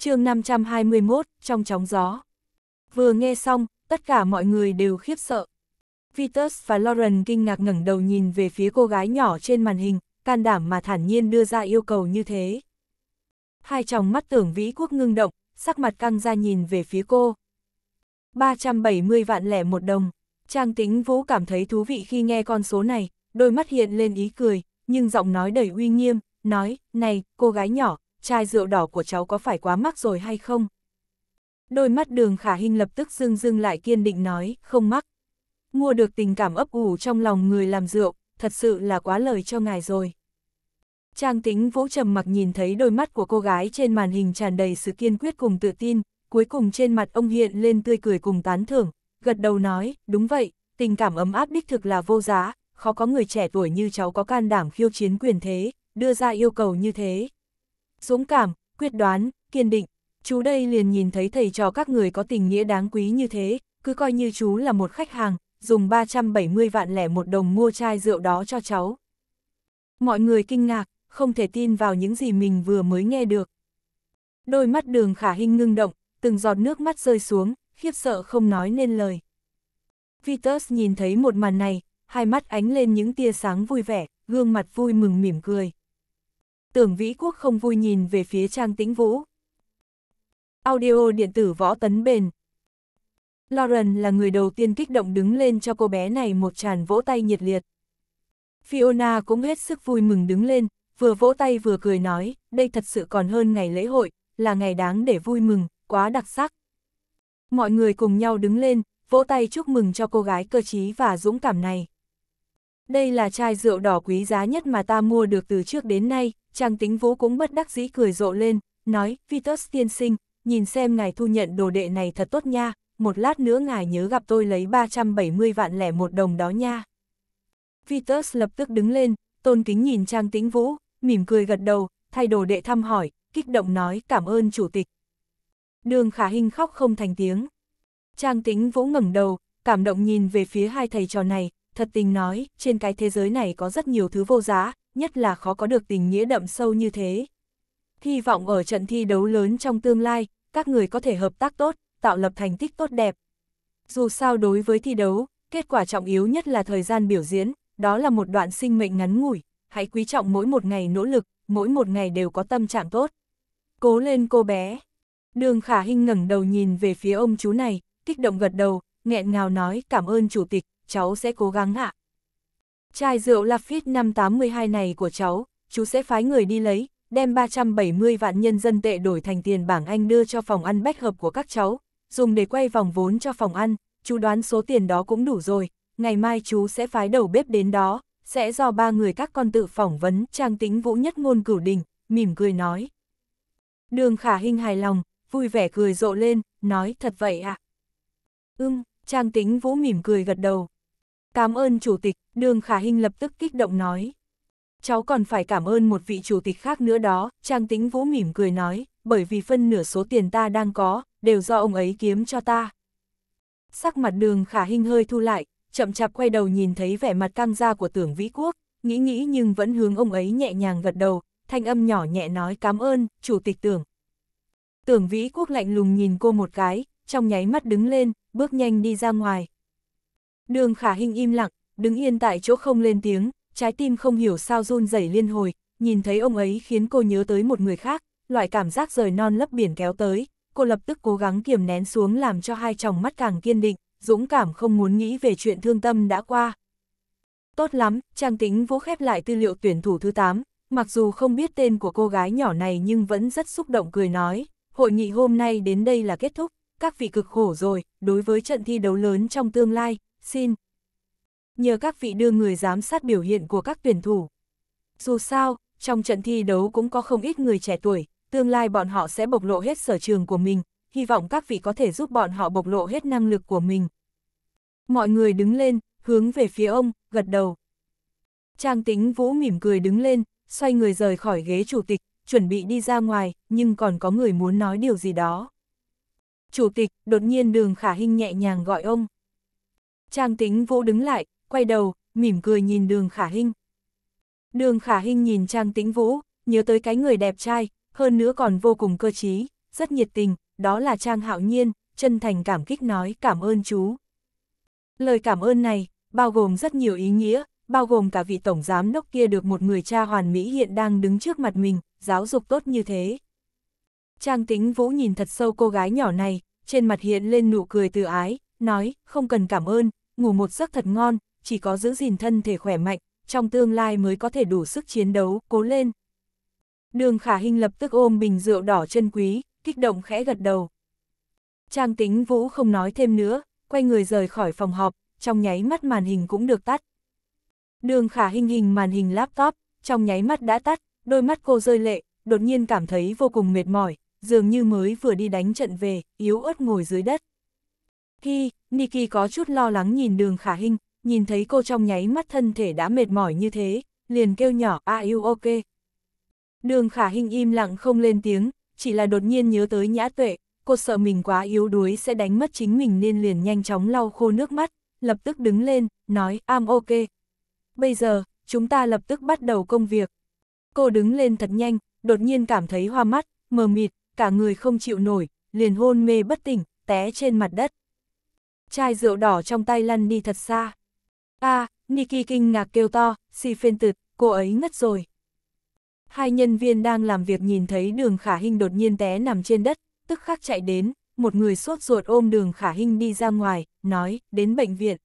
chương 521, trong chóng gió. Vừa nghe xong, tất cả mọi người đều khiếp sợ. Vitus và Lauren kinh ngạc ngẩng đầu nhìn về phía cô gái nhỏ trên màn hình, can đảm mà thản nhiên đưa ra yêu cầu như thế. Hai chồng mắt tưởng vĩ quốc ngưng động, sắc mặt căng ra nhìn về phía cô. 370 vạn lẻ một đồng. Trang tính vũ cảm thấy thú vị khi nghe con số này, đôi mắt hiện lên ý cười, nhưng giọng nói đầy uy nghiêm, nói, này, cô gái nhỏ, chai rượu đỏ của cháu có phải quá mắc rồi hay không? Đôi mắt đường khả hình lập tức dưng dưng lại kiên định nói, không mắc. Mua được tình cảm ấp ủ trong lòng người làm rượu, thật sự là quá lời cho ngài rồi. Trang tính vũ trầm mặc nhìn thấy đôi mắt của cô gái trên màn hình tràn đầy sự kiên quyết cùng tự tin, cuối cùng trên mặt ông hiện lên tươi cười cùng tán thưởng, gật đầu nói, đúng vậy, tình cảm ấm áp đích thực là vô giá, khó có người trẻ tuổi như cháu có can đảm khiêu chiến quyền thế, đưa ra yêu cầu như thế, dũng cảm, quyết đoán, kiên định. Chú đây liền nhìn thấy thầy trò các người có tình nghĩa đáng quý như thế, cứ coi như chú là một khách hàng, dùng 370 vạn lẻ một đồng mua chai rượu đó cho cháu. Mọi người kinh ngạc, không thể tin vào những gì mình vừa mới nghe được. Đôi mắt đường khả hình ngưng động, từng giọt nước mắt rơi xuống, khiếp sợ không nói nên lời. Vitus nhìn thấy một màn này, hai mắt ánh lên những tia sáng vui vẻ, gương mặt vui mừng mỉm cười. Tưởng Vĩ Quốc không vui nhìn về phía Trang Tĩnh Vũ. Audio điện tử võ tấn bền. Lauren là người đầu tiên kích động đứng lên cho cô bé này một tràn vỗ tay nhiệt liệt. Fiona cũng hết sức vui mừng đứng lên, vừa vỗ tay vừa cười nói, đây thật sự còn hơn ngày lễ hội, là ngày đáng để vui mừng, quá đặc sắc. Mọi người cùng nhau đứng lên, vỗ tay chúc mừng cho cô gái cơ trí và dũng cảm này. Đây là chai rượu đỏ quý giá nhất mà ta mua được từ trước đến nay, Trang tính vũ cũng bất đắc dĩ cười rộ lên, nói, Vitus tiên sinh, nhìn xem ngài thu nhận đồ đệ này thật tốt nha, một lát nữa ngài nhớ gặp tôi lấy 370 vạn lẻ một đồng đó nha. Vitus lập tức đứng lên, tôn kính nhìn Trang tính Vũ, mỉm cười gật đầu, thay đồ đệ thăm hỏi, kích động nói cảm ơn chủ tịch. Đường khả hình khóc không thành tiếng. Trang tính Vũ ngẩng đầu, cảm động nhìn về phía hai thầy trò này, thật tình nói, trên cái thế giới này có rất nhiều thứ vô giá, nhất là khó có được tình nghĩa đậm sâu như thế. Hy vọng ở trận thi đấu lớn trong tương lai, các người có thể hợp tác tốt, tạo lập thành tích tốt đẹp. Dù sao đối với thi đấu, kết quả trọng yếu nhất là thời gian biểu diễn, đó là một đoạn sinh mệnh ngắn ngủi, hãy quý trọng mỗi một ngày nỗ lực, mỗi một ngày đều có tâm trạng tốt. Cố lên cô bé. Đường Khả Hinh ngẩng đầu nhìn về phía ông chú này, kích động gật đầu, nghẹn ngào nói cảm ơn chủ tịch, cháu sẽ cố gắng ạ. Chai rượu Lafite 582 này của cháu, chú sẽ phái người đi lấy, đem 370 vạn nhân dân tệ đổi thành tiền bảng Anh đưa cho phòng ăn bách hợp của các cháu, dùng để quay vòng vốn cho phòng ăn, chú đoán số tiền đó cũng đủ rồi, ngày mai chú sẽ phái đầu bếp đến đó, sẽ do ba người các con tự phỏng vấn trang tính vũ nhất ngôn cửu đình, mỉm cười nói. Đường khả hình hài lòng, vui vẻ cười rộ lên, nói thật vậy ạ. À? Ưm, trang tính vũ mỉm cười gật đầu. Cảm ơn chủ tịch, đường khả hình lập tức kích động nói. Cháu còn phải cảm ơn một vị chủ tịch khác nữa đó, Trang tính Vũ mỉm cười nói, bởi vì phân nửa số tiền ta đang có, đều do ông ấy kiếm cho ta. Sắc mặt đường khả hình hơi thu lại, chậm chạp quay đầu nhìn thấy vẻ mặt căng da của tưởng vĩ quốc, nghĩ nghĩ nhưng vẫn hướng ông ấy nhẹ nhàng gật đầu, thanh âm nhỏ nhẹ nói cảm ơn, chủ tịch tưởng. Tưởng vĩ quốc lạnh lùng nhìn cô một cái, trong nháy mắt đứng lên, bước nhanh đi ra ngoài, Đường khả hình im lặng, đứng yên tại chỗ không lên tiếng, trái tim không hiểu sao run rẩy liên hồi, nhìn thấy ông ấy khiến cô nhớ tới một người khác, loại cảm giác rời non lấp biển kéo tới, cô lập tức cố gắng kiềm nén xuống làm cho hai tròng mắt càng kiên định, dũng cảm không muốn nghĩ về chuyện thương tâm đã qua. Tốt lắm, Trang Tĩnh Vũ khép lại tư liệu tuyển thủ thứ 8, mặc dù không biết tên của cô gái nhỏ này nhưng vẫn rất xúc động cười nói, hội nghị hôm nay đến đây là kết thúc, các vị cực khổ rồi, đối với trận thi đấu lớn trong tương lai, xin. Nhờ các vị đưa người giám sát biểu hiện của các tuyển thủ. Dù sao, trong trận thi đấu cũng có không ít người trẻ tuổi, tương lai bọn họ sẽ bộc lộ hết sở trường của mình, hy vọng các vị có thể giúp bọn họ bộc lộ hết năng lực của mình. Mọi người đứng lên, hướng về phía ông, gật đầu. Trang tính vũ mỉm cười đứng lên, xoay người rời khỏi ghế chủ tịch, chuẩn bị đi ra ngoài, nhưng còn có người muốn nói điều gì đó. Chủ tịch, đột nhiên đường khả hình nhẹ nhàng gọi ông. Trang tính Vũ đứng lại, quay đầu, mỉm cười nhìn đường khả hinh. Đường khả hinh nhìn Trang tĩnh vũ, nhớ tới cái người đẹp trai, hơn nữa còn vô cùng cơ trí, rất nhiệt tình, đó là Trang hạo nhiên, chân thành cảm kích nói cảm ơn chú. Lời cảm ơn này, bao gồm rất nhiều ý nghĩa, bao gồm cả vị tổng giám đốc kia được một người cha hoàn mỹ hiện đang đứng trước mặt mình, giáo dục tốt như thế. Trang tĩnh vũ nhìn thật sâu cô gái nhỏ này, trên mặt hiện lên nụ cười từ ái, nói, không cần cảm ơn, ngủ một giấc thật ngon, chỉ có giữ gìn thân thể khỏe mạnh, trong tương lai mới có thể đủ sức chiến đấu, cố lên. Đường Khả Hinh lập tức ôm bình rượu đỏ chân quý, kích động khẽ gật đầu. Trang tính Vũ không nói thêm nữa, quay người rời khỏi phòng họp, trong nháy mắt màn hình cũng được tắt. Đường Khả Hinh hình màn hình laptop, trong nháy mắt đã tắt, đôi mắt cô rơi lệ, đột nhiên cảm thấy vô cùng mệt mỏi, dường như mới vừa đi đánh trận về, yếu ớt ngồi dưới đất. Khi Nikki có chút lo lắng nhìn đường khả hình, nhìn thấy cô trong nháy mắt thân thể đã mệt mỏi như thế, liền kêu nhỏ, a yêu ok. Đường khả hình im lặng không lên tiếng, chỉ là đột nhiên nhớ tới nhã tuệ, cô sợ mình quá yếu đuối sẽ đánh mất chính mình nên liền nhanh chóng lau khô nước mắt, lập tức đứng lên, nói, am ok. Bây giờ, chúng ta lập tức bắt đầu công việc. Cô đứng lên thật nhanh, đột nhiên cảm thấy hoa mắt, mờ mịt, cả người không chịu nổi, liền hôn mê bất tỉnh, té trên mặt đất chai rượu đỏ trong tay lăn đi thật xa. a à, Nikki kinh ngạc kêu to, si phên tực, cô ấy ngất rồi. Hai nhân viên đang làm việc nhìn thấy đường khả hình đột nhiên té nằm trên đất, tức khắc chạy đến, một người sốt ruột ôm đường khả hình đi ra ngoài, nói, đến bệnh viện.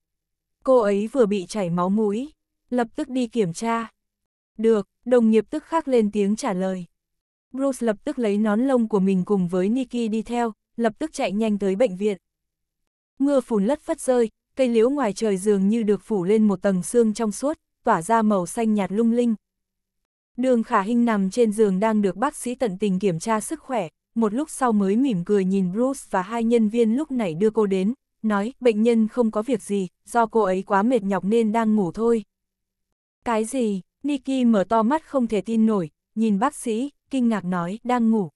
Cô ấy vừa bị chảy máu mũi, lập tức đi kiểm tra. Được, đồng nghiệp tức khắc lên tiếng trả lời. Bruce lập tức lấy nón lông của mình cùng với Nikki đi theo, lập tức chạy nhanh tới bệnh viện. Mưa phùn lất phất rơi, cây liễu ngoài trời dường như được phủ lên một tầng xương trong suốt, tỏa ra màu xanh nhạt lung linh. Đường khả hình nằm trên giường đang được bác sĩ tận tình kiểm tra sức khỏe, một lúc sau mới mỉm cười nhìn Bruce và hai nhân viên lúc nãy đưa cô đến, nói bệnh nhân không có việc gì, do cô ấy quá mệt nhọc nên đang ngủ thôi. Cái gì? Nikki mở to mắt không thể tin nổi, nhìn bác sĩ, kinh ngạc nói đang ngủ.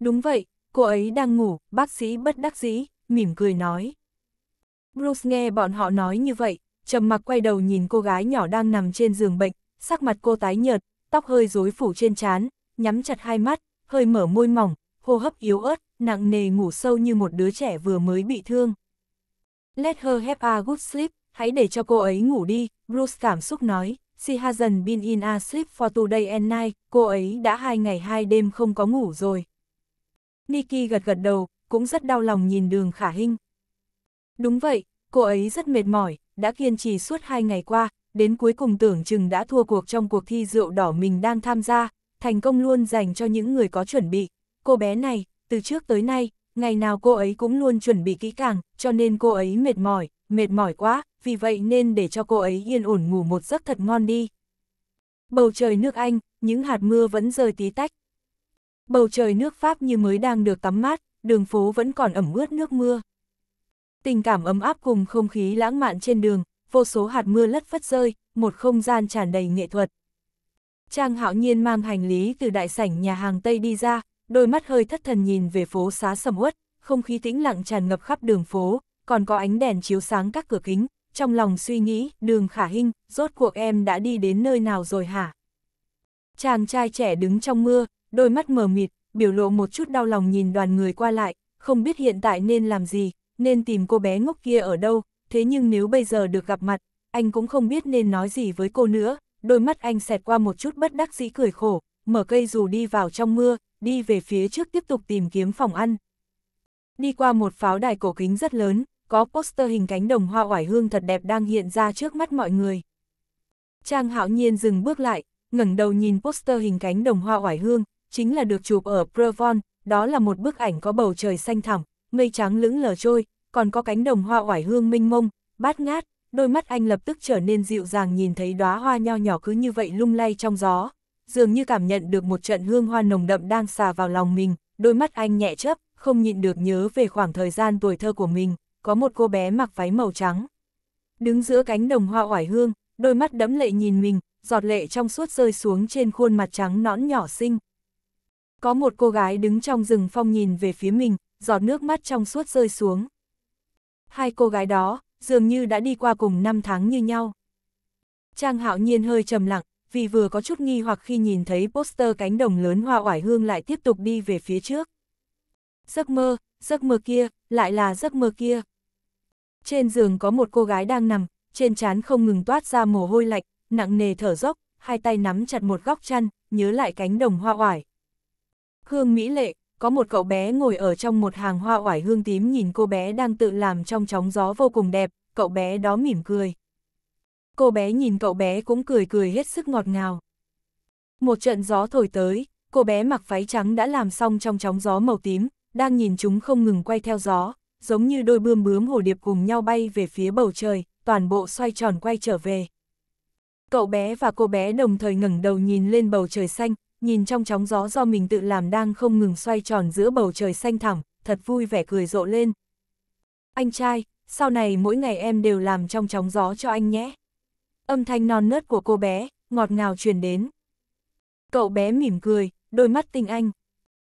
Đúng vậy, cô ấy đang ngủ, bác sĩ bất đắc dĩ, mỉm cười nói. Bruce nghe bọn họ nói như vậy, trầm mặc quay đầu nhìn cô gái nhỏ đang nằm trên giường bệnh, sắc mặt cô tái nhợt, tóc hơi rối phủ trên trán, nhắm chặt hai mắt, hơi mở môi mỏng, hô hấp yếu ớt, nặng nề ngủ sâu như một đứa trẻ vừa mới bị thương. Let her have a good sleep, hãy để cho cô ấy ngủ đi, Bruce cảm xúc nói. She hasn't been in a sleep for today and night, cô ấy đã hai ngày hai đêm không có ngủ rồi. Nikki gật gật đầu, cũng rất đau lòng nhìn đường khả hinh. Đúng vậy, cô ấy rất mệt mỏi, đã kiên trì suốt hai ngày qua, đến cuối cùng tưởng chừng đã thua cuộc trong cuộc thi rượu đỏ mình đang tham gia, thành công luôn dành cho những người có chuẩn bị. Cô bé này, từ trước tới nay, ngày nào cô ấy cũng luôn chuẩn bị kỹ càng, cho nên cô ấy mệt mỏi, mệt mỏi quá, vì vậy nên để cho cô ấy yên ổn ngủ một giấc thật ngon đi. Bầu trời nước Anh, những hạt mưa vẫn rơi tí tách. Bầu trời nước Pháp như mới đang được tắm mát, đường phố vẫn còn ẩm ướt nước mưa. Tình cảm ấm áp cùng không khí lãng mạn trên đường, vô số hạt mưa lất phất rơi, một không gian tràn đầy nghệ thuật. Trang hạo nhiên mang hành lý từ đại sảnh nhà hàng Tây đi ra, đôi mắt hơi thất thần nhìn về phố xá sầm uất, không khí tĩnh lặng tràn ngập khắp đường phố, còn có ánh đèn chiếu sáng các cửa kính, trong lòng suy nghĩ, đường khả hinh, rốt cuộc em đã đi đến nơi nào rồi hả? Chàng trai trẻ đứng trong mưa, đôi mắt mờ mịt, biểu lộ một chút đau lòng nhìn đoàn người qua lại, không biết hiện tại nên làm gì, nên tìm cô bé ngốc kia ở đâu, thế nhưng nếu bây giờ được gặp mặt, anh cũng không biết nên nói gì với cô nữa, đôi mắt anh xẹt qua một chút bất đắc dĩ cười khổ, mở cây dù đi vào trong mưa, đi về phía trước tiếp tục tìm kiếm phòng ăn. Đi qua một pháo đài cổ kính rất lớn, có poster hình cánh đồng hoa oải hương thật đẹp đang hiện ra trước mắt mọi người. Trang hạo nhiên dừng bước lại, ngẩng đầu nhìn poster hình cánh đồng hoa oải hương, chính là được chụp ở Provence, đó là một bức ảnh có bầu trời xanh thẳm, mây trắng lững lờ trôi, còn có cánh đồng hoa oải hương minh mông, bát ngát, đôi mắt anh lập tức trở nên dịu dàng nhìn thấy đóa hoa nho nhỏ cứ như vậy lung lay trong gió, dường như cảm nhận được một trận hương hoa nồng đậm đang xà vào lòng mình, đôi mắt anh nhẹ chớp, không nhịn được nhớ về khoảng thời gian tuổi thơ của mình, có một cô bé mặc váy màu trắng. Đứng giữa cánh đồng hoa oải hương, đôi mắt đẫm lệ nhìn mình, giọt lệ trong suốt rơi xuống trên khuôn mặt trắng nõn nhỏ xinh, có một cô gái đứng trong rừng phong nhìn về phía mình, giọt nước mắt trong suốt rơi xuống. Hai cô gái đó, dường như đã đi qua cùng năm tháng như nhau. Trang hạo nhiên hơi trầm lặng, vì vừa có chút nghi hoặc khi nhìn thấy poster cánh đồng lớn hoa oải hương lại tiếp tục đi về phía trước. Giấc mơ, giấc mơ kia, lại là giấc mơ kia. Trên giường có một cô gái đang nằm, trên trán không ngừng toát ra mồ hôi lạnh, nặng nề thở dốc, hai tay nắm chặt một góc chăn, nhớ lại cánh đồng hoa oải, Hương Mỹ Lệ, có một cậu bé ngồi ở trong một hàng hoa oải hương tím nhìn cô bé đang tự làm trong chóng gió vô cùng đẹp, cậu bé đó mỉm cười. Cô bé nhìn cậu bé cũng cười cười hết sức ngọt ngào. Một trận gió thổi tới, cô bé mặc váy trắng đã làm xong trong chóng gió màu tím, đang nhìn chúng không ngừng quay theo gió, giống như đôi bươm bướm hồ điệp cùng nhau bay về phía bầu trời, toàn bộ xoay tròn quay trở về. Cậu bé và cô bé đồng thời ngẩng đầu nhìn lên bầu trời xanh, nhìn trong chóng gió do mình tự làm đang không ngừng xoay tròn giữa bầu trời xanh thẳm, thật vui vẻ cười rộ lên. Anh trai, sau này mỗi ngày em đều làm trong chóng gió cho anh nhé. Âm thanh non nớt của cô bé, ngọt ngào truyền đến. Cậu bé mỉm cười, đôi mắt tinh anh.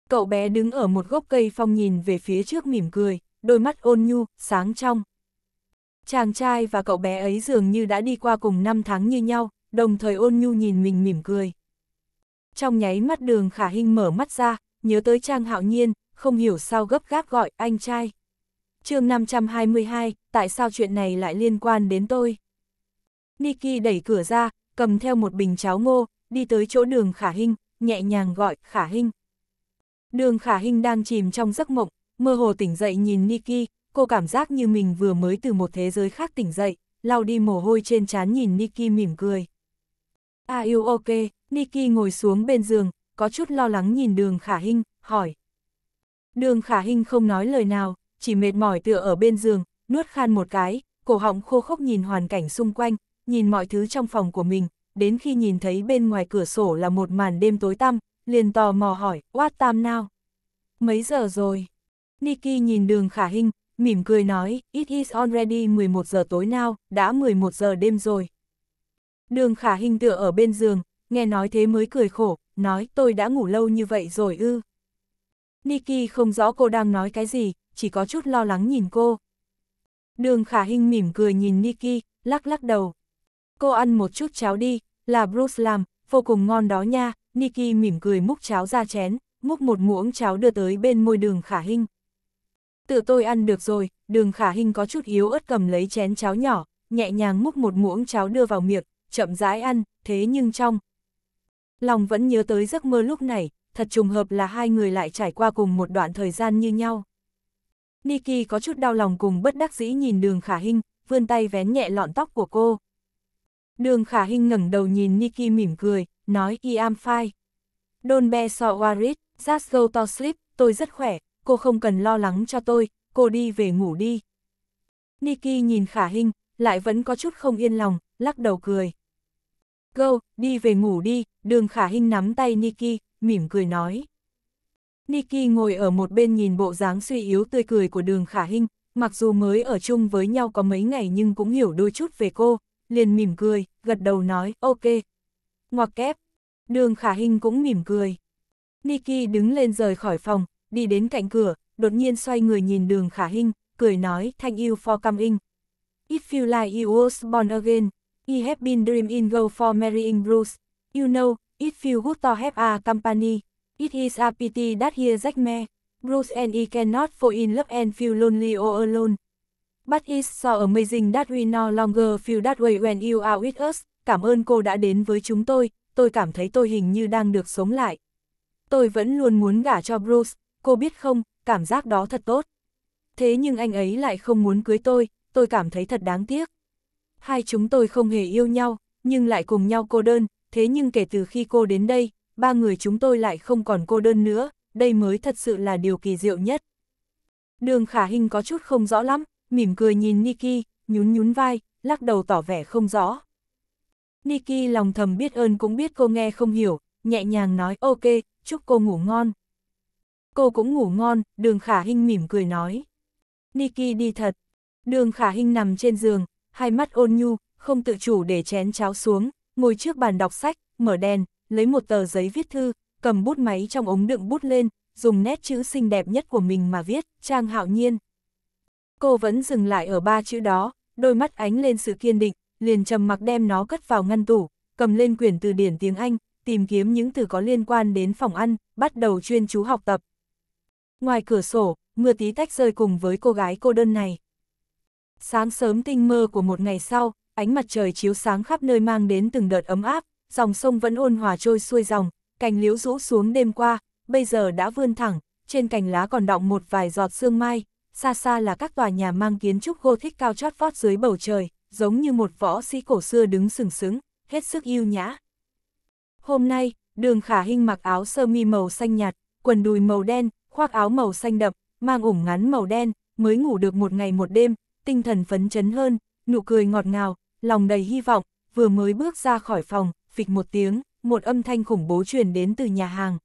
Cậu bé đứng ở một gốc cây phong nhìn về phía trước mỉm cười, đôi mắt ôn nhu, sáng trong. Chàng trai và cậu bé ấy dường như đã đi qua cùng năm tháng như nhau, đồng thời ôn nhu nhìn mình mỉm cười trong nháy mắt đường khả hình mở mắt ra, nhớ tới Trang Hạo Nhiên, không hiểu sao gấp gáp gọi anh trai. chương 522, tại sao chuyện này lại liên quan đến tôi? nikki đẩy cửa ra, cầm theo một bình cháo ngô, đi tới chỗ đường khả hình, nhẹ nhàng gọi khả hình. Đường khả hình đang chìm trong giấc mộng, mơ hồ tỉnh dậy nhìn nikki cô cảm giác như mình vừa mới từ một thế giới khác tỉnh dậy, lau đi mồ hôi trên trán nhìn nikki mỉm cười. À yêu ok, Nikki ngồi xuống bên giường, có chút lo lắng nhìn đường khả hinh, hỏi. Đường khả hinh không nói lời nào, chỉ mệt mỏi tựa ở bên giường, nuốt khan một cái, cổ họng khô khốc nhìn hoàn cảnh xung quanh, nhìn mọi thứ trong phòng của mình, đến khi nhìn thấy bên ngoài cửa sổ là một màn đêm tối tăm, liền tò mò hỏi, what time now? Mấy giờ rồi? Nikki nhìn đường khả hinh, mỉm cười nói, it is already 11 giờ tối now, đã 11 giờ đêm rồi. Đường khả hinh tựa ở bên giường, nghe nói thế mới cười khổ, nói tôi đã ngủ lâu như vậy rồi ư. Nikki không rõ cô đang nói cái gì, chỉ có chút lo lắng nhìn cô. Đường khả hình mỉm cười nhìn Nikki, lắc lắc đầu. Cô ăn một chút cháo đi, là Bruce làm, vô cùng ngon đó nha. Nikki mỉm cười múc cháo ra chén, múc một muỗng cháo đưa tới bên môi đường khả hình. Tự tôi ăn được rồi, đường khả hình có chút yếu ớt cầm lấy chén cháo nhỏ, nhẹ nhàng múc một muỗng cháo đưa vào miệng, chậm rãi ăn, thế nhưng trong, lòng vẫn nhớ tới giấc mơ lúc này, thật trùng hợp là hai người lại trải qua cùng một đoạn thời gian như nhau. Nikki có chút đau lòng cùng bất đắc dĩ nhìn đường khả hình, vươn tay vén nhẹ lọn tóc của cô. Đường khả hình ngẩng đầu nhìn Nikki mỉm cười, nói I am fine. Don't be so worried, just go to sleep, tôi rất khỏe, cô không cần lo lắng cho tôi, cô đi về ngủ đi. Nikki nhìn khả hình, lại vẫn có chút không yên lòng, lắc đầu cười. Go, đi về ngủ đi, đường khả hinh nắm tay Nikki, mỉm cười nói. Nikki ngồi ở một bên nhìn bộ dáng suy yếu tươi cười của đường khả hinh, mặc dù mới ở chung với nhau có mấy ngày nhưng cũng hiểu đôi chút về cô, liền mỉm cười, gật đầu nói, ok. Ngoặc kép, đường khả hinh cũng mỉm cười. Nikki đứng lên rời khỏi phòng, đi đến cạnh cửa, đột nhiên xoay người nhìn đường khả hinh, cười nói, thank you for coming. If you like you was born again, you have been dreaming go for marrying Bruce, You know, it feels good to have a company. It is a pity that here Jack me. Bruce and he cannot fall in love and feel lonely all alone. But it's so amazing that we no longer feel that way when you are with us. Cảm ơn cô đã đến với chúng tôi, tôi cảm thấy tôi hình như đang được sống lại. Tôi vẫn luôn muốn gả cho Bruce, cô biết không, cảm giác đó thật tốt. Thế nhưng anh ấy lại không muốn cưới tôi, tôi cảm thấy thật đáng tiếc. Hai chúng tôi không hề yêu nhau, nhưng lại cùng nhau cô đơn, thế nhưng kể từ khi cô đến đây, ba người chúng tôi lại không còn cô đơn nữa, đây mới thật sự là điều kỳ diệu nhất. Đường khả hình có chút không rõ lắm, mỉm cười nhìn Nikki, nhún nhún vai, lắc đầu tỏ vẻ không rõ. Nikki lòng thầm biết ơn cũng biết cô nghe không hiểu, nhẹ nhàng nói ok, chúc cô ngủ ngon. Cô cũng ngủ ngon, đường khả hình mỉm cười nói. Nikki đi thật. Đường khả hình nằm trên giường, hai mắt ôn nhu, không tự chủ để chén cháo xuống, ngồi trước bàn đọc sách, mở đèn, lấy một tờ giấy viết thư, cầm bút máy trong ống đựng bút lên, dùng nét chữ xinh đẹp nhất của mình mà viết, Trang Hạo Nhiên. Cô vẫn dừng lại ở ba chữ đó, đôi mắt ánh lên sự kiên định, liền trầm mặc đem nó cất vào ngăn tủ, cầm lên quyển từ điển tiếng Anh, tìm kiếm những từ có liên quan đến phòng ăn, bắt đầu chuyên chú học tập. Ngoài cửa sổ, mưa tí tách rơi cùng với cô gái cô đơn này. Sáng sớm tinh mơ của một ngày sau, ánh mặt trời chiếu sáng khắp nơi mang đến từng đợt ấm áp, dòng sông vẫn ôn hòa trôi xuôi dòng, cành liễu rũ xuống đêm qua, bây giờ đã vươn thẳng, trên cành lá còn đọng một vài giọt sương mai, xa xa là các tòa nhà mang kiến trúc gothic cao chót vót dưới bầu trời, giống như một võ sĩ cổ xưa đứng sừng sững, hết sức yêu nhã. Hôm nay, đường khả hinh mặc áo sơ mi màu xanh nhạt, quần đùi màu đen, khoác áo màu xanh đậm, mang ủng ngắn màu đen, mới ngủ được một ngày một đêm, tinh thần phấn chấn hơn, nụ cười ngọt ngào, lòng đầy hy vọng, vừa mới bước ra khỏi phòng, phịch một tiếng, một âm thanh khủng bố truyền đến từ nhà hàng.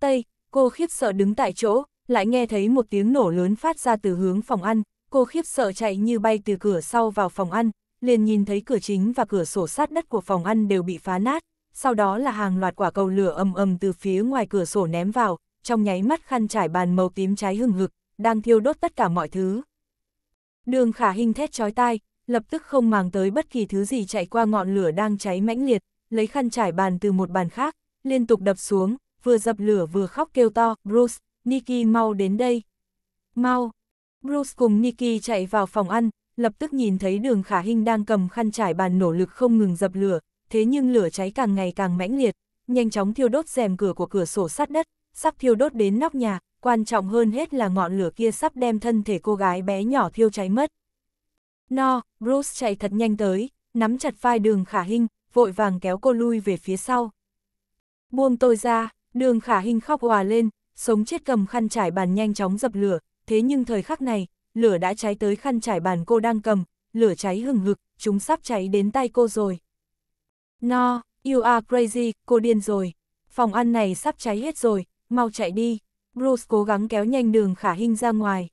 Tây, cô khiếp sợ đứng tại chỗ, lại nghe thấy một tiếng nổ lớn phát ra từ hướng phòng ăn, cô khiếp sợ chạy như bay từ cửa sau vào phòng ăn, liền nhìn thấy cửa chính và cửa sổ sát đất của phòng ăn đều bị phá nát, sau đó là hàng loạt quả cầu lửa ầm ầm từ phía ngoài cửa sổ ném vào, trong nháy mắt khăn trải bàn màu tím cháy hừng hực, đang thiêu đốt tất cả mọi thứ. Đường khả hình thét chói tai, lập tức không màng tới bất kỳ thứ gì chạy qua ngọn lửa đang cháy mãnh liệt, lấy khăn trải bàn từ một bàn khác, liên tục đập xuống, vừa dập lửa vừa khóc kêu to, Bruce, Nikki mau đến đây. Mau! Bruce cùng Nikki chạy vào phòng ăn, lập tức nhìn thấy đường khả hình đang cầm khăn trải bàn nỗ lực không ngừng dập lửa, thế nhưng lửa cháy càng ngày càng mãnh liệt, nhanh chóng thiêu đốt rèm cửa của cửa sổ sát đất, sắp thiêu đốt đến nóc nhà, quan trọng hơn hết là ngọn lửa kia sắp đem thân thể cô gái bé nhỏ thiêu cháy mất. No, Bruce chạy thật nhanh tới, nắm chặt vai đường khả hình, vội vàng kéo cô lui về phía sau. Buông tôi ra, đường khả hình khóc hòa lên, sống chết cầm khăn trải bàn nhanh chóng dập lửa, thế nhưng thời khắc này, lửa đã cháy tới khăn trải bàn cô đang cầm, lửa cháy hừng hực, chúng sắp cháy đến tay cô rồi. No, you are crazy, cô điên rồi. Phòng ăn này sắp cháy hết rồi, mau chạy đi. Bruce cố gắng kéo nhanh đường khả hình ra ngoài.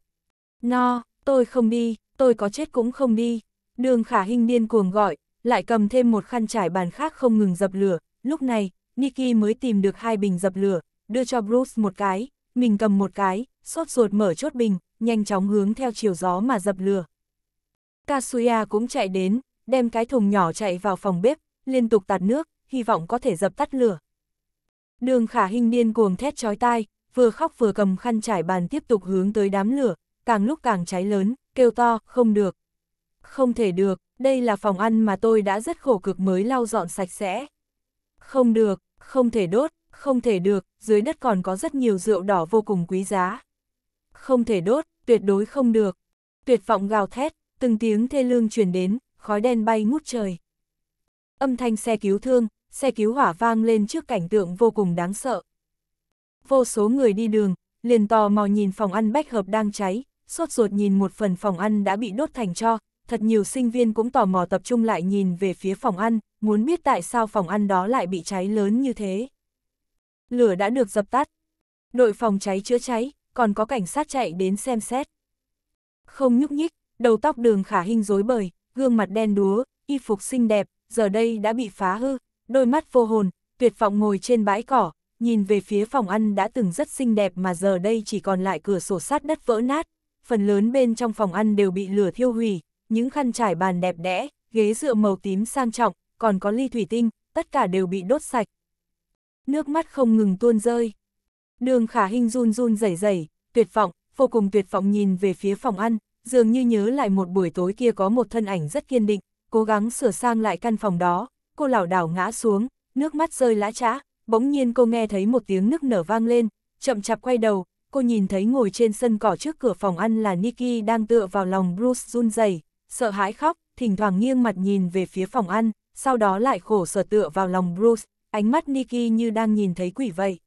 No, tôi không đi, tôi có chết cũng không đi. Đường khả hình điên cuồng gọi, lại cầm thêm một khăn trải bàn khác không ngừng dập lửa. Lúc này, Nikki mới tìm được hai bình dập lửa, đưa cho Bruce một cái, mình cầm một cái, sốt ruột mở chốt bình, nhanh chóng hướng theo chiều gió mà dập lửa. Kasuya cũng chạy đến, đem cái thùng nhỏ chạy vào phòng bếp, liên tục tạt nước, hy vọng có thể dập tắt lửa. Đường khả hình điên cuồng thét chói tai, vừa khóc vừa cầm khăn trải bàn tiếp tục hướng tới đám lửa, càng lúc càng cháy lớn, kêu to, không được. Không thể được, đây là phòng ăn mà tôi đã rất khổ cực mới lau dọn sạch sẽ. Không được, không thể đốt, không thể được, dưới đất còn có rất nhiều rượu đỏ vô cùng quý giá. Không thể đốt, tuyệt đối không được. Tuyệt vọng gào thét, từng tiếng thê lương truyền đến, khói đen bay ngút trời. Âm thanh xe cứu thương, xe cứu hỏa vang lên trước cảnh tượng vô cùng đáng sợ. Vô số người đi đường, liền tò mò nhìn phòng ăn bách hợp đang cháy, sốt ruột nhìn một phần phòng ăn đã bị đốt thành cho, thật nhiều sinh viên cũng tò mò tập trung lại nhìn về phía phòng ăn, muốn biết tại sao phòng ăn đó lại bị cháy lớn như thế. Lửa đã được dập tắt, đội phòng cháy chữa cháy, còn có cảnh sát chạy đến xem xét. Không nhúc nhích, đầu tóc đường khả hình rối bời, gương mặt đen đúa, y phục xinh đẹp, giờ đây đã bị phá hư, đôi mắt vô hồn, tuyệt vọng ngồi trên bãi cỏ, nhìn về phía phòng ăn đã từng rất xinh đẹp mà giờ đây chỉ còn lại cửa sổ sát đất vỡ nát, phần lớn bên trong phòng ăn đều bị lửa thiêu hủy, những khăn trải bàn đẹp đẽ, ghế dựa màu tím sang trọng, còn có ly thủy tinh, tất cả đều bị đốt sạch. Nước mắt không ngừng tuôn rơi. Đường khả hình run run rẩy rẩy, tuyệt vọng, vô cùng tuyệt vọng nhìn về phía phòng ăn, dường như nhớ lại một buổi tối kia có một thân ảnh rất kiên định, cố gắng sửa sang lại căn phòng đó, cô lảo đảo ngã xuống, nước mắt rơi lã trã, bỗng nhiên cô nghe thấy một tiếng nức nở vang lên, chậm chạp quay đầu, cô nhìn thấy ngồi trên sân cỏ trước cửa phòng ăn là Nikki đang tựa vào lòng Bruce run rẩy, sợ hãi khóc, thỉnh thoảng nghiêng mặt nhìn về phía phòng ăn, sau đó lại khổ sở tựa vào lòng Bruce, ánh mắt Nikki như đang nhìn thấy quỷ vậy.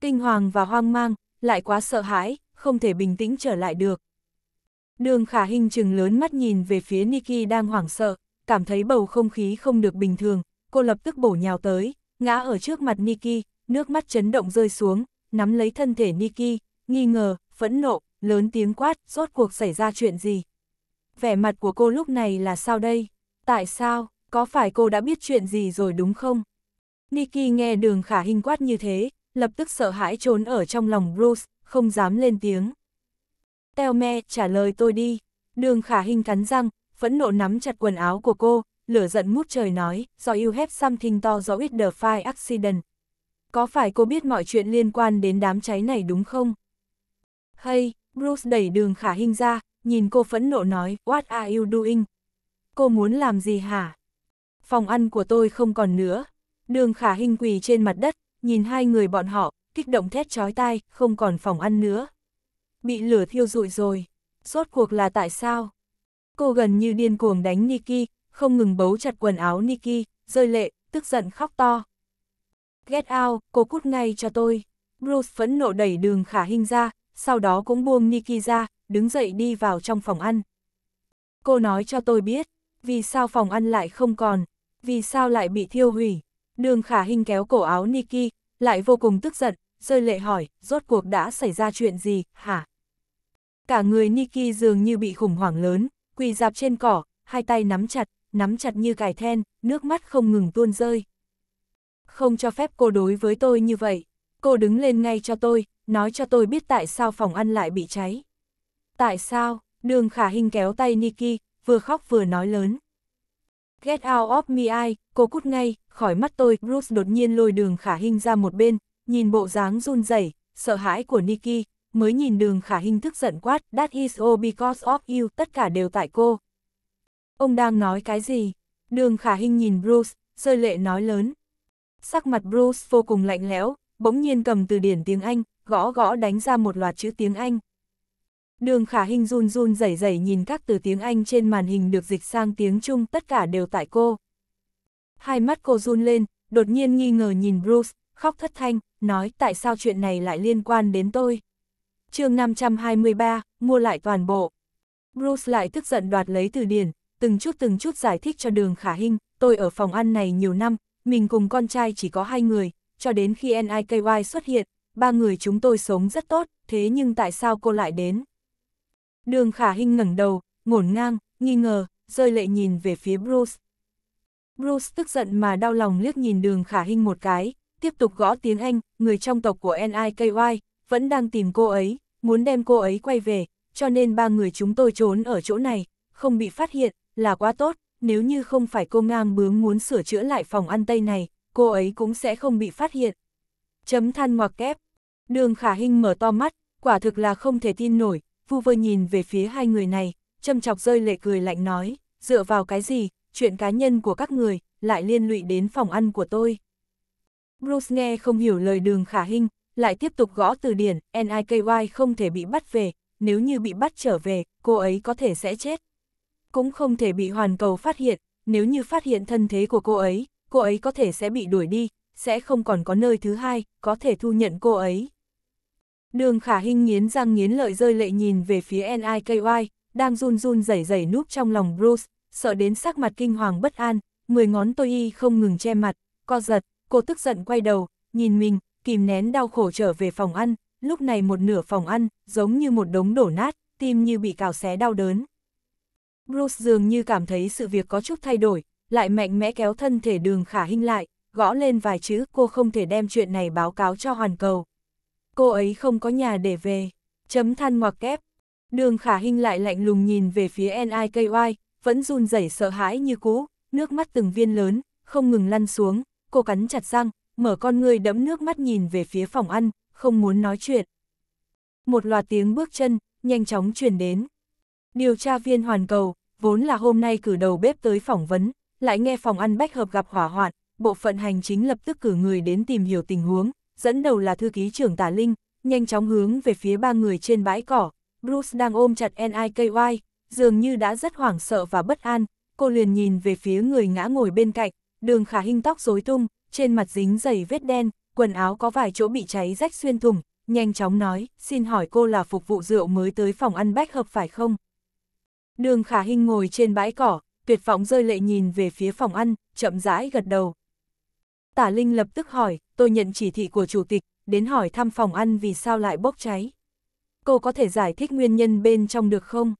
Kinh hoàng và hoang mang, lại quá sợ hãi, không thể bình tĩnh trở lại được. Đường khả hình chừng lớn mắt nhìn về phía Nikki đang hoảng sợ, cảm thấy bầu không khí không được bình thường, cô lập tức bổ nhào tới, ngã ở trước mặt Nikki, nước mắt chấn động rơi xuống, nắm lấy thân thể Nikki, nghi ngờ, phẫn nộ, lớn tiếng quát, rốt cuộc xảy ra chuyện gì. Vẻ mặt của cô lúc này là sao đây? Tại sao? Có phải cô đã biết chuyện gì rồi đúng không? Nikki nghe đường khả hình quát như thế, lập tức sợ hãi trốn ở trong lòng Bruce, không dám lên tiếng. Teo me, trả lời tôi đi. Đường khả hình cắn răng, phẫn nộ nắm chặt quần áo của cô, lửa giận mút trời nói, do you have something to do it the fire accident. Có phải cô biết mọi chuyện liên quan đến đám cháy này đúng không? Hay, Bruce đẩy đường khả hình ra, nhìn cô phẫn nộ nói, what are you doing? Cô muốn làm gì hả? Phòng ăn của tôi không còn nữa. Đường khả hình quỳ trên mặt đất, nhìn hai người bọn họ, kích động thét chói tai, không còn phòng ăn nữa. Bị lửa thiêu rụi rồi. Rốt cuộc là tại sao? Cô gần như điên cuồng đánh Nikki, không ngừng bấu chặt quần áo Nikki, rơi lệ, tức giận khóc to. Get out, cô cút ngay cho tôi. Bruce phẫn nộ đẩy đường khả hình ra, sau đó cũng buông Nikki ra, đứng dậy đi vào trong phòng ăn. Cô nói cho tôi biết, vì sao phòng ăn lại không còn, vì sao lại bị thiêu hủy. Đường khả hình kéo cổ áo Nikki, lại vô cùng tức giận, rơi lệ hỏi, rốt cuộc đã xảy ra chuyện gì, hả? Cả người Nikki dường như bị khủng hoảng lớn, quỳ dạp trên cỏ, hai tay nắm chặt, nắm chặt như cài then, nước mắt không ngừng tuôn rơi. Không cho phép cô đối với tôi như vậy, cô đứng lên ngay cho tôi, nói cho tôi biết tại sao phòng ăn lại bị cháy. Tại sao, đường khả hình kéo tay Nikki, vừa khóc vừa nói lớn. Get out of me eye, cô cút ngay, khỏi mắt tôi, Bruce đột nhiên lôi đường khả hình ra một bên, nhìn bộ dáng run rẩy, sợ hãi của Nikki, mới nhìn đường khả hình thức giận quát, that is all because of you, tất cả đều tại cô. Ông đang nói cái gì? Đường khả hình nhìn Bruce, rơi lệ nói lớn. Sắc mặt Bruce vô cùng lạnh lẽo, bỗng nhiên cầm từ điển tiếng Anh, gõ gõ đánh ra một loạt chữ tiếng Anh. Đường khả hình run run rẩy rẩy nhìn các từ tiếng Anh trên màn hình được dịch sang tiếng Trung tất cả đều tại cô. Hai mắt cô run lên, đột nhiên nghi ngờ nhìn Bruce, khóc thất thanh, nói tại sao chuyện này lại liên quan đến tôi. chương 523, mua lại toàn bộ. Bruce lại tức giận đoạt lấy từ điển, từng chút từng chút giải thích cho đường khả hình, tôi ở phòng ăn này nhiều năm, mình cùng con trai chỉ có hai người, cho đến khi NIKY xuất hiện, ba người chúng tôi sống rất tốt, thế nhưng tại sao cô lại đến? Đường khả hình ngẩng đầu, ngổn ngang, nghi ngờ, rơi lệ nhìn về phía Bruce. Bruce tức giận mà đau lòng liếc nhìn đường khả hình một cái, tiếp tục gõ tiếng Anh, người trong tộc của NIKY, vẫn đang tìm cô ấy, muốn đem cô ấy quay về, cho nên ba người chúng tôi trốn ở chỗ này, không bị phát hiện, là quá tốt, nếu như không phải cô ngang bướng muốn sửa chữa lại phòng ăn tây này, cô ấy cũng sẽ không bị phát hiện. Chấm than ngoặc kép. Đường khả hình mở to mắt, quả thực là không thể tin nổi, vu vơ nhìn về phía hai người này, châm chọc rơi lệ cười lạnh nói, dựa vào cái gì, chuyện cá nhân của các người, lại liên lụy đến phòng ăn của tôi. Bruce nghe không hiểu lời đường khả hình, lại tiếp tục gõ từ điển, NIKY không thể bị bắt về, nếu như bị bắt trở về, cô ấy có thể sẽ chết. Cũng không thể bị hoàn cầu phát hiện, nếu như phát hiện thân thế của cô ấy, cô ấy có thể sẽ bị đuổi đi, sẽ không còn có nơi thứ hai, có thể thu nhận cô ấy. Đường khả hinh nghiến răng nghiến lợi rơi lệ nhìn về phía NIKY, đang run run rẩy rẩy núp trong lòng Bruce, sợ đến sắc mặt kinh hoàng bất an, mười ngón tôi y không ngừng che mặt, co giật, cô tức giận quay đầu, nhìn mình, kìm nén đau khổ trở về phòng ăn, lúc này một nửa phòng ăn, giống như một đống đổ nát, tim như bị cào xé đau đớn. Bruce dường như cảm thấy sự việc có chút thay đổi, lại mạnh mẽ kéo thân thể đường khả hinh lại, gõ lên vài chữ cô không thể đem chuyện này báo cáo cho hoàn cầu. Cô ấy không có nhà để về, chấm than ngoặc kép. Đường khả hình lại lạnh lùng nhìn về phía NIKY, vẫn run rẩy sợ hãi như cũ, nước mắt từng viên lớn, không ngừng lăn xuống, cô cắn chặt răng, mở con người đẫm nước mắt nhìn về phía phòng ăn, không muốn nói chuyện. Một loạt tiếng bước chân, nhanh chóng truyền đến. Điều tra viên hoàn cầu, vốn là hôm nay cử đầu bếp tới phỏng vấn, lại nghe phòng ăn bách hợp gặp hỏa hoạn, bộ phận hành chính lập tức cử người đến tìm hiểu tình huống, dẫn đầu là thư ký trưởng Tả Linh, nhanh chóng hướng về phía ba người trên bãi cỏ. Bruce đang ôm chặt NIKY, dường như đã rất hoảng sợ và bất an, cô liền nhìn về phía người ngã ngồi bên cạnh, đường khả hinh tóc rối tung, trên mặt dính dày vết đen, quần áo có vài chỗ bị cháy rách xuyên thủng, nhanh chóng nói, xin hỏi cô là phục vụ rượu mới tới phòng ăn bách hợp phải không? Đường khả hinh ngồi trên bãi cỏ, tuyệt vọng rơi lệ nhìn về phía phòng ăn, chậm rãi gật đầu. Tả Linh lập tức hỏi, tôi nhận chỉ thị của chủ tịch, đến hỏi thăm phòng ăn vì sao lại bốc cháy. Cô có thể giải thích nguyên nhân bên trong được không?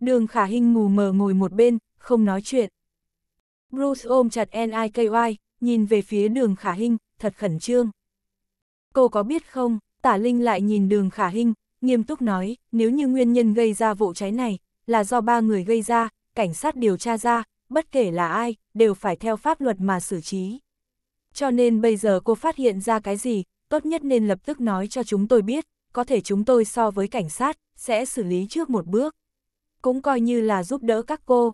Đường Khả Hinh mù mờ ngồi một bên, không nói chuyện. Bruce ôm chặt NIKY, nhìn về phía đường Khả Hinh, thật khẩn trương. Cô có biết không, Tả Linh lại nhìn đường Khả Hinh, nghiêm túc nói, nếu như nguyên nhân gây ra vụ cháy này, là do ba người gây ra, cảnh sát điều tra ra, bất kể là ai, đều phải theo pháp luật mà xử trí. Cho nên bây giờ cô phát hiện ra cái gì, tốt nhất nên lập tức nói cho chúng tôi biết, có thể chúng tôi so với cảnh sát, sẽ xử lý trước một bước. Cũng coi như là giúp đỡ các cô.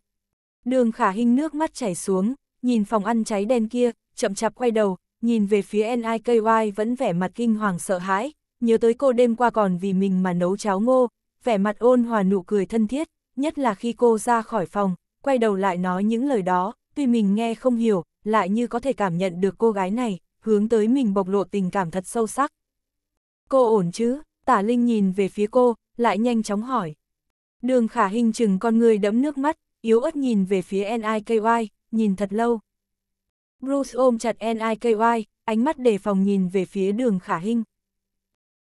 Đường khả hình nước mắt chảy xuống, nhìn phòng ăn cháy đen kia, chậm chạp quay đầu, nhìn về phía NIKY vẫn vẻ mặt kinh hoàng sợ hãi, nhớ tới cô đêm qua còn vì mình mà nấu cháo ngô, vẻ mặt ôn hòa nụ cười thân thiết, nhất là khi cô ra khỏi phòng, quay đầu lại nói những lời đó, tuy mình nghe không hiểu, lại như có thể cảm nhận được cô gái này, hướng tới mình bộc lộ tình cảm thật sâu sắc. Cô ổn chứ, tả Linh nhìn về phía cô, lại nhanh chóng hỏi. Đường khả hình chừng con người đẫm nước mắt, yếu ớt nhìn về phía NIKY, nhìn thật lâu. Bruce ôm chặt NIKY, ánh mắt đề phòng nhìn về phía đường khả hình.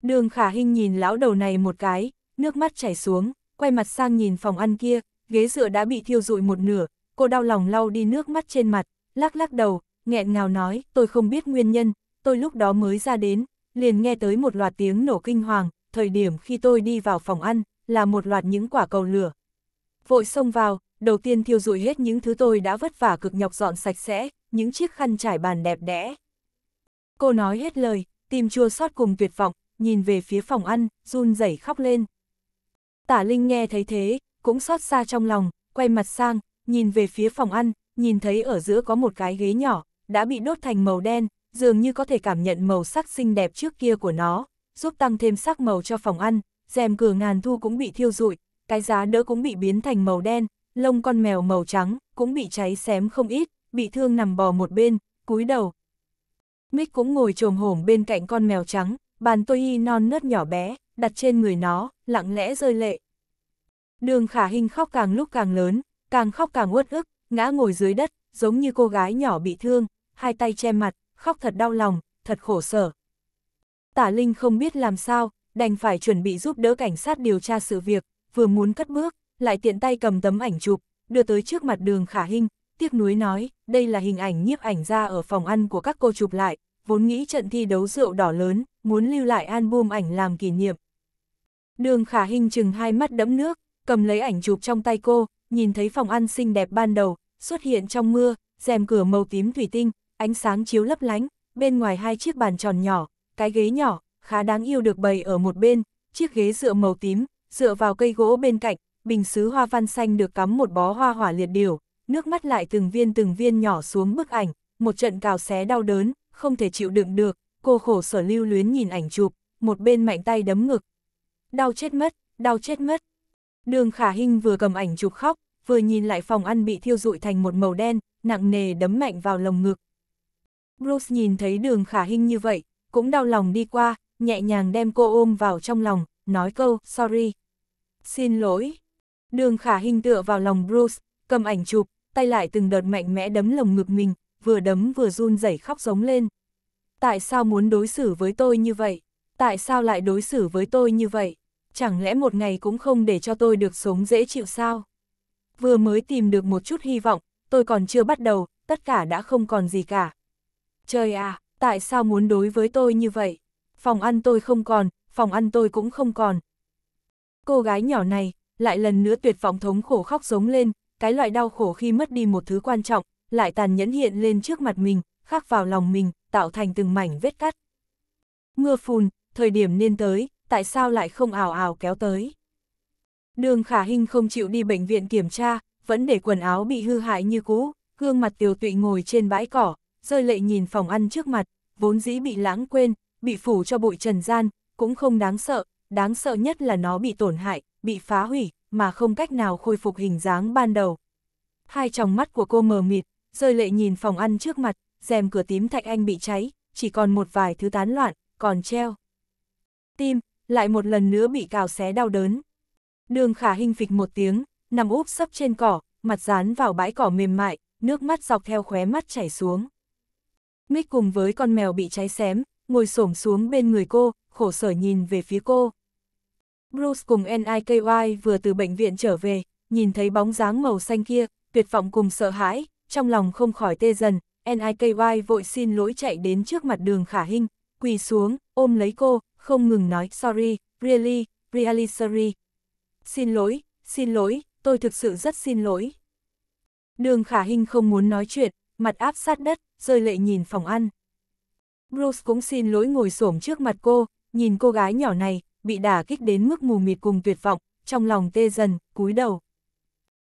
Đường khả hình nhìn lão đầu này một cái, nước mắt chảy xuống, quay mặt sang nhìn phòng ăn kia, ghế dựa đã bị thiêu rụi một nửa, cô đau lòng lau đi nước mắt trên mặt, lắc lắc đầu, nghẹn ngào nói, tôi không biết nguyên nhân, tôi lúc đó mới ra đến, liền nghe tới một loạt tiếng nổ kinh hoàng, thời điểm khi tôi đi vào phòng ăn, là một loạt những quả cầu lửa. Vội xông vào, đầu tiên thiêu rụi hết những thứ tôi đã vất vả cực nhọc dọn sạch sẽ, những chiếc khăn trải bàn đẹp đẽ. Cô nói hết lời, tim chua xót cùng tuyệt vọng, nhìn về phía phòng ăn, run rẩy khóc lên. Tả Linh nghe thấy thế, cũng xót xa trong lòng, quay mặt sang, nhìn về phía phòng ăn, nhìn thấy ở giữa có một cái ghế nhỏ, đã bị đốt thành màu đen, dường như có thể cảm nhận màu sắc xinh đẹp trước kia của nó, giúp tăng thêm sắc màu cho phòng ăn, rèm cửa ngàn thu cũng bị thiêu rụi, cái giá đỡ cũng bị biến thành màu đen, lông con mèo màu trắng cũng bị cháy xém không ít, bị thương nằm bò một bên, cúi đầu. Mick cũng ngồi trồm hổm bên cạnh con mèo trắng, bàn tôi y non nớt nhỏ bé, đặt trên người nó, lặng lẽ rơi lệ. Đường khả hình khóc càng lúc càng lớn, càng khóc càng uất ức, ngã ngồi dưới đất, giống như cô gái nhỏ bị thương, hai tay che mặt, khóc thật đau lòng, thật khổ sở. Tả Linh không biết làm sao, đành phải chuẩn bị giúp đỡ cảnh sát điều tra sự việc, vừa muốn cất bước, lại tiện tay cầm tấm ảnh chụp, đưa tới trước mặt đường khả Hinh, tiếc nuối nói, đây là hình ảnh nhiếp ảnh ra ở phòng ăn của các cô chụp lại, vốn nghĩ trận thi đấu rượu đỏ lớn, muốn lưu lại album ảnh làm kỷ niệm. Đường khả Hinh chừng hai mắt đẫm nước, cầm lấy ảnh chụp trong tay cô, nhìn thấy phòng ăn xinh đẹp ban đầu, xuất hiện trong mưa, rèm cửa màu tím thủy tinh, ánh sáng chiếu lấp lánh, bên ngoài hai chiếc bàn tròn nhỏ, cái ghế nhỏ, khá đáng yêu được bày ở một bên, chiếc ghế dựa màu tím, dựa vào cây gỗ bên cạnh, bình xứ hoa văn xanh được cắm một bó hoa hỏa liệt điều, nước mắt lại từng viên từng viên nhỏ xuống bức ảnh, một trận cào xé đau đớn, không thể chịu đựng được, cô khổ sở lưu luyến nhìn ảnh chụp, một bên mạnh tay đấm ngực. Đau chết mất, đau chết mất. Đường Khả Hinh vừa cầm ảnh chụp khóc, vừa nhìn lại phòng ăn bị thiêu rụi thành một màu đen, nặng nề đấm mạnh vào lồng ngực. Bruce nhìn thấy đường khả hình như vậy, cũng đau lòng đi qua, nhẹ nhàng đem cô ôm vào trong lòng, nói câu sorry. Xin lỗi. Đường khả hình tựa vào lòng Bruce, cầm ảnh chụp, tay lại từng đợt mạnh mẽ đấm lồng ngực mình, vừa đấm vừa run rẩy khóc giống lên. Tại sao muốn đối xử với tôi như vậy? Tại sao lại đối xử với tôi như vậy? Chẳng lẽ một ngày cũng không để cho tôi được sống dễ chịu sao? vừa mới tìm được một chút hy vọng, tôi còn chưa bắt đầu, tất cả đã không còn gì cả. Trời à, tại sao muốn đối với tôi như vậy? Phòng ăn tôi không còn, phòng ăn tôi cũng không còn. Cô gái nhỏ này, lại lần nữa tuyệt vọng thống khổ khóc giống lên, cái loại đau khổ khi mất đi một thứ quan trọng, lại tàn nhẫn hiện lên trước mặt mình, khắc vào lòng mình, tạo thành từng mảnh vết cắt. Mưa phùn, thời điểm nên tới, tại sao lại không ảo ảo kéo tới? Đường khả hình không chịu đi bệnh viện kiểm tra, vẫn để quần áo bị hư hại như cũ, gương mặt tiều tụy ngồi trên bãi cỏ, rơi lệ nhìn phòng ăn trước mặt, vốn dĩ bị lãng quên, bị phủ cho bụi trần gian, cũng không đáng sợ, đáng sợ nhất là nó bị tổn hại, bị phá hủy, mà không cách nào khôi phục hình dáng ban đầu. Hai tròng mắt của cô mờ mịt, rơi lệ nhìn phòng ăn trước mặt, rèm cửa tím thạch anh bị cháy, chỉ còn một vài thứ tán loạn, còn treo. Tim, lại một lần nữa bị cào xé đau đớn. Đường khả hình phịch một tiếng, nằm úp sấp trên cỏ, mặt dán vào bãi cỏ mềm mại, nước mắt dọc theo khóe mắt chảy xuống. Mích cùng với con mèo bị cháy xém, ngồi xổm xuống bên người cô, khổ sở nhìn về phía cô. Bruce cùng NIKY vừa từ bệnh viện trở về, nhìn thấy bóng dáng màu xanh kia, tuyệt vọng cùng sợ hãi, trong lòng không khỏi tê dần, NIKY vội xin lỗi chạy đến trước mặt đường khả hình, quỳ xuống, ôm lấy cô, không ngừng nói sorry, really, really sorry, Xin lỗi, xin lỗi, tôi thực sự rất xin lỗi. Đường khả hình không muốn nói chuyện, mặt áp sát đất, rơi lệ nhìn phòng ăn. Bruce cũng xin lỗi ngồi xổm trước mặt cô, nhìn cô gái nhỏ này, bị đả kích đến mức mù mịt cùng tuyệt vọng, trong lòng tê dần, cúi đầu.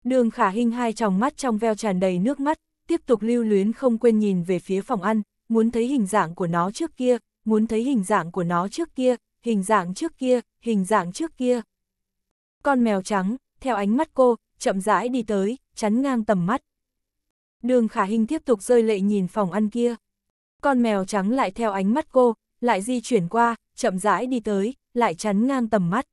Đường khả hình hai tròng mắt trong veo tràn đầy nước mắt, tiếp tục lưu luyến không quên nhìn về phía phòng ăn, muốn thấy hình dạng của nó trước kia, muốn thấy hình dạng của nó trước kia, hình dạng trước kia, hình dạng trước kia. Con mèo trắng, theo ánh mắt cô, chậm rãi đi tới, chắn ngang tầm mắt. Đường khả hình tiếp tục rơi lệ nhìn phòng ăn kia. Con mèo trắng lại theo ánh mắt cô, lại di chuyển qua, chậm rãi đi tới, lại chắn ngang tầm mắt.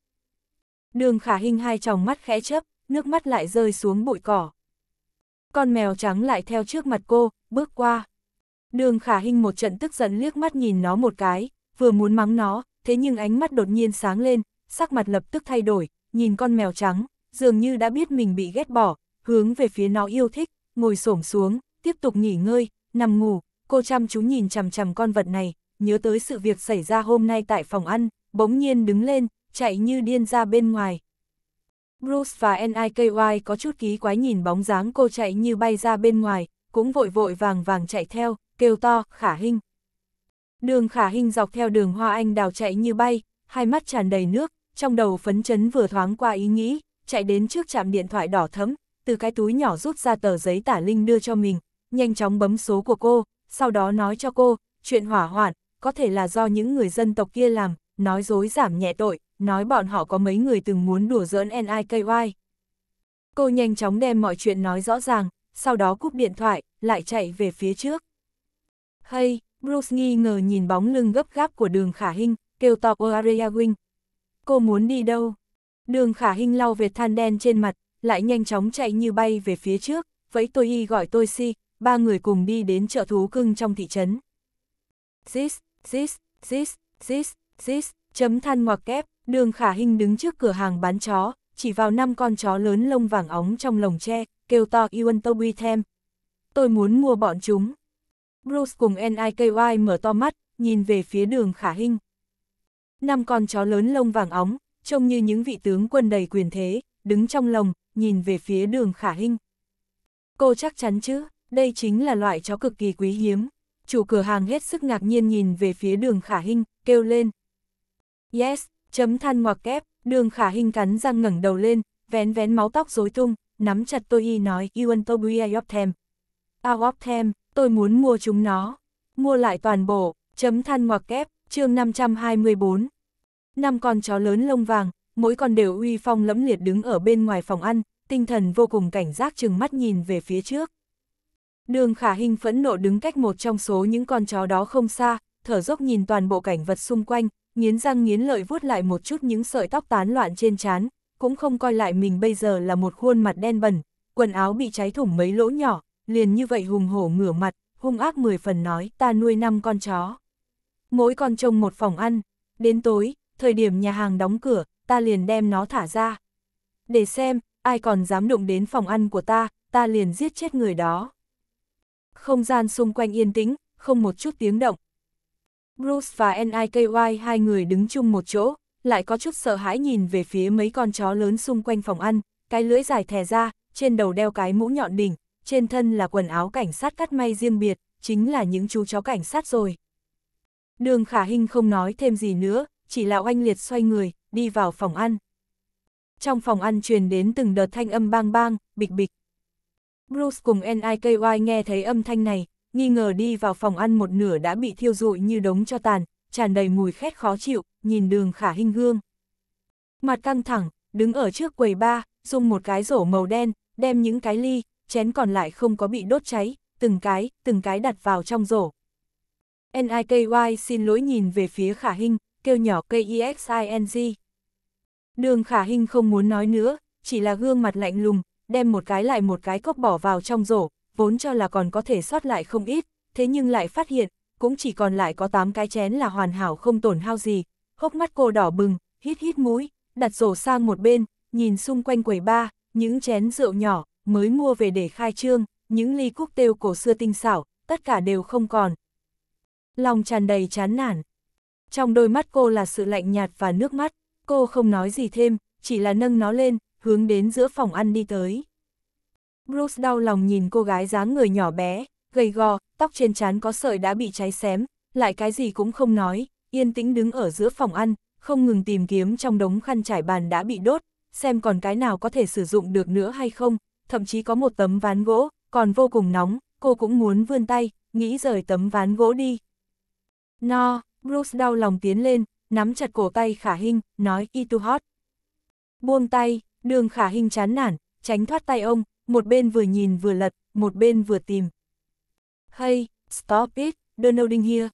Đường khả hình hai tròng mắt khẽ chấp, nước mắt lại rơi xuống bụi cỏ. Con mèo trắng lại theo trước mặt cô, bước qua. Đường khả hình một trận tức giận liếc mắt nhìn nó một cái, vừa muốn mắng nó, thế nhưng ánh mắt đột nhiên sáng lên, sắc mặt lập tức thay đổi, nhìn con mèo trắng, dường như đã biết mình bị ghét bỏ, hướng về phía nó yêu thích, ngồi xổm xuống, tiếp tục nghỉ ngơi, nằm ngủ, cô chăm chú nhìn chằm chằm con vật này, nhớ tới sự việc xảy ra hôm nay tại phòng ăn, bỗng nhiên đứng lên, chạy như điên ra bên ngoài. Bruce và Niky có chút ký quái nhìn bóng dáng cô chạy như bay ra bên ngoài, cũng vội vội vàng vàng chạy theo, kêu to, khả hình. Đường khả hình dọc theo đường hoa anh đào chạy như bay, hai mắt tràn đầy nước, trong đầu phấn chấn vừa thoáng qua ý nghĩ, chạy đến trước chạm điện thoại đỏ thấm, từ cái túi nhỏ rút ra tờ giấy tả linh đưa cho mình, nhanh chóng bấm số của cô, sau đó nói cho cô, chuyện hỏa hoạn, có thể là do những người dân tộc kia làm, nói dối giảm nhẹ tội, nói bọn họ có mấy người từng muốn đùa giỡn NIKY. Cô nhanh chóng đem mọi chuyện nói rõ ràng, sau đó cúp điện thoại, lại chạy về phía trước. hey Bruce nghi ngờ nhìn bóng lưng gấp gáp của đường khả hình, kêu to Oarea Wing, Cô muốn đi đâu? Đường khả hình lau vệt than đen trên mặt, lại nhanh chóng chạy như bay về phía trước, vẫy tôi y gọi tôi si, ba người cùng đi đến chợ thú cưng trong thị trấn. Zis, zis, zis, zis, zis, chấm than ngoặc kép, đường khả hình đứng trước cửa hàng bán chó, chỉ vào năm con chó lớn lông vàng óng trong lồng tre, kêu to Ewan Toby thêm Tôi muốn mua bọn chúng. Bruce cùng NIKY mở to mắt, nhìn về phía đường khả hình, năm con chó lớn lông vàng óng, trông như những vị tướng quân đầy quyền thế, đứng trong lồng, nhìn về phía đường khả hinh. Cô chắc chắn chứ, đây chính là loại chó cực kỳ quý hiếm. Chủ cửa hàng hết sức ngạc nhiên nhìn về phía đường khả hinh, kêu lên. Yes, chấm than ngoặc kép, đường khả hinh cắn răng ngẩng đầu lên, vén vén máu tóc rối tung, nắm chặt tôi y nói, you want to be out of them. Out of them, tôi muốn mua chúng nó. Mua lại toàn bộ, chấm than ngoặc kép, chương 524, năm con chó lớn lông vàng, mỗi con đều uy phong lẫm liệt đứng ở bên ngoài phòng ăn, tinh thần vô cùng cảnh giác chừng mắt nhìn về phía trước. Đường khả hình phẫn nộ đứng cách một trong số những con chó đó không xa, thở dốc nhìn toàn bộ cảnh vật xung quanh, nghiến răng nghiến lợi vuốt lại một chút những sợi tóc tán loạn trên trán, cũng không coi lại mình bây giờ là một khuôn mặt đen bẩn, quần áo bị cháy thủng mấy lỗ nhỏ, liền như vậy hùng hổ ngửa mặt, hung ác mười phần nói ta nuôi năm con chó. Mỗi con trông một phòng ăn, đến tối, thời điểm nhà hàng đóng cửa, ta liền đem nó thả ra. Để xem, ai còn dám đụng đến phòng ăn của ta, ta liền giết chết người đó. Không gian xung quanh yên tĩnh, không một chút tiếng động. Bruce và Niky hai người đứng chung một chỗ, lại có chút sợ hãi nhìn về phía mấy con chó lớn xung quanh phòng ăn, cái lưỡi dài thè ra, trên đầu đeo cái mũ nhọn đỉnh, trên thân là quần áo cảnh sát cắt may riêng biệt, chính là những chú chó cảnh sát rồi. Đường Khả Hinh không nói thêm gì nữa, chỉ là oanh liệt xoay người, đi vào phòng ăn. Trong phòng ăn truyền đến từng đợt thanh âm bang bang, bịch bịch. Bruce cùng NIKY nghe thấy âm thanh này, nghi ngờ đi vào phòng ăn một nửa đã bị thiêu rụi như đống cho tàn, tràn đầy mùi khét khó chịu, nhìn đường khả Hinh gương. Mặt căng thẳng, đứng ở trước quầy ba, dùng một cái rổ màu đen, đem những cái ly, chén còn lại không có bị đốt cháy, từng cái, từng cái đặt vào trong rổ. NIKY xin lỗi nhìn về phía khả Hinh kêu nhỏ KIXING. E Đường khả hình không muốn nói nữa, chỉ là gương mặt lạnh lùng, đem một cái lại một cái cốc bỏ vào trong rổ, vốn cho là còn có thể sót lại không ít, thế nhưng lại phát hiện, cũng chỉ còn lại có 8 cái chén là hoàn hảo không tổn hao gì, hốc mắt cô đỏ bừng, hít hít mũi, đặt rổ sang một bên, nhìn xung quanh quầy ba, những chén rượu nhỏ, mới mua về để khai trương, những ly cúc têu cổ xưa tinh xảo, tất cả đều không còn. Lòng tràn đầy chán nản. Trong đôi mắt cô là sự lạnh nhạt và nước mắt, cô không nói gì thêm, chỉ là nâng nó lên, hướng đến giữa phòng ăn đi tới. Bruce đau lòng nhìn cô gái dáng người nhỏ bé, gầy gò, tóc trên trán có sợi đã bị cháy xém, lại cái gì cũng không nói, yên tĩnh đứng ở giữa phòng ăn, không ngừng tìm kiếm trong đống khăn trải bàn đã bị đốt, xem còn cái nào có thể sử dụng được nữa hay không, thậm chí có một tấm ván gỗ, còn vô cùng nóng, cô cũng muốn vươn tay, nghĩ rời tấm ván gỗ đi. No, Bruce đau lòng tiến lên, nắm chặt cổ tay khả Hinh, nói y tu hot. Buông tay, đường khả Hinh chán nản, tránh thoát tay ông, một bên vừa nhìn vừa lật, một bên vừa tìm. Hey, stop it, Donaldin here.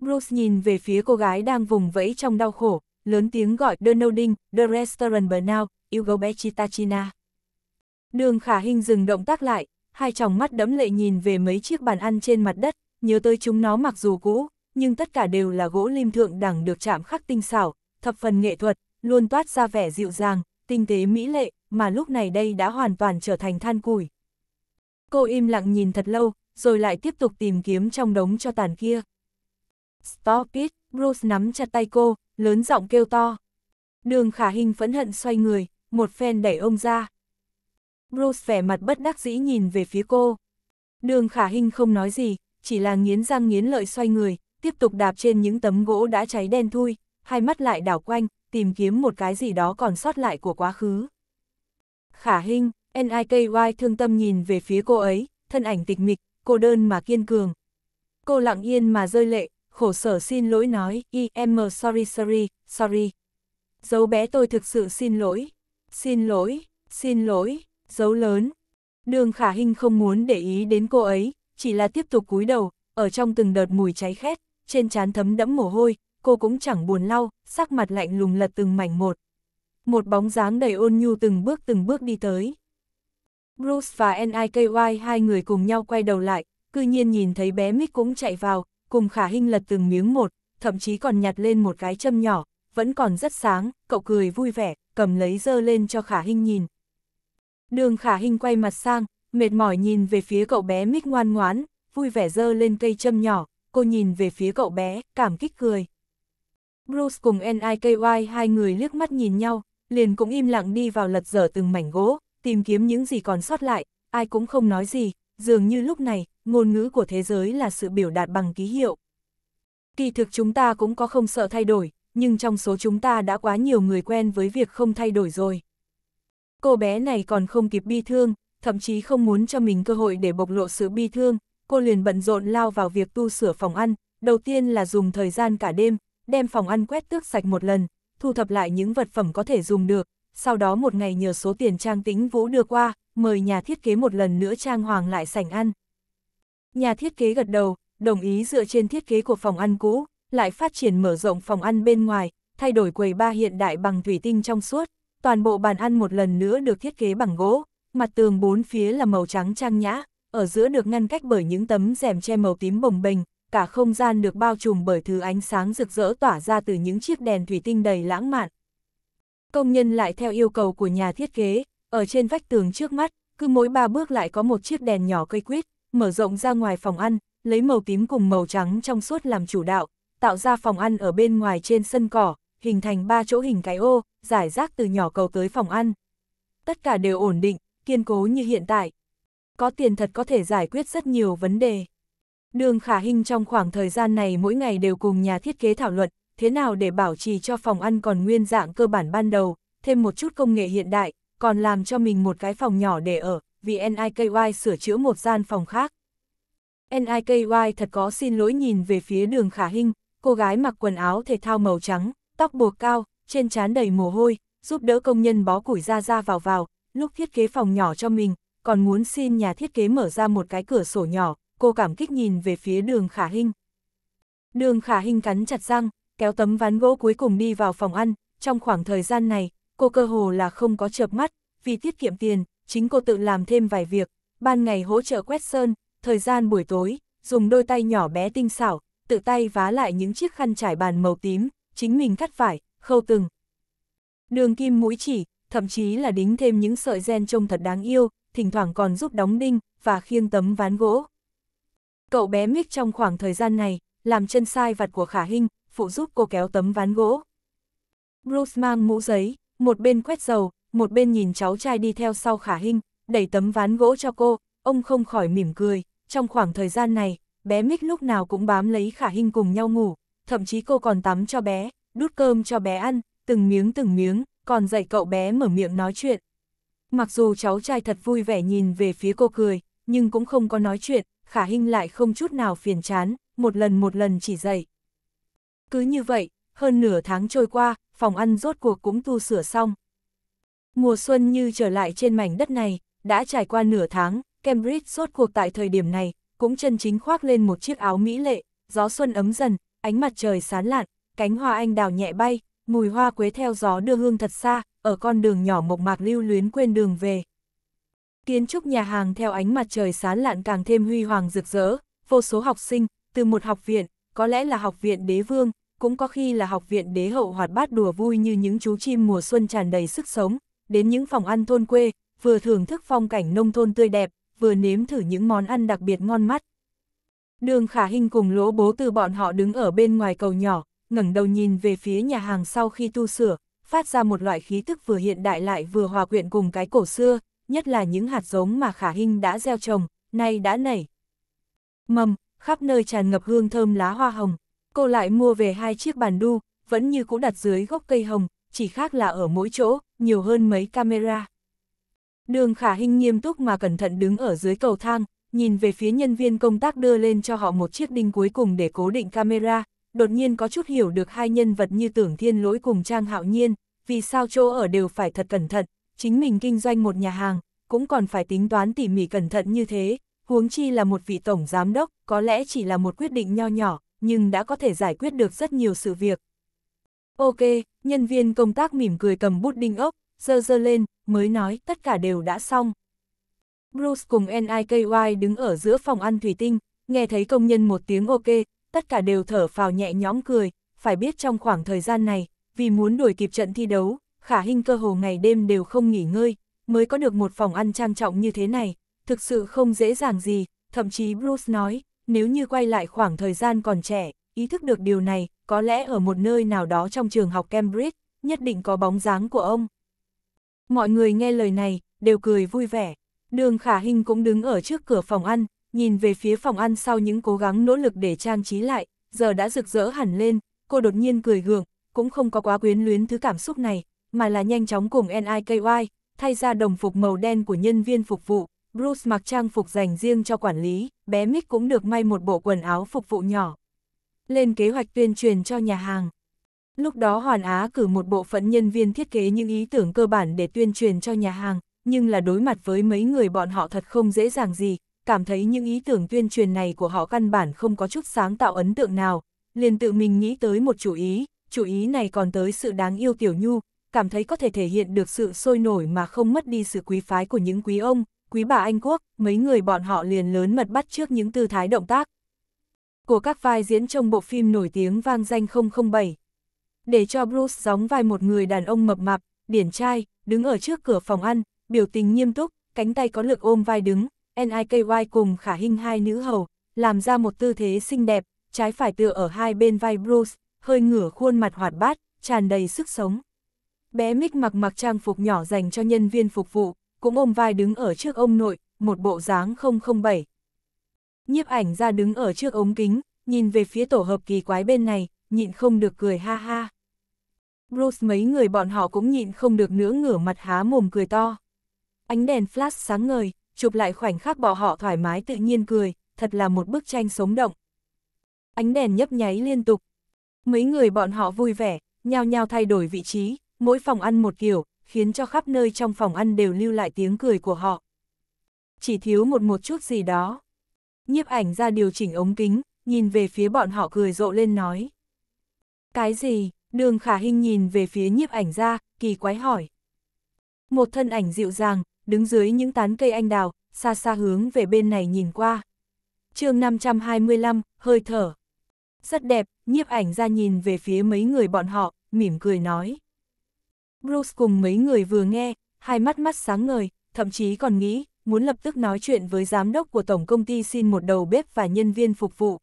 Bruce nhìn về phía cô gái đang vùng vẫy trong đau khổ, lớn tiếng gọi Donaldin, the restaurant by now, you go back Chitachina. Đường khả Hinh dừng động tác lại, hai tròng mắt đẫm lệ nhìn về mấy chiếc bàn ăn trên mặt đất, nhớ tới chúng nó mặc dù cũ, nhưng tất cả đều là gỗ lim thượng đẳng được chạm khắc tinh xảo, thập phần nghệ thuật, luôn toát ra vẻ dịu dàng, tinh tế mỹ lệ, mà lúc này đây đã hoàn toàn trở thành than củi. Cô im lặng nhìn thật lâu, rồi lại tiếp tục tìm kiếm trong đống cho tàn kia. Stop it, Bruce nắm chặt tay cô, lớn giọng kêu to. Đường khả hình phẫn hận xoay người, một phen đẩy ông ra. Bruce vẻ mặt bất đắc dĩ nhìn về phía cô. Đường khả hình không nói gì, chỉ là nghiến răng nghiến lợi xoay người, tiếp tục đạp trên những tấm gỗ đã cháy đen thui, hai mắt lại đảo quanh, tìm kiếm một cái gì đó còn sót lại của quá khứ. Khả Hinh, NIKY thương tâm nhìn về phía cô ấy, thân ảnh tịch mịch, cô đơn mà kiên cường. Cô lặng yên mà rơi lệ, khổ sở xin lỗi nói, I am sorry sorry, sorry. Dấu bé tôi thực sự xin lỗi, xin lỗi, xin lỗi, dấu lớn. Đường Khả Hinh không muốn để ý đến cô ấy, chỉ là tiếp tục cúi đầu, ở trong từng đợt mùi cháy khét, trên trán thấm đẫm mồ hôi, cô cũng chẳng buồn lau, sắc mặt lạnh lùng lật từng mảnh một. Một bóng dáng đầy ôn nhu từng bước từng bước đi tới. Bruce và Niky hai người cùng nhau quay đầu lại, cư nhiên nhìn thấy bé Mick cũng chạy vào, cùng khả hinh lật từng miếng một, thậm chí còn nhặt lên một cái châm nhỏ, vẫn còn rất sáng, cậu cười vui vẻ, cầm lấy dơ lên cho khả hinh nhìn. Đường khả hinh quay mặt sang, mệt mỏi nhìn về phía cậu bé Mick ngoan ngoán, vui vẻ dơ lên cây châm nhỏ, cô nhìn về phía cậu bé, cảm kích cười. Bruce cùng Niky hai người liếc mắt nhìn nhau, liền cũng im lặng đi vào lật dở từng mảnh gỗ, tìm kiếm những gì còn sót lại, ai cũng không nói gì, dường như lúc này, ngôn ngữ của thế giới là sự biểu đạt bằng ký hiệu. Kỳ thực chúng ta cũng có không sợ thay đổi, nhưng trong số chúng ta đã quá nhiều người quen với việc không thay đổi rồi. Cô bé này còn không kịp bi thương, thậm chí không muốn cho mình cơ hội để bộc lộ sự bi thương, cô liền bận rộn lao vào việc tu sửa phòng ăn, đầu tiên là dùng thời gian cả đêm, đem phòng ăn quét tước sạch một lần, thu thập lại những vật phẩm có thể dùng được, sau đó một ngày nhờ số tiền trang tính vũ đưa qua, mời nhà thiết kế một lần nữa trang hoàng lại sảnh ăn. Nhà thiết kế gật đầu, đồng ý dựa trên thiết kế của phòng ăn cũ, lại phát triển mở rộng phòng ăn bên ngoài, thay đổi quầy ba hiện đại bằng thủy tinh trong suốt, toàn bộ bàn ăn một lần nữa được thiết kế bằng gỗ, mặt tường bốn phía là màu trắng trang nhã, ở giữa được ngăn cách bởi những tấm rèm che màu tím bồng bềnh, cả không gian được bao trùm bởi thứ ánh sáng rực rỡ tỏa ra từ những chiếc đèn thủy tinh đầy lãng mạn. Công nhân lại theo yêu cầu của nhà thiết kế, ở trên vách tường trước mắt, cứ mỗi ba bước lại có một chiếc đèn nhỏ cây quýt, mở rộng ra ngoài phòng ăn, lấy màu tím cùng màu trắng trong suốt làm chủ đạo, tạo ra phòng ăn ở bên ngoài trên sân cỏ, hình thành ba chỗ hình cái ô, giải rác từ nhỏ cầu tới phòng ăn. Tất cả đều ổn định, kiên cố như hiện tại, có tiền thật có thể giải quyết rất nhiều vấn đề. Đường Khả Hinh trong khoảng thời gian này mỗi ngày đều cùng nhà thiết kế thảo luận, thế nào để bảo trì cho phòng ăn còn nguyên dạng cơ bản ban đầu, thêm một chút công nghệ hiện đại, còn làm cho mình một cái phòng nhỏ để ở, vì NIKY sửa chữa một gian phòng khác. NIKY thật có xin lỗi nhìn về phía đường Khả Hinh, cô gái mặc quần áo thể thao màu trắng, tóc buộc cao, trên trán đầy mồ hôi, giúp đỡ công nhân bó củi ra ra vào vào, lúc thiết kế phòng nhỏ cho mình, còn muốn xin nhà thiết kế mở ra một cái cửa sổ nhỏ, cô cảm kích nhìn về phía đường khả hình. Đường khả hình cắn chặt răng, kéo tấm ván gỗ cuối cùng đi vào phòng ăn, trong khoảng thời gian này, cô cơ hồ là không có chợp mắt, vì tiết kiệm tiền, chính cô tự làm thêm vài việc, ban ngày hỗ trợ quét sơn, thời gian buổi tối, dùng đôi tay nhỏ bé tinh xảo, tự tay vá lại những chiếc khăn trải bàn màu tím, chính mình cắt vải, khâu từng. Đường kim mũi chỉ, thậm chí là đính thêm những sợi gen trông thật đáng yêu, thỉnh thoảng còn giúp đóng đinh và khiêng tấm ván gỗ. Cậu bé Mick trong khoảng thời gian này, làm chân sai vặt của Khả Hinh, phụ giúp cô kéo tấm ván gỗ. Bruce mang mũ giấy, một bên quét dầu, một bên nhìn cháu trai đi theo sau Khả Hinh, đẩy tấm ván gỗ cho cô, ông không khỏi mỉm cười, trong khoảng thời gian này, bé Mick lúc nào cũng bám lấy Khả Hinh cùng nhau ngủ, thậm chí cô còn tắm cho bé, đút cơm cho bé ăn, từng miếng từng miếng, còn dạy cậu bé mở miệng nói chuyện, Mặc dù cháu trai thật vui vẻ nhìn về phía cô cười, nhưng cũng không có nói chuyện, khả hình lại không chút nào phiền chán, một lần một lần chỉ dậy. Cứ như vậy, hơn nửa tháng trôi qua, phòng ăn rốt cuộc cũng tu sửa xong. Mùa xuân như trở lại trên mảnh đất này, đã trải qua nửa tháng, Cambridge rốt cuộc tại thời điểm này, cũng chân chính khoác lên một chiếc áo mỹ lệ, gió xuân ấm dần, ánh mặt trời sán lạn, cánh hoa anh đào nhẹ bay, mùi hoa quế theo gió đưa hương thật xa, ở con đường nhỏ mộc mạc lưu luyến quên đường về. Kiến trúc nhà hàng theo ánh mặt trời sáng lạn càng thêm huy hoàng rực rỡ, vô số học sinh, từ một học viện, có lẽ là học viện đế vương, cũng có khi là học viện đế hậu hoạt bát đùa vui như những chú chim mùa xuân tràn đầy sức sống, đến những phòng ăn thôn quê, vừa thưởng thức phong cảnh nông thôn tươi đẹp, vừa nếm thử những món ăn đặc biệt ngon mắt. Đường Khả hình cùng Lỗ Bố từ bọn họ đứng ở bên ngoài cầu nhỏ, ngẩng đầu nhìn về phía nhà hàng sau khi tu sửa, phát ra một loại khí tức vừa hiện đại lại vừa hòa quyện cùng cái cổ xưa, nhất là những hạt giống mà khả hình đã gieo trồng, nay đã nảy. Mầm, khắp nơi tràn ngập hương thơm lá hoa hồng, cô lại mua về hai chiếc bàn đu, vẫn như cũ đặt dưới gốc cây hồng, chỉ khác là ở mỗi chỗ, nhiều hơn mấy camera. Đường khả hình nghiêm túc mà cẩn thận đứng ở dưới cầu thang, nhìn về phía nhân viên công tác đưa lên cho họ một chiếc đinh cuối cùng để cố định camera, đột nhiên có chút hiểu được hai nhân vật như tưởng thiên lỗi cùng Trang Hạo Nhiên, vì sao chỗ ở đều phải thật cẩn thận, chính mình kinh doanh một nhà hàng, cũng còn phải tính toán tỉ mỉ cẩn thận như thế, huống chi là một vị tổng giám đốc, có lẽ chỉ là một quyết định nho nhỏ, nhưng đã có thể giải quyết được rất nhiều sự việc. Ok, nhân viên công tác mỉm cười cầm bút đinh ốc, dơ dơ lên, mới nói tất cả đều đã xong. Bruce cùng NIKY đứng ở giữa phòng ăn thủy tinh, nghe thấy công nhân một tiếng ok, tất cả đều thở phào nhẹ nhõm cười, phải biết trong khoảng thời gian này, vì muốn đuổi kịp trận thi đấu, khả hình cơ hồ ngày đêm đều không nghỉ ngơi, mới có được một phòng ăn trang trọng như thế này, thực sự không dễ dàng gì, thậm chí Bruce nói, nếu như quay lại khoảng thời gian còn trẻ, ý thức được điều này, có lẽ ở một nơi nào đó trong trường học Cambridge, nhất định có bóng dáng của ông. Mọi người nghe lời này, đều cười vui vẻ. Đường Khả hình cũng đứng ở trước cửa phòng ăn, nhìn về phía phòng ăn sau những cố gắng nỗ lực để trang trí lại, giờ đã rực rỡ hẳn lên, cô đột nhiên cười gượng, cũng không có quá quyến luyến thứ cảm xúc này, mà là nhanh chóng cùng NIKY, thay ra đồng phục màu đen của nhân viên phục vụ, Bruce mặc trang phục dành riêng cho quản lý, bé Mick cũng được may một bộ quần áo phục vụ nhỏ. Lên kế hoạch tuyên truyền cho nhà hàng. Lúc đó Hoàn Á cử một bộ phận nhân viên thiết kế những ý tưởng cơ bản để tuyên truyền cho nhà hàng, nhưng là đối mặt với mấy người bọn họ thật không dễ dàng gì, cảm thấy những ý tưởng tuyên truyền này của họ căn bản không có chút sáng tạo ấn tượng nào, liền tự mình nghĩ tới một chủ ý, chủ ý này còn tới sự đáng yêu Tiểu Nhu, cảm thấy có thể thể hiện được sự sôi nổi mà không mất đi sự quý phái của những quý ông, quý bà Anh Quốc, mấy người bọn họ liền lớn mật bắt trước những tư thái động tác của các vai diễn trong bộ phim nổi tiếng vang danh 007. Để cho Bruce gióng vai một người đàn ông mập mạp, điển trai, đứng ở trước cửa phòng ăn, biểu tình nghiêm túc, cánh tay có lực ôm vai đứng, NIKY cùng khả hình hai nữ hầu, làm ra một tư thế xinh đẹp, trái phải tựa ở hai bên vai Bruce, hơi ngửa khuôn mặt hoạt bát, tràn đầy sức sống. Bé Mick mặc mặc trang phục nhỏ dành cho nhân viên phục vụ, cũng ôm vai đứng ở trước ông nội, một bộ dáng 007. Nhiếp ảnh ra đứng ở trước ống kính, nhìn về phía tổ hợp kỳ quái bên này, nhịn không được cười ha ha. Bruce mấy người bọn họ cũng nhịn không được nữa ngửa mặt há mồm cười to. Ánh đèn flash sáng ngời, chụp lại khoảnh khắc bọn họ thoải mái tự nhiên cười, thật là một bức tranh sống động. Ánh đèn nhấp nháy liên tục. Mấy người bọn họ vui vẻ, nhao nhao thay đổi vị trí, mỗi phòng ăn một kiểu, khiến cho khắp nơi trong phòng ăn đều lưu lại tiếng cười của họ. Chỉ thiếu một một chút gì đó. Nhiếp ảnh ra điều chỉnh ống kính, nhìn về phía bọn họ cười rộ lên nói. Cái gì? Đường khả hình nhìn về phía nhiếp ảnh ra, kỳ quái hỏi. Một thân ảnh dịu dàng, đứng dưới những tán cây anh đào, xa xa hướng về bên này nhìn qua. chương 525, hơi thở. Rất đẹp, nhiếp ảnh ra nhìn về phía mấy người bọn họ, mỉm cười nói. Bruce cùng mấy người vừa nghe, hai mắt mắt sáng ngời, thậm chí còn nghĩ, muốn lập tức nói chuyện với giám đốc của tổng công ty xin một đầu bếp và nhân viên phục vụ.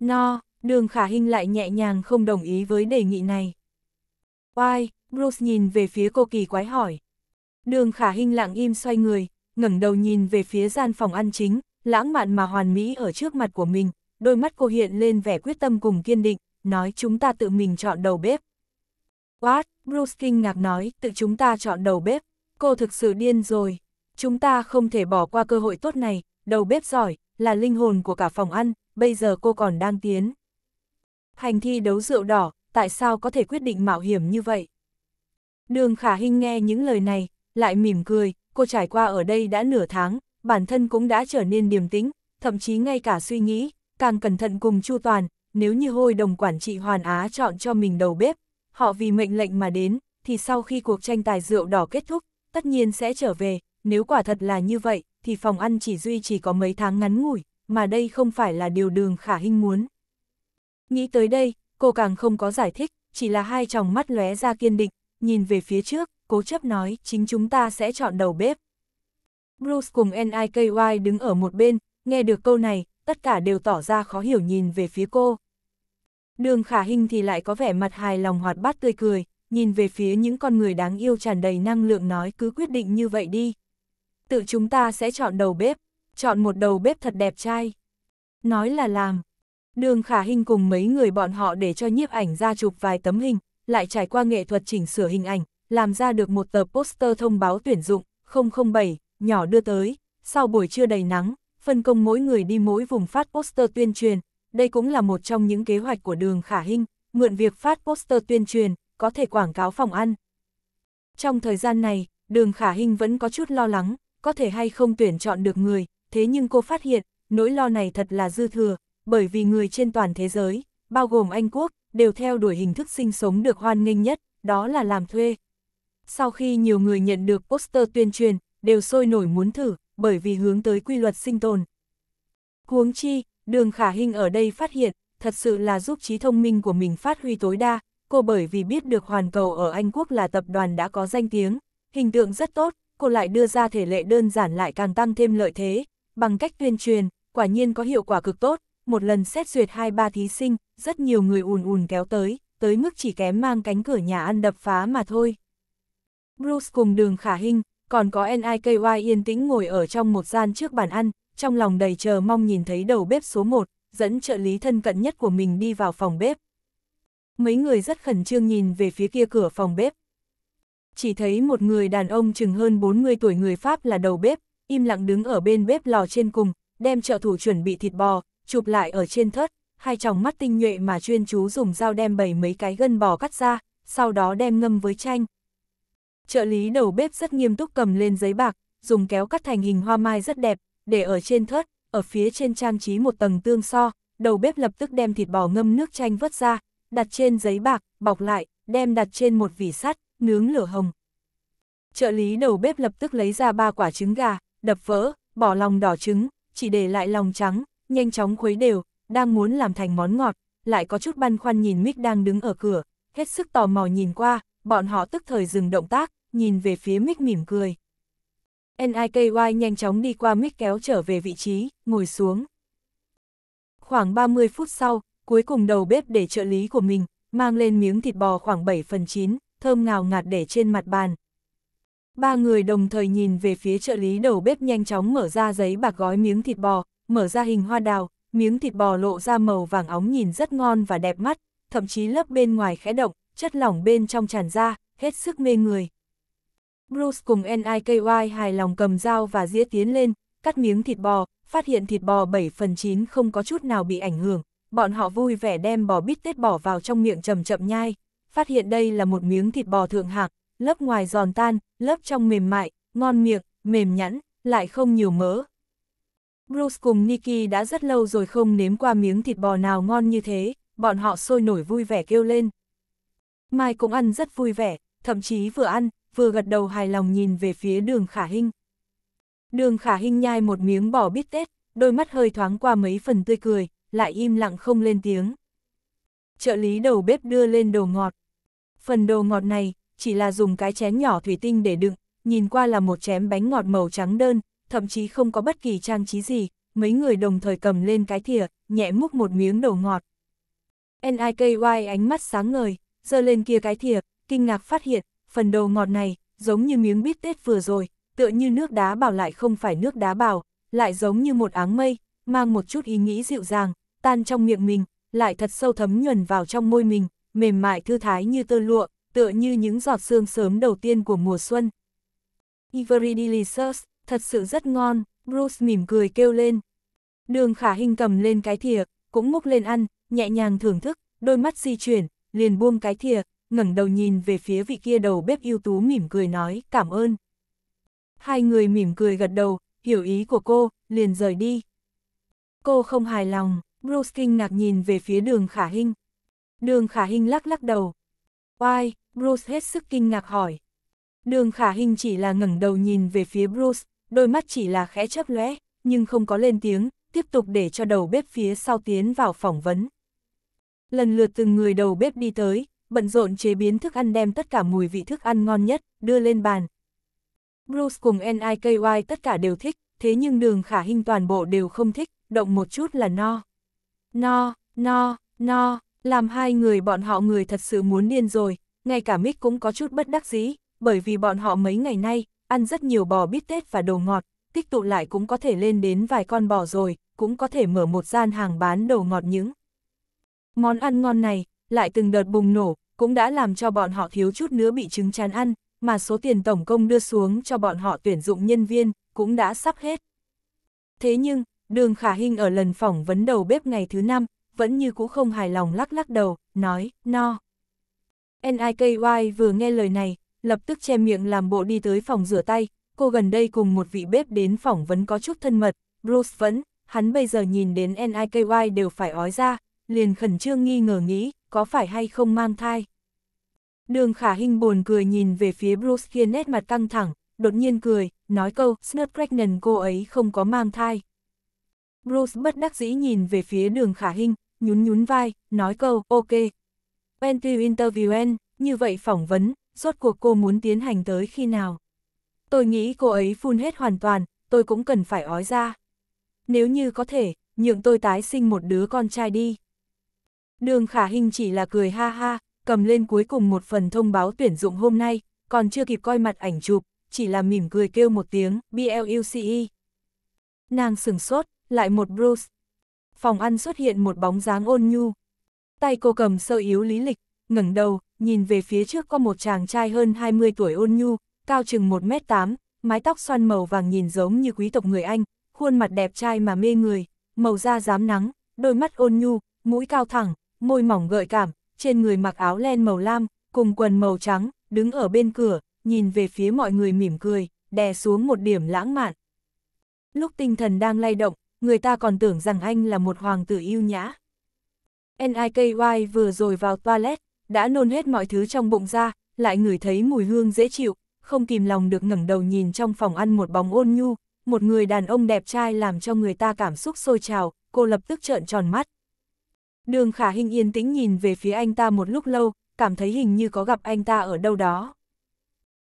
No, đường khả hình lại nhẹ nhàng không đồng ý với đề nghị này. why Bruce nhìn về phía cô kỳ quái hỏi. Đường khả hình lặng im xoay người, ngẩng đầu nhìn về phía gian phòng ăn chính, lãng mạn mà hoàn mỹ ở trước mặt của mình, đôi mắt cô hiện lên vẻ quyết tâm cùng kiên định, nói chúng ta tự mình chọn đầu bếp. What, Bruce kinh ngạc nói, tự chúng ta chọn đầu bếp, cô thực sự điên rồi, chúng ta không thể bỏ qua cơ hội tốt này, đầu bếp giỏi, là linh hồn của cả phòng ăn, bây giờ cô còn đang tiến. Hành thi đấu rượu đỏ, tại sao có thể quyết định mạo hiểm như vậy? Đường khả hình nghe những lời này, lại mỉm cười, cô trải qua ở đây đã nửa tháng, bản thân cũng đã trở nên điềm tĩnh, thậm chí ngay cả suy nghĩ, càng cẩn thận cùng Chu Toàn, nếu như hôi đồng quản trị Hoàn Á chọn cho mình đầu bếp, họ vì mệnh lệnh mà đến, thì sau khi cuộc tranh tài rượu đỏ kết thúc, tất nhiên sẽ trở về, nếu quả thật là như vậy, thì phòng ăn chỉ duy chỉ có mấy tháng ngắn ngủi, mà đây không phải là điều đường khả hình muốn. Nghĩ tới đây, cô càng không có giải thích, chỉ là hai tròng mắt lóe ra kiên định, nhìn về phía trước, cố chấp nói, chính chúng ta sẽ chọn đầu bếp. Bruce cùng Niky đứng ở một bên, nghe được câu này, tất cả đều tỏ ra khó hiểu nhìn về phía cô. Đường khả hình thì lại có vẻ mặt hài lòng hoạt bát tươi cười, nhìn về phía những con người đáng yêu tràn đầy năng lượng nói cứ quyết định như vậy đi. Tự chúng ta sẽ chọn đầu bếp, chọn một đầu bếp thật đẹp trai. Nói là làm. Đường khả hình cùng mấy người bọn họ để cho nhiếp ảnh ra chụp vài tấm hình, lại trải qua nghệ thuật chỉnh sửa hình ảnh, làm ra được một tờ poster thông báo tuyển dụng, 007, nhỏ đưa tới, sau buổi trưa đầy nắng, phân công mỗi người đi mỗi vùng phát poster tuyên truyền, đây cũng là một trong những kế hoạch của đường khả hinh, mượn việc phát poster tuyên truyền, có thể quảng cáo phòng ăn. Trong thời gian này, đường khả hinh vẫn có chút lo lắng, có thể hay không tuyển chọn được người, thế nhưng cô phát hiện, nỗi lo này thật là dư thừa, bởi vì người trên toàn thế giới, bao gồm Anh Quốc, đều theo đuổi hình thức sinh sống được hoan nghênh nhất, đó là làm thuê sau khi nhiều người nhận được poster tuyên truyền, đều sôi nổi muốn thử, bởi vì hướng tới quy luật sinh tồn. Huống chi, đường khả hình ở đây phát hiện, thật sự là giúp trí thông minh của mình phát huy tối đa, cô bởi vì biết được hoàn cầu ở Anh Quốc là tập đoàn đã có danh tiếng, hình tượng rất tốt, cô lại đưa ra thể lệ đơn giản lại càng tăng thêm lợi thế, bằng cách tuyên truyền, quả nhiên có hiệu quả cực tốt, một lần xét duyệt hai ba thí sinh, rất nhiều người ùn ùn kéo tới, tới mức chỉ kém mang cánh cửa nhà ăn đập phá mà thôi. Bruce cùng đường khả hình, còn có NIKY yên tĩnh ngồi ở trong một gian trước bàn ăn, trong lòng đầy chờ mong nhìn thấy đầu bếp số 1, dẫn trợ lý thân cận nhất của mình đi vào phòng bếp. Mấy người rất khẩn trương nhìn về phía kia cửa phòng bếp. Chỉ thấy một người đàn ông chừng hơn 40 tuổi người Pháp là đầu bếp, im lặng đứng ở bên bếp lò trên cùng, đem trợ thủ chuẩn bị thịt bò, chụp lại ở trên thớt, hai tròng mắt tinh nhuệ mà chuyên chú dùng dao đem bầy mấy cái gân bò cắt ra, sau đó đem ngâm với chanh. Trợ lý đầu bếp rất nghiêm túc cầm lên giấy bạc, dùng kéo cắt thành hình hoa mai rất đẹp, để ở trên thớt, ở phía trên trang trí một tầng tương so, đầu bếp lập tức đem thịt bò ngâm nước chanh vớt ra, đặt trên giấy bạc, bọc lại, đem đặt trên một vỉ sắt, nướng lửa hồng. Trợ lý đầu bếp lập tức lấy ra ba quả trứng gà, đập vỡ, bỏ lòng đỏ trứng, chỉ để lại lòng trắng, nhanh chóng khuấy đều, đang muốn làm thành món ngọt, lại có chút băn khoăn nhìn Mick đang đứng ở cửa, hết sức tò mò nhìn qua, bọn họ tức thời dừng động tác, nhìn về phía Mick mỉm cười. NIKY nhanh chóng đi qua Mick kéo trở về vị trí, ngồi xuống. Khoảng 30 phút sau, cuối cùng đầu bếp để trợ lý của mình, mang lên miếng thịt bò khoảng 7 phần 9, thơm ngào ngạt để trên mặt bàn. Ba người đồng thời nhìn về phía trợ lý đầu bếp nhanh chóng mở ra giấy bạc gói miếng thịt bò, mở ra hình hoa đào, miếng thịt bò lộ ra màu vàng óng nhìn rất ngon và đẹp mắt, thậm chí lớp bên ngoài khẽ động, chất lỏng bên trong tràn ra, hết sức mê người. Bruce cùng NIKY hài lòng cầm dao và dĩa tiến lên, cắt miếng thịt bò, phát hiện thịt bò 7 phần 9 không có chút nào bị ảnh hưởng. Bọn họ vui vẻ đem bò bít tết bỏ vào trong miệng chậm chậm nhai. Phát hiện đây là một miếng thịt bò thượng hạng, lớp ngoài giòn tan, lớp trong mềm mại, ngon miệng, mềm nhẵn, lại không nhiều mỡ. Bruce cùng Nikki đã rất lâu rồi không nếm qua miếng thịt bò nào ngon như thế, bọn họ sôi nổi vui vẻ kêu lên. Mai cũng ăn rất vui vẻ, thậm chí vừa ăn, vừa gật đầu hài lòng nhìn về phía đường khả hinh. Đường khả hinh nhai một miếng bò bít tết, đôi mắt hơi thoáng qua mấy phần tươi cười, lại im lặng không lên tiếng. Trợ lý đầu bếp đưa lên đồ ngọt. Phần đồ ngọt này, chỉ là dùng cái chén nhỏ thủy tinh để đựng, nhìn qua là một chén bánh ngọt màu trắng đơn, thậm chí không có bất kỳ trang trí gì, mấy người đồng thời cầm lên cái thìa, nhẹ múc một miếng đồ ngọt. NIKY ánh mắt sáng ngời, giơ lên kia cái thìa, kinh ngạc phát hiện, phần đầu ngọt này, giống như miếng bít tết vừa rồi, tựa như nước đá bảo lại không phải nước đá bảo, lại giống như một áng mây, mang một chút ý nghĩ dịu dàng, tan trong miệng mình, lại thật sâu thấm nhuần vào trong môi mình, mềm mại thư thái như tơ lụa, tựa như những giọt sương sớm đầu tiên của mùa xuân. Ivory Delicious, thật sự rất ngon, Bruce mỉm cười kêu lên. Đường khả hình cầm lên cái thìa, cũng múc lên ăn, nhẹ nhàng thưởng thức, đôi mắt di chuyển, liền buông cái thìa, ngẩng đầu nhìn về phía vị kia đầu bếp ưu tú mỉm cười nói, cảm ơn. Hai người mỉm cười gật đầu, hiểu ý của cô, liền rời đi. Cô không hài lòng, Bruce kinh ngạc nhìn về phía đường khả hình. Đường khả hình lắc lắc đầu. Oai, Bruce hết sức kinh ngạc hỏi. Đường khả hình chỉ là ngẩng đầu nhìn về phía Bruce, đôi mắt chỉ là khẽ chớp lóe, nhưng không có lên tiếng, tiếp tục để cho đầu bếp phía sau tiến vào phỏng vấn. Lần lượt từng người đầu bếp đi tới, bận rộn chế biến thức ăn đem tất cả mùi vị thức ăn ngon nhất, đưa lên bàn. Bruce cùng NIKY tất cả đều thích, thế nhưng đường khả hình toàn bộ đều không thích, động một chút là no. No, no, no, làm hai người bọn họ người thật sự muốn điên rồi, ngay cả Mick cũng có chút bất đắc dĩ, bởi vì bọn họ mấy ngày nay, ăn rất nhiều bò bít tết và đồ ngọt, tích tụ lại cũng có thể lên đến vài con bò rồi, cũng có thể mở một gian hàng bán đồ ngọt những. Món ăn ngon này, lại từng đợt bùng nổ, cũng đã làm cho bọn họ thiếu chút nữa bị trứng chán ăn, mà số tiền tổng công đưa xuống cho bọn họ tuyển dụng nhân viên, cũng đã sắp hết. Thế nhưng, đường khả hình ở lần phỏng vấn đầu bếp ngày thứ năm, vẫn như cũ không hài lòng lắc lắc đầu, nói, no. NIKY vừa nghe lời này, lập tức che miệng làm bộ đi tới phòng rửa tay, cô gần đây cùng một vị bếp đến phỏng vấn có chút thân mật, Bruce vẫn, hắn bây giờ nhìn đến NIKY đều phải ói ra, liền khẩn trương nghi ngờ nghĩ, có phải hay không mang thai. Đường khả hình buồn cười nhìn về phía Bruce kia nét mặt căng thẳng, đột nhiên cười, nói câu, Snut Pregnant cô ấy không có mang thai. Bruce bất đắc dĩ nhìn về phía đường khả hình, nhún nhún vai, nói câu, ok. When to interview en, như vậy phỏng vấn, suốt cuộc cô muốn tiến hành tới khi nào? Tôi nghĩ cô ấy phun hết hoàn toàn, tôi cũng cần phải ói ra. Nếu như có thể, nhượng tôi tái sinh một đứa con trai đi. Đường khả hình chỉ là cười ha ha, cầm lên cuối cùng một phần thông báo tuyển dụng hôm nay, còn chưa kịp coi mặt ảnh chụp, chỉ là mỉm cười kêu một tiếng, BLUCE. Nàng sừng sốt, lại một Bruce. Phòng ăn xuất hiện một bóng dáng ôn nhu. Tay cô cầm sơ yếu lý lịch, ngẩng đầu, nhìn về phía trước có một chàng trai hơn 20 tuổi ôn nhu, cao chừng 1m8, mái tóc xoăn màu vàng nhìn giống như quý tộc người Anh, khuôn mặt đẹp trai mà mê người, màu da dám nắng, đôi mắt ôn nhu, mũi cao thẳng, môi mỏng gợi cảm, trên người mặc áo len màu lam, cùng quần màu trắng, đứng ở bên cửa, nhìn về phía mọi người mỉm cười, đè xuống một điểm lãng mạn. Lúc tinh thần đang lay động, người ta còn tưởng rằng anh là một hoàng tử yêu nhã. Niky vừa rồi vào toilet, đã nôn hết mọi thứ trong bụng ra, lại ngửi thấy mùi hương dễ chịu, không kìm lòng được ngẩng đầu nhìn trong phòng ăn một bóng ôn nhu, một người đàn ông đẹp trai làm cho người ta cảm xúc sôi trào, cô lập tức trợn tròn mắt. Đường khả hình yên tĩnh nhìn về phía anh ta một lúc lâu, cảm thấy hình như có gặp anh ta ở đâu đó.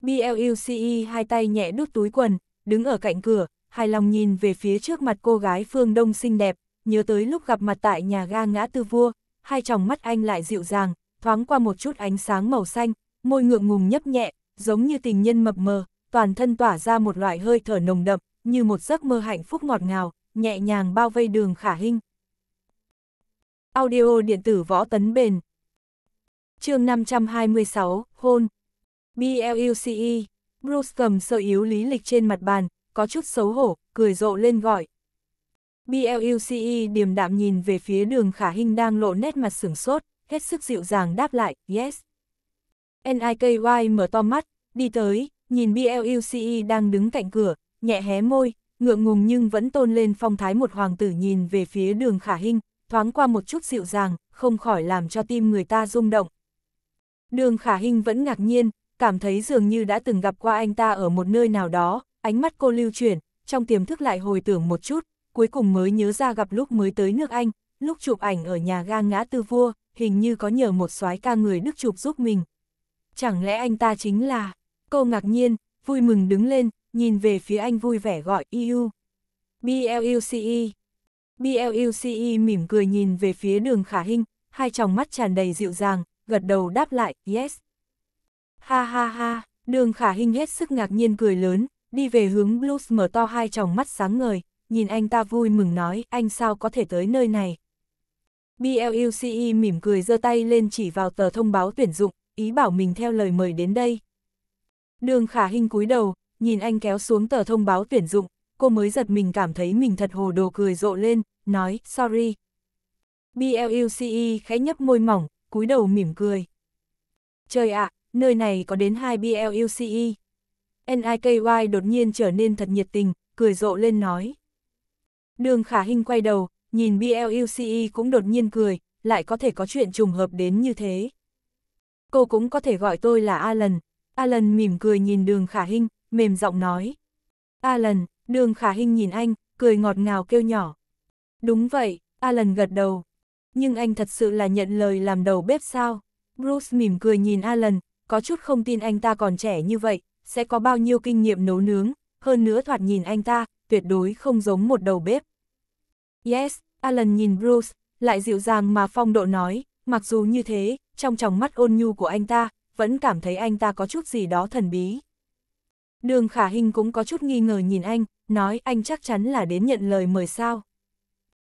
BLUCE hai tay nhẹ đút túi quần, đứng ở cạnh cửa, hài lòng nhìn về phía trước mặt cô gái phương đông xinh đẹp, nhớ tới lúc gặp mặt tại nhà ga ngã tư vua, hai tròng mắt anh lại dịu dàng, thoáng qua một chút ánh sáng màu xanh, môi ngượng ngùng nhấp nhẹ, giống như tình nhân mập mờ, toàn thân tỏa ra một loại hơi thở nồng đậm, như một giấc mơ hạnh phúc ngọt ngào, nhẹ nhàng bao vây đường khả hình. Audio điện tử võ tấn bền. chương 526, hôn. BLUCE, Bruce cầm sơ yếu lý lịch trên mặt bàn, có chút xấu hổ, cười rộ lên gọi. BLUCE điềm đạm nhìn về phía đường khả hình đang lộ nét mặt sửng sốt, hết sức dịu dàng đáp lại, yes. NIKY mở to mắt, đi tới, nhìn BLUCE đang đứng cạnh cửa, nhẹ hé môi, ngượng ngùng nhưng vẫn tôn lên phong thái một hoàng tử nhìn về phía đường khả hình, thoáng qua một chút dịu dàng, không khỏi làm cho tim người ta rung động. Đường Khả Hinh vẫn ngạc nhiên, cảm thấy dường như đã từng gặp qua anh ta ở một nơi nào đó, ánh mắt cô lưu chuyển, trong tiềm thức lại hồi tưởng một chút, cuối cùng mới nhớ ra gặp lúc mới tới nước Anh, lúc chụp ảnh ở nhà ga ngã tư vua, hình như có nhờ một soái ca người Đức chụp giúp mình. Chẳng lẽ anh ta chính là... Cô ngạc nhiên, vui mừng đứng lên, nhìn về phía anh vui vẻ gọi EU. BLUCE. BLUCE mỉm cười nhìn về phía đường khả hinh, hai tròng mắt tràn đầy dịu dàng, gật đầu đáp lại, yes. Ha ha ha, đường khả hinh hết sức ngạc nhiên cười lớn, đi về hướng Blues mở to hai tròng mắt sáng ngời, nhìn anh ta vui mừng nói, anh sao có thể tới nơi này. BLUCE mỉm cười giơ tay lên chỉ vào tờ thông báo tuyển dụng, ý bảo mình theo lời mời đến đây. Đường khả hinh cúi đầu, nhìn anh kéo xuống tờ thông báo tuyển dụng, cô mới giật mình cảm thấy mình thật hồ đồ cười rộ lên, nói, sorry. BLUCE khẽ nhấp môi mỏng, cúi đầu mỉm cười. Trời ạ, à, nơi này có đến hai BLUCE. NIKY đột nhiên trở nên thật nhiệt tình, cười rộ lên nói. Đường khả hình quay đầu, nhìn BLUCE cũng đột nhiên cười, lại có thể có chuyện trùng hợp đến như thế. Cô cũng có thể gọi tôi là Alan. Alan mỉm cười nhìn đường khả hình, mềm giọng nói. Alan, đường khả hình nhìn anh, cười ngọt ngào kêu nhỏ. Đúng vậy, Alan gật đầu. Nhưng anh thật sự là nhận lời làm đầu bếp sao? Bruce mỉm cười nhìn Alan, có chút không tin anh ta còn trẻ như vậy, sẽ có bao nhiêu kinh nghiệm nấu nướng, hơn nữa thoạt nhìn anh ta, tuyệt đối không giống một đầu bếp. Yes, Alan nhìn Bruce, lại dịu dàng mà phong độ nói, mặc dù như thế, trong tròng mắt ôn nhu của anh ta, vẫn cảm thấy anh ta có chút gì đó thần bí. Đường khả hình cũng có chút nghi ngờ nhìn anh, nói anh chắc chắn là đến nhận lời mời sao.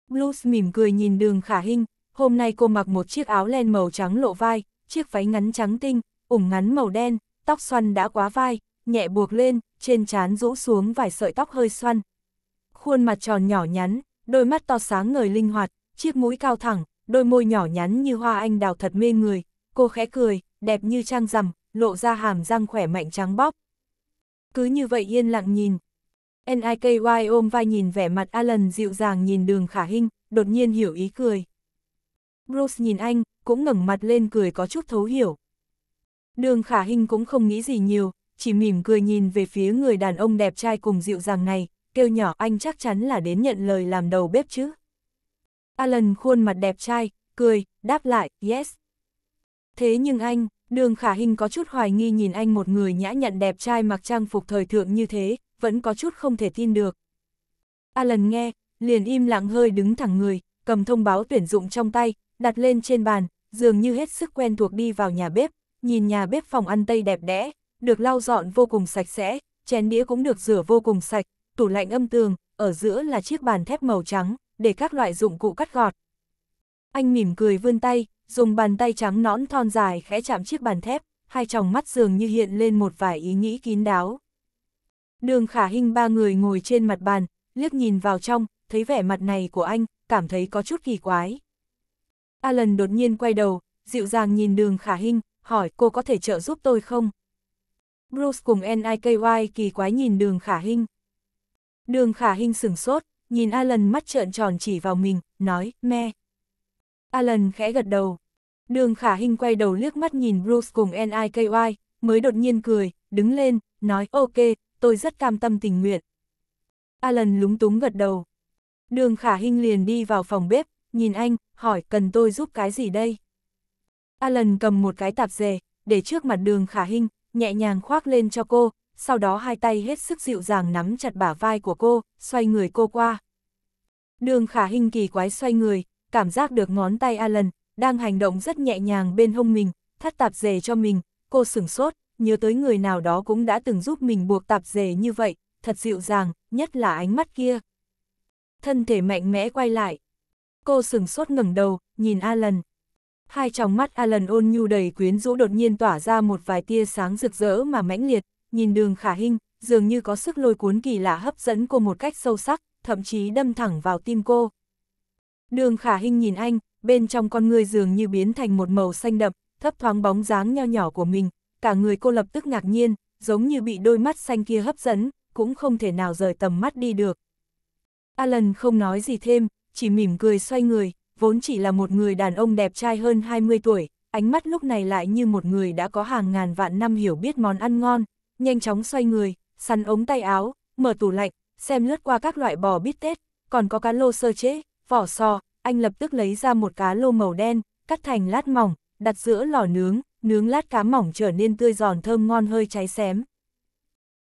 Blues mỉm cười nhìn đường khả hình, hôm nay cô mặc một chiếc áo len màu trắng lộ vai, chiếc váy ngắn trắng tinh, ủng ngắn màu đen, tóc xoăn đã quá vai, nhẹ buộc lên, trên trán rũ xuống vài sợi tóc hơi xoăn. Khuôn mặt tròn nhỏ nhắn, đôi mắt to sáng ngời linh hoạt, chiếc mũi cao thẳng, đôi môi nhỏ nhắn như hoa anh đào thật mê người, cô khẽ cười, đẹp như trang rằm, lộ ra hàm răng khỏe mạnh trắng bóp. Cứ như vậy yên lặng nhìn, NIKY ôm vai nhìn vẻ mặt Alan dịu dàng nhìn đường khả hinh, đột nhiên hiểu ý cười. Bruce nhìn anh, cũng ngẩng mặt lên cười có chút thấu hiểu. Đường khả hinh cũng không nghĩ gì nhiều, chỉ mỉm cười nhìn về phía người đàn ông đẹp trai cùng dịu dàng này, kêu nhỏ anh chắc chắn là đến nhận lời làm đầu bếp chứ. Alan khuôn mặt đẹp trai, cười, đáp lại, yes. Thế nhưng anh, đường khả hình có chút hoài nghi nhìn anh một người nhã nhặn đẹp trai mặc trang phục thời thượng như thế, vẫn có chút không thể tin được. Alan nghe, liền im lặng hơi đứng thẳng người, cầm thông báo tuyển dụng trong tay, đặt lên trên bàn, dường như hết sức quen thuộc đi vào nhà bếp, nhìn nhà bếp phòng ăn Tây đẹp đẽ, được lau dọn vô cùng sạch sẽ, chén đĩa cũng được rửa vô cùng sạch, tủ lạnh âm tường, ở giữa là chiếc bàn thép màu trắng, để các loại dụng cụ cắt gọt. Anh mỉm cười vươn tay, dùng bàn tay trắng nõn thon dài khẽ chạm chiếc bàn thép, hai tròng mắt dường như hiện lên một vài ý nghĩ kín đáo. Đường khả hình ba người ngồi trên mặt bàn, liếc nhìn vào trong, thấy vẻ mặt này của anh, cảm thấy có chút kỳ quái. Alan đột nhiên quay đầu, dịu dàng nhìn đường khả hình, hỏi cô có thể trợ giúp tôi không? Bruce cùng Niky kỳ quái nhìn đường khả hình. Đường khả hình sửng sốt, nhìn Alan mắt trợn tròn chỉ vào mình, nói, me. Alan khẽ gật đầu. Đường khả hình quay đầu liếc mắt nhìn Bruce cùng Niky, mới đột nhiên cười, đứng lên, nói, ok, tôi rất cam tâm tình nguyện. Alan lúng túng gật đầu. Đường khả Hinh liền đi vào phòng bếp, nhìn anh, hỏi cần tôi giúp cái gì đây? Alan cầm một cái tạp dề, để trước mặt đường khả Hinh, nhẹ nhàng khoác lên cho cô, sau đó hai tay hết sức dịu dàng nắm chặt bả vai của cô, xoay người cô qua. Đường khả Hinh kỳ quái xoay người, cảm giác được ngón tay Alan, đang hành động rất nhẹ nhàng bên hông mình, thắt tạp dề cho mình, cô sửng sốt, nhớ tới người nào đó cũng đã từng giúp mình buộc tạp dề như vậy, thật dịu dàng, nhất là ánh mắt kia. Thân thể mạnh mẽ quay lại. Cô sừng sốt ngẩng đầu, nhìn Alan. Hai tròng mắt Alan ôn nhu đầy quyến rũ đột nhiên tỏa ra một vài tia sáng rực rỡ mà mãnh liệt, nhìn đường khả hình, dường như có sức lôi cuốn kỳ lạ hấp dẫn cô một cách sâu sắc, thậm chí đâm thẳng vào tim cô. Đường khả hình nhìn anh, bên trong con người dường như biến thành một màu xanh đậm, thấp thoáng bóng dáng nho nhỏ của mình, cả người cô lập tức ngạc nhiên, giống như bị đôi mắt xanh kia hấp dẫn, cũng không thể nào rời tầm mắt đi được. Alan không nói gì thêm, chỉ mỉm cười xoay người, vốn chỉ là một người đàn ông đẹp trai hơn 20 tuổi, ánh mắt lúc này lại như một người đã có hàng ngàn vạn năm hiểu biết món ăn ngon, nhanh chóng xoay người, săn ống tay áo, mở tủ lạnh, xem lướt qua các loại bò bít tết, còn có cá lô sơ chế, vỏ sò, anh lập tức lấy ra một cá lô màu đen, cắt thành lát mỏng, đặt giữa lò nướng, nướng lát cá mỏng trở nên tươi giòn thơm ngon hơi cháy xém.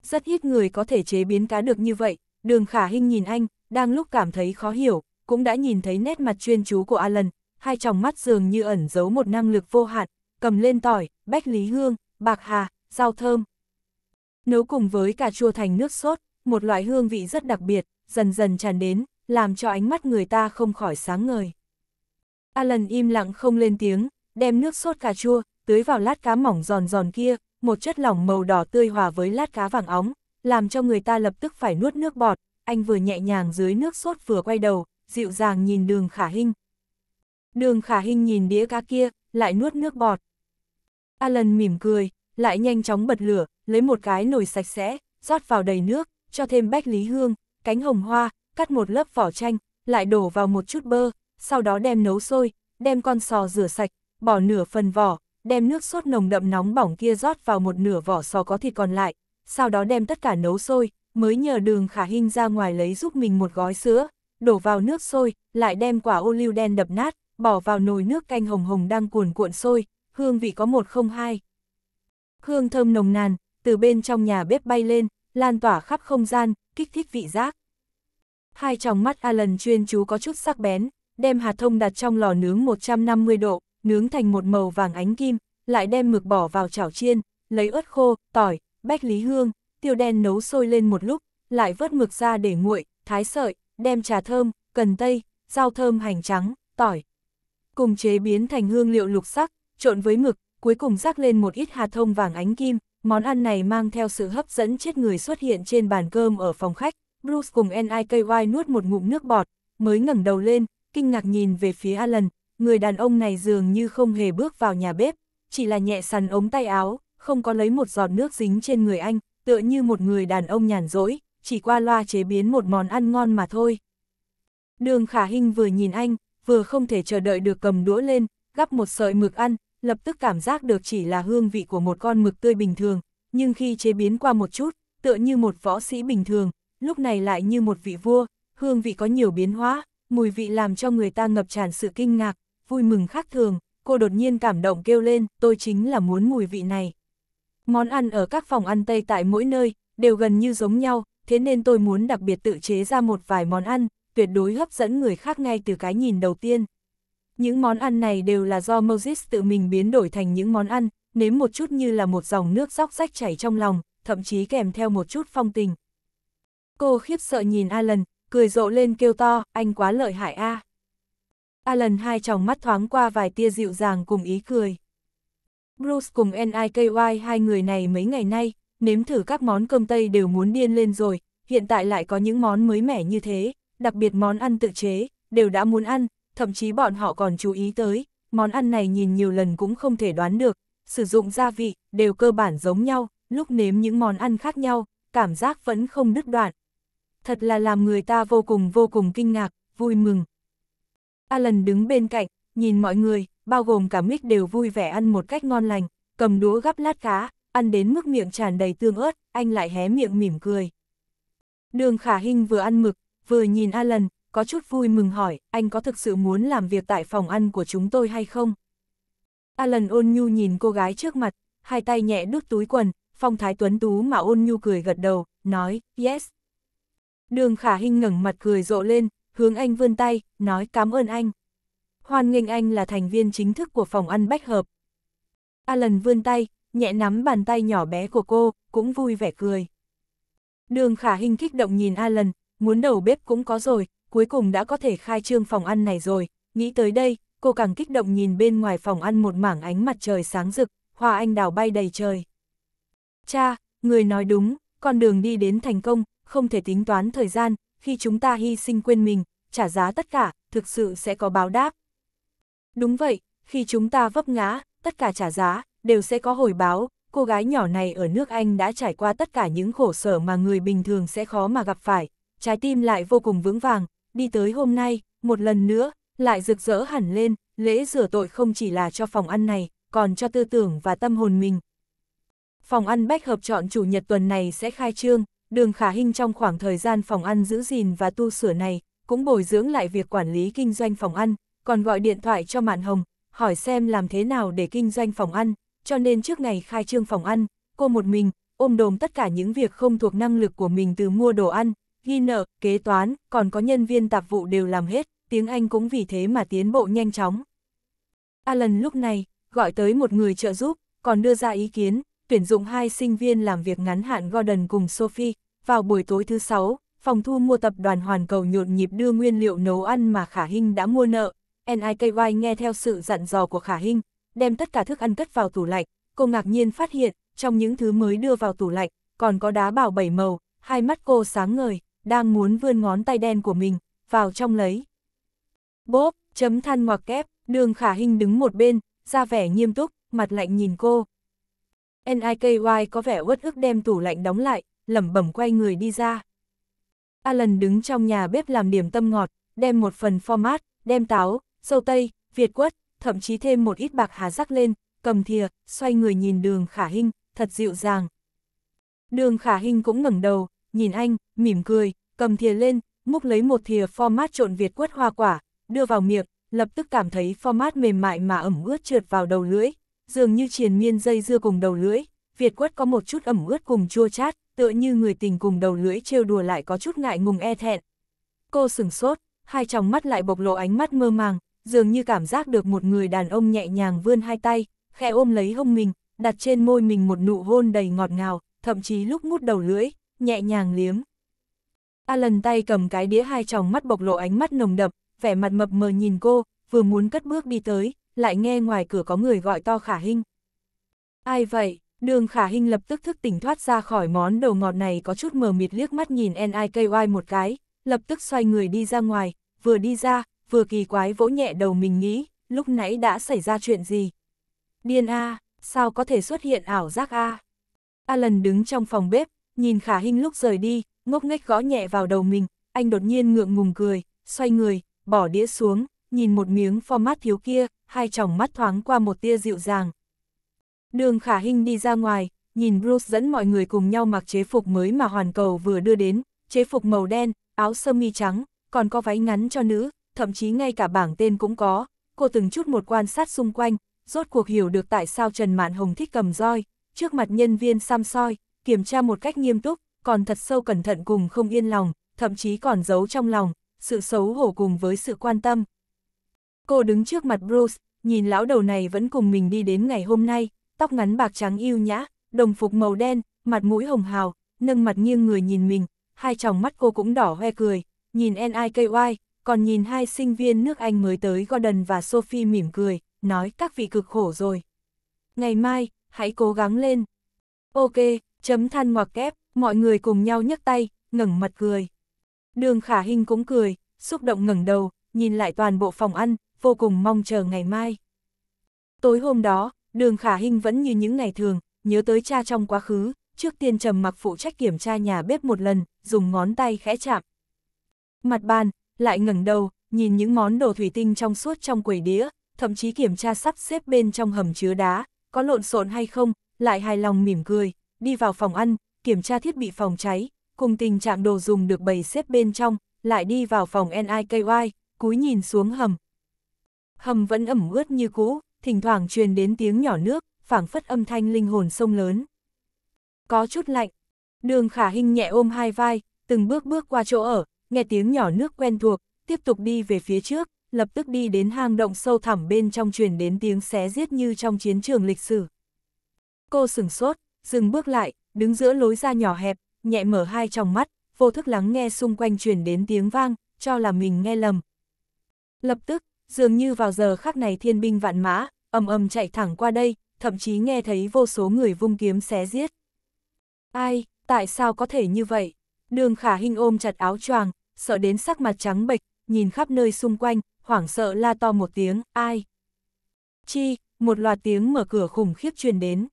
Rất ít người có thể chế biến cá được như vậy, đường khả hinh nhìn anh, đang lúc cảm thấy khó hiểu, cũng đã nhìn thấy nét mặt chuyên chú của Alan, hai tròng mắt dường như ẩn giấu một năng lực vô hạn, cầm lên tỏi, bách lý hương, bạc hà, rau thơm. Nấu cùng với cà chua thành nước sốt, một loại hương vị rất đặc biệt, dần dần tràn đến, làm cho ánh mắt người ta không khỏi sáng ngời. Alan im lặng không lên tiếng, đem nước sốt cà chua, tưới vào lát cá mỏng giòn giòn kia, một chất lỏng màu đỏ tươi hòa với lát cá vàng óng, làm cho người ta lập tức phải nuốt nước bọt, anh vừa nhẹ nhàng dưới nước sốt vừa quay đầu, dịu dàng nhìn đường khả hình. Đường khả hình nhìn đĩa cá kia, lại nuốt nước bọt. Alan mỉm cười, lại nhanh chóng bật lửa, lấy một cái nồi sạch sẽ, rót vào đầy nước, cho thêm bách lý hương, cánh hồng hoa, cắt một lớp vỏ chanh, lại đổ vào một chút bơ, sau đó đem nấu sôi, đem con sò rửa sạch, bỏ nửa phần vỏ, đem nước sốt nồng đậm nóng bỏng kia rót vào một nửa vỏ sò có thịt còn lại, sau đó đem tất cả nấu sôi, mới nhờ đường khả hình ra ngoài lấy giúp mình một gói sữa, đổ vào nước sôi, lại đem quả ô liu đen đập nát, bỏ vào nồi nước canh hồng hồng đang cuồn cuộn sôi, hương vị có một không hai. Hương thơm nồng nàn, từ bên trong nhà bếp bay lên, lan tỏa khắp không gian, kích thích vị giác. Hai tròng mắt Alan chuyên chú có chút sắc bén, đem hạt thông đặt trong lò nướng 150 độ, nướng thành một màu vàng ánh kim, lại đem mực bỏ vào chảo chiên, lấy ớt khô, tỏi, bách lý hương, tiêu đen nấu sôi lên một lúc, lại vớt mực ra để nguội, thái sợi, đem trà thơm, cần tây, rau thơm hành trắng, tỏi. Cùng chế biến thành hương liệu lục sắc, trộn với mực, cuối cùng rắc lên một ít hạt thông vàng ánh kim, món ăn này mang theo sự hấp dẫn chết người xuất hiện trên bàn cơm ở phòng khách. Bruce cùng NIKY nuốt một ngụm nước bọt, mới ngẩng đầu lên, kinh ngạc nhìn về phía Alan, người đàn ông này dường như không hề bước vào nhà bếp, chỉ là nhẹ sàn ống tay áo, không có lấy một giọt nước dính trên người anh, tựa như một người đàn ông nhàn rỗi, chỉ qua loa chế biến một món ăn ngon mà thôi. Đường Khả Hinh vừa nhìn anh, vừa không thể chờ đợi được cầm đũa lên, gắp một sợi mực ăn, lập tức cảm giác được chỉ là hương vị của một con mực tươi bình thường, nhưng khi chế biến qua một chút, tựa như một võ sĩ bình thường, lúc này lại như một vị vua, hương vị có nhiều biến hóa, mùi vị làm cho người ta ngập tràn sự kinh ngạc, vui mừng khác thường, cô đột nhiên cảm động kêu lên, tôi chính là muốn mùi vị này. Món ăn ở các phòng ăn Tây tại mỗi nơi, đều gần như giống nhau, thế nên tôi muốn đặc biệt tự chế ra một vài món ăn, tuyệt đối hấp dẫn người khác ngay từ cái nhìn đầu tiên. Những món ăn này đều là do Moses tự mình biến đổi thành những món ăn, nếm một chút như là một dòng nước róc rách chảy trong lòng, thậm chí kèm theo một chút phong tình. Cô khiếp sợ nhìn Alan, cười rộ lên kêu to, anh quá lợi hại a. À. Alan hai tròng mắt thoáng qua vài tia dịu dàng cùng ý cười. Bruce cùng NIKY hai người này mấy ngày nay, nếm thử các món cơm Tây đều muốn điên lên rồi, hiện tại lại có những món mới mẻ như thế, đặc biệt món ăn tự chế, đều đã muốn ăn, thậm chí bọn họ còn chú ý tới, món ăn này nhìn nhiều lần cũng không thể đoán được, sử dụng gia vị, đều cơ bản giống nhau, lúc nếm những món ăn khác nhau, cảm giác vẫn không đứt đoạn. Thật là làm người ta vô cùng vô cùng kinh ngạc, vui mừng. Alan đứng bên cạnh, nhìn mọi người, bao gồm cả Mick đều vui vẻ ăn một cách ngon lành, cầm đũa gắp lát cá, ăn đến mức miệng tràn đầy tương ớt, anh lại hé miệng mỉm cười. Đường Khả Hinh vừa ăn mực, vừa nhìn Alan, có chút vui mừng hỏi, anh có thực sự muốn làm việc tại phòng ăn của chúng tôi hay không? Alan ôn nhu nhìn cô gái trước mặt, hai tay nhẹ đút túi quần, phong thái tuấn tú mà ôn nhu cười gật đầu, nói, yes. Đường Khả Hinh ngẩng mặt cười rộ lên, hướng anh vươn tay, nói cảm ơn anh. Hoan nghênh anh là thành viên chính thức của phòng ăn bách hợp. Alan vươn tay, nhẹ nắm bàn tay nhỏ bé của cô, cũng vui vẻ cười. Đường khả hình kích động nhìn Alan, muốn đầu bếp cũng có rồi, cuối cùng đã có thể khai trương phòng ăn này rồi. Nghĩ tới đây, cô càng kích động nhìn bên ngoài phòng ăn một mảng ánh mặt trời sáng rực, hoa anh đào bay đầy trời. Cha, người nói đúng, con đường đi đến thành công, không thể tính toán thời gian, khi chúng ta hy sinh quên mình, trả giá tất cả, thực sự sẽ có báo đáp. Đúng vậy, khi chúng ta vấp ngã, tất cả trả giá, đều sẽ có hồi báo, cô gái nhỏ này ở nước Anh đã trải qua tất cả những khổ sở mà người bình thường sẽ khó mà gặp phải, trái tim lại vô cùng vững vàng, đi tới hôm nay, một lần nữa, lại rực rỡ hẳn lên, lễ rửa tội không chỉ là cho phòng ăn này, còn cho tư tưởng và tâm hồn mình. Phòng ăn bách hợp chọn chủ nhật tuần này sẽ khai trương, Đường Khả Hinh trong khoảng thời gian phòng ăn giữ gìn và tu sửa này, cũng bồi dưỡng lại việc quản lý kinh doanh phòng ăn, còn gọi điện thoại cho Mạn Hồng, hỏi xem làm thế nào để kinh doanh phòng ăn, cho nên trước ngày khai trương phòng ăn, cô một mình, ôm đồm tất cả những việc không thuộc năng lực của mình từ mua đồ ăn, ghi nợ, kế toán, còn có nhân viên tạp vụ đều làm hết, tiếng Anh cũng vì thế mà tiến bộ nhanh chóng. Alan lúc này, gọi tới một người trợ giúp, còn đưa ra ý kiến, tuyển dụng hai sinh viên làm việc ngắn hạn Gordon cùng Sophie. Vào buổi tối thứ sáu, phòng thu mua tập đoàn Hoàn Cầu nhộn nhịp đưa nguyên liệu nấu ăn mà Khả Hinh đã mua nợ. NIKY nghe theo sự dặn dò của Khả Hinh, đem tất cả thức ăn cất vào tủ lạnh. Cô ngạc nhiên phát hiện, trong những thứ mới đưa vào tủ lạnh, còn có đá bảo bảy màu, hai mắt cô sáng ngời, đang muốn vươn ngón tay đen của mình, vào trong lấy. Bốp, chấm than ngoặc kép, đường Khả Hinh đứng một bên, ra vẻ nghiêm túc, mặt lạnh nhìn cô. NIKY có vẻ uất ức đem tủ lạnh đóng lại, lẩm bẩm quay người đi ra. Alan đứng trong nhà bếp làm điểm tâm ngọt, đem một phần format, đem táo, dâu tây, việt quất, thậm chí thêm một ít bạc hà rắc lên, cầm thìa, xoay người nhìn đường khả hinh, thật dịu dàng. Đường khả hinh cũng ngẩng đầu, nhìn anh, mỉm cười, cầm thìa lên, múc lấy một thìa format trộn việt quất hoa quả, đưa vào miệng, lập tức cảm thấy format mềm mại mà ẩm ướt trượt vào đầu lưỡi, dường như triền miên dây dưa cùng đầu lưỡi, Việt quất có một chút ẩm ướt cùng chua chát, tựa như người tình cùng đầu lưỡi trêu đùa lại có chút ngại ngùng e thẹn. Cô sừng sốt, hai tròng mắt lại bộc lộ ánh mắt mơ màng, dường như cảm giác được một người đàn ông nhẹ nhàng vươn hai tay, khẽ ôm lấy hông mình, đặt trên môi mình một nụ hôn đầy ngọt ngào, thậm chí lúc mút đầu lưỡi, nhẹ nhàng liếm. Alan tay cầm cái đĩa hai tròng mắt bộc lộ ánh mắt nồng đậm, vẻ mặt mập mờ nhìn cô, vừa muốn cất bước đi tới, lại nghe ngoài cửa có người gọi to khả hinh. Ai vậy? Đường khả hinh lập tức thức tỉnh thoát ra khỏi món đầu ngọt này có chút mờ mịt liếc mắt nhìn NIKY một cái, lập tức xoay người đi ra ngoài, vừa đi ra, vừa kỳ quái vỗ nhẹ đầu mình nghĩ, lúc nãy đã xảy ra chuyện gì? Điên A, sao có thể xuất hiện ảo giác A? Alan đứng trong phòng bếp, nhìn khả hinh lúc rời đi, ngốc nghếch gõ nhẹ vào đầu mình, anh đột nhiên ngượng ngùng cười, xoay người, bỏ đĩa xuống, nhìn một miếng format thiếu kia, hai tròng mắt thoáng qua một tia dịu dàng. Đường Khả Hinh đi ra ngoài, nhìn Bruce dẫn mọi người cùng nhau mặc chế phục mới mà Hoàn Cầu vừa đưa đến, chế phục màu đen, áo sơ mi trắng, còn có váy ngắn cho nữ, thậm chí ngay cả bảng tên cũng có. Cô từng chút một quan sát xung quanh, rốt cuộc hiểu được tại sao Trần Mạn Hồng thích cầm roi, trước mặt nhân viên xăm soi, kiểm tra một cách nghiêm túc, còn thật sâu cẩn thận cùng không yên lòng, thậm chí còn giấu trong lòng, sự xấu hổ cùng với sự quan tâm, Cô đứng trước mặt Bruce, nhìn lão đầu này vẫn cùng mình đi đến ngày hôm nay, tóc ngắn bạc trắng yêu nhã, đồng phục màu đen, mặt mũi hồng hào, nâng mặt nghiêng người nhìn mình, hai tròng mắt cô cũng đỏ hoe cười, nhìn NIKY, còn nhìn hai sinh viên nước Anh mới tới Gordon và Sophie mỉm cười, nói các vị cực khổ rồi. Ngày mai, hãy cố gắng lên. Ok, chấm than ngoặc kép, mọi người cùng nhau nhấc tay, ngẩng mặt cười. Đường khả hình cũng cười, xúc động ngẩng đầu, nhìn lại toàn bộ phòng ăn, vô cùng mong chờ ngày mai. Tối hôm đó, đường khả hình vẫn như những ngày thường, nhớ tới cha trong quá khứ, trước tiên trầm mặc phụ trách kiểm tra nhà bếp một lần, dùng ngón tay khẽ chạm. Mặt bàn, lại ngẩng đầu, nhìn những món đồ thủy tinh trong suốt trong quầy đĩa, thậm chí kiểm tra sắp xếp bên trong hầm chứa đá, có lộn xộn hay không, lại hài lòng mỉm cười, đi vào phòng ăn, kiểm tra thiết bị phòng cháy, cùng tình trạng đồ dùng được bày xếp bên trong, lại đi vào phòng NIKY, cúi nhìn xuống hầm, hầm vẫn ẩm ướt như cũ, thỉnh thoảng truyền đến tiếng nhỏ nước, phảng phất âm thanh linh hồn sông lớn. Có chút lạnh, đường khả hình nhẹ ôm hai vai, từng bước bước qua chỗ ở, nghe tiếng nhỏ nước quen thuộc, tiếp tục đi về phía trước, lập tức đi đến hang động sâu thẳm bên trong truyền đến tiếng xé giết như trong chiến trường lịch sử. Cô sửng sốt, dừng bước lại, đứng giữa lối ra nhỏ hẹp, nhẹ mở hai tròng mắt, vô thức lắng nghe xung quanh truyền đến tiếng vang, cho là mình nghe lầm. Lập tức, dường như vào giờ khắc này thiên binh vạn mã, ầm ầm chạy thẳng qua đây, thậm chí nghe thấy vô số người vung kiếm xé giết. Ai, tại sao có thể như vậy? Đường khả hình ôm chặt áo choàng, sợ đến sắc mặt trắng bệch, nhìn khắp nơi xung quanh, hoảng sợ la to một tiếng, ai? Chi, một loạt tiếng mở cửa khủng khiếp truyền đến.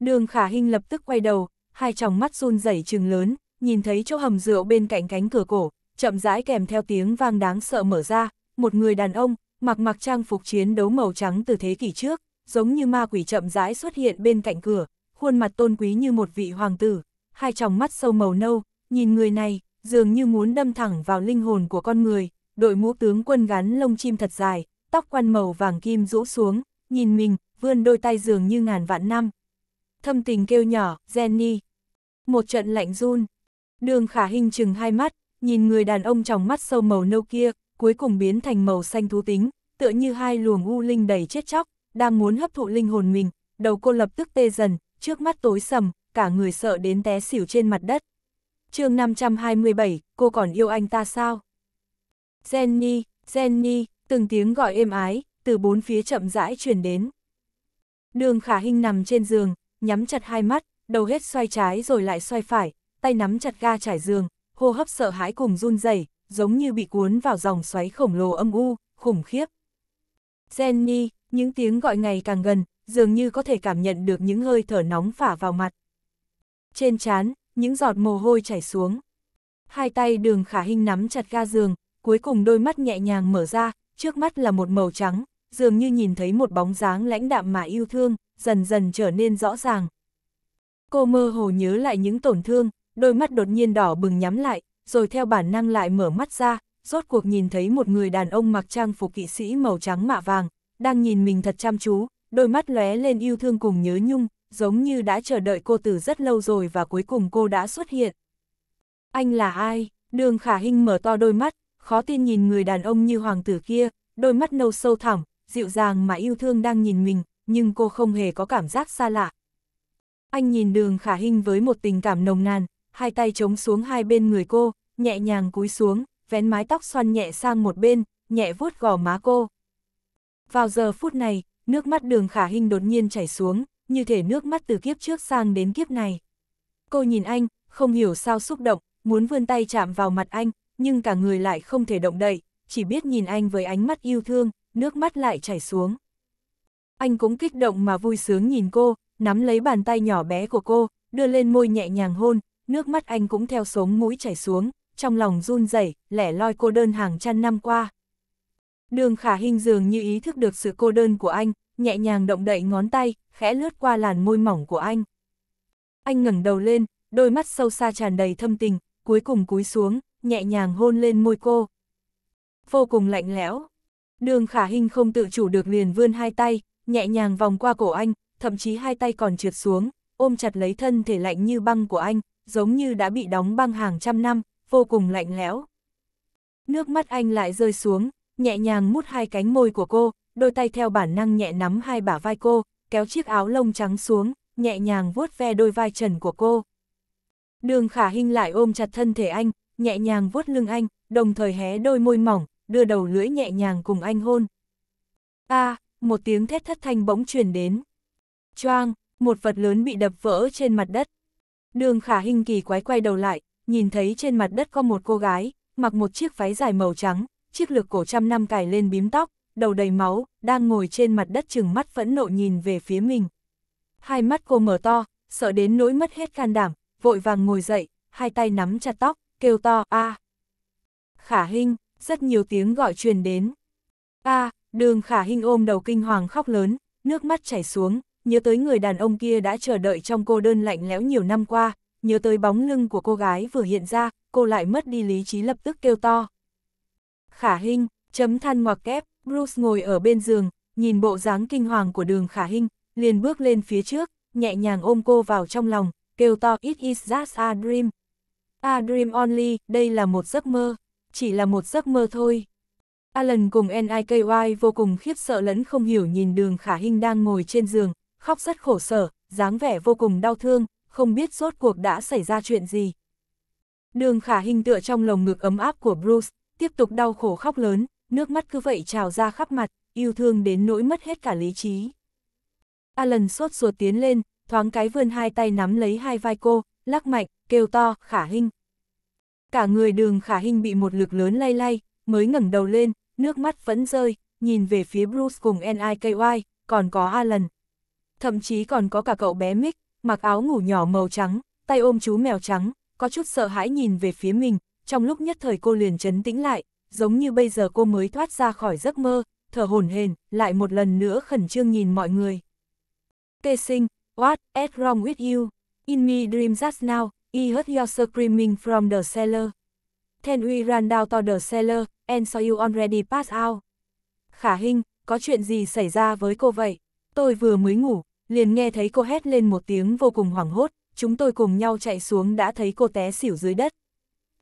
Đường khả hình lập tức quay đầu, hai tròng mắt run rẩy trừng lớn, nhìn thấy chỗ hầm rượu bên cạnh cánh cửa cổ, chậm rãi kèm theo tiếng vang đáng sợ mở ra, một người đàn ông, mặc mặc trang phục chiến đấu màu trắng từ thế kỷ trước, giống như ma quỷ chậm rãi xuất hiện bên cạnh cửa, khuôn mặt tôn quý như một vị hoàng tử, hai tròng mắt sâu màu nâu, nhìn người này, dường như muốn đâm thẳng vào linh hồn của con người, đội mũ tướng quân gắn lông chim thật dài, tóc quan màu vàng kim rũ xuống, nhìn mình, vươn đôi tay dường như ngàn vạn năm. Thâm tình kêu nhỏ, Jenny. Một trận lạnh run. Đường khả hình chừng hai mắt, nhìn người đàn ông trong mắt sâu màu nâu kia, cuối cùng biến thành màu xanh thú tính, tựa như hai luồng u linh đầy chết chóc, đang muốn hấp thụ linh hồn mình, đầu cô lập tức tê dần, trước mắt tối sầm, cả người sợ đến té xỉu trên mặt đất. chương 527, cô còn yêu anh ta sao? Jenny, Jenny, từng tiếng gọi êm ái, từ bốn phía chậm rãi truyền đến. Đường khả hình nằm trên giường, nhắm chặt hai mắt, đầu hết xoay trái rồi lại xoay phải, tay nắm chặt ga trải giường, hô hấp sợ hãi cùng run rẩy giống như bị cuốn vào dòng xoáy khổng lồ âm u, khủng khiếp. Jenny, những tiếng gọi ngày càng gần, dường như có thể cảm nhận được những hơi thở nóng phả vào mặt. Trên chán, những giọt mồ hôi chảy xuống. Hai tay đường khả hình nắm chặt ga giường, cuối cùng đôi mắt nhẹ nhàng mở ra, trước mắt là một màu trắng, dường như nhìn thấy một bóng dáng lãnh đạm mà yêu thương, dần dần trở nên rõ ràng. Cô mơ hồ nhớ lại những tổn thương, đôi mắt đột nhiên đỏ bừng nhắm lại, rồi theo bản năng lại mở mắt ra, rốt cuộc nhìn thấy một người đàn ông mặc trang phục kỵ sĩ màu trắng mạ vàng, đang nhìn mình thật chăm chú, đôi mắt lóe lên yêu thương cùng nhớ nhung, giống như đã chờ đợi cô từ rất lâu rồi và cuối cùng cô đã xuất hiện. Anh là ai? Đường khả Hinh mở to đôi mắt, khó tin nhìn người đàn ông như hoàng tử kia, đôi mắt nâu sâu thẳm, dịu dàng mà yêu thương đang nhìn mình, nhưng cô không hề có cảm giác xa lạ. Anh nhìn đường khả Hinh với một tình cảm nồng nàn, hai tay chống xuống hai bên người cô, nhẹ nhàng cúi xuống, vén mái tóc xoăn nhẹ sang một bên, nhẹ vuốt gò má cô. Vào giờ phút này, nước mắt đường khả hình đột nhiên chảy xuống, như thể nước mắt từ kiếp trước sang đến kiếp này. Cô nhìn anh, không hiểu sao xúc động, muốn vươn tay chạm vào mặt anh, nhưng cả người lại không thể động đậy, chỉ biết nhìn anh với ánh mắt yêu thương, nước mắt lại chảy xuống. Anh cũng kích động mà vui sướng nhìn cô, nắm lấy bàn tay nhỏ bé của cô, đưa lên môi nhẹ nhàng hôn, nước mắt anh cũng theo sống mũi chảy xuống, trong lòng run rẩy, lẻ loi cô đơn hàng chăn năm qua. Đường khả hình dường như ý thức được sự cô đơn của anh, nhẹ nhàng động đậy ngón tay, khẽ lướt qua làn môi mỏng của anh. Anh ngẩng đầu lên, đôi mắt sâu xa tràn đầy thâm tình, cuối cùng cúi xuống, nhẹ nhàng hôn lên môi cô. Vô cùng lạnh lẽo. Đường khả hình không tự chủ được liền vươn hai tay, nhẹ nhàng vòng qua cổ anh, thậm chí hai tay còn trượt xuống, ôm chặt lấy thân thể lạnh như băng của anh, giống như đã bị đóng băng hàng trăm năm, vô cùng lạnh lẽo. Nước mắt anh lại rơi xuống, nhẹ nhàng mút hai cánh môi của cô, đôi tay theo bản năng nhẹ nắm hai bả vai cô, kéo chiếc áo lông trắng xuống, nhẹ nhàng vuốt ve đôi vai trần của cô. Đường khả hình lại ôm chặt thân thể anh, nhẹ nhàng vuốt lưng anh, đồng thời hé đôi môi mỏng, đưa đầu lưỡi nhẹ nhàng cùng anh hôn. A, à, một tiếng thét thất thanh bỗng truyền đến. Choang, một vật lớn bị đập vỡ trên mặt đất. Đường khả hình kỳ quái quay đầu lại, nhìn thấy trên mặt đất có một cô gái, mặc một chiếc váy dài màu trắng, chiếc lược cổ trăm năm cài lên bím tóc, đầu đầy máu, đang ngồi trên mặt đất chừng mắt phẫn nộ nhìn về phía mình. Hai mắt cô mở to, sợ đến nỗi mất hết can đảm, vội vàng ngồi dậy, hai tay nắm chặt tóc, kêu to, a Khả hình, rất nhiều tiếng gọi truyền đến. a đường khả hình ôm đầu kinh hoàng khóc lớn, nước mắt chảy xuống, nhớ tới người đàn ông kia đã chờ đợi trong cô đơn lạnh lẽo nhiều năm qua, nhớ tới bóng lưng của cô gái vừa hiện ra, cô lại mất đi lý trí lập tức kêu to. Khả Hinh, chấm than ngoặc kép, Bruce ngồi ở bên giường, nhìn bộ dáng kinh hoàng của đường Khả Hinh, liền bước lên phía trước, nhẹ nhàng ôm cô vào trong lòng, kêu to It is just a dream. A dream only, đây là một giấc mơ, chỉ là một giấc mơ thôi. Alan cùng NIKY vô cùng khiếp sợ lẫn không hiểu nhìn đường Khả Hinh đang ngồi trên giường, khóc rất khổ sở, dáng vẻ vô cùng đau thương, không biết rốt cuộc đã xảy ra chuyện gì. Đường khả hình tựa trong lồng ngực ấm áp của Bruce, tiếp tục đau khổ khóc lớn, nước mắt cứ vậy trào ra khắp mặt, yêu thương đến nỗi mất hết cả lý trí. Alan sốt ruột tiến lên, thoáng cái vươn hai tay nắm lấy hai vai cô, lắc mạnh, kêu to, khả hình. Cả người đường khả hình bị một lực lớn lay lay, mới ngẩng đầu lên, nước mắt vẫn rơi, nhìn về phía Bruce cùng NIKY, còn có Alan, thậm chí còn có cả cậu bé Mick, mặc áo ngủ nhỏ màu trắng, tay ôm chú mèo trắng, có chút sợ hãi nhìn về phía mình, trong lúc nhất thời cô liền chấn tĩnh lại, giống như bây giờ cô mới thoát ra khỏi giấc mơ, thở hổn hển, lại một lần nữa khẩn trương nhìn mọi người. Kê sinh, what is wrong with you? In me dream just now, I heard your screaming from the cellar. Then we ran down to the cellar, and saw you already pass out. Khả Hinh, có chuyện gì xảy ra với cô vậy? Tôi vừa mới ngủ, liền nghe thấy cô hét lên một tiếng vô cùng hoảng hốt, chúng tôi cùng nhau chạy xuống đã thấy cô té xỉu dưới đất.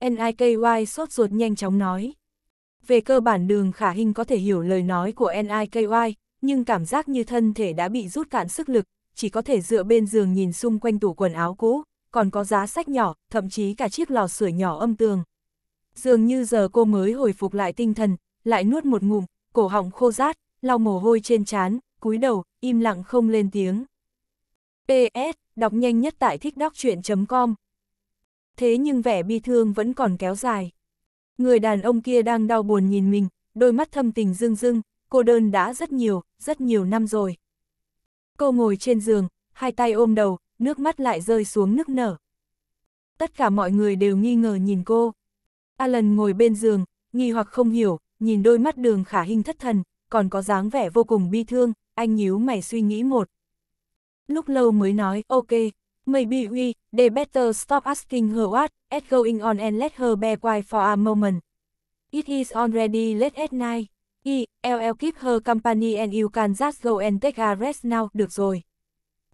NIKY sốt ruột nhanh chóng nói. Về cơ bản đường khả hình có thể hiểu lời nói của NIKY, nhưng cảm giác như thân thể đã bị rút cạn sức lực, chỉ có thể dựa bên giường nhìn xung quanh tủ quần áo cũ, còn có giá sách nhỏ, thậm chí cả chiếc lò sưởi nhỏ âm tường. Dường như giờ cô mới hồi phục lại tinh thần, lại nuốt một ngụm, cổ họng khô rát, lau mồ hôi trên trán, cúi đầu, im lặng không lên tiếng. PS, đọc nhanh nhất tại thích đóc chuyện.com. Thế nhưng vẻ bi thương vẫn còn kéo dài. Người đàn ông kia đang đau buồn nhìn mình, đôi mắt thâm tình rưng rưng, cô đơn đã rất nhiều, rất nhiều năm rồi. Cô ngồi trên giường, hai tay ôm đầu, nước mắt lại rơi xuống nước nở. Tất cả mọi người đều nghi ngờ nhìn cô. Alan ngồi bên giường, nghi hoặc không hiểu, nhìn đôi mắt đường khả hình thất thần, còn có dáng vẻ vô cùng bi thương, anh nhíu mày suy nghĩ một. Lúc lâu mới nói, ok, maybe we, they better stop asking her what, at going on and let her be quiet for a moment. It is already late at night. E, LL keep her company and you can just go and take a rest now, được rồi.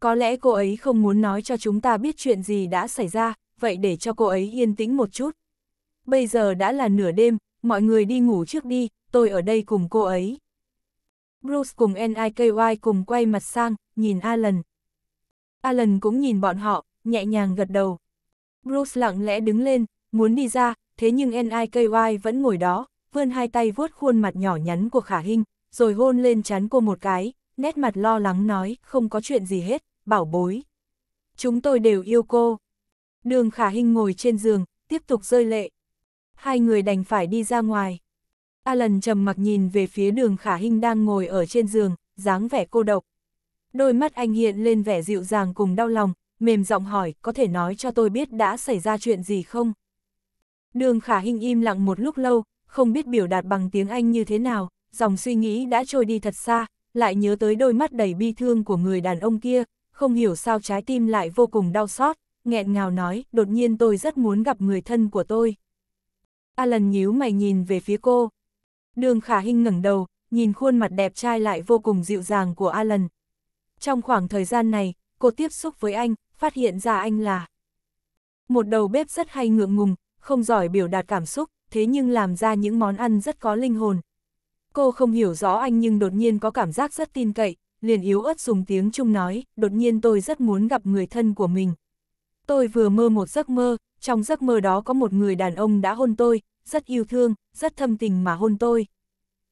Có lẽ cô ấy không muốn nói cho chúng ta biết chuyện gì đã xảy ra, vậy để cho cô ấy yên tĩnh một chút. Bây giờ đã là nửa đêm, mọi người đi ngủ trước đi, tôi ở đây cùng cô ấy. Bruce cùng NIKY cùng quay mặt sang, nhìn Alan. Alan cũng nhìn bọn họ, nhẹ nhàng gật đầu. Bruce lặng lẽ đứng lên, muốn đi ra, thế nhưng NIKY vẫn ngồi đó, vươn hai tay vuốt khuôn mặt nhỏ nhắn của Khả Hinh, rồi hôn lên trán cô một cái, nét mặt lo lắng nói, không có chuyện gì hết, bảo bối. Chúng tôi đều yêu cô. Đường Khả Hinh ngồi trên giường, tiếp tục rơi lệ. Hai người đành phải đi ra ngoài. Alan trầm mặc nhìn về phía đường khả hinh đang ngồi ở trên giường, dáng vẻ cô độc. Đôi mắt anh hiện lên vẻ dịu dàng cùng đau lòng, mềm giọng hỏi có thể nói cho tôi biết đã xảy ra chuyện gì không? Đường khả hinh im lặng một lúc lâu, không biết biểu đạt bằng tiếng Anh như thế nào, dòng suy nghĩ đã trôi đi thật xa, lại nhớ tới đôi mắt đầy bi thương của người đàn ông kia, không hiểu sao trái tim lại vô cùng đau xót, nghẹn ngào nói, đột nhiên tôi rất muốn gặp người thân của tôi. Alan nhíu mày nhìn về phía cô, Đường khả hình ngẩng đầu, nhìn khuôn mặt đẹp trai lại vô cùng dịu dàng của Alan. Trong khoảng thời gian này, cô tiếp xúc với anh, phát hiện ra anh là một đầu bếp rất hay ngượng ngùng, không giỏi biểu đạt cảm xúc, thế nhưng làm ra những món ăn rất có linh hồn. Cô không hiểu rõ anh nhưng đột nhiên có cảm giác rất tin cậy, liền yếu ớt dùng tiếng Trung nói, đột nhiên tôi rất muốn gặp người thân của mình. Tôi vừa mơ một giấc mơ, trong giấc mơ đó có một người đàn ông đã hôn tôi, rất yêu thương, rất thâm tình mà hôn tôi.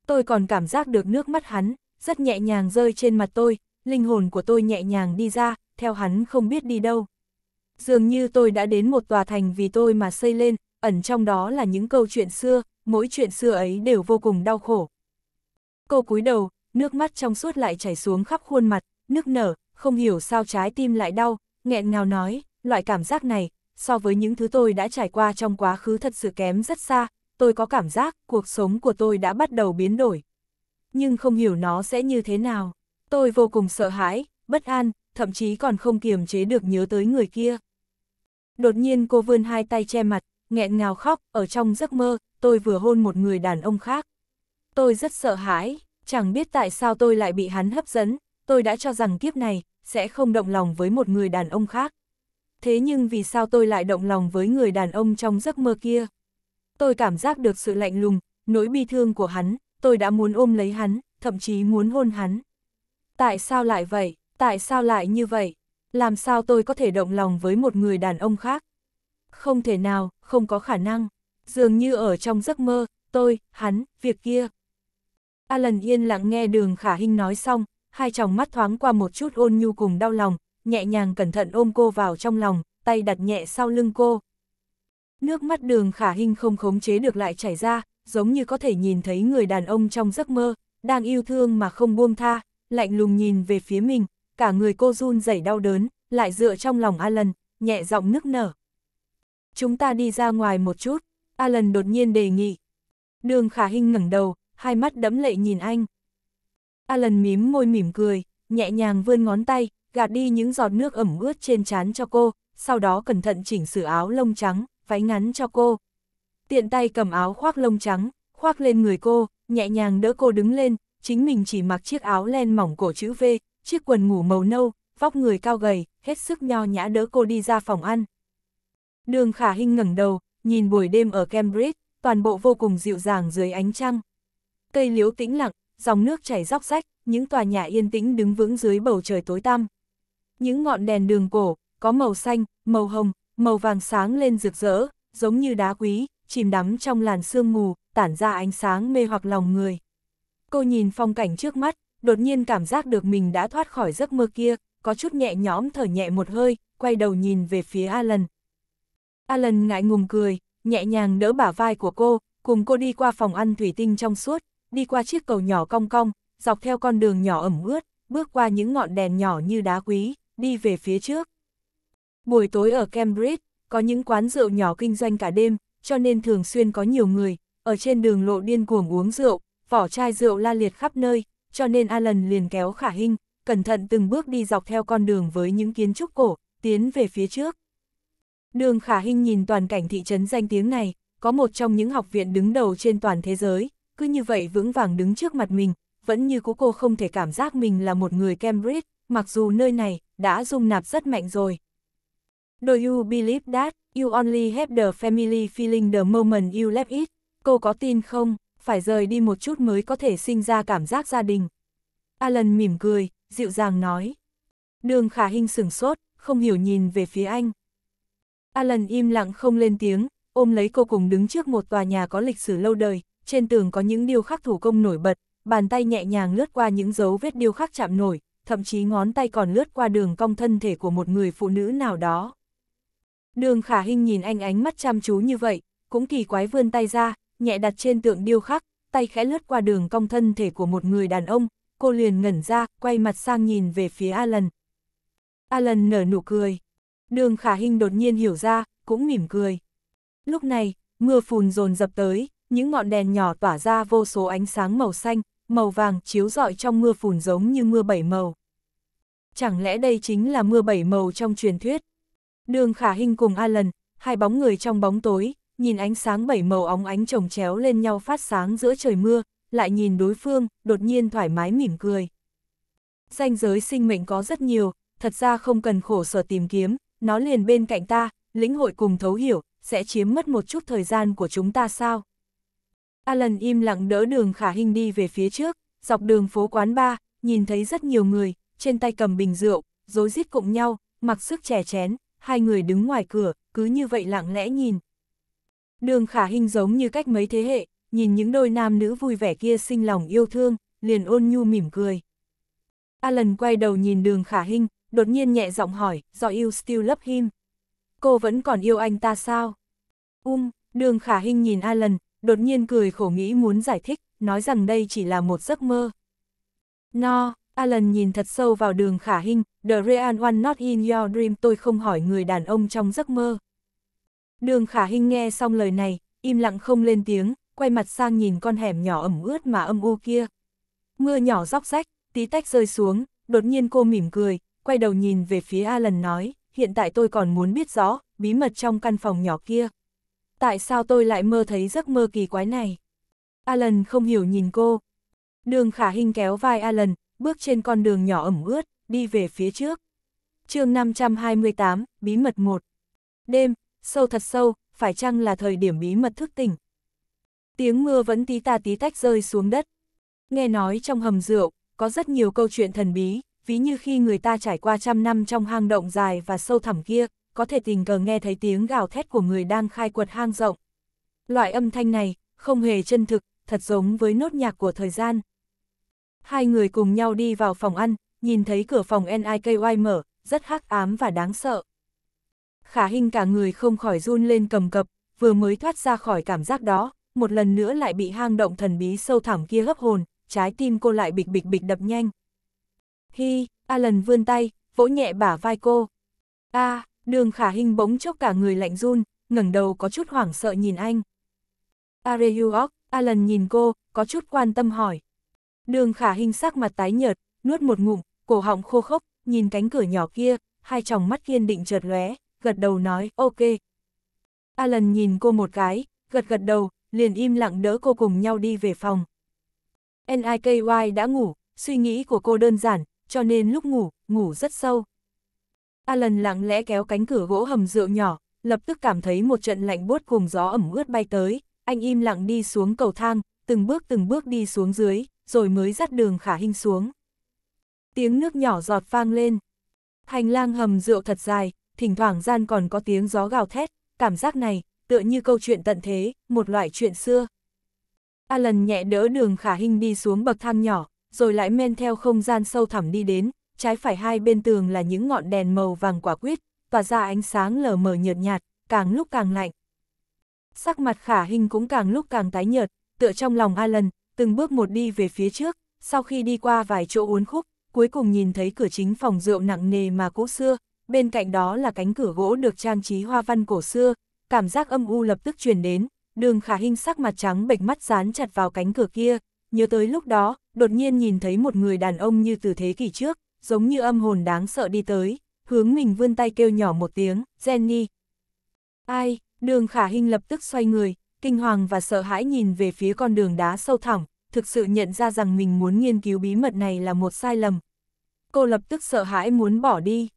Tôi còn cảm giác được nước mắt hắn, rất nhẹ nhàng rơi trên mặt tôi, linh hồn của tôi nhẹ nhàng đi ra, theo hắn không biết đi đâu. Dường như tôi đã đến một tòa thành vì tôi mà xây lên, ẩn trong đó là những câu chuyện xưa, mỗi chuyện xưa ấy đều vô cùng đau khổ. Cô cúi đầu, nước mắt trong suốt lại chảy xuống khắp khuôn mặt, nước nở, không hiểu sao trái tim lại đau, nghẹn ngào nói, loại cảm giác này, so với những thứ tôi đã trải qua trong quá khứ thật sự kém rất xa, tôi có cảm giác cuộc sống của tôi đã bắt đầu biến đổi. Nhưng không hiểu nó sẽ như thế nào. Tôi vô cùng sợ hãi, bất an, thậm chí còn không kiềm chế được nhớ tới người kia. Đột nhiên cô vươn hai tay che mặt, nghẹn ngào khóc, ở trong giấc mơ, tôi vừa hôn một người đàn ông khác. Tôi rất sợ hãi, chẳng biết tại sao tôi lại bị hắn hấp dẫn, tôi đã cho rằng kiếp này, sẽ không động lòng với một người đàn ông khác thế nhưng vì sao tôi lại động lòng với người đàn ông trong giấc mơ kia? Tôi cảm giác được sự lạnh lùng, nỗi bi thương của hắn, tôi đã muốn ôm lấy hắn, thậm chí muốn hôn hắn. Tại sao lại vậy? Tại sao lại như vậy? Làm sao tôi có thể động lòng với một người đàn ông khác? Không thể nào, không có khả năng. Dường như ở trong giấc mơ, tôi, hắn, việc kia. Alan yên lặng nghe đường khả hình nói xong, hai tròng mắt thoáng qua một chút ôn nhu cùng đau lòng, nhẹ nhàng cẩn thận ôm cô vào trong lòng, tay đặt nhẹ sau lưng cô. Nước mắt đường khả hình không khống chế được lại chảy ra, giống như có thể nhìn thấy người đàn ông trong giấc mơ, đang yêu thương mà không buông tha, lạnh lùng nhìn về phía mình, cả người cô run rẩy đau đớn, lại dựa trong lòng Alan, nhẹ giọng nức nở. Chúng ta đi ra ngoài một chút, Alan đột nhiên đề nghị. Đường khả hình ngẩng đầu, hai mắt đẫm lệ nhìn anh. Alan mím môi mỉm cười, nhẹ nhàng vươn ngón tay, gạt đi những giọt nước ẩm ướt trên trán cho cô, sau đó cẩn thận chỉnh sửa áo lông trắng, váy ngắn cho cô. Tiện tay cầm áo khoác lông trắng, khoác lên người cô, nhẹ nhàng đỡ cô đứng lên, chính mình chỉ mặc chiếc áo len mỏng cổ chữ V, chiếc quần ngủ màu nâu, vóc người cao gầy, hết sức nho nhã đỡ cô đi ra phòng ăn. Đường Khả hình ngẩng đầu, nhìn buổi đêm ở Cambridge, toàn bộ vô cùng dịu dàng dưới ánh trăng. Cây liễu tĩnh lặng, dòng nước chảy róc rách, những tòa nhà yên tĩnh đứng vững dưới bầu trời tối tăm những ngọn đèn đường cổ, có màu xanh, màu hồng, màu vàng sáng lên rực rỡ, giống như đá quý, chìm đắm trong làn sương mù, tản ra ánh sáng mê hoặc lòng người. Cô nhìn phong cảnh trước mắt, đột nhiên cảm giác được mình đã thoát khỏi giấc mơ kia, có chút nhẹ nhõm thở nhẹ một hơi, quay đầu nhìn về phía Alan. Alan ngại ngùng cười, nhẹ nhàng đỡ bả vai của cô, cùng cô đi qua phòng ăn thủy tinh trong suốt, đi qua chiếc cầu nhỏ cong cong, dọc theo con đường nhỏ ẩm ướt, bước qua những ngọn đèn nhỏ như đá quý, đi về phía trước. Buổi tối ở Cambridge, có những quán rượu nhỏ kinh doanh cả đêm, cho nên thường xuyên có nhiều người, ở trên đường lộ điên cuồng uống rượu, vỏ chai rượu la liệt khắp nơi, cho nên Alan liền kéo khả hình, cẩn thận từng bước đi dọc theo con đường với những kiến trúc cổ, tiến về phía trước. Đường khả hình nhìn toàn cảnh thị trấn danh tiếng này, có một trong những học viện đứng đầu trên toàn thế giới, cứ như vậy vững vàng đứng trước mặt mình, vẫn như cô cô không thể cảm giác mình là một người Cambridge, mặc dù nơi này đã dung nạp rất mạnh rồi. Do you believe that you only have the family feeling the moment you left it? Cô có tin không? Phải rời đi một chút mới có thể sinh ra cảm giác gia đình. Alan mỉm cười, dịu dàng nói. Đường khả hình sửng sốt, không hiểu nhìn về phía anh. Alan im lặng không lên tiếng, ôm lấy cô cùng đứng trước một tòa nhà có lịch sử lâu đời, trên tường có những điêu khắc thủ công nổi bật, bàn tay nhẹ nhàng lướt qua những dấu vết điêu khắc chạm nổi, thậm chí ngón tay còn lướt qua đường cong thân thể của một người phụ nữ nào đó. Đường khả hình nhìn anh ánh mắt chăm chú như vậy, cũng kỳ quái vươn tay ra, nhẹ đặt trên tượng điêu khắc, tay khẽ lướt qua đường cong thân thể của một người đàn ông, cô liền ngẩn ra, quay mặt sang nhìn về phía Alan. Alan nở nụ cười. Đường khả hình đột nhiên hiểu ra, cũng mỉm cười. Lúc này, mưa phùn rồn dập tới, những ngọn đèn nhỏ tỏa ra vô số ánh sáng màu xanh, màu vàng chiếu rọi trong mưa phùn giống như mưa bảy màu. Chẳng lẽ đây chính là mưa bảy màu trong truyền thuyết? Đường Khả Hinh cùng Alan, hai bóng người trong bóng tối, nhìn ánh sáng bảy màu óng ánh chồng chéo lên nhau phát sáng giữa trời mưa, lại nhìn đối phương, đột nhiên thoải mái mỉm cười. Danh giới sinh mệnh có rất nhiều, thật ra không cần khổ sở tìm kiếm, nó liền bên cạnh ta, lĩnh hội cùng thấu hiểu, sẽ chiếm mất một chút thời gian của chúng ta sao? Alan im lặng đỡ đường khả hình đi về phía trước, dọc đường phố quán ba, nhìn thấy rất nhiều người, trên tay cầm bình rượu, dối rít cùng nhau, mặc sức chè chén, hai người đứng ngoài cửa, cứ như vậy lặng lẽ nhìn. Đường khả hình giống như cách mấy thế hệ, nhìn những đôi nam nữ vui vẻ kia sinh lòng yêu thương, liền ôn nhu mỉm cười. Alan quay đầu nhìn đường khả hình, đột nhiên nhẹ giọng hỏi, do yêu still love him. Cô vẫn còn yêu anh ta sao? Um, đường khả hình nhìn Alan, đột nhiên cười khổ nghĩ muốn giải thích, nói rằng đây chỉ là một giấc mơ. No, Alan nhìn thật sâu vào đường khả hình, The Real One Not In Your Dream tôi không hỏi người đàn ông trong giấc mơ. Đường khả hình nghe xong lời này, im lặng không lên tiếng, quay mặt sang nhìn con hẻm nhỏ ẩm ướt mà âm u kia. Mưa nhỏ róc rách, tí tách rơi xuống, đột nhiên cô mỉm cười, quay đầu nhìn về phía Alan nói, hiện tại tôi còn muốn biết rõ, bí mật trong căn phòng nhỏ kia tại sao tôi lại mơ thấy giấc mơ kỳ quái này? Alan không hiểu nhìn cô. Đường khả hình kéo vai Alan, bước trên con đường nhỏ ẩm ướt, đi về phía trước. chương 528, Bí mật 1. Đêm, sâu thật sâu, phải chăng là thời điểm bí mật thức tỉnh? Tiếng mưa vẫn tí ta tí tách rơi xuống đất. Nghe nói trong hầm rượu, có rất nhiều câu chuyện thần bí, ví như khi người ta trải qua trăm năm trong hang động dài và sâu thẳm kia, có thể tình cờ nghe thấy tiếng gào thét của người đang khai quật hang rộng. Loại âm thanh này, không hề chân thực, thật giống với nốt nhạc của thời gian. Hai người cùng nhau đi vào phòng ăn, nhìn thấy cửa phòng NIKY mở, rất hắc ám và đáng sợ. Khả hình cả người không khỏi run lên cầm cập, vừa mới thoát ra khỏi cảm giác đó, một lần nữa lại bị hang động thần bí sâu thẳm kia hấp hồn, trái tim cô lại bịch bịch bịch đập nhanh. Hi, Alan vươn tay, vỗ nhẹ bả vai cô. A, à, Đường khả hình bỗng chốc cả người lạnh run, ngẩng đầu có chút hoảng sợ nhìn anh. Areyuok, Alan nhìn cô, có chút quan tâm hỏi. Đường khả hình sắc mặt tái nhợt, nuốt một ngụm, cổ họng khô khốc, nhìn cánh cửa nhỏ kia, hai tròng mắt kiên định chợt lóe, gật đầu nói, ok. Alan nhìn cô một cái, gật gật đầu, liền im lặng đỡ cô cùng nhau đi về phòng. NIKY đã ngủ, suy nghĩ của cô đơn giản, cho nên lúc ngủ, ngủ rất sâu. Alan lặng lẽ kéo cánh cửa gỗ hầm rượu nhỏ, lập tức cảm thấy một trận lạnh buốt cùng gió ẩm ướt bay tới, anh im lặng đi xuống cầu thang, từng bước từng bước đi xuống dưới, rồi mới dắt đường khả hình xuống. Tiếng nước nhỏ giọt vang lên. Hành lang hầm rượu thật dài, thỉnh thoảng gian còn có tiếng gió gào thét, cảm giác này, tựa như câu chuyện tận thế, một loại chuyện xưa. Alan nhẹ đỡ đường khả hình đi xuống bậc thang nhỏ, rồi lại men theo không gian sâu thẳm đi đến, trái phải hai bên tường là những ngọn đèn màu vàng quả quyết, tỏa ra ánh sáng lờ mờ nhợt nhạt, càng lúc càng lạnh. Sắc mặt khả hình cũng càng lúc càng tái nhợt, tựa trong lòng Alan, từng bước một đi về phía trước, sau khi đi qua vài chỗ uốn khúc, cuối cùng nhìn thấy cửa chính phòng rượu nặng nề mà cũ xưa, bên cạnh đó là cánh cửa gỗ được trang trí hoa văn cổ xưa, cảm giác âm u lập tức truyền đến, đường khả hình sắc mặt trắng bệch mắt dán chặt vào cánh cửa kia, nhớ tới lúc đó, đột nhiên nhìn thấy một người đàn ông như từ thế kỷ trước, giống như âm hồn đáng sợ đi tới, hướng mình vươn tay kêu nhỏ một tiếng, Jenny. Ai, đường khả hình lập tức xoay người, kinh hoàng và sợ hãi nhìn về phía con đường đá sâu thẳm, thực sự nhận ra rằng mình muốn nghiên cứu bí mật này là một sai lầm. Cô lập tức sợ hãi muốn bỏ đi.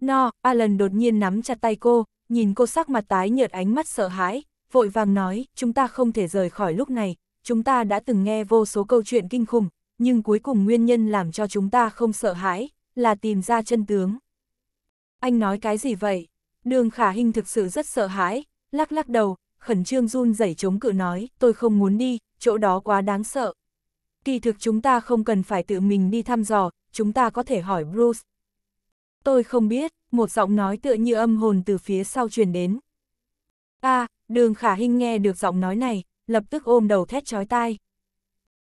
No, Alan đột nhiên nắm chặt tay cô, nhìn cô sắc mặt tái nhợt ánh mắt sợ hãi, vội vàng nói, chúng ta không thể rời khỏi lúc này, chúng ta đã từng nghe vô số câu chuyện kinh khủng, nhưng cuối cùng nguyên nhân làm cho chúng ta không sợ hãi, là tìm ra chân tướng. Anh nói cái gì vậy? Đường khả hình thực sự rất sợ hãi, lắc lắc đầu, khẩn trương run rẩy chống cự nói, tôi không muốn đi, chỗ đó quá đáng sợ. Kỳ thực chúng ta không cần phải tự mình đi thăm dò, chúng ta có thể hỏi Bruce. Tôi không biết, một giọng nói tựa như âm hồn từ phía sau truyền đến. a à, đường khả hình nghe được giọng nói này, lập tức ôm đầu thét chói tai.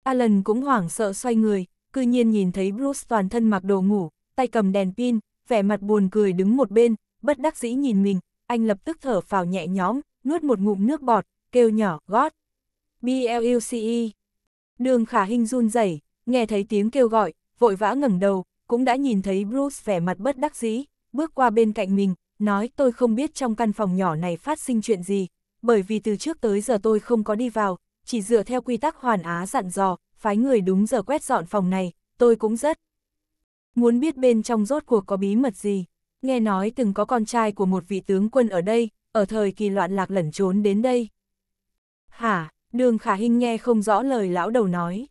Alan cũng hoảng sợ xoay người, cư nhiên nhìn thấy Bruce toàn thân mặc đồ ngủ, tay cầm đèn pin, vẻ mặt buồn cười đứng một bên, bất đắc dĩ nhìn mình, anh lập tức thở phào nhẹ nhõm, nuốt một ngụm nước bọt, kêu nhỏ gót. BLUCE. Đường khả Hinh run rẩy, nghe thấy tiếng kêu gọi, vội vã ngẩng đầu, cũng đã nhìn thấy Bruce vẻ mặt bất đắc dĩ, bước qua bên cạnh mình, nói tôi không biết trong căn phòng nhỏ này phát sinh chuyện gì, bởi vì từ trước tới giờ tôi không có đi vào, chỉ dựa theo quy tắc hoàn á dặn dò, phái người đúng giờ quét dọn phòng này, tôi cũng rất. Muốn biết bên trong rốt cuộc có bí mật gì, nghe nói từng có con trai của một vị tướng quân ở đây, ở thời kỳ loạn lạc lẩn trốn đến đây. Hả, đường khả hình nghe không rõ lời lão đầu nói.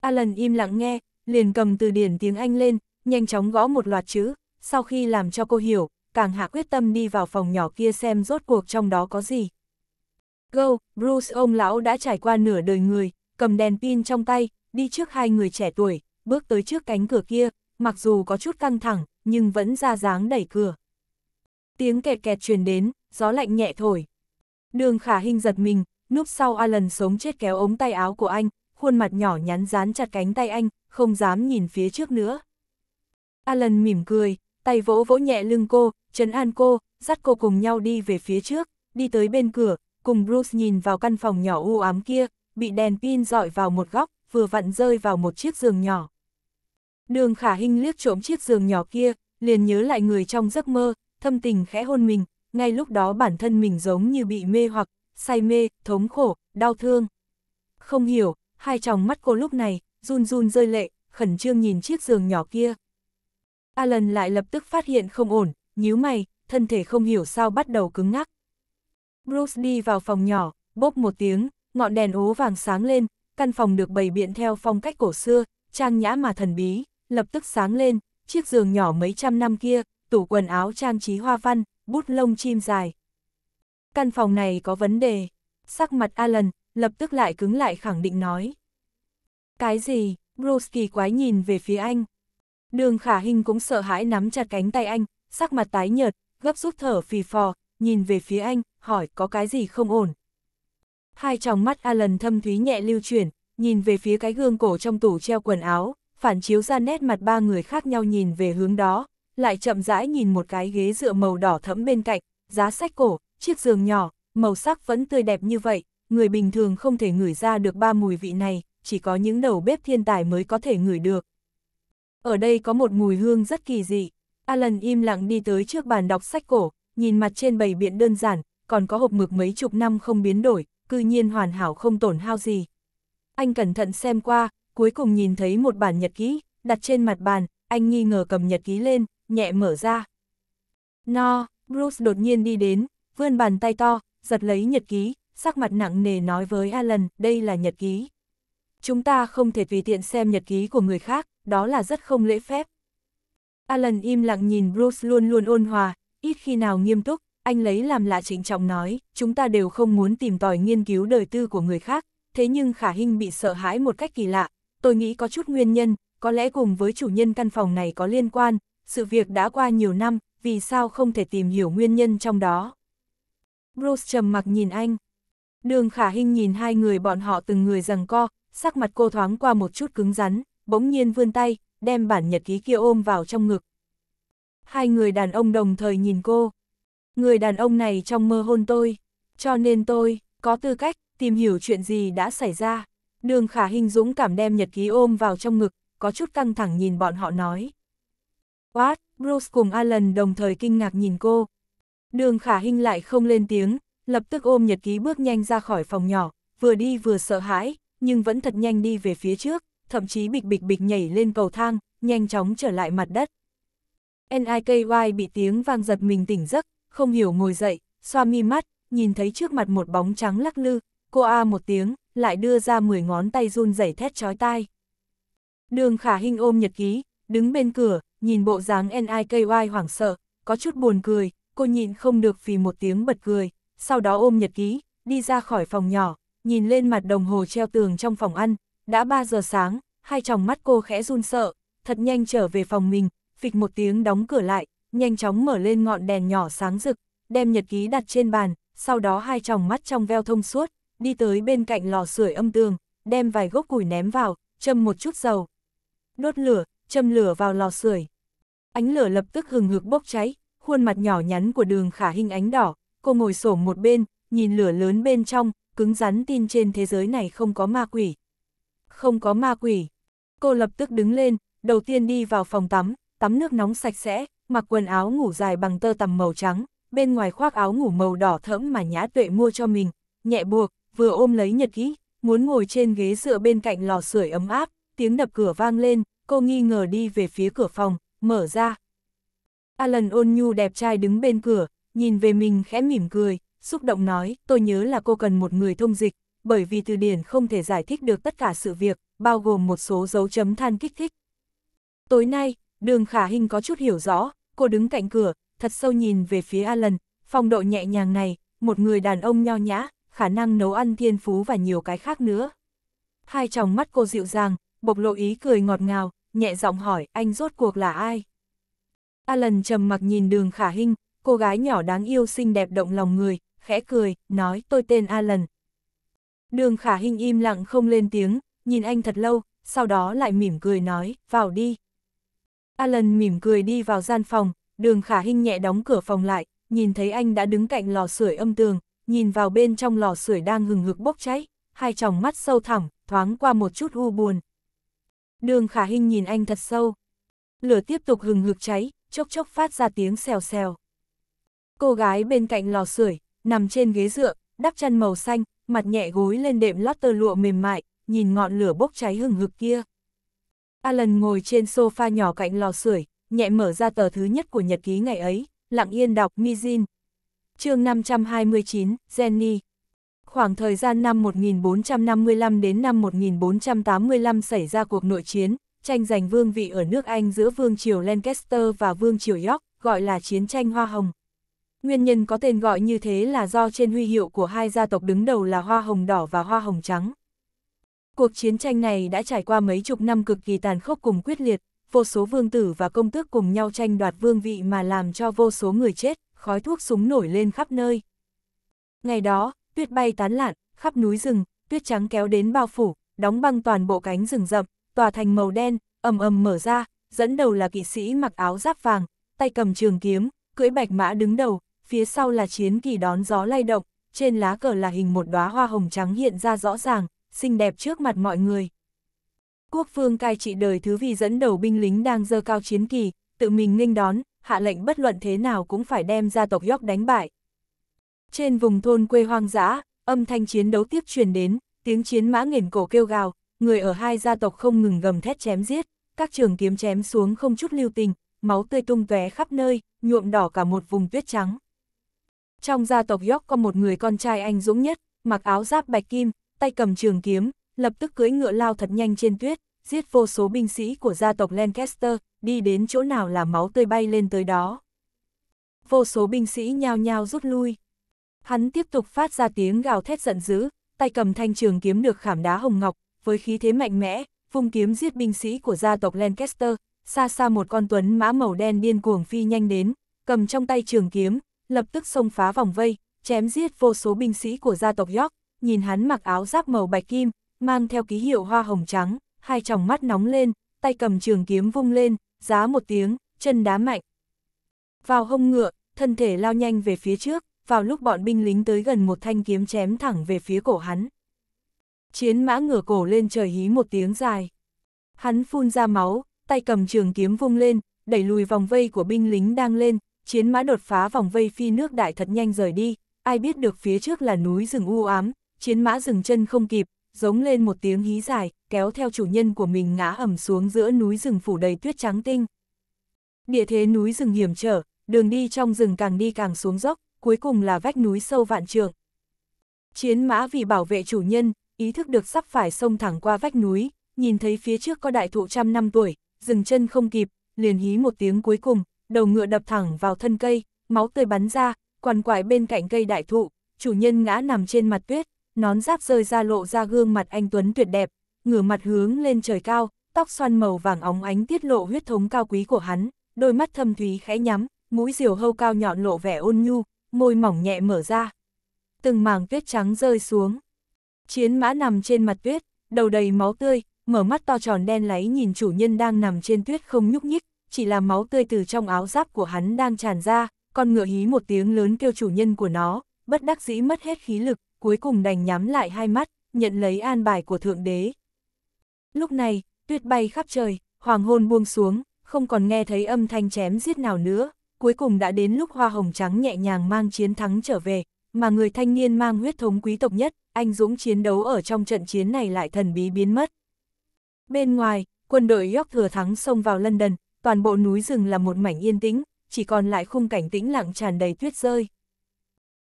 Alan im lặng nghe, liền cầm từ điển tiếng Anh lên, nhanh chóng gõ một loạt chữ, sau khi làm cho cô hiểu, càng hạ quyết tâm đi vào phòng nhỏ kia xem rốt cuộc trong đó có gì. Go, Bruce ông lão đã trải qua nửa đời người, cầm đèn pin trong tay, đi trước hai người trẻ tuổi, bước tới trước cánh cửa kia, mặc dù có chút căng thẳng, nhưng vẫn ra dáng đẩy cửa. Tiếng kẹt kẹt truyền đến, gió lạnh nhẹ thổi. Đường khả hình giật mình, núp sau Alan sống chết kéo ống tay áo của anh, khuôn mặt nhỏ nhắn dán chặt cánh tay anh, không dám nhìn phía trước nữa. Alan mỉm cười, tay vỗ vỗ nhẹ lưng cô, chấn an cô, dắt cô cùng nhau đi về phía trước, đi tới bên cửa, cùng Bruce nhìn vào căn phòng nhỏ u ám kia, bị đèn pin dọi vào một góc, vừa vặn rơi vào một chiếc giường nhỏ. Đường khả hình liếc trộm chiếc giường nhỏ kia, liền nhớ lại người trong giấc mơ, thâm tình khẽ hôn mình, ngay lúc đó bản thân mình giống như bị mê hoặc, say mê, thống khổ, đau thương. Không hiểu, hai tròng mắt cô lúc này, run run rơi lệ, khẩn trương nhìn chiếc giường nhỏ kia. Alan lại lập tức phát hiện không ổn, nhíu mày, thân thể không hiểu sao bắt đầu cứng ngắc. Bruce đi vào phòng nhỏ, bốc một tiếng, ngọn đèn ố vàng sáng lên, căn phòng được bày biện theo phong cách cổ xưa, trang nhã mà thần bí, lập tức sáng lên, chiếc giường nhỏ mấy trăm năm kia, tủ quần áo trang trí hoa văn, bút lông chim dài. Căn phòng này có vấn đề, sắc mặt Alan, lập tức lại cứng lại khẳng định nói. Cái gì, Bruce kỳ quái nhìn về phía anh. Đường khả hình cũng sợ hãi nắm chặt cánh tay anh, sắc mặt tái nhợt, gấp rút thở phì phò, nhìn về phía anh, hỏi có cái gì không ổn. Hai tròng mắt Alan thâm thúy nhẹ lưu chuyển, nhìn về phía cái gương cổ trong tủ treo quần áo, phản chiếu ra nét mặt ba người khác nhau nhìn về hướng đó, lại chậm rãi nhìn một cái ghế dựa màu đỏ thẫm bên cạnh, giá sách cổ, chiếc giường nhỏ, màu sắc vẫn tươi đẹp như vậy, người bình thường không thể ngửi ra được ba mùi vị này, chỉ có những đầu bếp thiên tài mới có thể ngửi được. Ở đây có một mùi hương rất kỳ dị, Alan im lặng đi tới trước bàn đọc sách cổ, nhìn mặt trên bầy biện đơn giản, còn có hộp mực mấy chục năm không biến đổi, cư nhiên hoàn hảo không tổn hao gì. Anh cẩn thận xem qua, cuối cùng nhìn thấy một bản nhật ký, đặt trên mặt bàn, anh nghi ngờ cầm nhật ký lên, nhẹ mở ra. No, Bruce đột nhiên đi đến, vươn bàn tay to, giật lấy nhật ký, sắc mặt nặng nề nói với Alan, đây là nhật ký. Chúng ta không thể tùy tiện xem nhật ký của người khác, đó là rất không lễ phép. Alan im lặng nhìn Bruce luôn luôn ôn hòa, ít khi nào nghiêm túc, anh lấy làm lạ chính trọng nói, chúng ta đều không muốn tìm tòi nghiên cứu đời tư của người khác, thế nhưng khả hình bị sợ hãi một cách kỳ lạ, tôi nghĩ có chút nguyên nhân, có lẽ cùng với chủ nhân căn phòng này có liên quan, sự việc đã qua nhiều năm, vì sao không thể tìm hiểu nguyên nhân trong đó. Bruce trầm mặc nhìn anh. Đường khả hình nhìn hai người bọn họ từng người rằng co, sắc mặt cô thoáng qua một chút cứng rắn, bỗng nhiên vươn tay, đem bản nhật ký kia ôm vào trong ngực. Hai người đàn ông đồng thời nhìn cô. Người đàn ông này trong mơ hôn tôi, cho nên tôi có tư cách tìm hiểu chuyện gì đã xảy ra. Đường khả hình dũng cảm đem nhật ký ôm vào trong ngực, có chút căng thẳng nhìn bọn họ nói. What, Bruce cùng Alan đồng thời kinh ngạc nhìn cô. Đường khả hình lại không lên tiếng, lập tức ôm nhật ký bước nhanh ra khỏi phòng nhỏ, vừa đi vừa sợ hãi, nhưng vẫn thật nhanh đi về phía trước, thậm chí bịch bịch bịch nhảy lên cầu thang, nhanh chóng trở lại mặt đất. NIKY bị tiếng vang giật mình tỉnh giấc, không hiểu ngồi dậy, xoa mi mắt, nhìn thấy trước mặt một bóng trắng lắc lư, cô A một tiếng, lại đưa ra 10 ngón tay run rẩy thét chói tai. Đường khả hình ôm nhật ký, đứng bên cửa, nhìn bộ dáng NIKY hoảng sợ, có chút buồn cười, cô nhịn không được vì một tiếng bật cười, sau đó ôm nhật ký, đi ra khỏi phòng nhỏ, nhìn lên mặt đồng hồ treo tường trong phòng ăn, đã 3 giờ sáng, hai tròng mắt cô khẽ run sợ, thật nhanh trở về phòng mình, phịch một tiếng đóng cửa lại, nhanh chóng mở lên ngọn đèn nhỏ sáng rực, đem nhật ký đặt trên bàn, sau đó hai tròng mắt trong veo thông suốt, đi tới bên cạnh lò sưởi âm tường, đem vài gốc củi ném vào, châm một chút dầu. Đốt lửa, châm lửa vào lò sưởi. Ánh lửa lập tức hừng hực bốc cháy, khuôn mặt nhỏ nhắn của đường khả hình ánh đỏ, cô ngồi xổm một bên, nhìn lửa lớn bên trong, cứng rắn tin trên thế giới này không có ma quỷ. Không có ma quỷ. Cô lập tức đứng lên, đầu tiên đi vào phòng tắm, tắm nước nóng sạch sẽ, mặc quần áo ngủ dài bằng tơ tằm màu trắng, bên ngoài khoác áo ngủ màu đỏ thẫm mà Nhã Tuệ mua cho mình, nhẹ buộc, vừa ôm lấy nhật ký, muốn ngồi trên ghế dựa bên cạnh lò sưởi ấm áp, tiếng đập cửa vang lên, cô nghi ngờ đi về phía cửa phòng, mở ra. Alan ôn nhu đẹp trai đứng bên cửa, nhìn về mình khẽ mỉm cười, xúc động nói, tôi nhớ là cô cần một người thông dịch, bởi vì từ điển không thể giải thích được tất cả sự việc, bao gồm một số dấu chấm than kích thích. Tối nay, đường khả hình có chút hiểu rõ, cô đứng cạnh cửa, thật sâu nhìn về phía Alan, phong độ nhẹ nhàng này, một người đàn ông nho nhã, khả năng nấu ăn thiên phú và nhiều cái khác nữa. Hai tròng mắt cô dịu dàng, bộc lộ ý cười ngọt ngào, nhẹ giọng hỏi anh rốt cuộc là ai. Alan trầm mặc nhìn đường khả hinh, cô gái nhỏ đáng yêu xinh đẹp động lòng người, khẽ cười, nói tôi tên Alan. Đường khả hinh im lặng không lên tiếng, nhìn anh thật lâu, sau đó lại mỉm cười nói, vào đi. Alan mỉm cười đi vào gian phòng, đường khả hinh nhẹ đóng cửa phòng lại, nhìn thấy anh đã đứng cạnh lò sưởi âm tường, nhìn vào bên trong lò sưởi đang hừng hực bốc cháy, hai tròng mắt sâu thẳm, thoáng qua một chút u buồn. Đường khả hinh nhìn anh thật sâu. Lửa tiếp tục hừng hực cháy, chốc chốc phát ra tiếng xèo xèo. Cô gái bên cạnh lò sưởi nằm trên ghế dựa, đắp chân màu xanh, mặt nhẹ gối lên đệm lót tơ lụa mềm mại, nhìn ngọn lửa bốc cháy hừng hực kia. Alan ngồi trên sofa nhỏ cạnh lò sưởi, nhẹ mở ra tờ thứ nhất của nhật ký ngày ấy, lặng yên đọc Mizin. chương 529, Jenny. Khoảng thời gian năm 1455 đến năm 1485 xảy ra cuộc nội chiến, tranh giành vương vị ở nước Anh giữa vương triều Lancaster và vương triều York, gọi là chiến tranh Hoa Hồng. Nguyên nhân có tên gọi như thế là do trên huy hiệu của hai gia tộc đứng đầu là Hoa Hồng Đỏ và Hoa Hồng Trắng. Cuộc chiến tranh này đã trải qua mấy chục năm cực kỳ tàn khốc cùng quyết liệt, vô số vương tử và công tước cùng nhau tranh đoạt vương vị mà làm cho vô số người chết, khói thuốc súng nổi lên khắp nơi. Ngày đó, tuyết bay tán lạn, khắp núi rừng, tuyết trắng kéo đến bao phủ, đóng băng toàn bộ cánh rừng rậm, tòa thành màu đen, ầm ầm mở ra, dẫn đầu là kỵ sĩ mặc áo giáp vàng, tay cầm trường kiếm, cưỡi bạch mã đứng đầu, phía sau là chiến kỳ đón gió lay động, trên lá cờ là hình một đóa hoa hồng trắng hiện ra rõ ràng, xinh đẹp trước mặt mọi người. Quốc vương cai trị đời thứ vì dẫn đầu binh lính đang dơ cao chiến kỳ, tự mình nghênh đón, hạ lệnh bất luận thế nào cũng phải đem gia tộc York đánh bại. Trên vùng thôn quê hoang dã, âm thanh chiến đấu tiếp truyền đến, tiếng chiến mã nghiền cổ kêu gào, người ở hai gia tộc không ngừng gầm thét chém giết, các trường kiếm chém xuống không chút lưu tình, máu tươi tung tóe khắp nơi, nhuộm đỏ cả một vùng tuyết trắng. Trong gia tộc York có một người con trai anh dũng nhất, mặc áo giáp bạch kim, tay cầm trường kiếm, lập tức cưỡi ngựa lao thật nhanh trên tuyết, giết vô số binh sĩ của gia tộc Lancaster, đi đến chỗ nào là máu tươi bay lên tới đó. Vô số binh sĩ nhao nhao rút lui. Hắn tiếp tục phát ra tiếng gào thét giận dữ, tay cầm thanh trường kiếm được khảm đá hồng ngọc, với khí thế mạnh mẽ, vung kiếm giết binh sĩ của gia tộc Lancaster, xa xa một con tuấn mã màu đen điên cuồng phi nhanh đến, cầm trong tay trường kiếm, lập tức xông phá vòng vây, chém giết vô số binh sĩ của gia tộc York, nhìn hắn mặc áo giáp màu bạch kim, mang theo ký hiệu hoa hồng trắng, hai tròng mắt nóng lên, tay cầm trường kiếm vung lên, giá một tiếng, chân đá mạnh. Vào hông ngựa, thân thể lao nhanh về phía trước, vào lúc bọn binh lính tới gần một thanh kiếm chém thẳng về phía cổ hắn. Chiến mã ngửa cổ lên trời hí một tiếng dài. Hắn phun ra máu, tay cầm trường kiếm vung lên, đẩy lùi vòng vây của binh lính đang lên, chiến mã đột phá vòng vây phi nước đại thật nhanh rời đi, ai biết được phía trước là núi rừng u ám, chiến mã dừng chân không kịp, giống lên một tiếng hí dài, kéo theo chủ nhân của mình ngã ẩm xuống giữa núi rừng phủ đầy tuyết trắng tinh. Địa thế núi rừng hiểm trở, đường đi trong rừng càng đi càng xuống dốc, cuối cùng là vách núi sâu vạn trường. Chiến mã vì bảo vệ chủ nhân, ý thức được sắp phải xông thẳng qua vách núi, nhìn thấy phía trước có đại thụ trăm năm tuổi, dừng chân không kịp, liền hí một tiếng cuối cùng, đầu ngựa đập thẳng vào thân cây, máu tươi bắn ra, quằn quại bên cạnh cây đại thụ, chủ nhân ngã nằm trên mặt tuyết, nón giáp rơi ra lộ ra gương mặt anh Tuấn tuyệt đẹp, ngửa mặt hướng lên trời cao, tóc xoăn màu vàng óng ánh tiết lộ huyết thống cao quý của hắn, đôi mắt thâm thúy khẽ nhắm, mũi diều hâu cao nhọn lộ vẻ ôn nhu, môi mỏng nhẹ mở ra. Từng mảng tuyết trắng rơi xuống. Chiến mã nằm trên mặt tuyết, đầu đầy máu tươi, mở mắt to tròn đen láy nhìn chủ nhân đang nằm trên tuyết không nhúc nhích, chỉ là máu tươi từ trong áo giáp của hắn đang tràn ra, con ngựa hí một tiếng lớn kêu chủ nhân của nó, bất đắc dĩ mất hết khí lực, cuối cùng đành nhắm lại hai mắt, nhận lấy an bài của Thượng Đế. Lúc này, tuyết bay khắp trời, hoàng hôn buông xuống, không còn nghe thấy âm thanh chém giết nào nữa, cuối cùng đã đến lúc hoa hồng trắng nhẹ nhàng mang chiến thắng trở về, mà người thanh niên mang huyết thống quý tộc nhất, anh dũng chiến đấu ở trong trận chiến này lại thần bí biến mất. Bên ngoài, quân đội York thừa thắng xông vào London, toàn bộ núi rừng là một mảnh yên tĩnh, chỉ còn lại khung cảnh tĩnh lặng tràn đầy tuyết rơi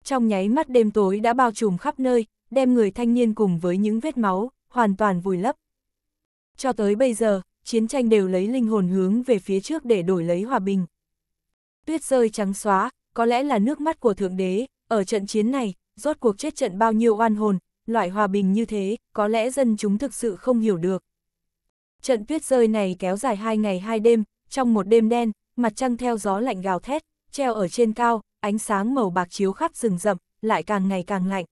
trong nháy mắt đêm tối đã bao trùm khắp nơi, đem người thanh niên cùng với những vết máu, hoàn toàn vùi lấp. Cho tới bây giờ, chiến tranh đều lấy linh hồn hướng về phía trước để đổi lấy hòa bình. Tuyết rơi trắng xóa, có lẽ là nước mắt của Thượng Đế, ở trận chiến này, rốt cuộc chết trận bao nhiêu oan hồn, loại hòa bình như thế, có lẽ dân chúng thực sự không hiểu được. Trận tuyết rơi này kéo dài hai ngày hai đêm, trong một đêm đen, mặt trăng theo gió lạnh gào thét, treo ở trên cao, ánh sáng màu bạc chiếu khắp rừng rậm, lại càng ngày càng lạnh.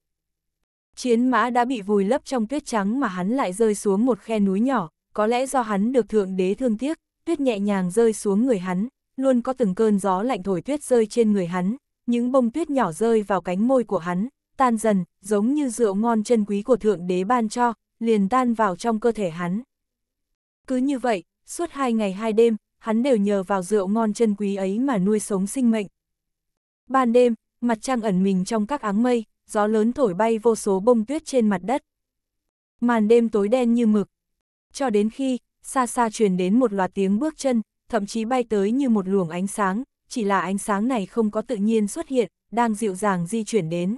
Chiến mã đã bị vùi lấp trong tuyết trắng mà hắn lại rơi xuống một khe núi nhỏ, có lẽ do hắn được thượng đế thương tiếc, tuyết nhẹ nhàng rơi xuống người hắn, luôn có từng cơn gió lạnh thổi tuyết rơi trên người hắn, những bông tuyết nhỏ rơi vào cánh môi của hắn, tan dần, giống như rượu ngon chân quý của thượng đế ban cho, liền tan vào trong cơ thể hắn. Cứ như vậy, suốt hai ngày hai đêm, hắn đều nhờ vào rượu ngon chân quý ấy mà nuôi sống sinh mệnh, Ban đêm, mặt trăng ẩn mình trong các áng mây, gió lớn thổi bay vô số bông tuyết trên mặt đất. Màn đêm tối đen như mực. Cho đến khi, xa xa truyền đến một loạt tiếng bước chân, thậm chí bay tới như một luồng ánh sáng, chỉ là ánh sáng này không có tự nhiên xuất hiện, đang dịu dàng di chuyển đến.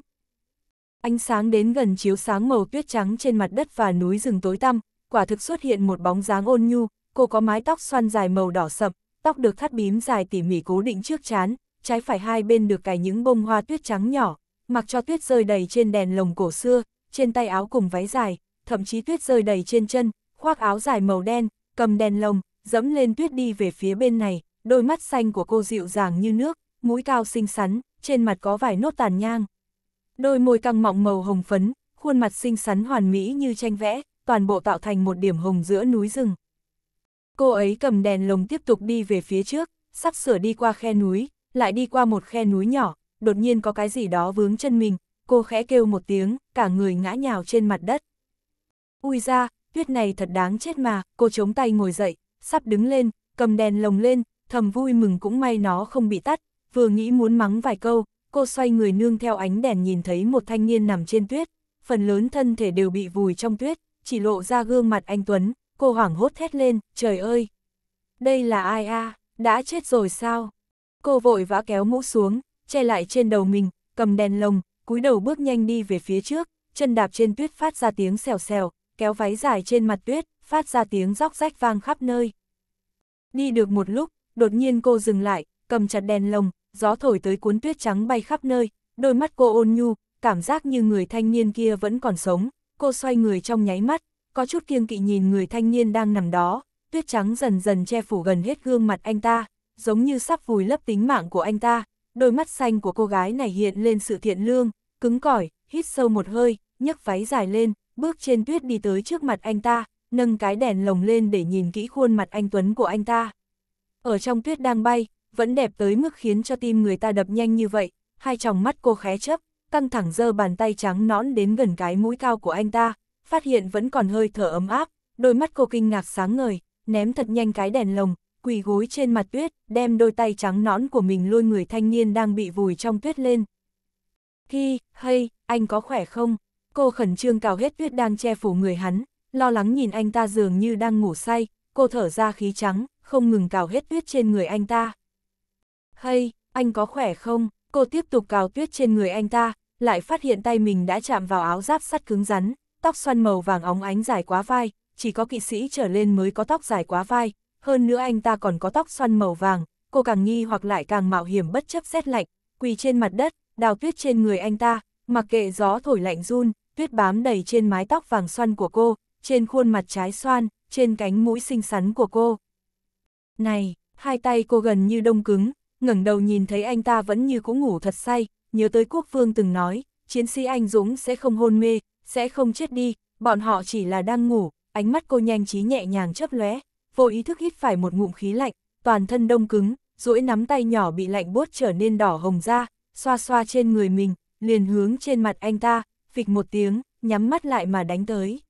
Ánh sáng đến gần chiếu sáng màu tuyết trắng trên mặt đất và núi rừng tối tăm, quả thực xuất hiện một bóng dáng ôn nhu, cô có mái tóc xoăn dài màu đỏ sậm, tóc được thắt bím dài tỉ mỉ cố định trước chán, trái phải hai bên được cài những bông hoa tuyết trắng nhỏ, mặc cho tuyết rơi đầy trên đèn lồng cổ xưa, trên tay áo cùng váy dài, thậm chí tuyết rơi đầy trên chân, khoác áo dài màu đen, cầm đèn lồng, dẫm lên tuyết đi về phía bên này, đôi mắt xanh của cô dịu dàng như nước, mũi cao xinh xắn, trên mặt có vài nốt tàn nhang. Đôi môi căng mọng màu hồng phấn, khuôn mặt xinh xắn hoàn mỹ như tranh vẽ, toàn bộ tạo thành một điểm hồng giữa núi rừng. Cô ấy cầm đèn lồng tiếp tục đi về phía trước, sắp sửa đi qua khe núi, lại đi qua một khe núi nhỏ, đột nhiên có cái gì đó vướng chân mình, cô khẽ kêu một tiếng, cả người ngã nhào trên mặt đất. Ui ra, tuyết này thật đáng chết mà, cô chống tay ngồi dậy, sắp đứng lên, cầm đèn lồng lên, thầm vui mừng cũng may nó không bị tắt, vừa nghĩ muốn mắng vài câu, cô xoay người nương theo ánh đèn nhìn thấy một thanh niên nằm trên tuyết, phần lớn thân thể đều bị vùi trong tuyết, chỉ lộ ra gương mặt anh Tuấn, cô hoảng hốt thét lên, trời ơi! Đây là ai a đã chết rồi sao? Cô vội vã kéo mũ xuống, che lại trên đầu mình, cầm đèn lồng, cúi đầu bước nhanh đi về phía trước, chân đạp trên tuyết phát ra tiếng xèo xèo, kéo váy dài trên mặt tuyết, phát ra tiếng róc rách vang khắp nơi. Đi được một lúc, đột nhiên cô dừng lại, cầm chặt đèn lồng, gió thổi tới cuốn tuyết trắng bay khắp nơi, đôi mắt cô ôn nhu, cảm giác như người thanh niên kia vẫn còn sống, cô xoay người trong nháy mắt, có chút kiêng kỵ nhìn người thanh niên đang nằm đó, tuyết trắng dần dần che phủ gần hết gương mặt anh ta giống như sắp vùi lấp tính mạng của anh ta, đôi mắt xanh của cô gái này hiện lên sự thiện lương, cứng cỏi, hít sâu một hơi, nhấc váy dài lên, bước trên tuyết đi tới trước mặt anh ta, nâng cái đèn lồng lên để nhìn kỹ khuôn mặt anh Tuấn của anh ta. Ở trong tuyết đang bay, vẫn đẹp tới mức khiến cho tim người ta đập nhanh như vậy, hai tròng mắt cô khé chấp, căng thẳng dơ bàn tay trắng nõn đến gần cái mũi cao của anh ta, phát hiện vẫn còn hơi thở ấm áp, đôi mắt cô kinh ngạc sáng ngời, ném thật nhanh cái đèn lồng, quỳ gối trên mặt tuyết, đem đôi tay trắng nõn của mình lôi người thanh niên đang bị vùi trong tuyết lên. Hi, hey, anh có khỏe không? Cô khẩn trương cào hết tuyết đang che phủ người hắn, lo lắng nhìn anh ta dường như đang ngủ say, cô thở ra khí trắng, không ngừng cào hết tuyết trên người anh ta. Hey, anh có khỏe không? Cô tiếp tục cào tuyết trên người anh ta, lại phát hiện tay mình đã chạm vào áo giáp sắt cứng rắn, tóc xoăn màu vàng óng ánh dài quá vai, chỉ có kỵ sĩ trở lên mới có tóc dài quá vai, hơn nữa anh ta còn có tóc xoăn màu vàng, cô càng nghi hoặc lại càng mạo hiểm bất chấp rét lạnh, quỳ trên mặt đất, đào tuyết trên người anh ta, mặc kệ gió thổi lạnh run, tuyết bám đầy trên mái tóc vàng xoăn của cô, trên khuôn mặt trái xoan, trên cánh mũi xinh xắn của cô. Này, hai tay cô gần như đông cứng, ngẩng đầu nhìn thấy anh ta vẫn như cũng ngủ thật say, nhớ tới quốc vương từng nói, chiến sĩ anh Dũng sẽ không hôn mê, sẽ không chết đi, bọn họ chỉ là đang ngủ, ánh mắt cô nhanh trí nhẹ nhàng chớp lóe, vô ý thức hít phải một ngụm khí lạnh, toàn thân đông cứng, duỗi nắm tay nhỏ bị lạnh buốt trở nên đỏ hồng ra, xoa xoa trên người mình, liền hướng trên mặt anh ta, phịch một tiếng, nhắm mắt lại mà đánh tới.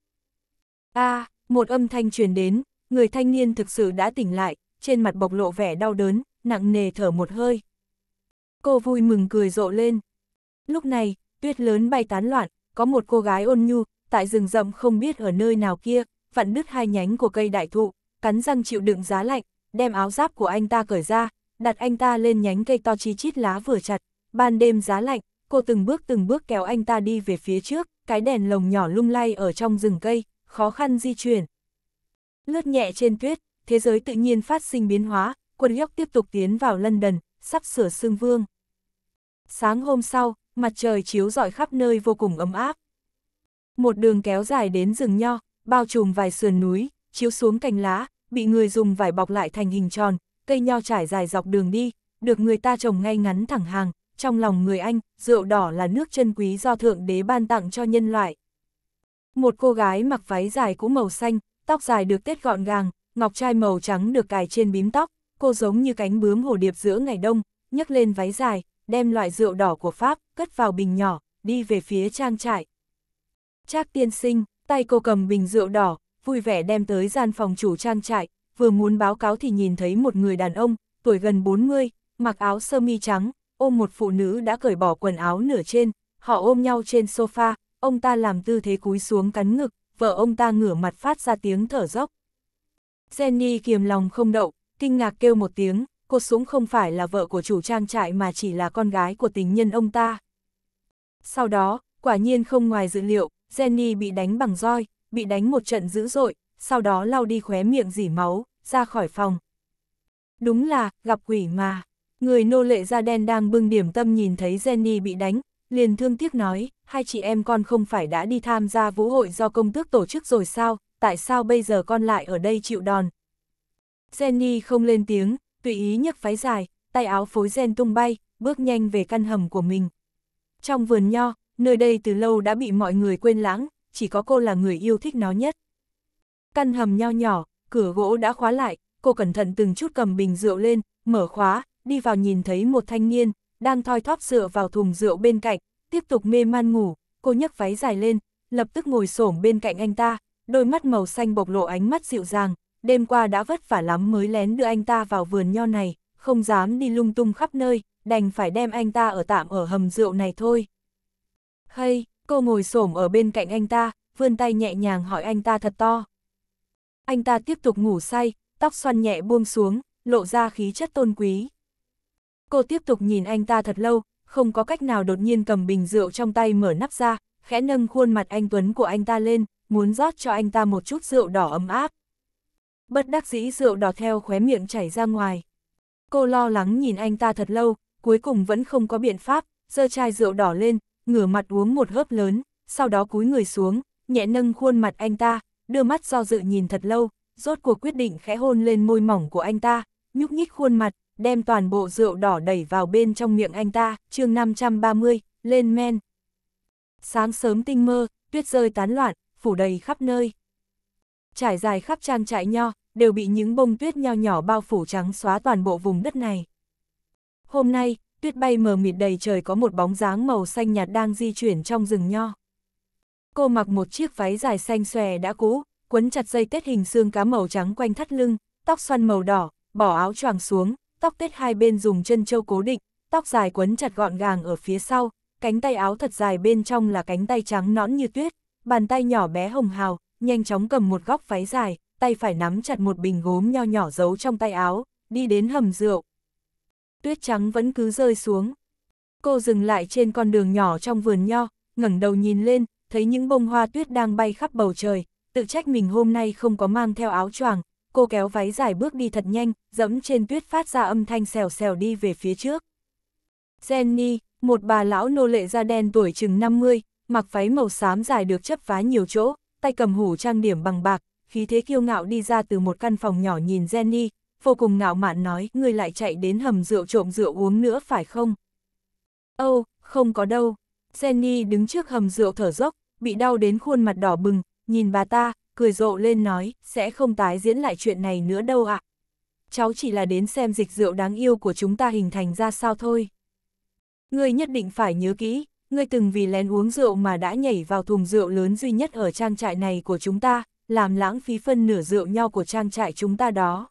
A, một âm thanh truyền đến, người thanh niên thực sự đã tỉnh lại, trên mặt bộc lộ vẻ đau đớn, nặng nề thở một hơi. Cô vui mừng cười rộ lên. Lúc này, tuyết lớn bay tán loạn, có một cô gái ôn nhu, tại rừng rậm không biết ở nơi nào kia, vặn đứt hai nhánh của cây đại thụ, cắn răng chịu đựng giá lạnh, đem áo giáp của anh ta cởi ra, đặt anh ta lên nhánh cây to chí chít lá vừa chặt, ban đêm giá lạnh, cô từng bước từng bước kéo anh ta đi về phía trước, cái đèn lồng nhỏ lung lay ở trong rừng cây, khó khăn di chuyển. Lướt nhẹ trên tuyết, thế giới tự nhiên phát sinh biến hóa, quân York tiếp tục tiến vào London, sắp sửa xương vương. Sáng hôm sau, mặt trời chiếu rọi khắp nơi vô cùng ấm áp. Một đường kéo dài đến rừng nho, bao trùm vài sườn núi, chiếu xuống cành lá, bị người dùng vải bọc lại thành hình tròn, cây nho trải dài dọc đường đi, được người ta trồng ngay ngắn thẳng hàng, trong lòng người Anh, rượu đỏ là nước chân quý do Thượng Đế ban tặng cho nhân loại. Một cô gái mặc váy dài cũ màu xanh, tóc dài được tết gọn gàng, ngọc trai màu trắng được cài trên bím tóc, cô giống như cánh bướm hồ điệp giữa ngày đông, nhấc lên váy dài, đem loại rượu đỏ của Pháp, cất vào bình nhỏ, đi về phía trang trại. Trác tiên sinh, tay cô cầm bình rượu đỏ, vui vẻ đem tới gian phòng chủ trang trại, vừa muốn báo cáo thì nhìn thấy một người đàn ông, tuổi gần 40, mặc áo sơ mi trắng, ôm một phụ nữ đã cởi bỏ quần áo nửa trên, họ ôm nhau trên sofa, ông ta làm tư thế cúi xuống cắn ngực, vợ ông ta ngửa mặt phát ra tiếng thở dốc. Jenny kiềm lòng không đậu, kinh ngạc kêu một tiếng, cô Súng không phải là vợ của chủ trang trại mà chỉ là con gái của tình nhân ông ta. Sau đó, quả nhiên không ngoài dự liệu, Jenny bị đánh bằng roi, bị đánh một trận dữ dội, sau đó lau đi khóe miệng dỉ máu, ra khỏi phòng. Đúng là, gặp quỷ mà. Người nô lệ da đen đang bưng điểm tâm nhìn thấy Jenny bị đánh, liền thương tiếc nói, hai chị em con không phải đã đi tham gia vũ hội do công tước tổ chức rồi sao, tại sao bây giờ con lại ở đây chịu đòn. Jenny không lên tiếng, tùy ý nhấc phái dài, tay áo phối gen tung bay, bước nhanh về căn hầm của mình. Trong vườn nho, nơi đây từ lâu đã bị mọi người quên lãng, chỉ có cô là người yêu thích nó nhất. Căn hầm nho nhỏ, cửa gỗ đã khóa lại, cô cẩn thận từng chút cầm bình rượu lên, mở khóa, đi vào nhìn thấy một thanh niên, đang thoi thóp dựa vào thùng rượu bên cạnh, tiếp tục mê man ngủ, cô nhấc váy dài lên, lập tức ngồi xổm bên cạnh anh ta, đôi mắt màu xanh bộc lộ ánh mắt dịu dàng, đêm qua đã vất vả lắm mới lén đưa anh ta vào vườn nho này, không dám đi lung tung khắp nơi, đành phải đem anh ta ở tạm ở hầm rượu này thôi. Hay, Cô ngồi xổm ở bên cạnh anh ta, vươn tay nhẹ nhàng hỏi anh ta thật to. Anh ta tiếp tục ngủ say, tóc xoăn nhẹ buông xuống, lộ ra khí chất tôn quý. Cô tiếp tục nhìn anh ta thật lâu, không có cách nào đột nhiên cầm bình rượu trong tay mở nắp ra, khẽ nâng khuôn mặt anh Tuấn của anh ta lên, muốn rót cho anh ta một chút rượu đỏ ấm áp. Bất đắc dĩ rượu đỏ theo khóe miệng chảy ra ngoài. Cô lo lắng nhìn anh ta thật lâu, cuối cùng vẫn không có biện pháp, giơ chai rượu đỏ lên, ngửa mặt uống một hớp lớn, sau đó cúi người xuống, nhẹ nâng khuôn mặt anh ta, đưa mắt do dự nhìn thật lâu, rốt cuộc quyết định khẽ hôn lên môi mỏng của anh ta, nhúc nhích khuôn mặt, đem toàn bộ rượu đỏ đẩy vào bên trong miệng anh ta, chương 530, lên men. Sáng sớm tinh mơ, tuyết rơi tán loạn, phủ đầy khắp nơi. Trải dài khắp trang trại nho, đều bị những bông tuyết nho nhỏ bao phủ trắng xóa toàn bộ vùng đất này. Hôm nay, tuyết bay mờ mịt đầy trời có một bóng dáng màu xanh nhạt đang di chuyển trong rừng nho. Cô mặc một chiếc váy dài xanh xòe đã cũ, quấn chặt dây tết hình xương cá màu trắng quanh thắt lưng, tóc xoăn màu đỏ, bỏ áo choàng xuống, tóc tết hai bên dùng chân châu cố định, tóc dài quấn chặt gọn gàng ở phía sau, cánh tay áo thật dài bên trong là cánh tay trắng nõn như tuyết, bàn tay nhỏ bé hồng hào, nhanh chóng cầm một góc váy dài, tay phải nắm chặt một bình gốm nho nhỏ giấu trong tay áo, đi đến hầm rượu, tuyết trắng vẫn cứ rơi xuống. Cô dừng lại trên con đường nhỏ trong vườn nho, ngẩng đầu nhìn lên, thấy những bông hoa tuyết đang bay khắp bầu trời, tự trách mình hôm nay không có mang theo áo choàng, cô kéo váy dài bước đi thật nhanh, dẫm trên tuyết phát ra âm thanh xèo xèo đi về phía trước. Jenny, một bà lão nô lệ da đen tuổi chừng 50, mặc váy màu xám dài được chấp vá nhiều chỗ, tay cầm hủ trang điểm bằng bạc, khí thế kiêu ngạo đi ra từ một căn phòng nhỏ nhìn Jenny, vô cùng ngạo mạn nói, ngươi lại chạy đến hầm rượu trộm rượu uống nữa phải không? ô oh, không có đâu. Jenny đứng trước hầm rượu thở dốc, bị đau đến khuôn mặt đỏ bừng, nhìn bà ta, cười rộ lên nói, sẽ không tái diễn lại chuyện này nữa đâu ạ. À. Cháu chỉ là đến xem dịch rượu đáng yêu của chúng ta hình thành ra sao thôi. Ngươi nhất định phải nhớ kỹ, ngươi từng vì lén uống rượu mà đã nhảy vào thùng rượu lớn duy nhất ở trang trại này của chúng ta, làm lãng phí phân nửa rượu nho của trang trại chúng ta đó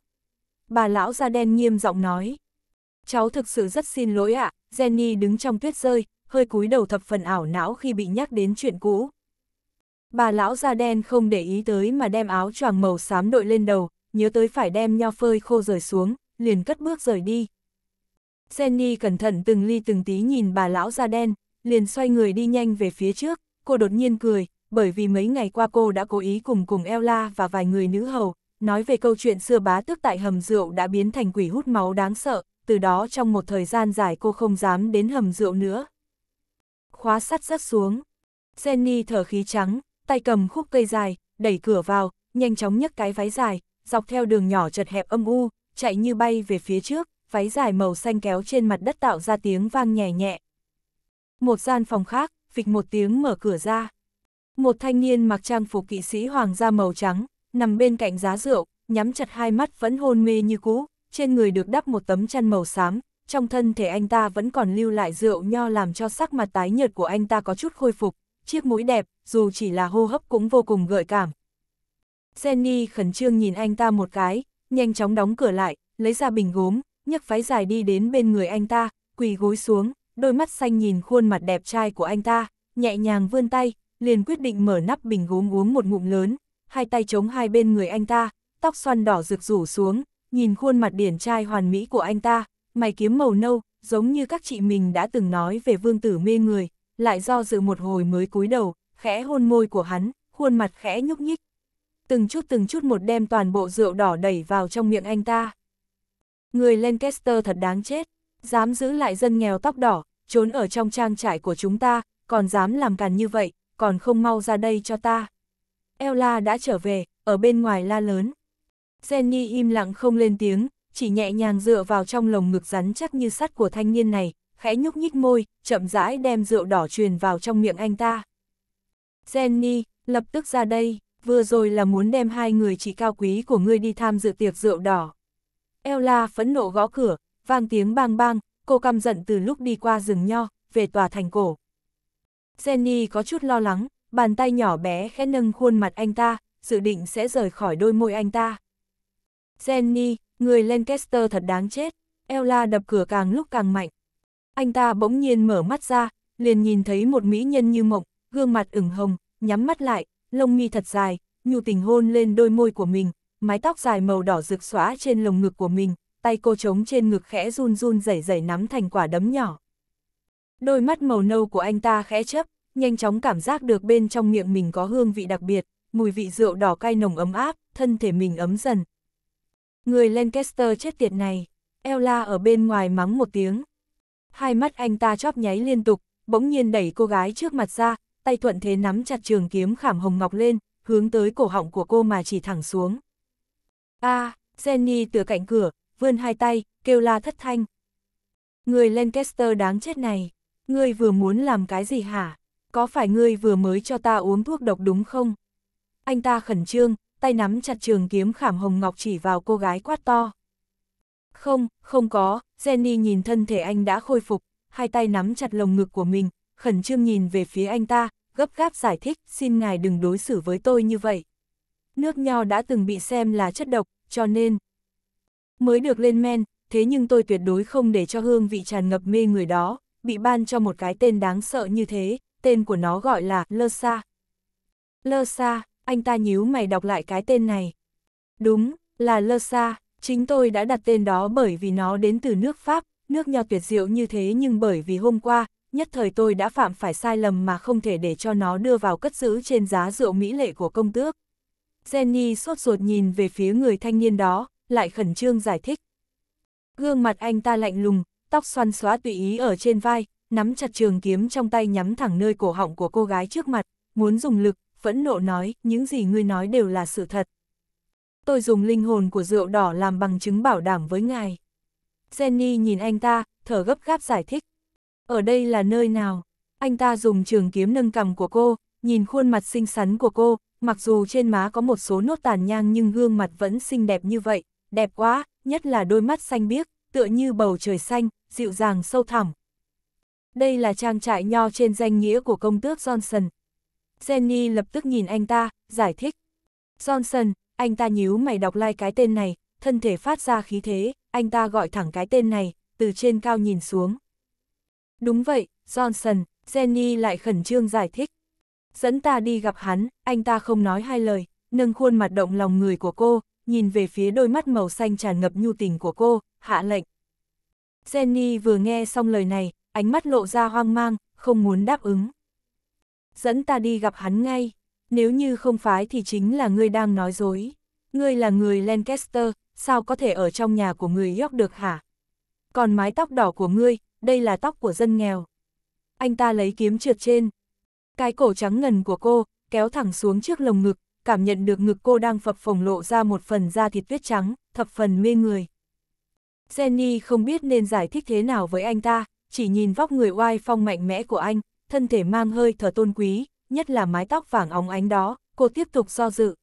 bà lão da đen nghiêm giọng nói. Cháu thực sự rất xin lỗi ạ, Jenny đứng trong tuyết rơi, hơi cúi đầu thập phần ảo não khi bị nhắc đến chuyện cũ. Bà lão da đen không để ý tới mà đem áo choàng màu xám đội lên đầu, nhớ tới phải đem nho phơi khô rời xuống, liền cất bước rời đi. Jenny cẩn thận từng ly từng tí nhìn bà lão da đen, liền xoay người đi nhanh về phía trước, cô đột nhiên cười, bởi vì mấy ngày qua cô đã cố ý cùng cùng Ella và vài người nữ hầu, nói về câu chuyện xưa bá tước tại hầm rượu đã biến thành quỷ hút máu đáng sợ, từ đó trong một thời gian dài cô không dám đến hầm rượu nữa. Khóa sắt rắc xuống. Jenny thở khí trắng, tay cầm khúc cây dài, đẩy cửa vào, nhanh chóng nhấc cái váy dài, dọc theo đường nhỏ chật hẹp âm u, chạy như bay về phía trước, váy dài màu xanh kéo trên mặt đất tạo ra tiếng vang nhẹ nhẹ. Một gian phòng khác, phịch một tiếng mở cửa ra. Một thanh niên mặc trang phục kỵ sĩ hoàng gia màu trắng, nằm bên cạnh giá rượu, nhắm chặt hai mắt vẫn hôn mê như cũ, trên người được đắp một tấm chăn màu xám, trong thân thể anh ta vẫn còn lưu lại rượu nho làm cho sắc mặt tái nhợt của anh ta có chút khôi phục, chiếc mũi đẹp, dù chỉ là hô hấp cũng vô cùng gợi cảm. Jenny khẩn trương nhìn anh ta một cái, nhanh chóng đóng cửa lại, lấy ra bình gốm, nhấc váy dài đi đến bên người anh ta, quỳ gối xuống, đôi mắt xanh nhìn khuôn mặt đẹp trai của anh ta, nhẹ nhàng vươn tay, liền quyết định mở nắp bình gốm uống một ngụm lớn, hai tay chống hai bên người anh ta, tóc xoăn đỏ rực rủ xuống, nhìn khuôn mặt điển trai hoàn mỹ của anh ta, mày kiếm màu nâu, giống như các chị mình đã từng nói về vương tử mê người, lại do dự một hồi mới cúi đầu, khẽ hôn môi của hắn, khuôn mặt khẽ nhúc nhích. Từng chút từng chút một đem toàn bộ rượu đỏ đẩy vào trong miệng anh ta. Người Lancaster thật đáng chết, dám giữ lại dân nghèo tóc đỏ, trốn ở trong trang trại của chúng ta, còn dám làm càn như vậy, còn không mau ra đây cho ta. Ella đã trở về, ở bên ngoài la lớn. Jenny im lặng không lên tiếng, chỉ nhẹ nhàng dựa vào trong lồng ngực rắn chắc như sắt của thanh niên này, khẽ nhúc nhích môi, chậm rãi đem rượu đỏ truyền vào trong miệng anh ta. Jenny, lập tức ra đây, vừa rồi là muốn đem hai người chỉ cao quý của ngươi đi tham dự tiệc rượu đỏ. Ella phẫn nộ gõ cửa, vang tiếng bang bang, cô căm giận từ lúc đi qua rừng nho, về tòa thành cổ. Jenny có chút lo lắng, bàn tay nhỏ bé khẽ nâng khuôn mặt anh ta, dự định sẽ rời khỏi đôi môi anh ta. Jenny, người Lancaster thật đáng chết, Ella đập cửa càng lúc càng mạnh. Anh ta bỗng nhiên mở mắt ra, liền nhìn thấy một mỹ nhân như mộng, gương mặt ửng hồng, nhắm mắt lại, lông mi thật dài, nhu tình hôn lên đôi môi của mình, mái tóc dài màu đỏ rực xóa trên lồng ngực của mình, tay cô trống trên ngực khẽ run run rẩy rẩy nắm thành quả đấm nhỏ. Đôi mắt màu nâu của anh ta khẽ chấp, nhanh chóng cảm giác được bên trong miệng mình có hương vị đặc biệt, mùi vị rượu đỏ cay nồng ấm áp, thân thể mình ấm dần. Người Lancaster chết tiệt này, Ella ở bên ngoài mắng một tiếng. Hai mắt anh ta chóp nháy liên tục, bỗng nhiên đẩy cô gái trước mặt ra, tay thuận thế nắm chặt trường kiếm khảm hồng ngọc lên, hướng tới cổ họng của cô mà chỉ thẳng xuống. A, à, Jenny từ cạnh cửa, vươn hai tay, kêu la thất thanh. Người Lancaster đáng chết này, ngươi vừa muốn làm cái gì hả? có phải ngươi vừa mới cho ta uống thuốc độc đúng không? Anh ta khẩn trương, tay nắm chặt trường kiếm khảm hồng ngọc chỉ vào cô gái quát to. Không, không có, Jenny nhìn thân thể anh đã khôi phục, hai tay nắm chặt lồng ngực của mình, khẩn trương nhìn về phía anh ta, gấp gáp giải thích, xin ngài đừng đối xử với tôi như vậy. Nước nho đã từng bị xem là chất độc, cho nên mới được lên men, thế nhưng tôi tuyệt đối không để cho hương vị tràn ngập mê người đó, bị ban cho một cái tên đáng sợ như thế tên của nó gọi là Lơ Sa. Lơ Sa, anh ta nhíu mày đọc lại cái tên này. Đúng, là Lơ Sa, chính tôi đã đặt tên đó bởi vì nó đến từ nước Pháp, nước nho tuyệt diệu như thế nhưng bởi vì hôm qua, nhất thời tôi đã phạm phải sai lầm mà không thể để cho nó đưa vào cất giữ trên giá rượu mỹ lệ của công tước. Jenny sốt ruột nhìn về phía người thanh niên đó, lại khẩn trương giải thích. Gương mặt anh ta lạnh lùng, tóc xoăn xóa tùy ý ở trên vai, nắm chặt trường kiếm trong tay nhắm thẳng nơi cổ họng của cô gái trước mặt, muốn dùng lực, phẫn nộ nói, những gì ngươi nói đều là sự thật. Tôi dùng linh hồn của rượu đỏ làm bằng chứng bảo đảm với ngài. Jenny nhìn anh ta, thở gấp gáp giải thích. Ở đây là nơi nào? Anh ta dùng trường kiếm nâng cầm của cô, nhìn khuôn mặt xinh xắn của cô, mặc dù trên má có một số nốt tàn nhang nhưng gương mặt vẫn xinh đẹp như vậy, đẹp quá, nhất là đôi mắt xanh biếc, tựa như bầu trời xanh, dịu dàng sâu thẳm, đây là trang trại nho trên danh nghĩa của công tước Johnson. Jenny lập tức nhìn anh ta, giải thích. Johnson, anh ta nhíu mày đọc lai like cái tên này, thân thể phát ra khí thế, anh ta gọi thẳng cái tên này, từ trên cao nhìn xuống. Đúng vậy, Johnson, Jenny lại khẩn trương giải thích. Dẫn ta đi gặp hắn, anh ta không nói hai lời, nâng khuôn mặt động lòng người của cô, nhìn về phía đôi mắt màu xanh tràn ngập nhu tình của cô, hạ lệnh. Jenny vừa nghe xong lời này, ánh mắt lộ ra hoang mang, không muốn đáp ứng. Dẫn ta đi gặp hắn ngay, nếu như không phái thì chính là ngươi đang nói dối. Ngươi là người Lancaster, sao có thể ở trong nhà của người York được hả? Còn mái tóc đỏ của ngươi, đây là tóc của dân nghèo. Anh ta lấy kiếm trượt trên. Cái cổ trắng ngần của cô, kéo thẳng xuống trước lồng ngực, cảm nhận được ngực cô đang phập phồng lộ ra một phần da thịt tuyết trắng, thập phần mê người. Jenny không biết nên giải thích thế nào với anh ta, chỉ nhìn vóc người oai phong mạnh mẽ của anh, thân thể mang hơi thở tôn quý, nhất là mái tóc vàng óng ánh đó, cô tiếp tục do dự.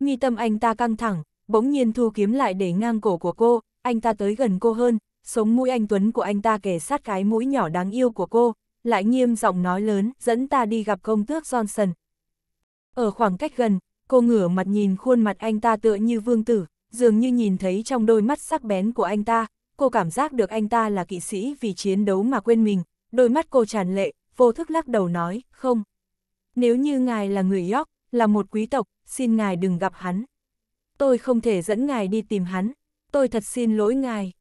Nghi tâm anh ta căng thẳng, bỗng nhiên thu kiếm lại để ngang cổ của cô, anh ta tới gần cô hơn, sống mũi anh Tuấn của anh ta kề sát cái mũi nhỏ đáng yêu của cô, lại nghiêm giọng nói lớn, dẫn ta đi gặp công tước Johnson. Ở khoảng cách gần, cô ngửa mặt nhìn khuôn mặt anh ta tựa như vương tử, dường như nhìn thấy trong đôi mắt sắc bén của anh ta, cô cảm giác được anh ta là kỵ sĩ vì chiến đấu mà quên mình, đôi mắt cô tràn lệ, vô thức lắc đầu nói, không. Nếu như ngài là người York, là một quý tộc, xin ngài đừng gặp hắn. Tôi không thể dẫn ngài đi tìm hắn, tôi thật xin lỗi ngài.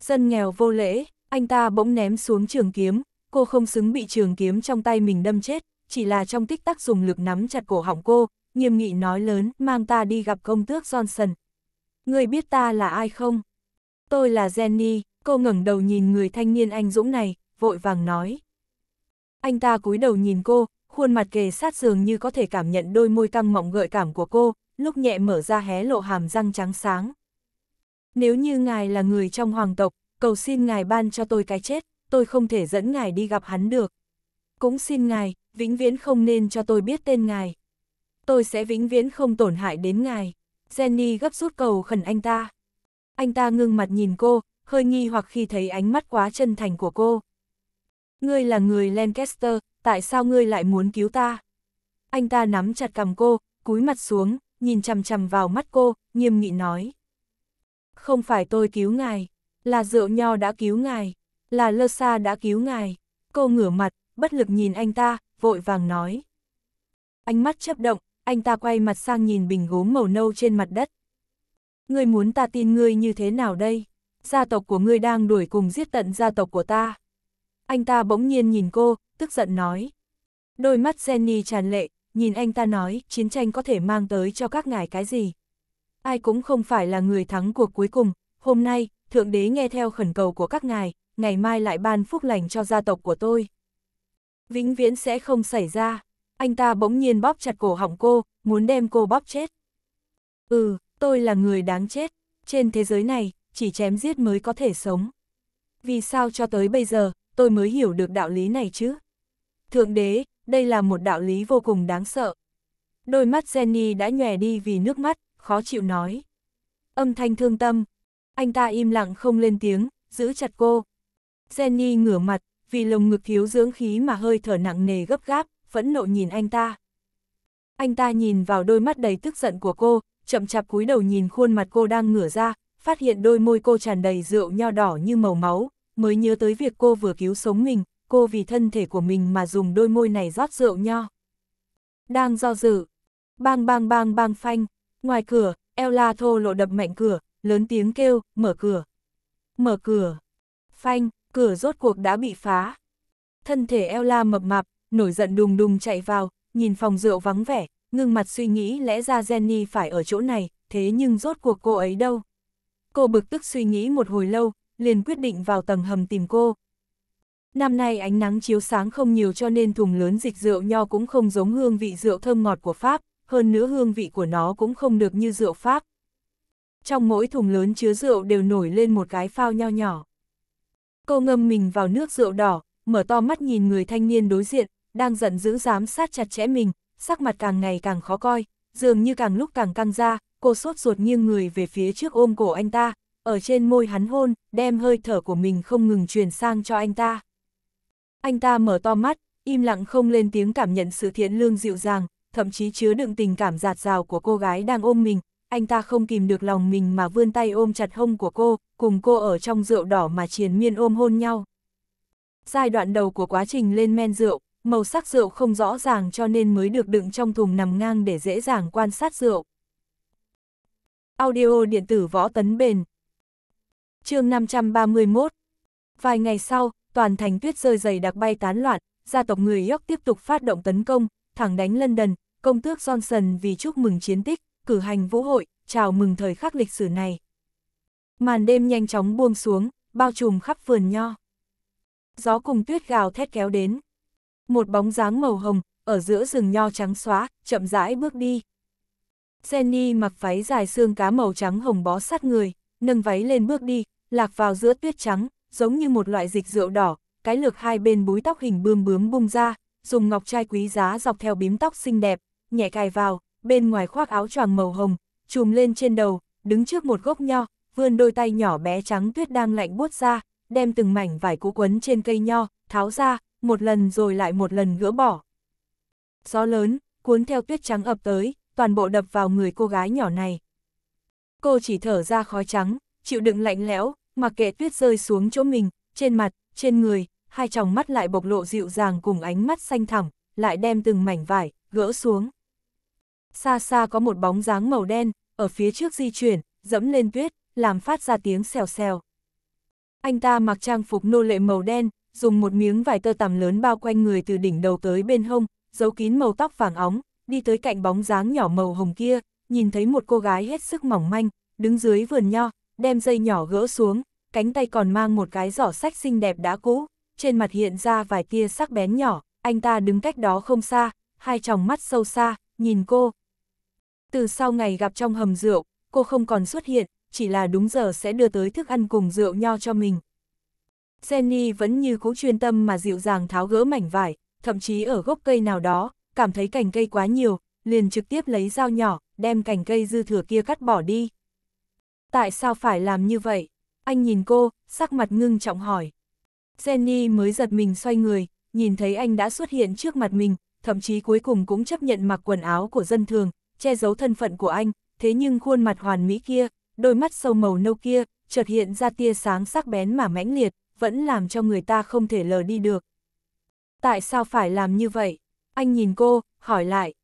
Dân nghèo vô lễ, anh ta bỗng ném xuống trường kiếm, cô không xứng bị trường kiếm trong tay mình đâm chết, chỉ là trong tích tắc dùng lực nắm chặt cổ họng cô, nghiêm nghị nói lớn, mang ta đi gặp công tước Johnson. Người biết ta là ai không? tôi là Jenny, cô ngẩng đầu nhìn người thanh niên anh dũng này, vội vàng nói. Anh ta cúi đầu nhìn cô, khuôn mặt kề sát giường như có thể cảm nhận đôi môi căng mọng gợi cảm của cô, lúc nhẹ mở ra hé lộ hàm răng trắng sáng. Nếu như ngài là người trong hoàng tộc, cầu xin ngài ban cho tôi cái chết, tôi không thể dẫn ngài đi gặp hắn được. Cũng xin ngài, vĩnh viễn không nên cho tôi biết tên ngài. Tôi sẽ vĩnh viễn không tổn hại đến ngài. Jenny gấp rút cầu khẩn anh ta anh ta ngưng mặt nhìn cô, hơi nghi hoặc khi thấy ánh mắt quá chân thành của cô. Ngươi là người Lancaster, tại sao ngươi lại muốn cứu ta? Anh ta nắm chặt cầm cô, cúi mặt xuống, nhìn chằm chằm vào mắt cô, nghiêm nghị nói. Không phải tôi cứu ngài, là rượu nho đã cứu ngài, là lơ xa đã cứu ngài. Cô ngửa mặt, bất lực nhìn anh ta, vội vàng nói. Ánh mắt chấp động, anh ta quay mặt sang nhìn bình gốm màu nâu trên mặt đất ngươi muốn ta tin ngươi như thế nào đây? Gia tộc của ngươi đang đuổi cùng giết tận gia tộc của ta. Anh ta bỗng nhiên nhìn cô, tức giận nói. Đôi mắt Jenny tràn lệ, nhìn anh ta nói, chiến tranh có thể mang tới cho các ngài cái gì? Ai cũng không phải là người thắng cuộc cuối cùng, hôm nay, Thượng Đế nghe theo khẩn cầu của các ngài, ngày mai lại ban phúc lành cho gia tộc của tôi. Vĩnh viễn sẽ không xảy ra, anh ta bỗng nhiên bóp chặt cổ họng cô, muốn đem cô bóp chết. Ừ, Tôi là người đáng chết, trên thế giới này, chỉ chém giết mới có thể sống. Vì sao cho tới bây giờ, tôi mới hiểu được đạo lý này chứ? Thượng đế, đây là một đạo lý vô cùng đáng sợ. Đôi mắt Jenny đã nhòe đi vì nước mắt, khó chịu nói. Âm thanh thương tâm. Anh ta im lặng không lên tiếng, giữ chặt cô. Jenny ngửa mặt, vì lồng ngực thiếu dưỡng khí mà hơi thở nặng nề gấp gáp, phẫn nộ nhìn anh ta. Anh ta nhìn vào đôi mắt đầy tức giận của cô, chậm chạp cúi đầu nhìn khuôn mặt cô đang ngửa ra, phát hiện đôi môi cô tràn đầy rượu nho đỏ như màu máu, mới nhớ tới việc cô vừa cứu sống mình, cô vì thân thể của mình mà dùng đôi môi này rót rượu nho. Đang do dự, bang bang bang bang phanh, ngoài cửa, Ella thô lộ đập mạnh cửa, lớn tiếng kêu, mở cửa. Mở cửa, phanh, cửa rốt cuộc đã bị phá. Thân thể Ella mập mạp, nổi giận đùng đùng chạy vào, nhìn phòng rượu vắng vẻ, ngưng mặt suy nghĩ lẽ ra Jenny phải ở chỗ này, thế nhưng rốt cuộc cô ấy đâu. Cô bực tức suy nghĩ một hồi lâu, liền quyết định vào tầng hầm tìm cô. Năm nay ánh nắng chiếu sáng không nhiều cho nên thùng lớn dịch rượu nho cũng không giống hương vị rượu thơm ngọt của Pháp, hơn nữa hương vị của nó cũng không được như rượu Pháp. Trong mỗi thùng lớn chứa rượu đều nổi lên một cái phao nho nhỏ. Cô ngâm mình vào nước rượu đỏ, mở to mắt nhìn người thanh niên đối diện, đang giận dữ giám sát chặt chẽ mình, sắc mặt càng ngày càng khó coi, dường như càng lúc càng căng ra, cô sốt ruột nghiêng người về phía trước ôm cổ anh ta, ở trên môi hắn hôn, đem hơi thở của mình không ngừng truyền sang cho anh ta. Anh ta mở to mắt, im lặng không lên tiếng cảm nhận sự thiện lương dịu dàng, thậm chí chứa đựng tình cảm giạt rào của cô gái đang ôm mình, anh ta không kìm được lòng mình mà vươn tay ôm chặt hông của cô, cùng cô ở trong rượu đỏ mà triền miên ôm hôn nhau. Giai đoạn đầu của quá trình lên men rượu, màu sắc rượu không rõ ràng cho nên mới được đựng trong thùng nằm ngang để dễ dàng quan sát rượu. Audio điện tử võ tấn bền chương 531 Vài ngày sau, toàn thành tuyết rơi dày đặc bay tán loạn, gia tộc người York tiếp tục phát động tấn công, thẳng đánh lân đần công tước Johnson vì chúc mừng chiến tích, cử hành vũ hội, chào mừng thời khắc lịch sử này. Màn đêm nhanh chóng buông xuống, bao trùm khắp vườn nho. Gió cùng tuyết gào thét kéo đến một bóng dáng màu hồng, ở giữa rừng nho trắng xóa, chậm rãi bước đi. Jenny mặc váy dài xương cá màu trắng hồng bó sát người, nâng váy lên bước đi, lạc vào giữa tuyết trắng, giống như một loại dịch rượu đỏ, cái lược hai bên búi tóc hình bươm bướm bung ra, dùng ngọc trai quý giá dọc theo bím tóc xinh đẹp, nhẹ cài vào, bên ngoài khoác áo choàng màu hồng, trùm lên trên đầu, đứng trước một gốc nho, vươn đôi tay nhỏ bé trắng tuyết đang lạnh buốt ra, đem từng mảnh vải cũ quấn trên cây nho, tháo ra, một lần rồi lại một lần gỡ bỏ. Gió lớn, cuốn theo tuyết trắng ập tới, toàn bộ đập vào người cô gái nhỏ này. Cô chỉ thở ra khói trắng, chịu đựng lạnh lẽo, mặc kệ tuyết rơi xuống chỗ mình, trên mặt, trên người, hai tròng mắt lại bộc lộ dịu dàng cùng ánh mắt xanh thẳm, lại đem từng mảnh vải, gỡ xuống. Xa xa có một bóng dáng màu đen, ở phía trước di chuyển, dẫm lên tuyết, làm phát ra tiếng xèo xèo. Anh ta mặc trang phục nô lệ màu đen, dùng một miếng vải tơ tằm lớn bao quanh người từ đỉnh đầu tới bên hông, giấu kín màu tóc vàng óng, đi tới cạnh bóng dáng nhỏ màu hồng kia, nhìn thấy một cô gái hết sức mỏng manh, đứng dưới vườn nho, đem dây nhỏ gỡ xuống, cánh tay còn mang một cái giỏ sách xinh đẹp đã cũ, trên mặt hiện ra vài tia sắc bén nhỏ, anh ta đứng cách đó không xa, hai tròng mắt sâu xa, nhìn cô. Từ sau ngày gặp trong hầm rượu, cô không còn xuất hiện, chỉ là đúng giờ sẽ đưa tới thức ăn cùng rượu nho cho mình, Jenny vẫn như cố chuyên tâm mà dịu dàng tháo gỡ mảnh vải, thậm chí ở gốc cây nào đó, cảm thấy cành cây quá nhiều, liền trực tiếp lấy dao nhỏ, đem cành cây dư thừa kia cắt bỏ đi. Tại sao phải làm như vậy? Anh nhìn cô, sắc mặt ngưng trọng hỏi. Jenny mới giật mình xoay người, nhìn thấy anh đã xuất hiện trước mặt mình, thậm chí cuối cùng cũng chấp nhận mặc quần áo của dân thường, che giấu thân phận của anh, thế nhưng khuôn mặt hoàn mỹ kia, đôi mắt sâu màu nâu kia, chợt hiện ra tia sáng sắc bén mà mãnh liệt vẫn làm cho người ta không thể lờ đi được. Tại sao phải làm như vậy? Anh nhìn cô, hỏi lại.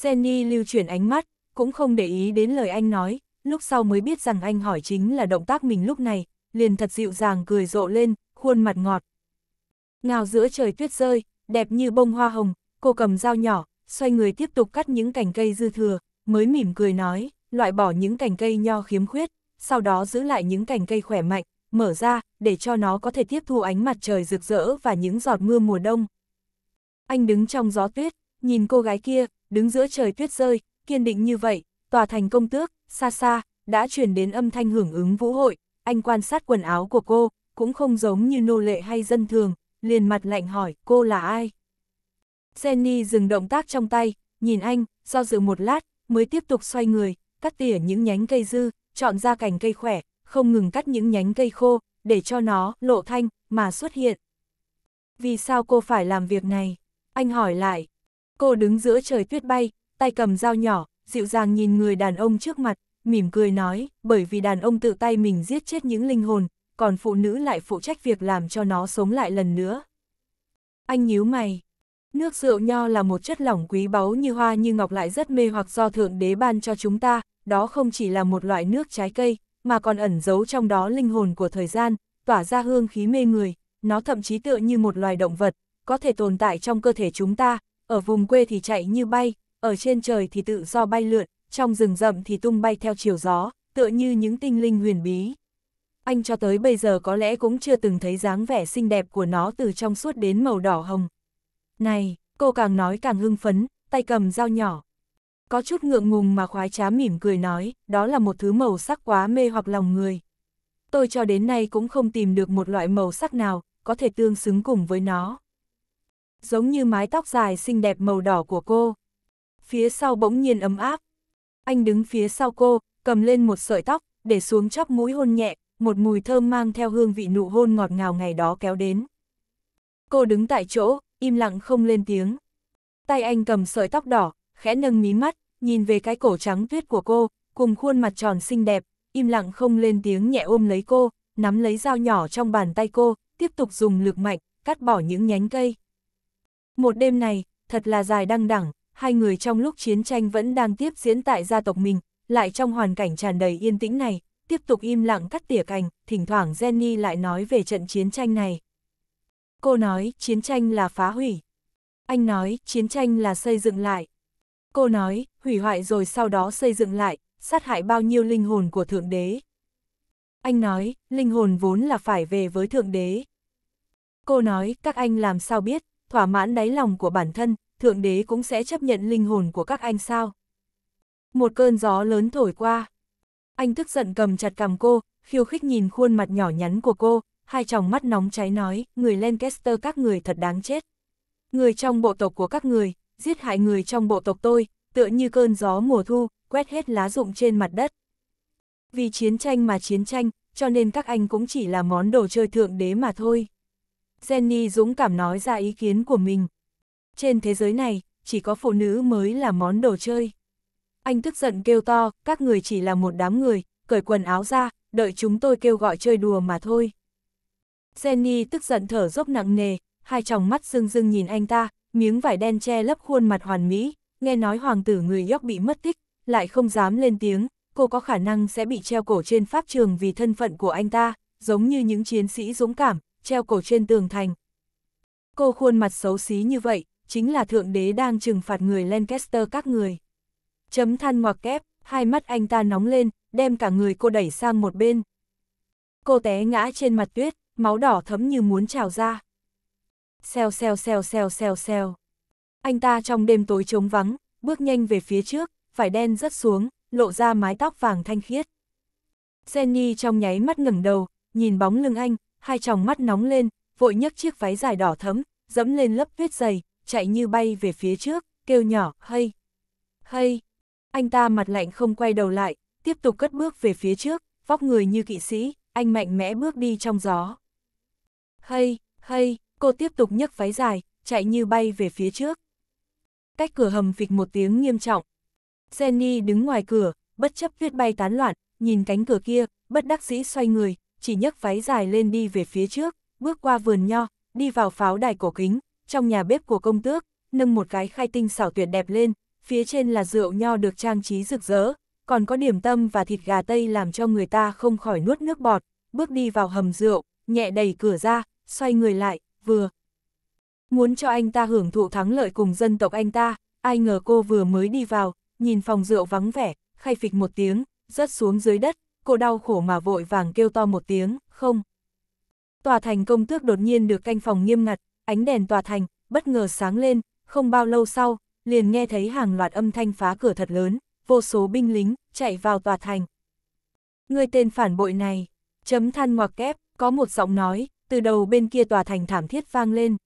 Jenny lưu chuyển ánh mắt, cũng không để ý đến lời anh nói, lúc sau mới biết rằng anh hỏi chính là động tác mình lúc này, liền thật dịu dàng cười rộ lên, khuôn mặt ngọt. Ngào giữa trời tuyết rơi, đẹp như bông hoa hồng, cô cầm dao nhỏ, xoay người tiếp tục cắt những cành cây dư thừa, mới mỉm cười nói, loại bỏ những cành cây nho khiếm khuyết, sau đó giữ lại những cành cây khỏe mạnh, mở ra, để cho nó có thể tiếp thu ánh mặt trời rực rỡ và những giọt mưa mùa đông. Anh đứng trong gió tuyết, nhìn cô gái kia, đứng giữa trời tuyết rơi, kiên định như vậy, tòa thành công tước, xa xa, đã truyền đến âm thanh hưởng ứng vũ hội, anh quan sát quần áo của cô, cũng không giống như nô lệ hay dân thường, liền mặt lạnh hỏi cô là ai. Jenny dừng động tác trong tay, nhìn anh, do dự một lát, mới tiếp tục xoay người, cắt tỉa những nhánh cây dư, chọn ra cành cây khỏe, không ngừng cắt những nhánh cây khô, để cho nó lộ thanh mà xuất hiện. Vì sao cô phải làm việc này? Anh hỏi lại. Cô đứng giữa trời tuyết bay, tay cầm dao nhỏ, dịu dàng nhìn người đàn ông trước mặt, mỉm cười nói, bởi vì đàn ông tự tay mình giết chết những linh hồn, còn phụ nữ lại phụ trách việc làm cho nó sống lại lần nữa. Anh nhíu mày. Nước rượu nho là một chất lỏng quý báu như hoa như ngọc lại rất mê hoặc do Thượng Đế ban cho chúng ta, đó không chỉ là một loại nước trái cây, mà còn ẩn giấu trong đó linh hồn của thời gian, tỏa ra hương khí mê người, nó thậm chí tựa như một loài động vật, có thể tồn tại trong cơ thể chúng ta, ở vùng quê thì chạy như bay, ở trên trời thì tự do bay lượn, trong rừng rậm thì tung bay theo chiều gió, tựa như những tinh linh huyền bí. Anh cho tới bây giờ có lẽ cũng chưa từng thấy dáng vẻ xinh đẹp của nó từ trong suốt đến màu đỏ hồng. Này, cô càng nói càng hưng phấn, tay cầm dao nhỏ, có chút ngượng ngùng mà khoái trá mỉm cười nói, đó là một thứ màu sắc quá mê hoặc lòng người. Tôi cho đến nay cũng không tìm được một loại màu sắc nào, có thể tương xứng cùng với nó. Giống như mái tóc dài xinh đẹp màu đỏ của cô. Phía sau bỗng nhiên ấm áp. Anh đứng phía sau cô, cầm lên một sợi tóc, để xuống chóp mũi hôn nhẹ, một mùi thơm mang theo hương vị nụ hôn ngọt ngào ngày đó kéo đến. Cô đứng tại chỗ, im lặng không lên tiếng. Tay anh cầm sợi tóc đỏ, khẽ nâng mí mắt, nhìn về cái cổ trắng tuyết của cô, cùng khuôn mặt tròn xinh đẹp, im lặng không lên tiếng nhẹ ôm lấy cô, nắm lấy dao nhỏ trong bàn tay cô, tiếp tục dùng lực mạnh, cắt bỏ những nhánh cây. Một đêm này, thật là dài đăng đẳng, hai người trong lúc chiến tranh vẫn đang tiếp diễn tại gia tộc mình, lại trong hoàn cảnh tràn đầy yên tĩnh này, tiếp tục im lặng cắt tỉa cành, thỉnh thoảng Jenny lại nói về trận chiến tranh này. Cô nói, chiến tranh là phá hủy. Anh nói, chiến tranh là xây dựng lại. Cô nói, hủy hoại rồi sau đó xây dựng lại, sát hại bao nhiêu linh hồn của Thượng Đế. Anh nói, linh hồn vốn là phải về với Thượng Đế. Cô nói, các anh làm sao biết, thỏa mãn đáy lòng của bản thân, Thượng Đế cũng sẽ chấp nhận linh hồn của các anh sao. Một cơn gió lớn thổi qua. Anh tức giận cầm chặt cầm cô, khiêu khích nhìn khuôn mặt nhỏ nhắn của cô, hai tròng mắt nóng cháy nói, người Lancaster các người thật đáng chết. Người trong bộ tộc của các người, giết hại người trong bộ tộc tôi, tựa như cơn gió mùa thu, quét hết lá rụng trên mặt đất. Vì chiến tranh mà chiến tranh, cho nên các anh cũng chỉ là món đồ chơi thượng đế mà thôi. Jenny dũng cảm nói ra ý kiến của mình. Trên thế giới này, chỉ có phụ nữ mới là món đồ chơi. Anh tức giận kêu to, các người chỉ là một đám người, cởi quần áo ra, đợi chúng tôi kêu gọi chơi đùa mà thôi. Jenny tức giận thở dốc nặng nề, hai tròng mắt rưng rưng nhìn anh ta, miếng vải đen che lấp khuôn mặt hoàn mỹ, nghe nói hoàng tử người York bị mất tích, lại không dám lên tiếng, cô có khả năng sẽ bị treo cổ trên pháp trường vì thân phận của anh ta, giống như những chiến sĩ dũng cảm, treo cổ trên tường thành. Cô khuôn mặt xấu xí như vậy, chính là thượng đế đang trừng phạt người Lancaster các người. Chấm than ngoặc kép, hai mắt anh ta nóng lên, đem cả người cô đẩy sang một bên. Cô té ngã trên mặt tuyết, máu đỏ thấm như muốn trào ra xèo xèo xèo xèo xèo xèo. Anh ta trong đêm tối trống vắng, bước nhanh về phía trước, phải đen rất xuống, lộ ra mái tóc vàng thanh khiết. Jenny trong nháy mắt ngẩng đầu, nhìn bóng lưng anh, hai tròng mắt nóng lên, vội nhấc chiếc váy dài đỏ thấm, dẫm lên lớp tuyết dày, chạy như bay về phía trước, kêu nhỏ, hay, hay. Anh ta mặt lạnh không quay đầu lại, tiếp tục cất bước về phía trước, vóc người như kỵ sĩ, anh mạnh mẽ bước đi trong gió. Hay, hay, cô tiếp tục nhấc váy dài, chạy như bay về phía trước. Cách cửa hầm phịch một tiếng nghiêm trọng. Jenny đứng ngoài cửa, bất chấp tuyết bay tán loạn, nhìn cánh cửa kia, bất đắc dĩ xoay người, chỉ nhấc váy dài lên đi về phía trước, bước qua vườn nho, đi vào pháo đài cổ kính, trong nhà bếp của công tước, nâng một cái khai tinh xảo tuyệt đẹp lên, phía trên là rượu nho được trang trí rực rỡ, còn có điểm tâm và thịt gà tây làm cho người ta không khỏi nuốt nước bọt, bước đi vào hầm rượu, nhẹ đẩy cửa ra, xoay người lại, vừa muốn cho anh ta hưởng thụ thắng lợi cùng dân tộc anh ta, ai ngờ cô vừa mới đi vào, nhìn phòng rượu vắng vẻ, khay phịch một tiếng, rớt xuống dưới đất, cô đau khổ mà vội vàng kêu to một tiếng, không. Tòa thành công tước đột nhiên được canh phòng nghiêm ngặt, ánh đèn tòa thành, bất ngờ sáng lên, không bao lâu sau, liền nghe thấy hàng loạt âm thanh phá cửa thật lớn, vô số binh lính, chạy vào tòa thành. Người tên phản bội này, chấm than ngoặc kép, có một giọng nói, từ đầu bên kia tòa thành thảm thiết vang lên.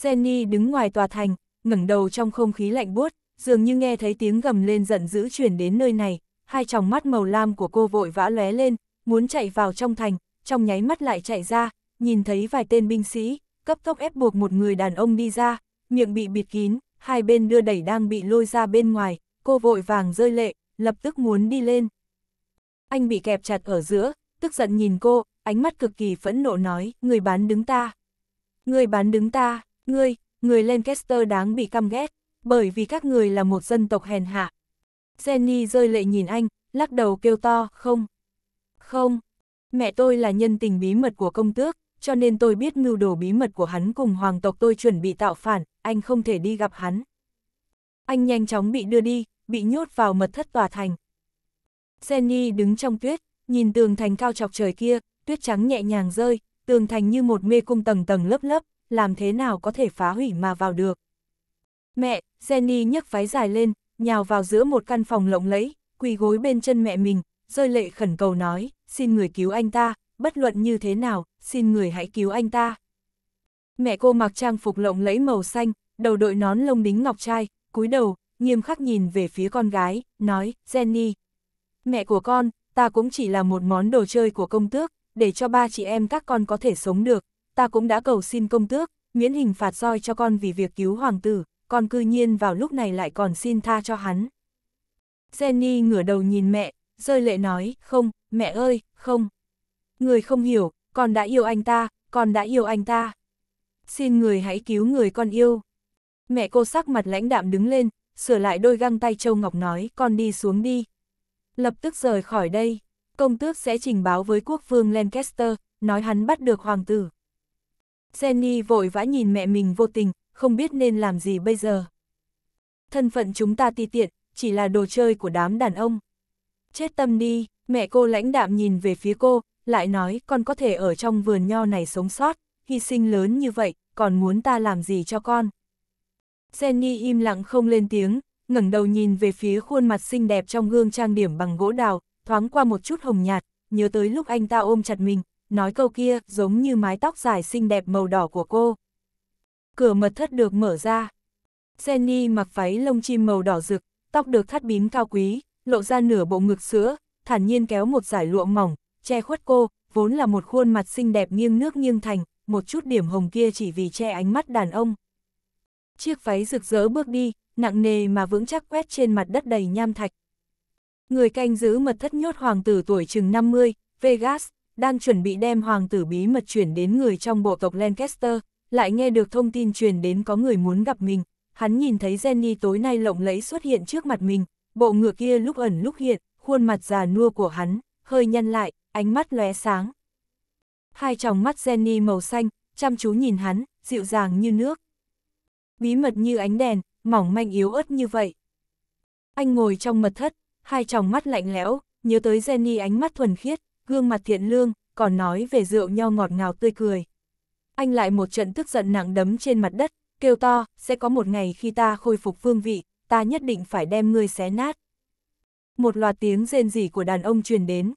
Jenny đứng ngoài tòa thành, ngẩng đầu trong không khí lạnh buốt, dường như nghe thấy tiếng gầm lên giận dữ chuyển đến nơi này, hai tròng mắt màu lam của cô vội vã lóe lên, muốn chạy vào trong thành, trong nháy mắt lại chạy ra, nhìn thấy vài tên binh sĩ, cấp tốc ép buộc một người đàn ông đi ra, miệng bị bịt kín, hai bên đưa đẩy đang bị lôi ra bên ngoài, cô vội vàng rơi lệ, lập tức muốn đi lên. Anh bị kẹp chặt ở giữa, tức giận nhìn cô, ánh mắt cực kỳ phẫn nộ nói, người bán đứng ta. Người bán đứng ta, người, người Lancaster đáng bị căm ghét, bởi vì các người là một dân tộc hèn hạ. Jenny rơi lệ nhìn anh, lắc đầu kêu to, không. Không, mẹ tôi là nhân tình bí mật của công tước, cho nên tôi biết mưu đồ bí mật của hắn cùng hoàng tộc tôi chuẩn bị tạo phản, anh không thể đi gặp hắn. Anh nhanh chóng bị đưa đi, bị nhốt vào mật thất tòa thành. Jenny đứng trong tuyết, nhìn tường thành cao chọc trời kia, tuyết trắng nhẹ nhàng rơi, tường thành như một mê cung tầng tầng lớp lớp, làm thế nào có thể phá hủy mà vào được. Mẹ, Jenny nhấc váy dài lên, nhào vào giữa một căn phòng lộng lẫy, quỳ gối bên chân mẹ mình, rơi lệ khẩn cầu nói, xin người cứu anh ta, bất luận như thế nào, xin người hãy cứu anh ta. Mẹ cô mặc trang phục lộng lẫy màu xanh, đầu đội nón lông đính ngọc trai, cúi đầu, nghiêm khắc nhìn về phía con gái, nói, Jenny. Mẹ của con, ta cũng chỉ là một món đồ chơi của công tước, để cho ba chị em các con có thể sống được, ta cũng đã cầu xin công tước, miễn hình phạt roi cho con vì việc cứu hoàng tử, con cư nhiên vào lúc này lại còn xin tha cho hắn. Jenny ngửa đầu nhìn mẹ, rơi lệ nói, không, mẹ ơi, không. Người không hiểu, con đã yêu anh ta, con đã yêu anh ta. Xin người hãy cứu người con yêu. Mẹ cô sắc mặt lãnh đạm đứng lên, sửa lại đôi găng tay Châu Ngọc nói, con đi xuống đi. Lập tức rời khỏi đây công tước sẽ trình báo với quốc vương Lancaster, nói hắn bắt được hoàng tử. Jenny vội vã nhìn mẹ mình vô tình, không biết nên làm gì bây giờ. Thân phận chúng ta ti tiện, chỉ là đồ chơi của đám đàn ông. Chết tâm đi, mẹ cô lãnh đạm nhìn về phía cô, lại nói con có thể ở trong vườn nho này sống sót, hy sinh lớn như vậy, còn muốn ta làm gì cho con. Jenny im lặng không lên tiếng, ngẩng đầu nhìn về phía khuôn mặt xinh đẹp trong gương trang điểm bằng gỗ đào, thoáng qua một chút hồng nhạt, nhớ tới lúc anh ta ôm chặt mình, nói câu kia giống như mái tóc dài xinh đẹp màu đỏ của cô. Cửa mật thất được mở ra. Jenny mặc váy lông chim màu đỏ rực, tóc được thắt bím cao quý, lộ ra nửa bộ ngực sữa, thản nhiên kéo một giải lụa mỏng, che khuất cô, vốn là một khuôn mặt xinh đẹp nghiêng nước nghiêng thành, một chút điểm hồng kia chỉ vì che ánh mắt đàn ông. Chiếc váy rực rỡ bước đi, nặng nề mà vững chắc quét trên mặt đất đầy nham thạch, Người canh giữ mật thất nhốt hoàng tử tuổi chừng 50, Vegas, đang chuẩn bị đem hoàng tử bí mật chuyển đến người trong bộ tộc Lancaster, lại nghe được thông tin truyền đến có người muốn gặp mình. Hắn nhìn thấy Jenny tối nay lộng lẫy xuất hiện trước mặt mình, bộ ngựa kia lúc ẩn lúc hiện, khuôn mặt già nua của hắn, hơi nhăn lại, ánh mắt lóe sáng. Hai tròng mắt Jenny màu xanh, chăm chú nhìn hắn, dịu dàng như nước. Bí mật như ánh đèn, mỏng manh yếu ớt như vậy. Anh ngồi trong mật thất, hai tròng mắt lạnh lẽo, nhớ tới Jenny ánh mắt thuần khiết, gương mặt thiện lương, còn nói về rượu nho ngọt ngào tươi cười. Anh lại một trận tức giận nặng đấm trên mặt đất, kêu to, sẽ có một ngày khi ta khôi phục phương vị, ta nhất định phải đem ngươi xé nát. Một loạt tiếng rên rỉ của đàn ông truyền đến.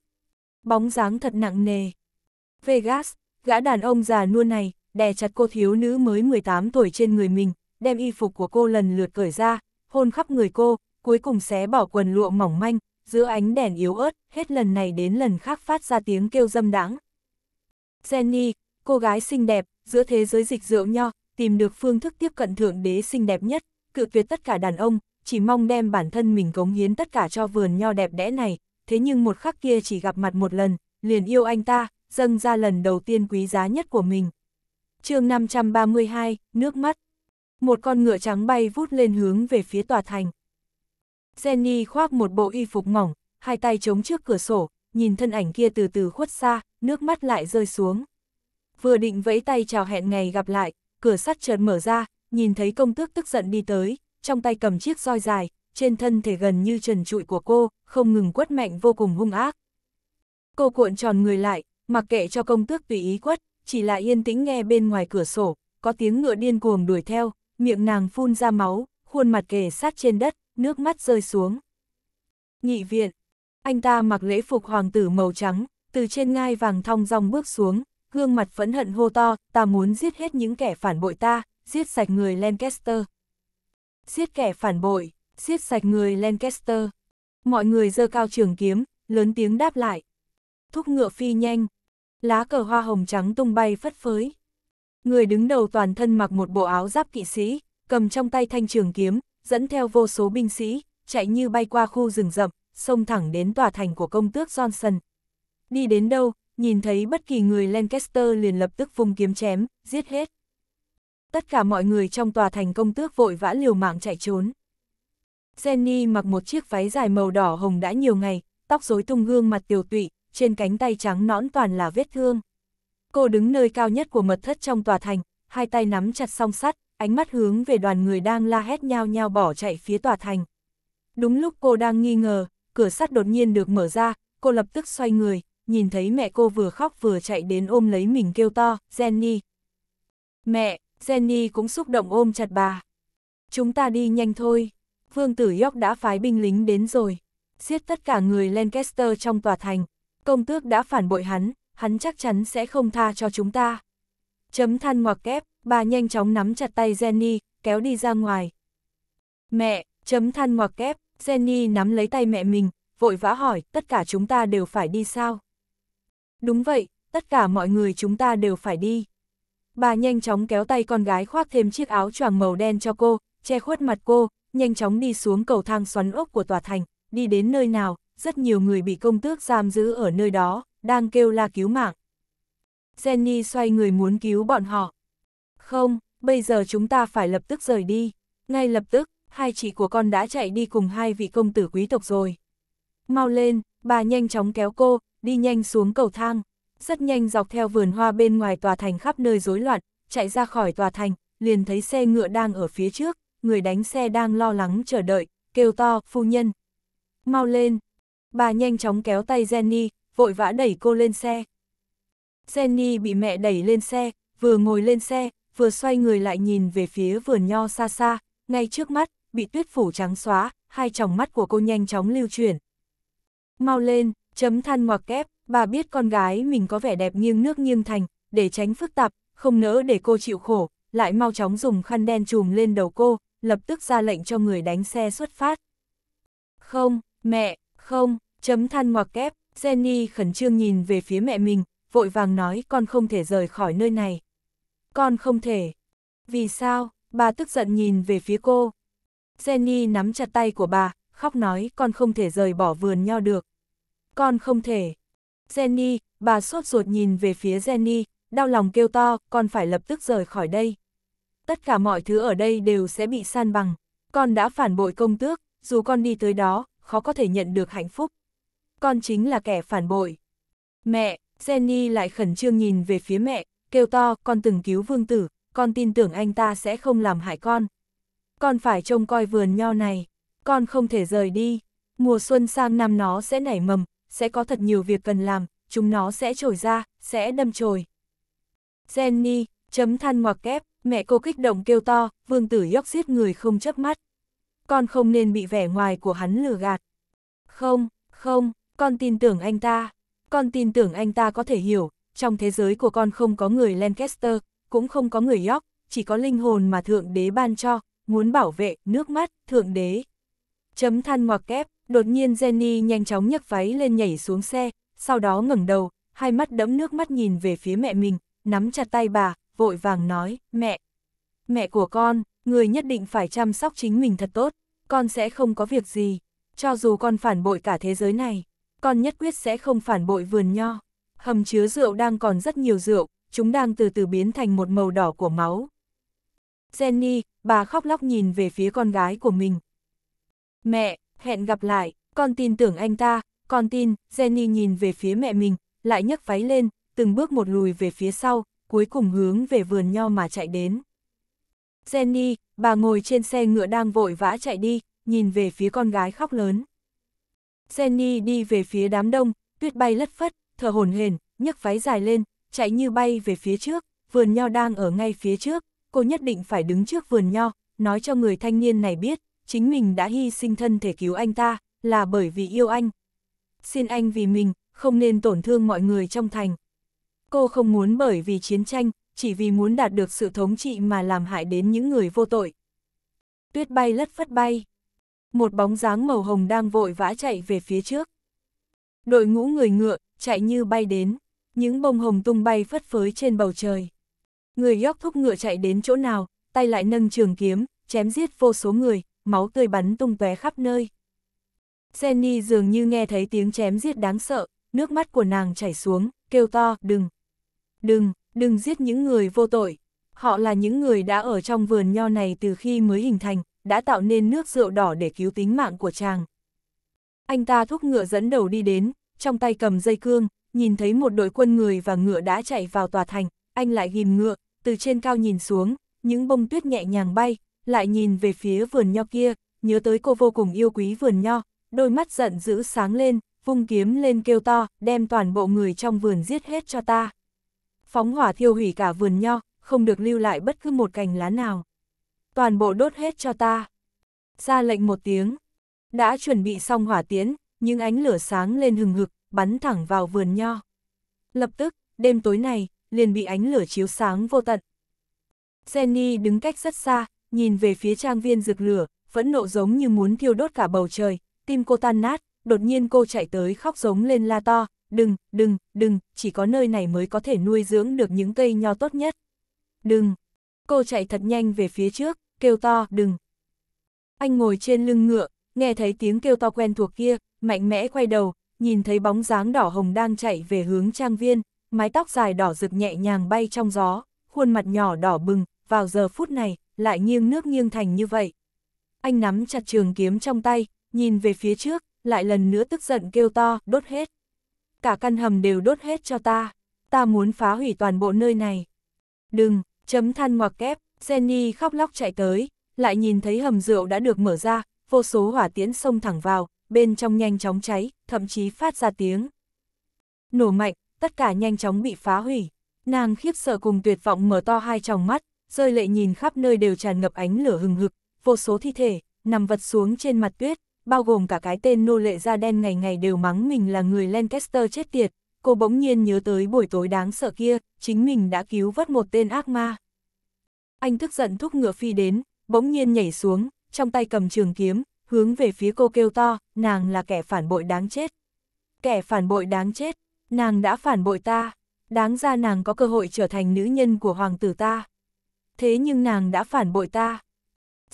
Bóng dáng thật nặng nề. Vegas, gã đàn ông già nua này, đè chặt cô thiếu nữ mới 18 tuổi trên người mình, đem y phục của cô lần lượt cởi ra, hôn khắp người cô, cuối cùng xé bỏ quần lụa mỏng manh, giữa ánh đèn yếu ớt, hết lần này đến lần khác phát ra tiếng kêu dâm đáng. Jenny, cô gái xinh đẹp, giữa thế giới dịch rượu nho, tìm được phương thức tiếp cận thượng đế xinh đẹp nhất, cự tuyệt tất cả đàn ông, chỉ mong đem bản thân mình cống hiến tất cả cho vườn nho đẹp đẽ này, thế nhưng một khắc kia chỉ gặp mặt một lần, liền yêu anh ta, dâng ra lần đầu tiên quý giá nhất của mình. chương 532, nước mắt. Một con ngựa trắng bay vút lên hướng về phía tòa thành. Jenny khoác một bộ y phục mỏng, hai tay chống trước cửa sổ, nhìn thân ảnh kia từ từ khuất xa, nước mắt lại rơi xuống. Vừa định vẫy tay chào hẹn ngày gặp lại, cửa sắt chợt mở ra, nhìn thấy công tước tức giận đi tới, trong tay cầm chiếc roi dài, trên thân thể gần như trần trụi của cô, không ngừng quất mạnh vô cùng hung ác. Cô cuộn tròn người lại, mặc kệ cho công tước tùy ý quất, chỉ là yên tĩnh nghe bên ngoài cửa sổ, có tiếng ngựa điên cuồng đuổi theo, miệng nàng phun ra máu, khuôn mặt kề sát trên đất, nước mắt rơi xuống. nghị viện, anh ta mặc lễ phục hoàng tử màu trắng, từ trên ngai vàng thong dong bước xuống, gương mặt phẫn hận hô to, ta muốn giết hết những kẻ phản bội ta, giết sạch người Lancaster. Giết kẻ phản bội, giết sạch người Lancaster. Mọi người giơ cao trường kiếm, lớn tiếng đáp lại. Thúc ngựa phi nhanh, lá cờ hoa hồng trắng tung bay phất phới. Người đứng đầu toàn thân mặc một bộ áo giáp kỵ sĩ, cầm trong tay thanh trường kiếm, dẫn theo vô số binh sĩ, chạy như bay qua khu rừng rậm, xông thẳng đến tòa thành của công tước Johnson. Đi đến đâu, nhìn thấy bất kỳ người Lancaster liền lập tức vung kiếm chém, giết hết. Tất cả mọi người trong tòa thành công tước vội vã liều mạng chạy trốn. Jenny mặc một chiếc váy dài màu đỏ hồng đã nhiều ngày, tóc rối tung gương mặt tiều tụy, trên cánh tay trắng nõn toàn là vết thương. Cô đứng nơi cao nhất của mật thất trong tòa thành, hai tay nắm chặt song sắt, ánh mắt hướng về đoàn người đang la hét nhao nhao bỏ chạy phía tòa thành. Đúng lúc cô đang nghi ngờ, cửa sắt đột nhiên được mở ra, cô lập tức xoay người, nhìn thấy mẹ cô vừa khóc vừa chạy đến ôm lấy mình kêu to, Jenny. Mẹ, Jenny cũng xúc động ôm chặt bà. Chúng ta đi nhanh thôi, vương tử York đã phái binh lính đến rồi, giết tất cả người Lancaster trong tòa thành. Công tước đã phản bội hắn, hắn chắc chắn sẽ không tha cho chúng ta chấm than ngoặc kép, bà nhanh chóng nắm chặt tay Jenny, kéo đi ra ngoài. Mẹ, chấm than ngoặc kép, Jenny nắm lấy tay mẹ mình, vội vã hỏi, tất cả chúng ta đều phải đi sao? Đúng vậy, tất cả mọi người chúng ta đều phải đi. Bà nhanh chóng kéo tay con gái khoác thêm chiếc áo choàng màu đen cho cô, che khuất mặt cô, nhanh chóng đi xuống cầu thang xoắn ốc của tòa thành, đi đến nơi nào, rất nhiều người bị công tước giam giữ ở nơi đó, đang kêu la cứu mạng. Jenny xoay người muốn cứu bọn họ. Không, bây giờ chúng ta phải lập tức rời đi. Ngay lập tức, hai chị của con đã chạy đi cùng hai vị công tử quý tộc rồi. Mau lên, bà nhanh chóng kéo cô, đi nhanh xuống cầu thang. Rất nhanh dọc theo vườn hoa bên ngoài tòa thành khắp nơi rối loạn, chạy ra khỏi tòa thành, liền thấy xe ngựa đang ở phía trước, người đánh xe đang lo lắng chờ đợi, kêu to, phu nhân. Mau lên, bà nhanh chóng kéo tay Jenny, vội vã đẩy cô lên xe. Jenny bị mẹ đẩy lên xe, vừa ngồi lên xe, vừa xoay người lại nhìn về phía vườn nho xa xa, ngay trước mắt, bị tuyết phủ trắng xóa, hai tròng mắt của cô nhanh chóng lưu chuyển. Mau lên, chấm than ngoặc kép, bà biết con gái mình có vẻ đẹp nghiêng nước nghiêng thành, để tránh phức tạp, không nỡ để cô chịu khổ, lại mau chóng dùng khăn đen trùm lên đầu cô, lập tức ra lệnh cho người đánh xe xuất phát. Không, mẹ, không, chấm than ngoặc kép, Jenny khẩn trương nhìn về phía mẹ mình, vội vàng nói con không thể rời khỏi nơi này. Con không thể. Vì sao? Bà tức giận nhìn về phía cô. Jenny nắm chặt tay của bà, khóc nói con không thể rời bỏ vườn nho được. Con không thể. Jenny, bà sốt ruột nhìn về phía Jenny, đau lòng kêu to, con phải lập tức rời khỏi đây. Tất cả mọi thứ ở đây đều sẽ bị san bằng. Con đã phản bội công tước, dù con đi tới đó, khó có thể nhận được hạnh phúc. Con chính là kẻ phản bội. Mẹ, Jenny lại khẩn trương nhìn về phía mẹ, kêu to, con từng cứu vương tử, con tin tưởng anh ta sẽ không làm hại con. Con phải trông coi vườn nho này, con không thể rời đi. Mùa xuân sang năm nó sẽ nảy mầm, sẽ có thật nhiều việc cần làm, chúng nó sẽ trồi ra, sẽ đâm trồi. Jenny, chấm than ngoặc kép, mẹ cô kích động kêu to, vương tử yóc giết người không chớp mắt. Con không nên bị vẻ ngoài của hắn lừa gạt. Không, không, con tin tưởng anh ta. Con tin tưởng anh ta có thể hiểu, trong thế giới của con không có người Lancaster, cũng không có người York, chỉ có linh hồn mà Thượng Đế ban cho, muốn bảo vệ, nước mắt, Thượng Đế. Chấm than ngoặc kép, đột nhiên Jenny nhanh chóng nhấc váy lên nhảy xuống xe, sau đó ngẩng đầu, hai mắt đẫm nước mắt nhìn về phía mẹ mình, nắm chặt tay bà, vội vàng nói, mẹ, mẹ của con, người nhất định phải chăm sóc chính mình thật tốt, con sẽ không có việc gì, cho dù con phản bội cả thế giới này con nhất quyết sẽ không phản bội vườn nho. Hầm chứa rượu đang còn rất nhiều rượu, chúng đang từ từ biến thành một màu đỏ của máu. Jenny, bà khóc lóc nhìn về phía con gái của mình. Mẹ, hẹn gặp lại, con tin tưởng anh ta, con tin, Jenny nhìn về phía mẹ mình, lại nhấc váy lên, từng bước một lùi về phía sau, cuối cùng hướng về vườn nho mà chạy đến. Jenny, bà ngồi trên xe ngựa đang vội vã chạy đi, nhìn về phía con gái khóc lớn. Jenny đi về phía đám đông, tuyết bay lất phất, thở hổn hển, nhấc váy dài lên, chạy như bay về phía trước, vườn nho đang ở ngay phía trước, cô nhất định phải đứng trước vườn nho, nói cho người thanh niên này biết, chính mình đã hy sinh thân thể cứu anh ta, là bởi vì yêu anh. Xin anh vì mình, không nên tổn thương mọi người trong thành. Cô không muốn bởi vì chiến tranh, chỉ vì muốn đạt được sự thống trị mà làm hại đến những người vô tội. Tuyết bay lất phất bay một bóng dáng màu hồng đang vội vã chạy về phía trước. Đội ngũ người ngựa, chạy như bay đến, những bông hồng tung bay phất phới trên bầu trời. Người yóc thúc ngựa chạy đến chỗ nào, tay lại nâng trường kiếm, chém giết vô số người, máu tươi bắn tung tóe khắp nơi. Jenny dường như nghe thấy tiếng chém giết đáng sợ, nước mắt của nàng chảy xuống, kêu to, đừng, đừng, đừng giết những người vô tội. Họ là những người đã ở trong vườn nho này từ khi mới hình thành, đã tạo nên nước rượu đỏ để cứu tính mạng của chàng. Anh ta thúc ngựa dẫn đầu đi đến, trong tay cầm dây cương, nhìn thấy một đội quân người và ngựa đã chạy vào tòa thành, anh lại ghim ngựa, từ trên cao nhìn xuống, những bông tuyết nhẹ nhàng bay, lại nhìn về phía vườn nho kia, nhớ tới cô vô cùng yêu quý vườn nho, đôi mắt giận dữ sáng lên, vung kiếm lên kêu to, đem toàn bộ người trong vườn giết hết cho ta. Phóng hỏa thiêu hủy cả vườn nho, không được lưu lại bất cứ một cành lá nào toàn bộ đốt hết cho ta. Ra lệnh một tiếng, đã chuẩn bị xong hỏa tiễn, những ánh lửa sáng lên hừng hực, bắn thẳng vào vườn nho. Lập tức, đêm tối này, liền bị ánh lửa chiếu sáng vô tận. Jenny đứng cách rất xa, nhìn về phía trang viên rực lửa, phẫn nộ giống như muốn thiêu đốt cả bầu trời, tim cô tan nát, đột nhiên cô chạy tới khóc giống lên la to, đừng, đừng, đừng, chỉ có nơi này mới có thể nuôi dưỡng được những cây nho tốt nhất. Đừng! Cô chạy thật nhanh về phía trước, kêu to, đừng. Anh ngồi trên lưng ngựa, nghe thấy tiếng kêu to quen thuộc kia, mạnh mẽ quay đầu, nhìn thấy bóng dáng đỏ hồng đang chạy về hướng trang viên, mái tóc dài đỏ rực nhẹ nhàng bay trong gió, khuôn mặt nhỏ đỏ bừng, vào giờ phút này, lại nghiêng nước nghiêng thành như vậy. Anh nắm chặt trường kiếm trong tay, nhìn về phía trước, lại lần nữa tức giận kêu to, đốt hết. Cả căn hầm đều đốt hết cho ta, ta muốn phá hủy toàn bộ nơi này. Đừng, Chấm than ngoặc kép, Jenny khóc lóc chạy tới, lại nhìn thấy hầm rượu đã được mở ra, vô số hỏa tiễn xông thẳng vào, bên trong nhanh chóng cháy, thậm chí phát ra tiếng. Nổ mạnh, tất cả nhanh chóng bị phá hủy. Nàng khiếp sợ cùng tuyệt vọng mở to hai tròng mắt, rơi lệ nhìn khắp nơi đều tràn ngập ánh lửa hừng hực, vô số thi thể, nằm vật xuống trên mặt tuyết, bao gồm cả cái tên nô lệ da đen ngày ngày đều mắng mình là người Lancaster chết tiệt, cô bỗng nhiên nhớ tới buổi tối đáng sợ kia, chính mình đã cứu vớt một tên ác ma. Anh tức giận thúc ngựa phi đến, bỗng nhiên nhảy xuống, trong tay cầm trường kiếm, hướng về phía cô kêu to, nàng là kẻ phản bội đáng chết. Kẻ phản bội đáng chết, nàng đã phản bội ta, đáng ra nàng có cơ hội trở thành nữ nhân của hoàng tử ta. Thế nhưng nàng đã phản bội ta.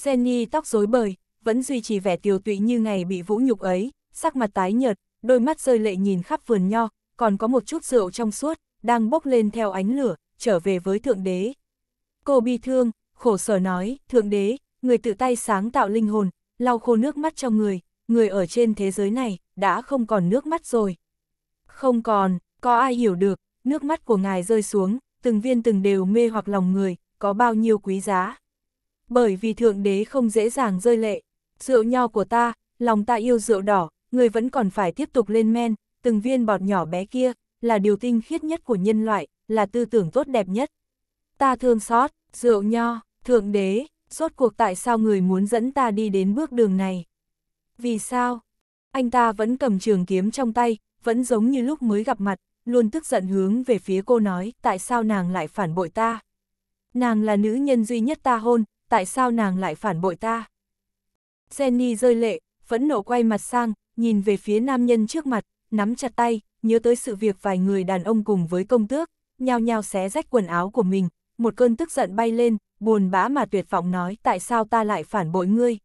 Jenny tóc rối bời, vẫn duy trì vẻ tiều tụy như ngày bị vũ nhục ấy, sắc mặt tái nhợt, đôi mắt rơi lệ nhìn khắp vườn nho, còn có một chút rượu trong suốt, đang bốc lên theo ánh lửa, trở về với Thượng Đế. Cô bi thương, khổ sở nói, Thượng Đế, người tự tay sáng tạo linh hồn, lau khô nước mắt cho người, người ở trên thế giới này, đã không còn nước mắt rồi. Không còn, có ai hiểu được, nước mắt của ngài rơi xuống, từng viên từng đều mê hoặc lòng người, có bao nhiêu quý giá. Bởi vì Thượng Đế không dễ dàng rơi lệ, rượu nho của ta, lòng ta yêu rượu đỏ, người vẫn còn phải tiếp tục lên men, từng viên bọt nhỏ bé kia, là điều tinh khiết nhất của nhân loại, là tư tưởng tốt đẹp nhất. Ta thương xót, rượu nho, thượng đế, rốt cuộc tại sao người muốn dẫn ta đi đến bước đường này? Vì sao? Anh ta vẫn cầm trường kiếm trong tay, vẫn giống như lúc mới gặp mặt, luôn tức giận hướng về phía cô nói, tại sao nàng lại phản bội ta? Nàng là nữ nhân duy nhất ta hôn, tại sao nàng lại phản bội ta? Jenny rơi lệ, phẫn nộ quay mặt sang, nhìn về phía nam nhân trước mặt, nắm chặt tay, nhớ tới sự việc vài người đàn ông cùng với công tước, nhao nhao xé rách quần áo của mình, một cơn tức giận bay lên, buồn bã mà tuyệt vọng nói tại sao ta lại phản bội ngươi.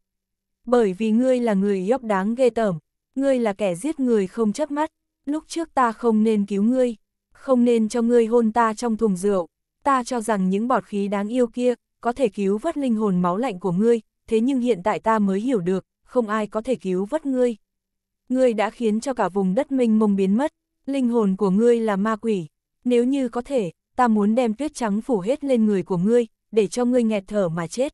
Bởi vì ngươi là người dốc đáng ghê tởm, ngươi là kẻ giết người không chấp mắt, lúc trước ta không nên cứu ngươi, không nên cho ngươi hôn ta trong thùng rượu, ta cho rằng những bọt khí đáng yêu kia có thể cứu vớt linh hồn máu lạnh của ngươi, thế nhưng hiện tại ta mới hiểu được, không ai có thể cứu vớt ngươi. Ngươi đã khiến cho cả vùng đất Minh mông biến mất, linh hồn của ngươi là ma quỷ. Nếu như có thể, ta muốn đem tuyết trắng phủ hết lên người của ngươi, để cho ngươi nghẹt thở mà chết.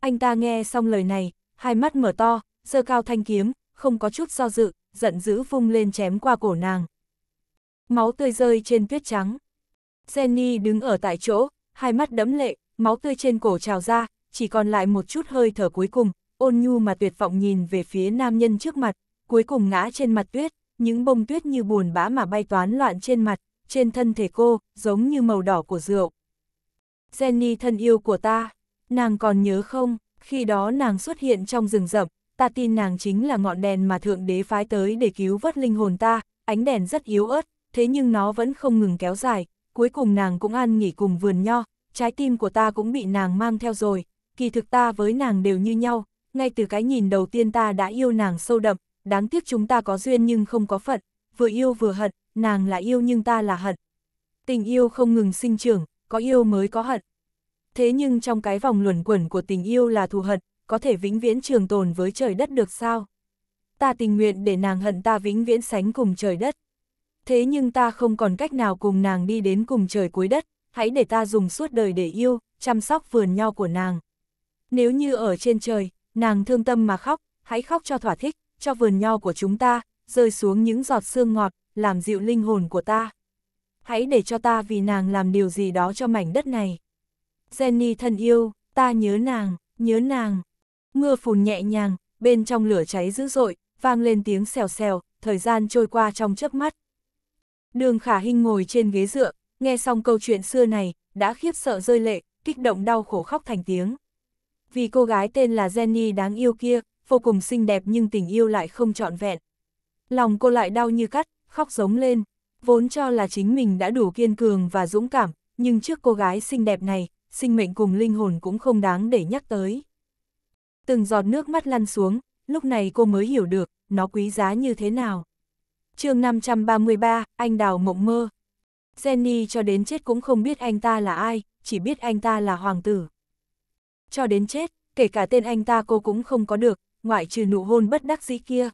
Anh ta nghe xong lời này, hai mắt mở to, giơ cao thanh kiếm, không có chút do dự, giận dữ vung lên chém qua cổ nàng. Máu tươi rơi trên tuyết trắng. Jenny đứng ở tại chỗ, hai mắt đẫm lệ, máu tươi trên cổ trào ra, chỉ còn lại một chút hơi thở cuối cùng, ôn nhu mà tuyệt vọng nhìn về phía nam nhân trước mặt, cuối cùng ngã trên mặt tuyết, những bông tuyết như buồn bã mà bay toán loạn trên mặt, trên thân thể cô, giống như màu đỏ của rượu. Jenny thân yêu của ta, nàng còn nhớ không, khi đó nàng xuất hiện trong rừng rậm, ta tin nàng chính là ngọn đèn mà Thượng Đế phái tới để cứu vớt linh hồn ta, ánh đèn rất yếu ớt, thế nhưng nó vẫn không ngừng kéo dài, cuối cùng nàng cũng ăn nghỉ cùng vườn nho, trái tim của ta cũng bị nàng mang theo rồi, kỳ thực ta với nàng đều như nhau, ngay từ cái nhìn đầu tiên ta đã yêu nàng sâu đậm, đáng tiếc chúng ta có duyên nhưng không có phận, vừa yêu vừa hận, nàng là yêu nhưng ta là hận. Tình yêu không ngừng sinh trưởng, có yêu mới có hận. Thế nhưng trong cái vòng luẩn quẩn của tình yêu là thù hận, có thể vĩnh viễn trường tồn với trời đất được sao? Ta tình nguyện để nàng hận ta vĩnh viễn sánh cùng trời đất. Thế nhưng ta không còn cách nào cùng nàng đi đến cùng trời cuối đất, hãy để ta dùng suốt đời để yêu, chăm sóc vườn nho của nàng. Nếu như ở trên trời, nàng thương tâm mà khóc, hãy khóc cho thỏa thích, cho vườn nho của chúng ta, rơi xuống những giọt sương ngọt, làm dịu linh hồn của ta. Hãy để cho ta vì nàng làm điều gì đó cho mảnh đất này. Jenny thân yêu, ta nhớ nàng, nhớ nàng. Mưa phùn nhẹ nhàng, bên trong lửa cháy dữ dội, vang lên tiếng xèo xèo, thời gian trôi qua trong chớp mắt. Đường khả hình ngồi trên ghế dựa, nghe xong câu chuyện xưa này, đã khiếp sợ rơi lệ, kích động đau khổ khóc thành tiếng. Vì cô gái tên là Jenny đáng yêu kia, vô cùng xinh đẹp nhưng tình yêu lại không trọn vẹn. Lòng cô lại đau như cắt, khóc giống lên, vốn cho là chính mình đã đủ kiên cường và dũng cảm, nhưng trước cô gái xinh đẹp này, sinh mệnh cùng linh hồn cũng không đáng để nhắc tới. Từng giọt nước mắt lăn xuống, lúc này cô mới hiểu được, nó quý giá như thế nào. chương 533, anh đào mộng mơ. Jenny cho đến chết cũng không biết anh ta là ai, chỉ biết anh ta là hoàng tử. Cho đến chết, kể cả tên anh ta cô cũng không có được, ngoại trừ nụ hôn bất đắc dĩ kia.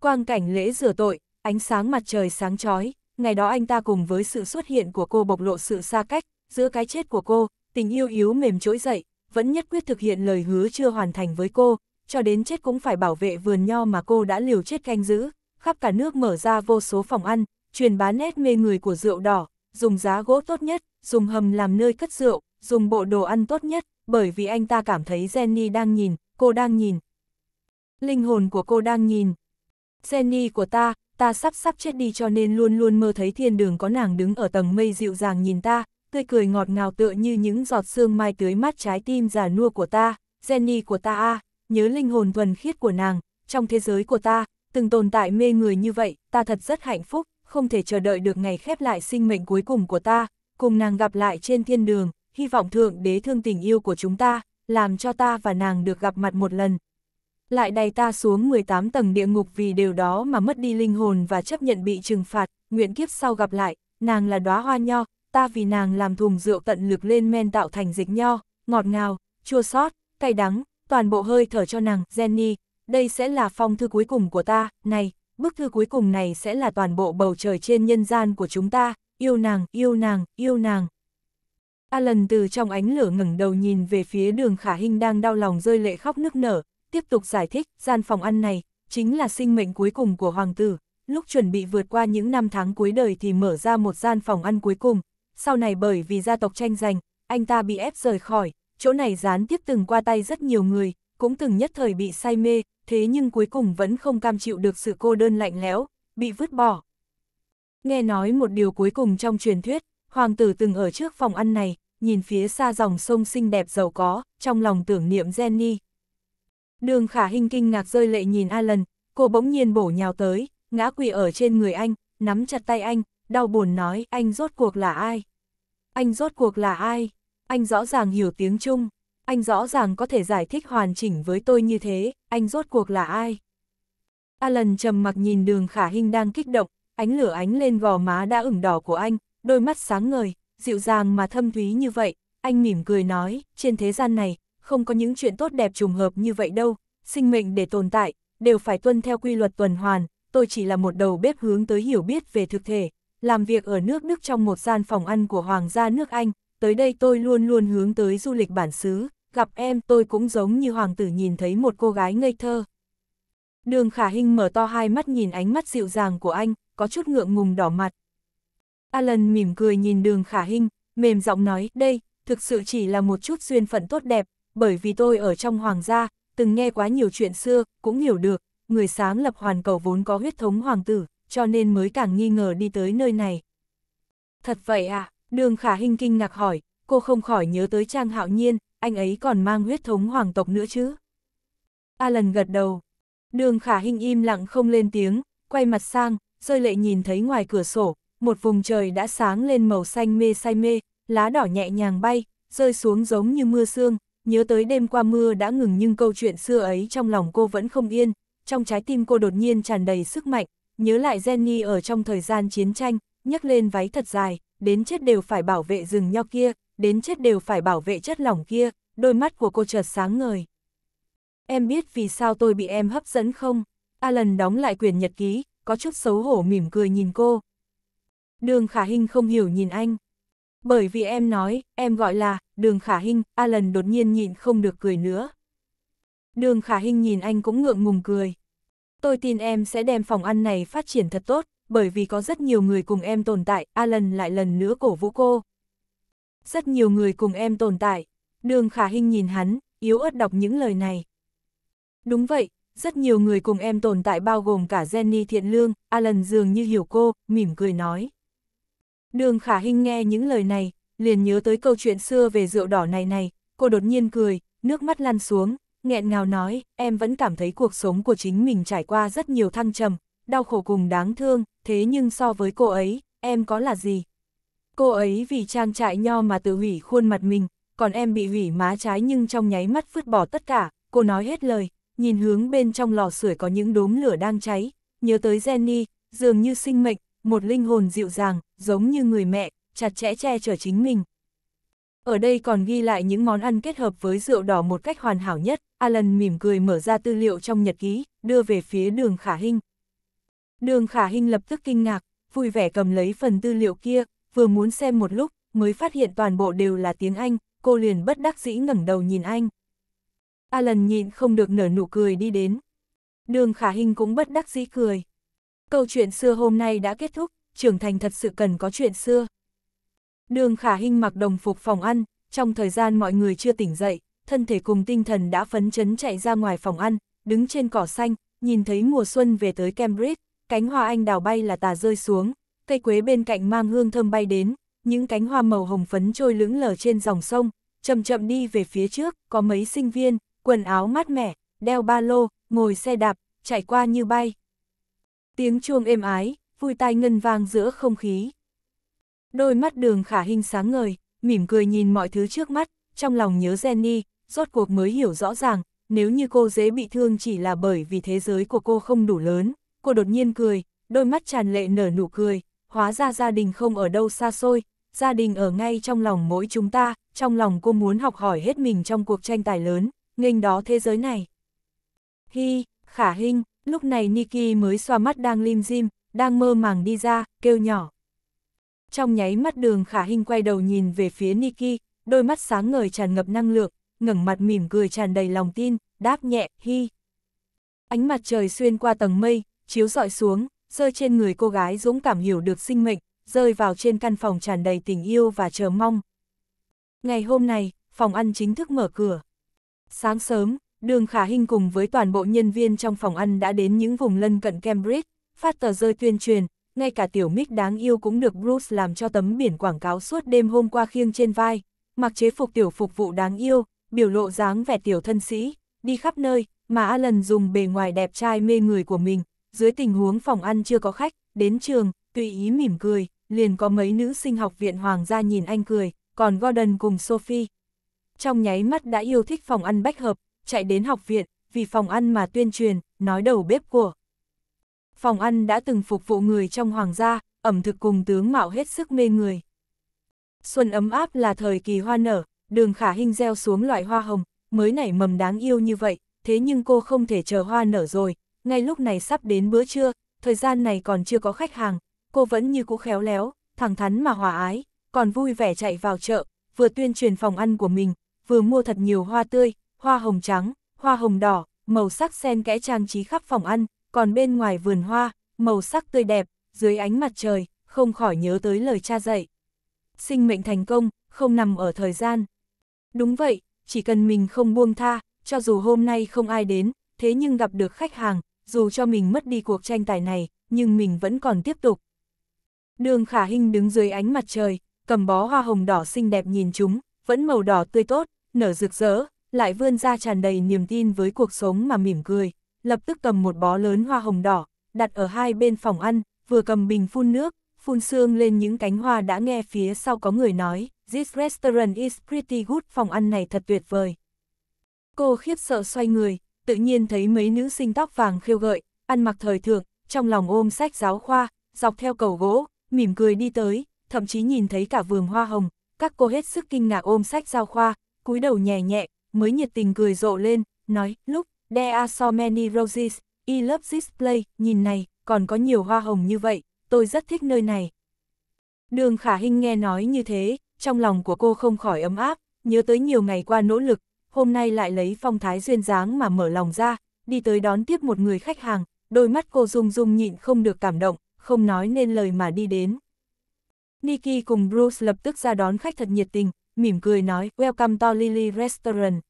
Quang cảnh lễ rửa tội, ánh sáng mặt trời sáng chói ngày đó anh ta cùng với sự xuất hiện của cô bộc lộ sự xa cách, giữa cái chết của cô, tình yêu yếu mềm trỗi dậy, vẫn nhất quyết thực hiện lời hứa chưa hoàn thành với cô, cho đến chết cũng phải bảo vệ vườn nho mà cô đã liều chết canh giữ, khắp cả nước mở ra vô số phòng ăn, truyền bá nét mê người của rượu đỏ, dùng giá gỗ tốt nhất, dùng hầm làm nơi cất rượu, dùng bộ đồ ăn tốt nhất, bởi vì anh ta cảm thấy Jenny đang nhìn, cô đang nhìn, linh hồn của cô đang nhìn. Jenny của ta, ta sắp sắp chết đi cho nên luôn luôn mơ thấy thiên đường có nàng đứng ở tầng mây dịu dàng nhìn ta, tươi cười ngọt ngào tựa như những giọt sương mai tưới mát trái tim già nua của ta, Jenny của ta a, nhớ linh hồn thuần khiết của nàng, trong thế giới của ta, từng tồn tại mê người như vậy, ta thật rất hạnh phúc, không thể chờ đợi được ngày khép lại sinh mệnh cuối cùng của ta, cùng nàng gặp lại trên thiên đường, hy vọng thượng đế thương tình yêu của chúng ta, làm cho ta và nàng được gặp mặt một lần, lại đầy ta xuống 18 tầng địa ngục vì điều đó mà mất đi linh hồn và chấp nhận bị trừng phạt, nguyện kiếp sau gặp lại, nàng là đóa hoa nho, ta vì nàng làm thùng rượu tận lực lên men tạo thành dịch nho, ngọt ngào, chua xót, cay đắng, toàn bộ hơi thở cho nàng, Jenny, đây sẽ là phong thư cuối cùng của ta, này, bức thư cuối cùng này sẽ là toàn bộ bầu trời trên nhân gian của chúng ta, yêu nàng, yêu nàng, yêu nàng. Alan từ trong ánh lửa ngẩng đầu nhìn về phía đường khả hình đang đau lòng rơi lệ khóc nức nở, tiếp tục giải thích, gian phòng ăn này, chính là sinh mệnh cuối cùng của hoàng tử, lúc chuẩn bị vượt qua những năm tháng cuối đời thì mở ra một gian phòng ăn cuối cùng, sau này bởi vì gia tộc tranh giành, anh ta bị ép rời khỏi, chỗ này gián tiếp từng qua tay rất nhiều người, cũng từng nhất thời bị say mê, thế nhưng cuối cùng vẫn không cam chịu được sự cô đơn lạnh lẽo, bị vứt bỏ. Nghe nói một điều cuối cùng trong truyền thuyết, hoàng tử từng ở trước phòng ăn này, nhìn phía xa dòng sông xinh đẹp giàu có, trong lòng tưởng niệm Jenny, Đường khả hình kinh ngạc rơi lệ nhìn Alan, cô bỗng nhiên bổ nhào tới, ngã quỳ ở trên người anh, nắm chặt tay anh, đau buồn nói anh rốt cuộc là ai? Anh rốt cuộc là ai? Anh rõ ràng hiểu tiếng Trung, anh rõ ràng có thể giải thích hoàn chỉnh với tôi như thế, anh rốt cuộc là ai? Alan trầm mặc nhìn đường khả hình đang kích động, ánh lửa ánh lên gò má đã ửng đỏ của anh, đôi mắt sáng ngời, dịu dàng mà thâm thúy như vậy, anh mỉm cười nói, trên thế gian này, không có những chuyện tốt đẹp trùng hợp như vậy đâu, sinh mệnh để tồn tại, đều phải tuân theo quy luật tuần hoàn, tôi chỉ là một đầu bếp hướng tới hiểu biết về thực thể, làm việc ở nước Đức trong một gian phòng ăn của Hoàng gia nước Anh, tới đây tôi luôn luôn hướng tới du lịch bản xứ, gặp em tôi cũng giống như hoàng tử nhìn thấy một cô gái ngây thơ. Đường khả hình mở to hai mắt nhìn ánh mắt dịu dàng của anh, có chút ngượng ngùng đỏ mặt. Alan mỉm cười nhìn đường khả hình, mềm giọng nói, đây, thực sự chỉ là một chút duyên phận tốt đẹp, bởi vì tôi ở trong hoàng gia, từng nghe quá nhiều chuyện xưa, cũng hiểu được, người sáng lập hoàn cầu vốn có huyết thống hoàng tử, cho nên mới càng nghi ngờ đi tới nơi này. Thật vậy à, đường khả hình kinh ngạc hỏi, cô không khỏi nhớ tới Trang Hạo Nhiên, anh ấy còn mang huyết thống hoàng tộc nữa chứ. Alan gật đầu, đường khả hình im lặng không lên tiếng, quay mặt sang, rơi lệ nhìn thấy ngoài cửa sổ, một vùng trời đã sáng lên màu xanh mê say mê, lá đỏ nhẹ nhàng bay, rơi xuống giống như mưa sương, nhớ tới đêm qua mưa đã ngừng nhưng câu chuyện xưa ấy trong lòng cô vẫn không yên, trong trái tim cô đột nhiên tràn đầy sức mạnh, nhớ lại Jenny ở trong thời gian chiến tranh, nhấc lên váy thật dài, đến chết đều phải bảo vệ rừng nho kia, đến chết đều phải bảo vệ chất lỏng kia, đôi mắt của cô chợt sáng ngời. Em biết vì sao tôi bị em hấp dẫn không? Alan đóng lại quyển nhật ký, có chút xấu hổ mỉm cười nhìn cô. Đường Khả hình không hiểu nhìn anh. Bởi vì em nói, em gọi là, đường khả hình, Alan đột nhiên nhịn không được cười nữa. Đường khả hình nhìn anh cũng ngượng ngùng cười. Tôi tin em sẽ đem phòng ăn này phát triển thật tốt, bởi vì có rất nhiều người cùng em tồn tại, Alan lại lần nữa cổ vũ cô. Rất nhiều người cùng em tồn tại, đường khả hình nhìn hắn, yếu ớt đọc những lời này. Đúng vậy, rất nhiều người cùng em tồn tại bao gồm cả Jenny Thiện Lương, Alan dường như hiểu cô, mỉm cười nói. Đường khả Hinh nghe những lời này, liền nhớ tới câu chuyện xưa về rượu đỏ này này, cô đột nhiên cười, nước mắt lăn xuống, nghẹn ngào nói, em vẫn cảm thấy cuộc sống của chính mình trải qua rất nhiều thăng trầm, đau khổ cùng đáng thương, thế nhưng so với cô ấy, em có là gì? Cô ấy vì trang trại nho mà tự hủy khuôn mặt mình, còn em bị hủy má trái nhưng trong nháy mắt vứt bỏ tất cả, cô nói hết lời, nhìn hướng bên trong lò sưởi có những đốm lửa đang cháy, nhớ tới Jenny, dường như sinh mệnh, một linh hồn dịu dàng, giống như người mẹ, chặt chẽ che chở chính mình. Ở đây còn ghi lại những món ăn kết hợp với rượu đỏ một cách hoàn hảo nhất, Alan mỉm cười mở ra tư liệu trong nhật ký, đưa về phía đường khả hình. Đường khả hình lập tức kinh ngạc, vui vẻ cầm lấy phần tư liệu kia, vừa muốn xem một lúc, mới phát hiện toàn bộ đều là tiếng Anh, cô liền bất đắc dĩ ngẩng đầu nhìn anh. Alan nhịn không được nở nụ cười đi đến. Đường khả hình cũng bất đắc dĩ cười. Câu chuyện xưa hôm nay đã kết thúc, trưởng thành thật sự cần có chuyện xưa. Đường khả hình mặc đồng phục phòng ăn, trong thời gian mọi người chưa tỉnh dậy, thân thể cùng tinh thần đã phấn chấn chạy ra ngoài phòng ăn, đứng trên cỏ xanh, nhìn thấy mùa xuân về tới Cambridge, cánh hoa anh đào bay là tà rơi xuống, cây quế bên cạnh mang hương thơm bay đến, những cánh hoa màu hồng phấn trôi lững lờ trên dòng sông, chậm chậm đi về phía trước, có mấy sinh viên, quần áo mát mẻ, đeo ba lô, ngồi xe đạp, chạy qua như bay. Tiếng chuông êm ái, vui tai ngân vang giữa không khí. Đôi mắt đường khả hình sáng ngời, mỉm cười nhìn mọi thứ trước mắt, trong lòng nhớ Jenny, rốt cuộc mới hiểu rõ ràng, nếu như cô dễ bị thương chỉ là bởi vì thế giới của cô không đủ lớn, cô đột nhiên cười, đôi mắt tràn lệ nở nụ cười, hóa ra gia đình không ở đâu xa xôi, gia đình ở ngay trong lòng mỗi chúng ta, trong lòng cô muốn học hỏi hết mình trong cuộc tranh tài lớn, nghênh đó thế giới này. Hi, khả hình, lúc này Nikki mới xoa mắt đang lim dim, đang mơ màng đi ra, kêu nhỏ. Trong nháy mắt đường khả hình quay đầu nhìn về phía Nikki, đôi mắt sáng ngời tràn ngập năng lượng, ngẩng mặt mỉm cười tràn đầy lòng tin, đáp nhẹ, hi. Ánh mặt trời xuyên qua tầng mây, chiếu rọi xuống, rơi trên người cô gái dũng cảm hiểu được sinh mệnh, rơi vào trên căn phòng tràn đầy tình yêu và chờ mong. Ngày hôm nay, phòng ăn chính thức mở cửa. Sáng sớm, Đường Khả Hinh cùng với toàn bộ nhân viên trong phòng ăn đã đến những vùng lân cận Cambridge, phát tờ rơi tuyên truyền, ngay cả tiểu mic đáng yêu cũng được Bruce làm cho tấm biển quảng cáo suốt đêm hôm qua khiêng trên vai, mặc chế phục tiểu phục vụ đáng yêu, biểu lộ dáng vẻ tiểu thân sĩ, đi khắp nơi, mà Alan dùng bề ngoài đẹp trai mê người của mình, dưới tình huống phòng ăn chưa có khách, đến trường, tùy ý mỉm cười, liền có mấy nữ sinh học viện hoàng gia nhìn anh cười, còn Gordon cùng Sophie. Trong nháy mắt đã yêu thích phòng ăn bách hợp, chạy đến học viện, vì phòng ăn mà tuyên truyền, nói đầu bếp của. Phòng ăn đã từng phục vụ người trong hoàng gia, ẩm thực cùng tướng mạo hết sức mê người. Xuân ấm áp là thời kỳ hoa nở, đường khả hình gieo xuống loại hoa hồng, mới nảy mầm đáng yêu như vậy, thế nhưng cô không thể chờ hoa nở rồi, ngay lúc này sắp đến bữa trưa, thời gian này còn chưa có khách hàng, cô vẫn như cũ khéo léo, thẳng thắn mà hòa ái, còn vui vẻ chạy vào chợ, vừa tuyên truyền phòng ăn của mình, vừa mua thật nhiều hoa tươi, hoa hồng trắng, hoa hồng đỏ, màu sắc xen kẽ trang trí khắp phòng ăn, còn bên ngoài vườn hoa, màu sắc tươi đẹp, dưới ánh mặt trời, không khỏi nhớ tới lời cha dạy. Sinh mệnh thành công, không nằm ở thời gian. Đúng vậy, chỉ cần mình không buông tha, cho dù hôm nay không ai đến, thế nhưng gặp được khách hàng, dù cho mình mất đi cuộc tranh tài này, nhưng mình vẫn còn tiếp tục. Đường Khả Hinh đứng dưới ánh mặt trời, cầm bó hoa hồng đỏ xinh đẹp nhìn chúng, vẫn màu đỏ tươi tốt, nở rực rỡ, lại vươn ra tràn đầy niềm tin với cuộc sống mà mỉm cười, lập tức cầm một bó lớn hoa hồng đỏ, đặt ở hai bên phòng ăn, vừa cầm bình phun nước, phun sương lên những cánh hoa đã nghe phía sau có người nói, This restaurant is pretty good, phòng ăn này thật tuyệt vời. Cô khiếp sợ xoay người, tự nhiên thấy mấy nữ sinh tóc vàng khiêu gợi, ăn mặc thời thượng, trong lòng ôm sách giáo khoa, dọc theo cầu gỗ, mỉm cười đi tới, thậm chí nhìn thấy cả vườn hoa hồng, các cô hết sức kinh ngạc ôm sách giáo khoa, cúi đầu nhẹ nhẹ, mới nhiệt tình cười rộ lên, nói, lúc, there are so many roses, I love this place, nhìn này, còn có nhiều hoa hồng như vậy, tôi rất thích nơi này. Đường Khả Hinh nghe nói như thế, trong lòng của cô không khỏi ấm áp, nhớ tới nhiều ngày qua nỗ lực, hôm nay lại lấy phong thái duyên dáng mà mở lòng ra, đi tới đón tiếp một người khách hàng, đôi mắt cô rung rung nhịn không được cảm động, không nói nên lời mà đi đến. Nikki cùng Bruce lập tức ra đón khách thật nhiệt tình, mỉm cười nói Welcome to Lily Restaurant.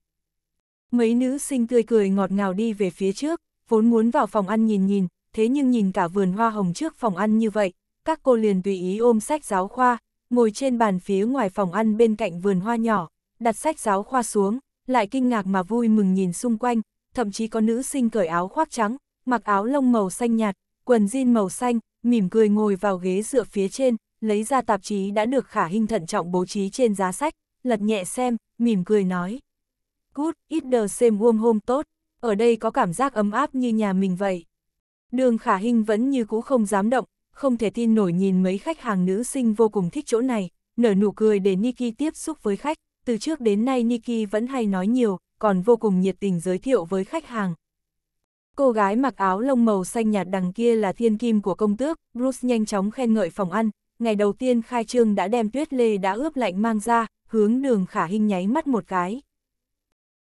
Mấy nữ sinh tươi cười ngọt ngào đi về phía trước, vốn muốn vào phòng ăn nhìn nhìn, thế nhưng nhìn cả vườn hoa hồng trước phòng ăn như vậy, các cô liền tùy ý ôm sách giáo khoa, ngồi trên bàn phía ngoài phòng ăn bên cạnh vườn hoa nhỏ, đặt sách giáo khoa xuống, lại kinh ngạc mà vui mừng nhìn xung quanh, thậm chí có nữ sinh cởi áo khoác trắng, mặc áo lông màu xanh nhạt, quần jean màu xanh, mỉm cười ngồi vào ghế dựa phía trên, lấy ra tạp chí đã được khả hình thận trọng bố trí trên giá sách, lật nhẹ xem, mỉm cười nói. Good, it the same warm home tốt, ở đây có cảm giác ấm áp như nhà mình vậy. Đường khả hình vẫn như cũ không dám động, không thể tin nổi nhìn mấy khách hàng nữ sinh vô cùng thích chỗ này, nở nụ cười để Nikki tiếp xúc với khách. Từ trước đến nay Nikki vẫn hay nói nhiều, còn vô cùng nhiệt tình giới thiệu với khách hàng. Cô gái mặc áo lông màu xanh nhạt đằng kia là thiên kim của công tước, Bruce nhanh chóng khen ngợi phòng ăn, ngày đầu tiên khai trương đã đem tuyết lê đã ướp lạnh mang ra, hướng đường khả hình nháy mắt một cái.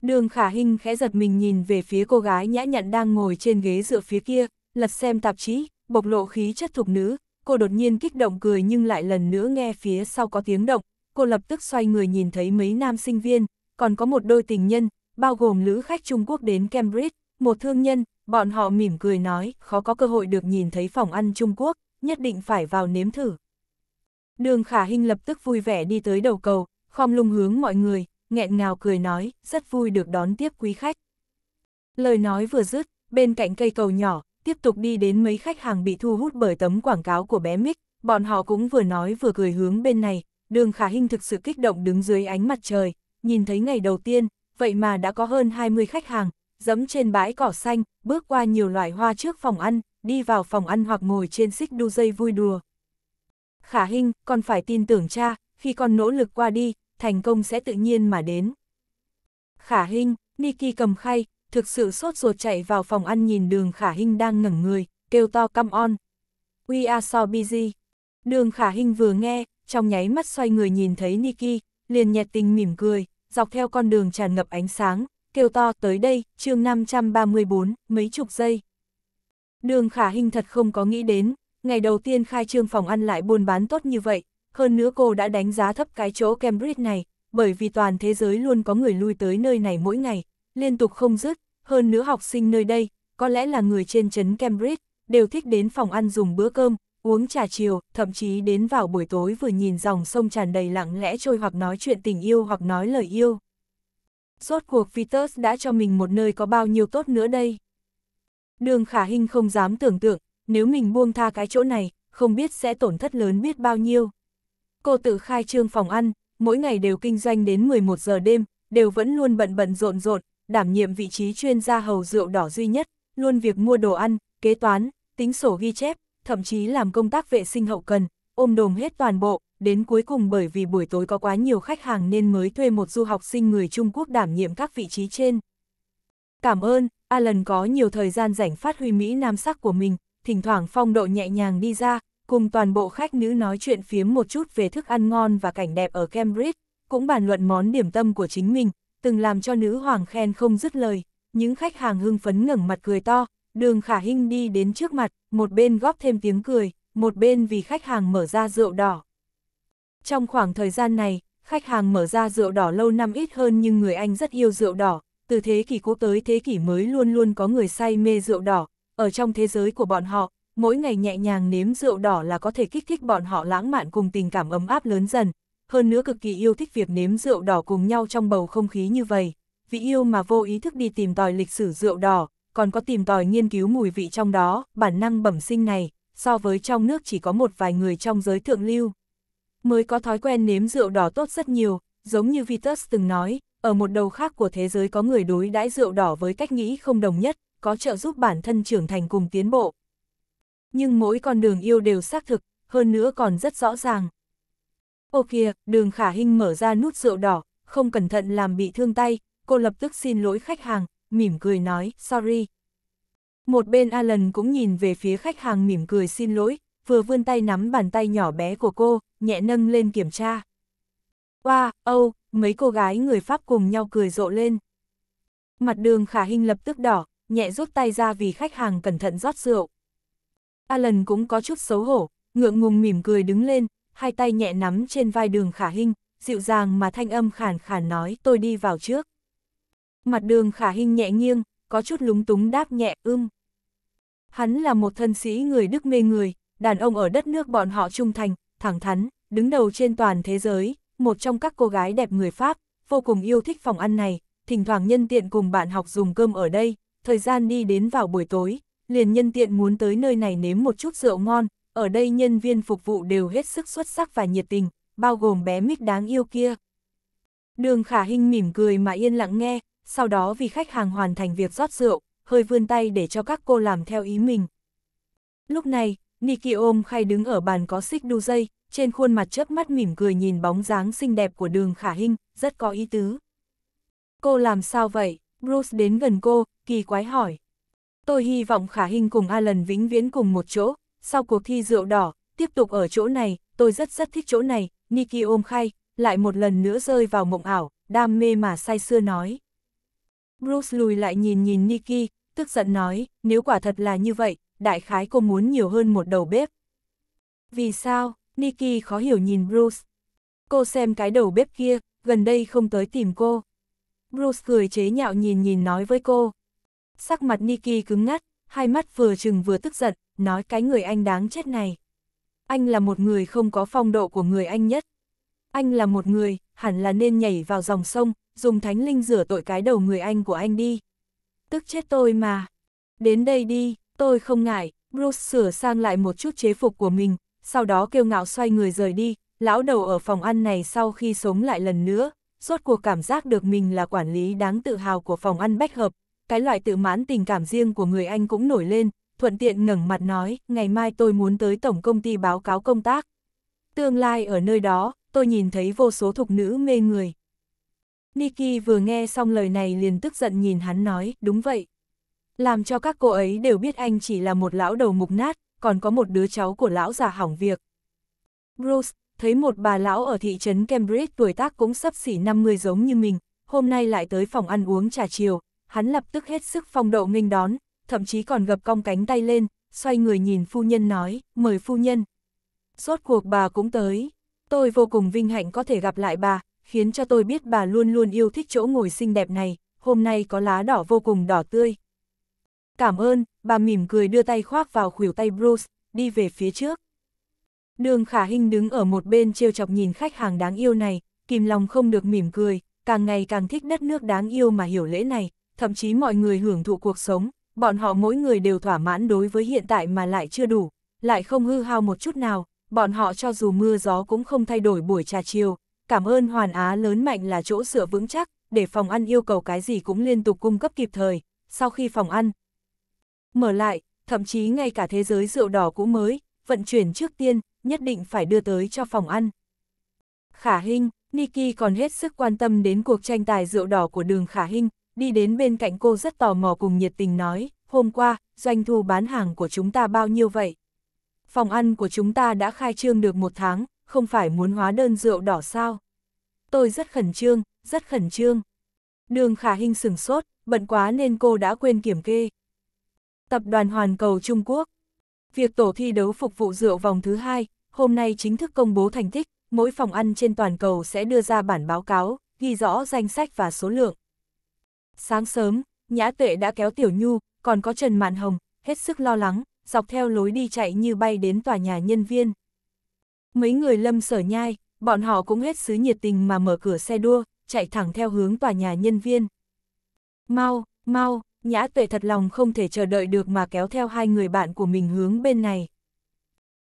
Đường khả hình khẽ giật mình nhìn về phía cô gái nhã nhặn đang ngồi trên ghế dựa phía kia, lật xem tạp chí, bộc lộ khí chất thục nữ, cô đột nhiên kích động cười nhưng lại lần nữa nghe phía sau có tiếng động, cô lập tức xoay người nhìn thấy mấy nam sinh viên, còn có một đôi tình nhân, bao gồm lữ khách Trung Quốc đến Cambridge, một thương nhân, bọn họ mỉm cười nói, khó có cơ hội được nhìn thấy phòng ăn Trung Quốc, nhất định phải vào nếm thử. Đường khả hình lập tức vui vẻ đi tới đầu cầu, khom lung hướng mọi người, nghẹn ngào cười nói, rất vui được đón tiếp quý khách. Lời nói vừa dứt, bên cạnh cây cầu nhỏ, tiếp tục đi đến mấy khách hàng bị thu hút bởi tấm quảng cáo của bé Mick, bọn họ cũng vừa nói vừa cười hướng bên này, đường khả hình thực sự kích động đứng dưới ánh mặt trời, nhìn thấy ngày đầu tiên, vậy mà đã có hơn 20 khách hàng, dẫm trên bãi cỏ xanh, bước qua nhiều loại hoa trước phòng ăn, đi vào phòng ăn hoặc ngồi trên xích đu dây vui đùa khả Hinh, con phải tin tưởng cha, khi con nỗ lực qua đi, thành công sẽ tự nhiên mà đến. Khả Hinh, Niki cầm khay, thực sự sốt ruột chạy vào phòng ăn nhìn đường khả Hinh đang ngẩng người, kêu to come on. We are so busy. Đường khả Hinh vừa nghe, trong nháy mắt xoay người nhìn thấy Niki, liền nhẹ tình mỉm cười, dọc theo con đường tràn ngập ánh sáng, kêu to tới đây, chương 534, mấy chục giây. Đường khả Hinh thật không có nghĩ đến, ngày đầu tiên khai trương phòng ăn lại buôn bán tốt như vậy, hơn nữa cô đã đánh giá thấp cái chỗ Cambridge này, bởi vì toàn thế giới luôn có người lui tới nơi này mỗi ngày, liên tục không dứt, hơn nữa học sinh nơi đây, có lẽ là người trên trấn Cambridge, đều thích đến phòng ăn dùng bữa cơm, uống trà chiều, thậm chí đến vào buổi tối vừa nhìn dòng sông tràn đầy lặng lẽ trôi hoặc nói chuyện tình yêu hoặc nói lời yêu. Rốt cuộc Vitus đã cho mình một nơi có bao nhiêu tốt nữa đây. Đường Khả Hinh không dám tưởng tượng, nếu mình buông tha cái chỗ này, không biết sẽ tổn thất lớn biết bao nhiêu. Cô tự khai trương phòng ăn, mỗi ngày đều kinh doanh đến 11 giờ đêm, đều vẫn luôn bận bận rộn rộn, đảm nhiệm vị trí chuyên gia hầu rượu đỏ duy nhất, luôn việc mua đồ ăn, kế toán, tính sổ ghi chép, thậm chí làm công tác vệ sinh hậu cần, ôm đồm hết toàn bộ, đến cuối cùng bởi vì buổi tối có quá nhiều khách hàng nên mới thuê một du học sinh người Trung Quốc đảm nhiệm các vị trí trên. Cảm ơn, Alan có nhiều thời gian rảnh phát huy Mỹ Nam sắc của mình, thỉnh thoảng phong độ nhẹ nhàng đi ra, cùng toàn bộ khách nữ nói chuyện phiếm một chút về thức ăn ngon và cảnh đẹp ở Cambridge, cũng bàn luận món điểm tâm của chính mình, từng làm cho nữ hoàng khen không dứt lời, những khách hàng hưng phấn ngẩng mặt cười to, đường khả hinh đi đến trước mặt, một bên góp thêm tiếng cười, một bên vì khách hàng mở ra rượu đỏ. Trong khoảng thời gian này, khách hàng mở ra rượu đỏ lâu năm ít hơn nhưng người Anh rất yêu rượu đỏ, từ thế kỷ cũ tới thế kỷ mới luôn luôn có người say mê rượu đỏ, ở trong thế giới của bọn họ, mỗi ngày nhẹ nhàng nếm rượu đỏ là có thể kích thích bọn họ lãng mạn cùng tình cảm ấm áp lớn dần, hơn nữa cực kỳ yêu thích việc nếm rượu đỏ cùng nhau trong bầu không khí như vậy. Vị yêu mà vô ý thức đi tìm tòi lịch sử rượu đỏ, còn có tìm tòi nghiên cứu mùi vị trong đó, bản năng bẩm sinh này, so với trong nước chỉ có một vài người trong giới thượng lưu. Mới có thói quen nếm rượu đỏ tốt rất nhiều, giống như Vitus từng nói, ở một đầu khác của thế giới có người đối đãi rượu đỏ với cách nghĩ không đồng nhất, có trợ giúp bản thân trưởng thành cùng tiến bộ. Nhưng mỗi con đường yêu đều xác thực, hơn nữa còn rất rõ ràng. Ô kìa, đường khả hình mở ra nút rượu đỏ, không cẩn thận làm bị thương tay, cô lập tức xin lỗi khách hàng, mỉm cười nói, sorry. Một bên Alan cũng nhìn về phía khách hàng mỉm cười xin lỗi, vừa vươn tay nắm bàn tay nhỏ bé của cô, nhẹ nâng lên kiểm tra. Wow, âu, oh, mấy cô gái người Pháp cùng nhau cười rộ lên. Mặt đường khả hình lập tức đỏ, nhẹ rút tay ra vì khách hàng cẩn thận rót rượu. Alan cũng có chút xấu hổ, ngượng ngùng mỉm cười đứng lên, hai tay nhẹ nắm trên vai đường khả hình dịu dàng mà thanh âm khàn khàn nói tôi đi vào trước. Mặt đường khả hình nhẹ nghiêng, có chút lúng túng đáp nhẹ ưm. Hắn là một thân sĩ người Đức mê người, đàn ông ở đất nước bọn họ trung thành, thẳng thắn, đứng đầu trên toàn thế giới, một trong các cô gái đẹp người Pháp, vô cùng yêu thích phòng ăn này, thỉnh thoảng nhân tiện cùng bạn học dùng cơm ở đây, thời gian đi đến vào buổi tối, liền nhân tiện muốn tới nơi này nếm một chút rượu ngon, ở đây nhân viên phục vụ đều hết sức xuất sắc và nhiệt tình, bao gồm bé mít đáng yêu kia. Đường khả hình mỉm cười mà yên lặng nghe, sau đó vì khách hàng hoàn thành việc rót rượu, hơi vươn tay để cho các cô làm theo ý mình. Lúc này, Niki ôm khay đứng ở bàn có xích đu dây, trên khuôn mặt chớp mắt mỉm cười nhìn bóng dáng xinh đẹp của đường khả hình, rất có ý tứ. Cô làm sao vậy? Bruce đến gần cô, kỳ quái hỏi. Tôi hy vọng Khả Hinh cùng Alan vĩnh viễn cùng một chỗ, sau cuộc thi rượu đỏ, tiếp tục ở chỗ này, tôi rất rất thích chỗ này, Nikki ôm khay, lại một lần nữa rơi vào mộng ảo, đam mê mà say xưa nói. Bruce lùi lại nhìn nhìn Nikki, tức giận nói, nếu quả thật là như vậy, đại khái cô muốn nhiều hơn một đầu bếp. Vì sao, Nikki khó hiểu nhìn Bruce. Cô xem cái đầu bếp kia, gần đây không tới tìm cô. Bruce cười chế nhạo nhìn nhìn nói với cô. Sắc mặt Nikki cứng ngắt, hai mắt vừa chừng vừa tức giận, nói cái người anh đáng chết này. Anh là một người không có phong độ của người anh nhất. Anh là một người, hẳn là nên nhảy vào dòng sông, dùng thánh linh rửa tội cái đầu người anh của anh đi. Tức chết tôi mà. Đến đây đi, tôi không ngại, Bruce sửa sang lại một chút chế phục của mình, sau đó kêu ngạo xoay người rời đi, lão đầu ở phòng ăn này sau khi sống lại lần nữa, Suốt cuộc cảm giác được mình là quản lý đáng tự hào của phòng ăn bách hợp, cái loại tự mãn tình cảm riêng của người anh cũng nổi lên, thuận tiện ngẩng mặt nói, ngày mai tôi muốn tới tổng công ty báo cáo công tác. Tương lai ở nơi đó, tôi nhìn thấy vô số thục nữ mê người. Nikki vừa nghe xong lời này liền tức giận nhìn hắn nói, đúng vậy. Làm cho các cô ấy đều biết anh chỉ là một lão đầu mục nát, còn có một đứa cháu của lão già hỏng việc. Bruce, thấy một bà lão ở thị trấn Cambridge tuổi tác cũng sắp xỉ 50 giống như mình, hôm nay lại tới phòng ăn uống trà chiều, hắn lập tức hết sức phong độ nghênh đón, thậm chí còn gập cong cánh tay lên, xoay người nhìn phu nhân nói, mời phu nhân. Rốt cuộc bà cũng tới, tôi vô cùng vinh hạnh có thể gặp lại bà, khiến cho tôi biết bà luôn luôn yêu thích chỗ ngồi xinh đẹp này, hôm nay có lá đỏ vô cùng đỏ tươi. Cảm ơn, bà mỉm cười đưa tay khoác vào khuỷu tay Bruce, đi về phía trước. Đường khả hình đứng ở một bên trêu chọc nhìn khách hàng đáng yêu này, kìm lòng không được mỉm cười, càng ngày càng thích đất nước đáng yêu mà hiểu lễ này, thậm chí mọi người hưởng thụ cuộc sống, bọn họ mỗi người đều thỏa mãn đối với hiện tại mà lại chưa đủ, lại không hư hao một chút nào, bọn họ cho dù mưa gió cũng không thay đổi buổi trà chiều, cảm ơn Hoàn Á lớn mạnh là chỗ sửa vững chắc, để phòng ăn yêu cầu cái gì cũng liên tục cung cấp kịp thời, sau khi phòng ăn mở lại, thậm chí ngay cả thế giới rượu đỏ cũng mới, vận chuyển trước tiên, nhất định phải đưa tới cho phòng ăn. Khả Hinh, Nikki còn hết sức quan tâm đến cuộc tranh tài rượu đỏ của đường Khả Hinh, đi đến bên cạnh cô rất tò mò cùng nhiệt tình nói, hôm qua, doanh thu bán hàng của chúng ta bao nhiêu vậy? Phòng ăn của chúng ta đã khai trương được một tháng, không phải muốn hóa đơn rượu đỏ sao? Tôi rất khẩn trương, rất khẩn trương. Đường Khả Hinh sừng sốt, bận quá nên cô đã quên kiểm kê. Tập đoàn Hoàn Cầu Trung Quốc Việc tổ thi đấu phục vụ rượu vòng thứ hai, hôm nay chính thức công bố thành tích, mỗi phòng ăn trên toàn cầu sẽ đưa ra bản báo cáo, ghi rõ danh sách và số lượng. Sáng sớm, Nhã Tuệ đã kéo Tiểu Nhu, còn có Trần Mạn Hồng, hết sức lo lắng, dọc theo lối đi chạy như bay đến tòa nhà nhân viên. Mấy người lâm sở nhai, bọn họ cũng hết sứ nhiệt tình mà mở cửa xe đua, chạy thẳng theo hướng tòa nhà nhân viên. Mau, mau, nhã tuệ thật lòng không thể chờ đợi được mà kéo theo hai người bạn của mình hướng bên này.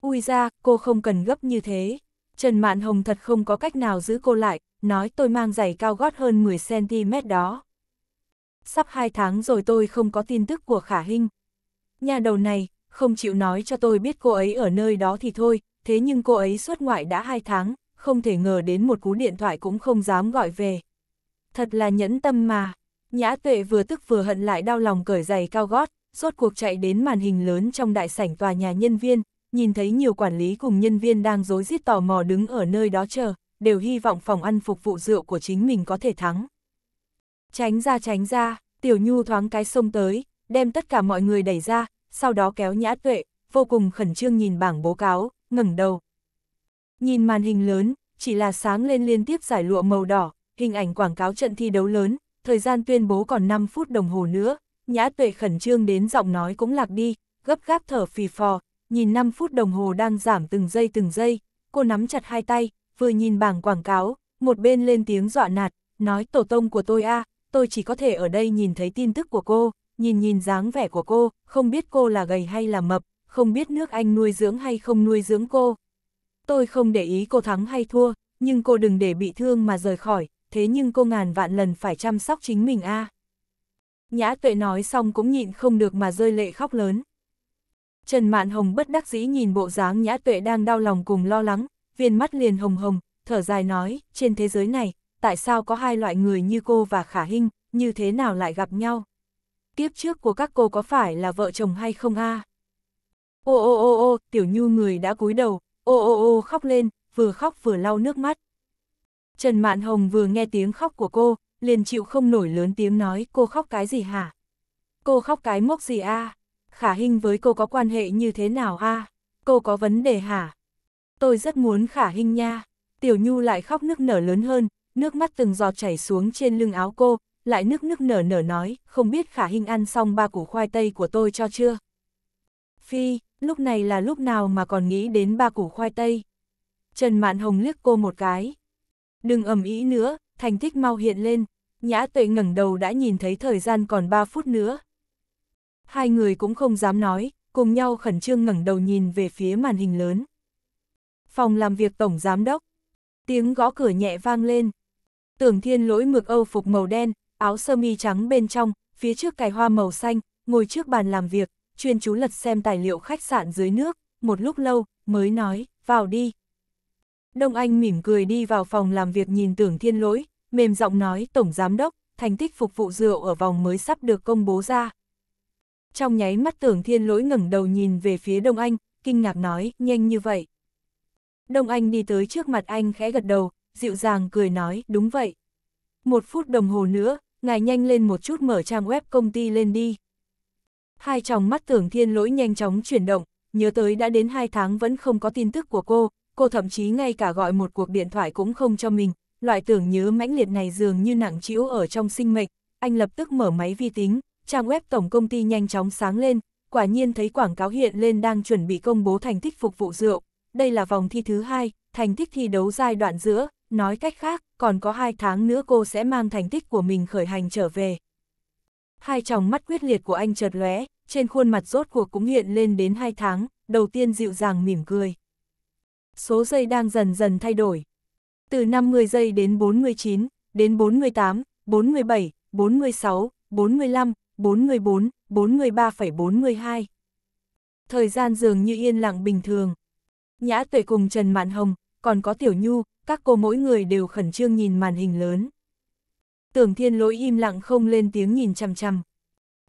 Ui ra, cô không cần gấp như thế. Trần Mạn Hồng thật không có cách nào giữ cô lại, nói tôi mang giày cao gót hơn 10cm đó. Sắp hai tháng rồi tôi không có tin tức của Khả Hinh. Nhà đầu này, không chịu nói cho tôi biết cô ấy ở nơi đó thì thôi, thế nhưng cô ấy xuất ngoại đã hai tháng, không thể ngờ đến một cú điện thoại cũng không dám gọi về. Thật là nhẫn tâm mà. Nhã tuệ vừa tức vừa hận lại đau lòng cởi giày cao gót, rốt cuộc chạy đến màn hình lớn trong đại sảnh tòa nhà nhân viên, nhìn thấy nhiều quản lý cùng nhân viên đang dối rít tò mò đứng ở nơi đó chờ, đều hy vọng phòng ăn phục vụ rượu của chính mình có thể thắng. Tránh ra tránh ra, tiểu nhu thoáng cái sông tới, đem tất cả mọi người đẩy ra, sau đó kéo nhã tuệ, vô cùng khẩn trương nhìn bảng bố cáo, ngẩng đầu. Nhìn màn hình lớn, chỉ là sáng lên liên tiếp giải lụa màu đỏ, hình ảnh quảng cáo trận thi đấu lớn, thời gian tuyên bố còn 5 phút đồng hồ nữa, nhã tuệ khẩn trương đến giọng nói cũng lạc đi, gấp gáp thở phì phò, nhìn 5 phút đồng hồ đang giảm từng giây từng giây, cô nắm chặt hai tay, vừa nhìn bảng quảng cáo, một bên lên tiếng dọa nạt, nói tổ tông của tôi a tôi chỉ có thể ở đây nhìn thấy tin tức của cô, nhìn nhìn dáng vẻ của cô, không biết cô là gầy hay là mập, không biết nước anh nuôi dưỡng hay không nuôi dưỡng cô. Tôi không để ý cô thắng hay thua, nhưng cô đừng để bị thương mà rời khỏi, thế nhưng cô ngàn vạn lần phải chăm sóc chính mình a. À. Nhã tuệ nói xong cũng nhịn không được mà rơi lệ khóc lớn. Trần Mạn Hồng bất đắc dĩ nhìn bộ dáng nhã tuệ đang đau lòng cùng lo lắng, viên mắt liền hồng hồng, thở dài nói, trên thế giới này, tại sao có hai loại người như cô và Khả Hinh, như thế nào lại gặp nhau? Kiếp trước của các cô có phải là vợ chồng hay không a? À? Ô ô ô ô, tiểu nhu người đã cúi đầu, ô ô ô khóc lên, vừa khóc vừa lau nước mắt. Trần Mạn Hồng vừa nghe tiếng khóc của cô, liền chịu không nổi lớn tiếng nói cô khóc cái gì hả? Cô khóc cái mốc gì a? Khả Hinh với cô có quan hệ như thế nào a? Cô có vấn đề hả? Tôi rất muốn Khả Hinh nha. Tiểu Nhu lại khóc nức nở lớn hơn, nước mắt từng giọt chảy xuống trên lưng áo cô, lại nước nước nở nở nói, không biết Khả Hinh ăn xong ba củ khoai tây của tôi cho chưa? Phi, lúc này là lúc nào mà còn nghĩ đến ba củ khoai tây? Trần Mạn Hồng liếc cô một cái, Đừng ầm ĩ nữa, thành tích mau hiện lên. Nhã tuệ ngẩng đầu đã nhìn thấy thời gian còn 3 phút nữa. Hai người cũng không dám nói, cùng nhau khẩn trương ngẩng đầu nhìn về phía màn hình lớn. Phòng làm việc tổng giám đốc. Tiếng gõ cửa nhẹ vang lên. Tưởng thiên lỗi mực âu phục màu đen, áo sơ mi trắng bên trong, phía trước cài hoa màu xanh, ngồi trước bàn làm việc, chuyên chú lật xem tài liệu khách sạn dưới nước, một lúc lâu, mới nói, vào đi. Đông Anh mỉm cười đi vào phòng làm việc nhìn tưởng thiên lỗi, mềm giọng nói Tổng Giám Đốc, thành tích phục vụ rượu ở vòng mới sắp được công bố ra. Trong nháy mắt tưởng thiên lỗi ngẩng đầu nhìn về phía Đông Anh, kinh ngạc nói, nhanh như vậy. Đông Anh đi tới trước mặt anh khẽ gật đầu, dịu dàng cười nói, đúng vậy. Một phút đồng hồ nữa, ngài nhanh lên một chút mở trang web công ty lên đi. Hai tròng mắt tưởng thiên lỗi nhanh chóng chuyển động, nhớ tới đã đến hai tháng vẫn không có tin tức của cô, cô thậm chí ngay cả gọi một cuộc điện thoại cũng không cho mình, loại tưởng nhớ mãnh liệt này dường như nặng trĩu ở trong sinh mệnh, anh lập tức mở máy vi tính, trang web tổng công ty nhanh chóng sáng lên, quả nhiên thấy quảng cáo hiện lên đang chuẩn bị công bố thành tích phục vụ rượu, đây là vòng thi thứ hai, thành tích thi đấu giai đoạn giữa, nói cách khác, còn có hai tháng nữa cô sẽ mang thành tích của mình khởi hành trở về. Hai tròng mắt quyết liệt của anh chợt lóe, trên khuôn mặt rốt cuộc cũng hiện lên đến hai tháng, đầu tiên dịu dàng mỉm cười số giây đang dần dần thay đổi. Từ 50 giây đến 49, đến 48, 47, 46, 45, 44, 43,42. Thời gian dường như yên lặng bình thường. Nhã tuệ cùng Trần Mạn Hồng, còn có Tiểu Nhu, các cô mỗi người đều khẩn trương nhìn màn hình lớn. Tưởng thiên lỗi im lặng không lên tiếng nhìn chằm chằm.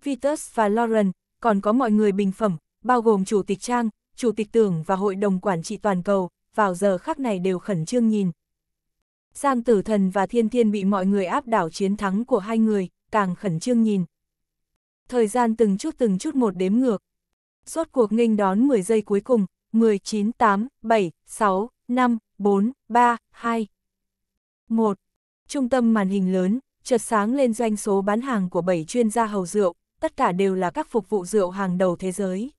Vitus và Lauren, còn có mọi người bình phẩm, bao gồm chủ tịch trang, chủ tịch tưởng và hội đồng quản trị toàn cầu, vào giờ khắc này đều khẩn trương nhìn. Giang tử thần và thiên thiên bị mọi người áp đảo chiến thắng của hai người, càng khẩn trương nhìn. Thời gian từng chút từng chút một đếm ngược. Rốt cuộc nghênh đón 10 giây cuối cùng, 10, 9, 8, 7, 6, 5, 4, 3, 2, 1. Trung tâm màn hình lớn, chợt sáng lên doanh số bán hàng của 7 chuyên gia hầu rượu, tất cả đều là các phục vụ rượu hàng đầu thế giới.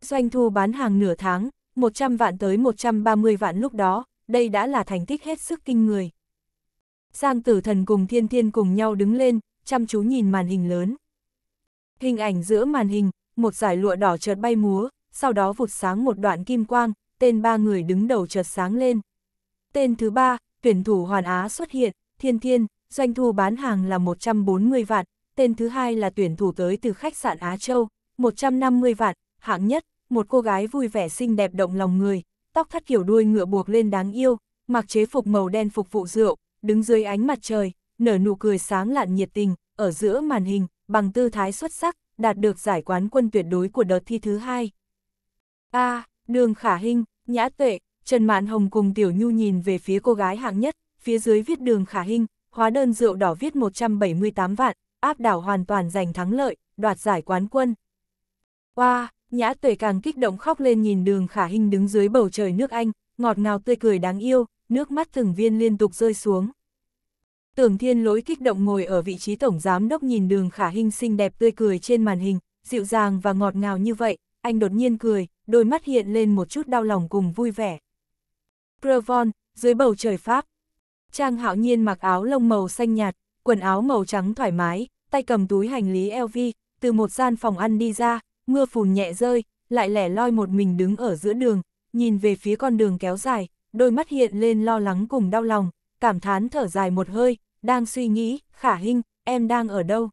Doanh thu bán hàng nửa tháng, 100 vạn tới 130 vạn lúc đó, đây đã là thành tích hết sức kinh người. Giang tử thần cùng thiên thiên cùng nhau đứng lên, chăm chú nhìn màn hình lớn. Hình ảnh giữa màn hình, một giải lụa đỏ chợt bay múa, sau đó vụt sáng một đoạn kim quang, tên ba người đứng đầu chợt sáng lên. Tên thứ ba, tuyển thủ Hoàn Á xuất hiện, Thiên Thiên, doanh thu bán hàng là 140 vạn, tên thứ hai là tuyển thủ tới từ khách sạn Á Châu, 150 vạn, hạng nhất, một cô gái vui vẻ xinh đẹp động lòng người, tóc thắt kiểu đuôi ngựa buộc lên đáng yêu, mặc chế phục màu đen phục vụ rượu, đứng dưới ánh mặt trời, nở nụ cười sáng lạn nhiệt tình, ở giữa màn hình, bằng tư thái xuất sắc, đạt được giải quán quân tuyệt đối của đợt thi thứ hai. A, à, Đường Khả Hinh, Nhã Tuệ, Trần Mạn Hồng cùng Tiểu Nhu nhìn về phía cô gái hạng nhất, phía dưới viết Đường Khả Hinh, hóa đơn rượu đỏ viết 178 vạn, áp đảo hoàn toàn giành thắng lợi, đoạt giải quán quân. Oa, wow, Nhã tuệ càng kích động khóc lên nhìn đường khả hình đứng dưới bầu trời nước Anh, ngọt ngào tươi cười đáng yêu, nước mắt thường viên liên tục rơi xuống. Tưởng thiên lỗi kích động ngồi ở vị trí tổng giám đốc nhìn đường khả hình xinh đẹp tươi cười trên màn hình, dịu dàng và ngọt ngào như vậy, anh đột nhiên cười, đôi mắt hiện lên một chút đau lòng cùng vui vẻ. Provon, dưới bầu trời Pháp. Trang hạo nhiên mặc áo lông màu xanh nhạt, quần áo màu trắng thoải mái, tay cầm túi hành lý LV, từ một gian phòng ăn đi ra, mưa phùn nhẹ rơi, lại lẻ loi một mình đứng ở giữa đường, nhìn về phía con đường kéo dài, đôi mắt hiện lên lo lắng cùng đau lòng, cảm thán thở dài một hơi, đang suy nghĩ, khả hình, em đang ở đâu?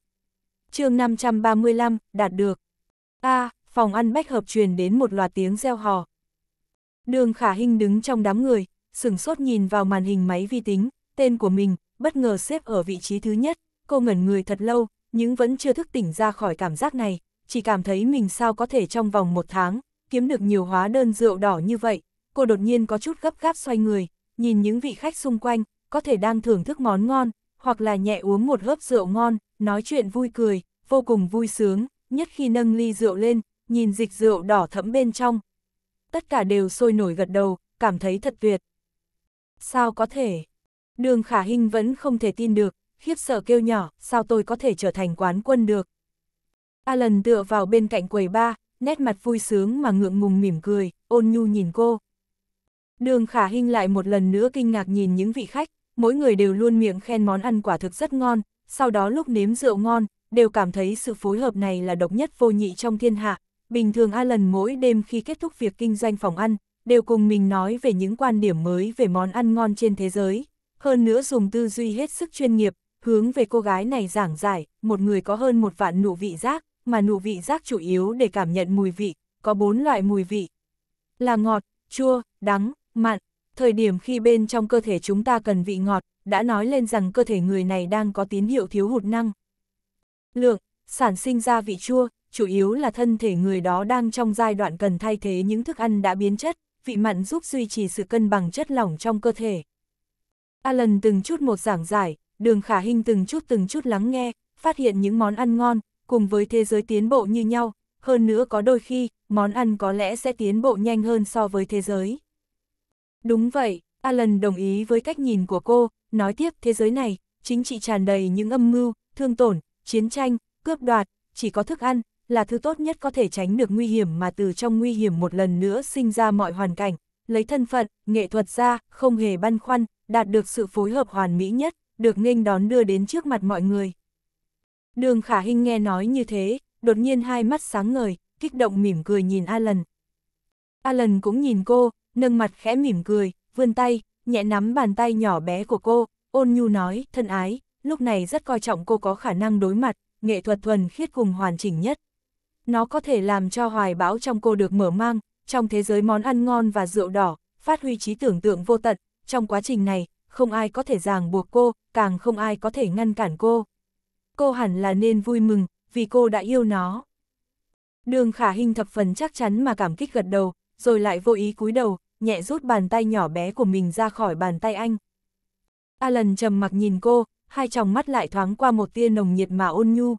chương 535, đạt được. A, phòng ăn bách hợp truyền đến một loạt tiếng reo hò. Đường khả hình đứng trong đám người, sửng sốt nhìn vào màn hình máy vi tính, tên của mình, bất ngờ xếp ở vị trí thứ nhất, cô ngẩn người thật lâu, nhưng vẫn chưa thức tỉnh ra khỏi cảm giác này, chỉ cảm thấy mình sao có thể trong vòng một tháng, kiếm được nhiều hóa đơn rượu đỏ như vậy. Cô đột nhiên có chút gấp gáp xoay người, nhìn những vị khách xung quanh, có thể đang thưởng thức món ngon, hoặc là nhẹ uống một hớp rượu ngon, nói chuyện vui cười, vô cùng vui sướng, nhất khi nâng ly rượu lên, nhìn dịch rượu đỏ thẫm bên trong. Tất cả đều sôi nổi gật đầu, cảm thấy thật tuyệt. Sao có thể? Đường khả hình vẫn không thể tin được, khiếp sợ kêu nhỏ, sao tôi có thể trở thành quán quân được? Alan tựa vào bên cạnh quầy ba, nét mặt vui sướng mà ngượng ngùng mỉm cười, ôn nhu nhìn cô. Đường khả hinh lại một lần nữa kinh ngạc nhìn những vị khách, mỗi người đều luôn miệng khen món ăn quả thực rất ngon, sau đó lúc nếm rượu ngon, đều cảm thấy sự phối hợp này là độc nhất vô nhị trong thiên hạ. Bình thường Alan mỗi đêm khi kết thúc việc kinh doanh phòng ăn, đều cùng mình nói về những quan điểm mới về món ăn ngon trên thế giới. Hơn nữa dùng tư duy hết sức chuyên nghiệp, hướng về cô gái này giảng giải, một người có hơn một vạn nụ vị giác, mà nụ vị giác chủ yếu để cảm nhận mùi vị, có bốn loại mùi vị. Là ngọt, chua, đắng, mặn. Thời điểm khi bên trong cơ thể chúng ta cần vị ngọt, đã nói lên rằng cơ thể người này đang có tín hiệu thiếu hụt năng. Lượng, sản sinh ra vị chua, chủ yếu là thân thể người đó đang trong giai đoạn cần thay thế những thức ăn đã biến chất, vị mặn giúp duy trì sự cân bằng chất lỏng trong cơ thể. Alan từng chút một giảng giải, đường khả hình từng chút từng chút lắng nghe, phát hiện những món ăn ngon, cùng với thế giới tiến bộ như nhau, hơn nữa có đôi khi, món ăn có lẽ sẽ tiến bộ nhanh hơn so với thế giới. Đúng vậy, Alan đồng ý với cách nhìn của cô, nói tiếp thế giới này, chính trị tràn đầy những âm mưu, thương tổn, chiến tranh, cướp đoạt, chỉ có thức ăn, là thứ tốt nhất có thể tránh được nguy hiểm mà từ trong nguy hiểm một lần nữa sinh ra mọi hoàn cảnh, lấy thân phận, nghệ thuật ra, không hề băn khoăn, đạt được sự phối hợp hoàn mỹ nhất, được nghênh đón đưa đến trước mặt mọi người. Đường khả hình nghe nói như thế, đột nhiên hai mắt sáng ngời, kích động mỉm cười nhìn Alan. Alan cũng nhìn cô, nâng mặt khẽ mỉm cười, vươn tay, nhẹ nắm bàn tay nhỏ bé của cô, ôn nhu nói, thân ái, lúc này rất coi trọng cô có khả năng đối mặt, nghệ thuật thuần khiết cùng hoàn chỉnh nhất. Nó có thể làm cho hoài bão trong cô được mở mang, trong thế giới món ăn ngon và rượu đỏ, phát huy trí tưởng tượng vô tận, trong quá trình này, không ai có thể ràng buộc cô, càng không ai có thể ngăn cản cô cô hẳn là nên vui mừng, vì cô đã yêu nó. Đường khả hình thập phần chắc chắn mà cảm kích gật đầu, rồi lại vô ý cúi đầu, nhẹ rút bàn tay nhỏ bé của mình ra khỏi bàn tay anh. Alan trầm mặc nhìn cô, hai tròng mắt lại thoáng qua một tia nồng nhiệt mà ôn nhu.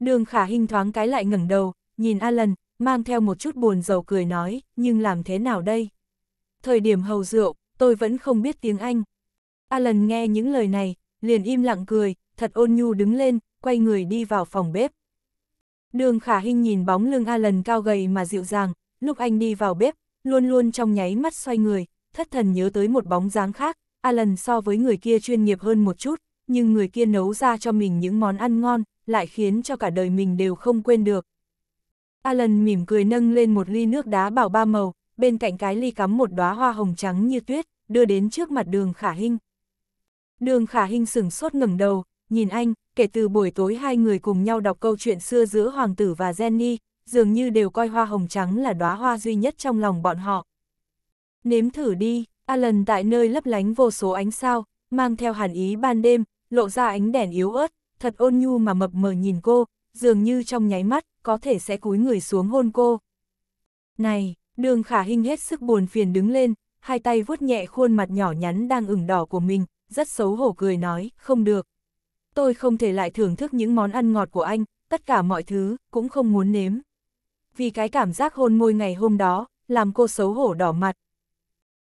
Đường khả hình thoáng cái lại ngẩng đầu, nhìn Alan, mang theo một chút buồn rầu cười nói, nhưng làm thế nào đây? Thời điểm hầu rượu, tôi vẫn không biết tiếng Anh. Alan nghe những lời này, liền im lặng cười, thật ôn nhu đứng lên, quay người đi vào phòng bếp. Đường khả hình nhìn bóng lưng Alan cao gầy mà dịu dàng, lúc anh đi vào bếp, luôn luôn trong nháy mắt xoay người, thất thần nhớ tới một bóng dáng khác, Alan so với người kia chuyên nghiệp hơn một chút, nhưng người kia nấu ra cho mình những món ăn ngon, lại khiến cho cả đời mình đều không quên được. Alan mỉm cười nâng lên một ly nước đá bảo ba màu, bên cạnh cái ly cắm một đóa hoa hồng trắng như tuyết, đưa đến trước mặt đường khả hình. Đường khả hình sửng sốt ngẩng đầu, nhìn anh, kể từ buổi tối hai người cùng nhau đọc câu chuyện xưa giữa hoàng tử và Jenny, dường như đều coi hoa hồng trắng là đóa hoa duy nhất trong lòng bọn họ. Nếm thử đi, Alan tại nơi lấp lánh vô số ánh sao, mang theo hàn ý ban đêm, lộ ra ánh đèn yếu ớt, thật ôn nhu mà mập mờ nhìn cô, dường như trong nháy mắt, có thể sẽ cúi người xuống hôn cô. Này, đường khả hình hết sức buồn phiền đứng lên, hai tay vuốt nhẹ khuôn mặt nhỏ nhắn đang ửng đỏ của mình, rất xấu hổ cười nói, không được tôi không thể lại thưởng thức những món ăn ngọt của anh, tất cả mọi thứ, cũng không muốn nếm. Vì cái cảm giác hôn môi ngày hôm đó, làm cô xấu hổ đỏ mặt.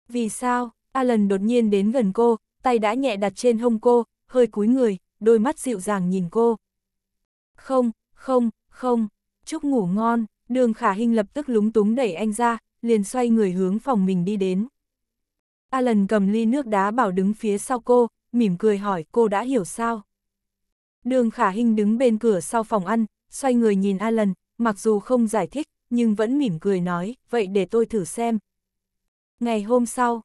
Vì sao, Alan đột nhiên đến gần cô, tay đã nhẹ đặt trên hông cô, hơi cúi người, đôi mắt dịu dàng nhìn cô. Không, không, không, chúc ngủ ngon, đường khả hình lập tức lúng túng đẩy anh ra, liền xoay người hướng phòng mình đi đến. Alan cầm ly nước đá bảo đứng phía sau cô, mỉm cười hỏi cô đã hiểu sao. Đường khả hình đứng bên cửa sau phòng ăn, xoay người nhìn Alan, mặc dù không giải thích, nhưng vẫn mỉm cười nói, vậy để tôi thử xem. Ngày hôm sau,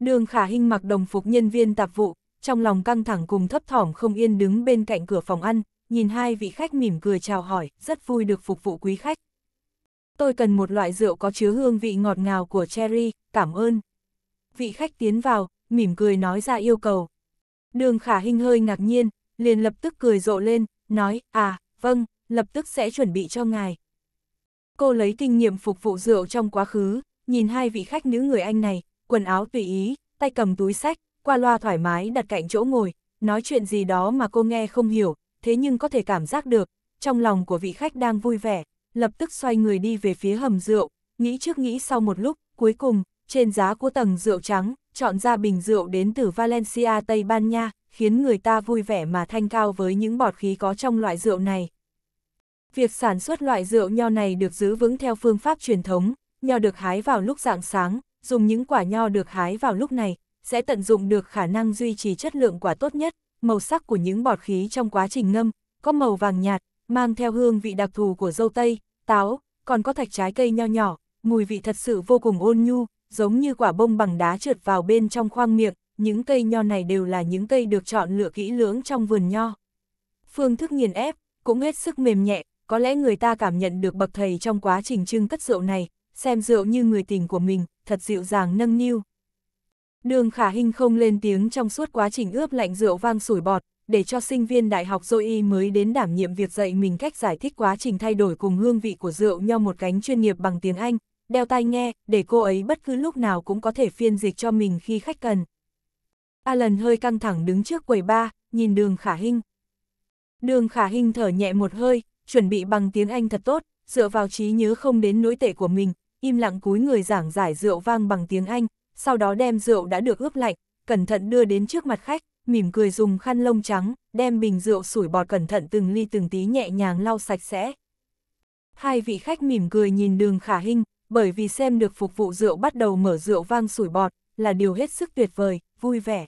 đường khả hình mặc đồng phục nhân viên tạp vụ, trong lòng căng thẳng cùng thấp thỏm không yên đứng bên cạnh cửa phòng ăn, nhìn hai vị khách mỉm cười chào hỏi, rất vui được phục vụ quý khách. Tôi cần một loại rượu có chứa hương vị ngọt ngào của cherry, cảm ơn. Vị khách tiến vào, mỉm cười nói ra yêu cầu. Đường khả hình hơi ngạc nhiên, liền lập tức cười rộ lên, nói, à, vâng, lập tức sẽ chuẩn bị cho ngài. Cô lấy kinh nghiệm phục vụ rượu trong quá khứ, nhìn hai vị khách nữ người anh này, quần áo tùy ý, tay cầm túi sách, qua loa thoải mái đặt cạnh chỗ ngồi, nói chuyện gì đó mà cô nghe không hiểu, thế nhưng có thể cảm giác được, trong lòng của vị khách đang vui vẻ, lập tức xoay người đi về phía hầm rượu, nghĩ trước nghĩ sau một lúc, cuối cùng, trên giá của tầng rượu trắng, chọn ra bình rượu đến từ Valencia Tây Ban Nha, khiến người ta vui vẻ mà thanh cao với những bọt khí có trong loại rượu này. Việc sản xuất loại rượu nho này được giữ vững theo phương pháp truyền thống, nho được hái vào lúc rạng sáng, dùng những quả nho được hái vào lúc này, sẽ tận dụng được khả năng duy trì chất lượng quả tốt nhất, màu sắc của những bọt khí trong quá trình ngâm, có màu vàng nhạt, mang theo hương vị đặc thù của dâu tây, táo, còn có thạch trái cây nho nhỏ, mùi vị thật sự vô cùng ôn nhu, giống như quả bông bằng đá trượt vào bên trong khoang miệng, những cây nho này đều là những cây được chọn lựa kỹ lưỡng trong vườn nho. Phương thức nghiền ép, cũng hết sức mềm nhẹ, có lẽ người ta cảm nhận được bậc thầy trong quá trình trưng cất rượu này, xem rượu như người tình của mình, thật dịu dàng nâng niu. Đường khả hình không lên tiếng trong suốt quá trình ướp lạnh rượu vang sủi bọt, để cho sinh viên đại học dôi mới đến đảm nhiệm việc dạy mình cách giải thích quá trình thay đổi cùng hương vị của rượu nho một cánh chuyên nghiệp bằng tiếng Anh, đeo tai nghe, để cô ấy bất cứ lúc nào cũng có thể phiên dịch cho mình khi khách cần. Alan hơi căng thẳng đứng trước quầy ba, nhìn đường khả hình. Đường khả hình thở nhẹ một hơi, chuẩn bị bằng tiếng Anh thật tốt, dựa vào trí nhớ không đến nỗi tệ của mình, im lặng cúi người giảng giải rượu vang bằng tiếng Anh, sau đó đem rượu đã được ướp lạnh, cẩn thận đưa đến trước mặt khách, mỉm cười dùng khăn lông trắng, đem bình rượu sủi bọt cẩn thận từng ly từng tí nhẹ nhàng lau sạch sẽ. Hai vị khách mỉm cười nhìn đường khả hình, bởi vì xem được phục vụ rượu bắt đầu mở rượu vang sủi bọt, là điều hết sức tuyệt vời, vui vẻ.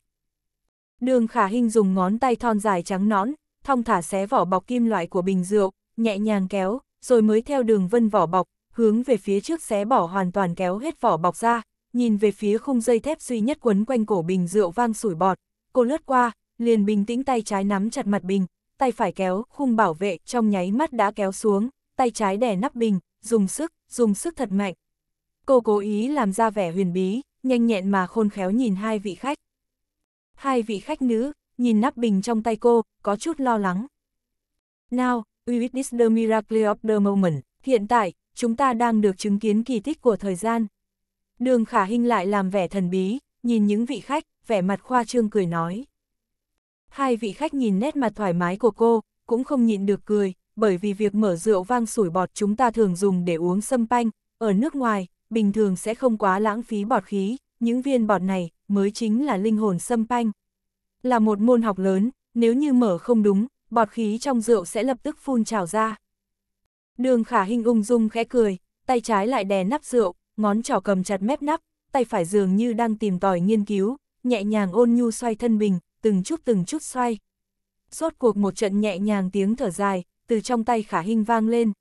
Đường khả hình dùng ngón tay thon dài trắng nõn, thong thả xé vỏ bọc kim loại của bình rượu, nhẹ nhàng kéo, rồi mới theo đường vân vỏ bọc, hướng về phía trước xé bỏ hoàn toàn kéo hết vỏ bọc ra, nhìn về phía khung dây thép duy nhất quấn quanh cổ bình rượu vang sủi bọt, cô lướt qua, liền bình tĩnh tay trái nắm chặt mặt bình, tay phải kéo, khung bảo vệ trong nháy mắt đã kéo xuống, tay trái đè nắp bình, dùng sức, dùng sức thật mạnh. Cô cố ý làm ra vẻ huyền bí, nhanh nhẹn mà khôn khéo nhìn hai vị khách hai vị khách nữ, nhìn nắp bình trong tay cô, có chút lo lắng. Now, we witness the miracle of the moment, hiện tại, chúng ta đang được chứng kiến kỳ tích của thời gian. Đường khả hình lại làm vẻ thần bí, nhìn những vị khách, vẻ mặt khoa trương cười nói. Hai vị khách nhìn nét mặt thoải mái của cô, cũng không nhịn được cười, bởi vì việc mở rượu vang sủi bọt chúng ta thường dùng để uống sâm panh, ở nước ngoài, bình thường sẽ không quá lãng phí bọt khí, những viên bọt này mới chính là linh hồn xâm panh. Là một môn học lớn, nếu như mở không đúng, bọt khí trong rượu sẽ lập tức phun trào ra. Đường khả hình ung dung khẽ cười, tay trái lại đè nắp rượu, ngón trỏ cầm chặt mép nắp, tay phải dường như đang tìm tòi nghiên cứu, nhẹ nhàng ôn nhu xoay thân bình, từng chút từng chút xoay. Rốt cuộc một trận nhẹ nhàng tiếng thở dài, từ trong tay khả hình vang lên.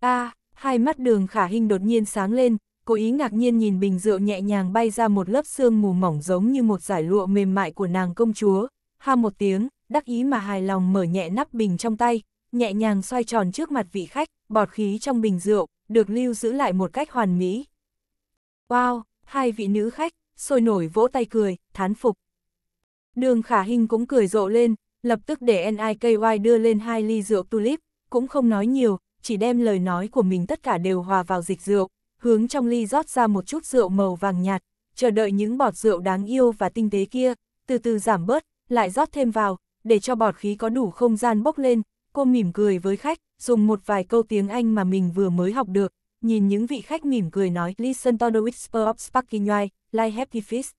a à, hai mắt đường khả hình đột nhiên sáng lên, cố ý ngạc nhiên nhìn bình rượu nhẹ nhàng bay ra một lớp sương mù mỏng giống như một giải lụa mềm mại của nàng công chúa, ha một tiếng, đắc ý mà hài lòng mở nhẹ nắp bình trong tay, nhẹ nhàng xoay tròn trước mặt vị khách, bọt khí trong bình rượu, được lưu giữ lại một cách hoàn mỹ. Wow, hai vị nữ khách, sôi nổi vỗ tay cười, thán phục. Đường khả hình cũng cười rộ lên, lập tức để NIKY đưa lên hai ly rượu tulip, cũng không nói nhiều, chỉ đem lời nói của mình tất cả đều hòa vào dịch rượu, hướng trong ly rót ra một chút rượu màu vàng nhạt, chờ đợi những bọt rượu đáng yêu và tinh tế kia, từ từ giảm bớt, lại rót thêm vào, để cho bọt khí có đủ không gian bốc lên, cô mỉm cười với khách, dùng một vài câu tiếng Anh mà mình vừa mới học được, nhìn những vị khách mỉm cười nói Listen to the whisper of sparking wine, like happy fish.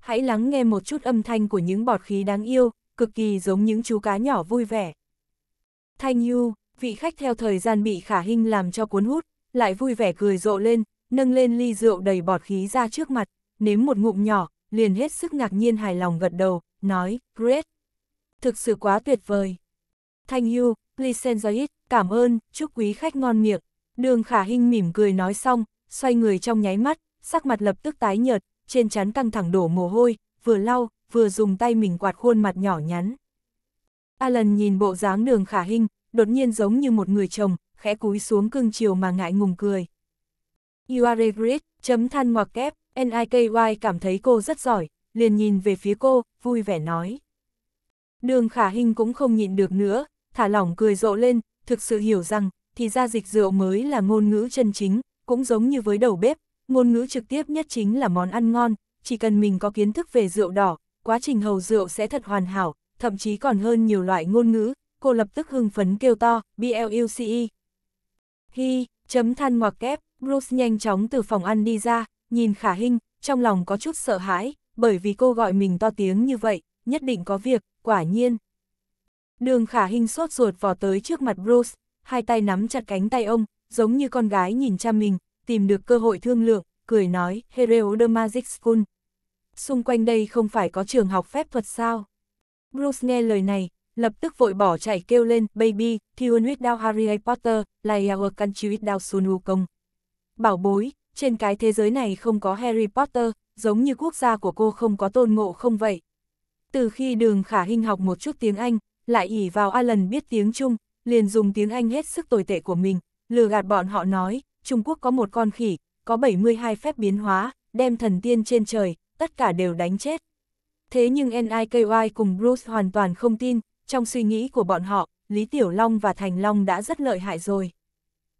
Hãy lắng nghe một chút âm thanh của những bọt khí đáng yêu, cực kỳ giống những chú cá nhỏ vui vẻ. Thanh you, vị khách theo thời gian bị khả hình làm cho cuốn hút, lại vui vẻ cười rộ lên, nâng lên ly rượu đầy bọt khí ra trước mặt, nếm một ngụm nhỏ, liền hết sức ngạc nhiên hài lòng gật đầu, nói, great. Thực sự quá tuyệt vời. Thank you, please enjoy it, cảm ơn, chúc quý khách ngon miệng. Đường khả hình mỉm cười nói xong, xoay người trong nháy mắt, sắc mặt lập tức tái nhợt, trên chắn căng thẳng đổ mồ hôi, vừa lau, vừa dùng tay mình quạt khuôn mặt nhỏ nhắn. Alan nhìn bộ dáng đường khả hình, đột nhiên giống như một người chồng, khẽ cúi xuống cưng chiều mà ngại ngùng cười. You are great, chấm than ngoặc kép, NIKY cảm thấy cô rất giỏi, liền nhìn về phía cô, vui vẻ nói. Đường khả hình cũng không nhịn được nữa, thả lỏng cười rộ lên, thực sự hiểu rằng, thì ra dịch rượu mới là ngôn ngữ chân chính, cũng giống như với đầu bếp, ngôn ngữ trực tiếp nhất chính là món ăn ngon, chỉ cần mình có kiến thức về rượu đỏ, quá trình hầu rượu sẽ thật hoàn hảo, thậm chí còn hơn nhiều loại ngôn ngữ, cô lập tức hưng phấn kêu to, BLUCE. Hi, chấm than ngoặc kép, Bruce nhanh chóng từ phòng ăn đi ra, nhìn khả Hinh trong lòng có chút sợ hãi, bởi vì cô gọi mình to tiếng như vậy, nhất định có việc, quả nhiên. Đường khả Hinh sốt ruột vò tới trước mặt Bruce, hai tay nắm chặt cánh tay ông, giống như con gái nhìn cha mình, tìm được cơ hội thương lượng, cười nói, Hereo the Magic School. Xung quanh đây không phải có trường học phép thuật sao? Bruce nghe lời này, lập tức vội bỏ chạy kêu lên, baby, thiun huyết đao Harry Potter, lai căn country with đao sun wukong. Bảo bối, trên cái thế giới này không có Harry Potter, giống như quốc gia của cô không có tôn ngộ không vậy. Từ khi đường khả hình học một chút tiếng Anh, lại ỉ vào Alan biết tiếng Trung, liền dùng tiếng Anh hết sức tồi tệ của mình, lừa gạt bọn họ nói, Trung Quốc có một con khỉ, có 72 phép biến hóa, đem thần tiên trên trời, tất cả đều đánh chết. Thế nhưng NIKY cùng Bruce hoàn toàn không tin, trong suy nghĩ của bọn họ, Lý Tiểu Long và Thành Long đã rất lợi hại rồi.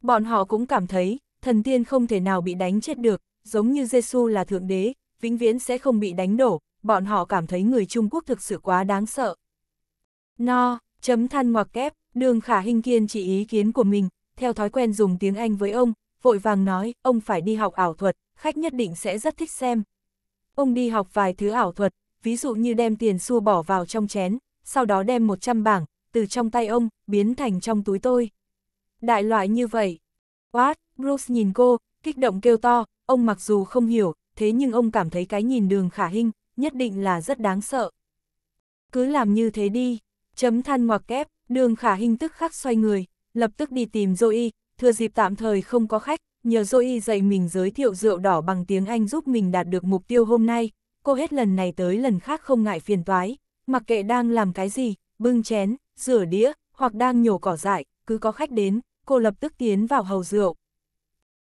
Bọn họ cũng cảm thấy, thần tiên không thể nào bị đánh chết được, giống như Giêsu là thượng đế, vĩnh viễn sẽ không bị đánh đổ, bọn họ cảm thấy người Trung Quốc thực sự quá đáng sợ. No, chấm than ngoặc kép, đường khả hình kiên chỉ ý kiến của mình, theo thói quen dùng tiếng Anh với ông, vội vàng nói, ông phải đi học ảo thuật, khách nhất định sẽ rất thích xem. Ông đi học vài thứ ảo thuật, ví dụ như đem tiền xua bỏ vào trong chén, sau đó đem 100 bảng, từ trong tay ông, biến thành trong túi tôi. Đại loại như vậy. What, Bruce nhìn cô, kích động kêu to, ông mặc dù không hiểu, thế nhưng ông cảm thấy cái nhìn đường khả hình, nhất định là rất đáng sợ. Cứ làm như thế đi, chấm than ngoặc kép, đường khả hình tức khắc xoay người, lập tức đi tìm Zoe, thừa dịp tạm thời không có khách, nhờ Zoe dạy mình giới thiệu rượu đỏ bằng tiếng Anh giúp mình đạt được mục tiêu hôm nay, cô hết lần này tới lần khác không ngại phiền toái, mặc kệ đang làm cái gì, bưng chén, rửa đĩa, hoặc đang nhổ cỏ dại, cứ có khách đến, cô lập tức tiến vào hầu rượu.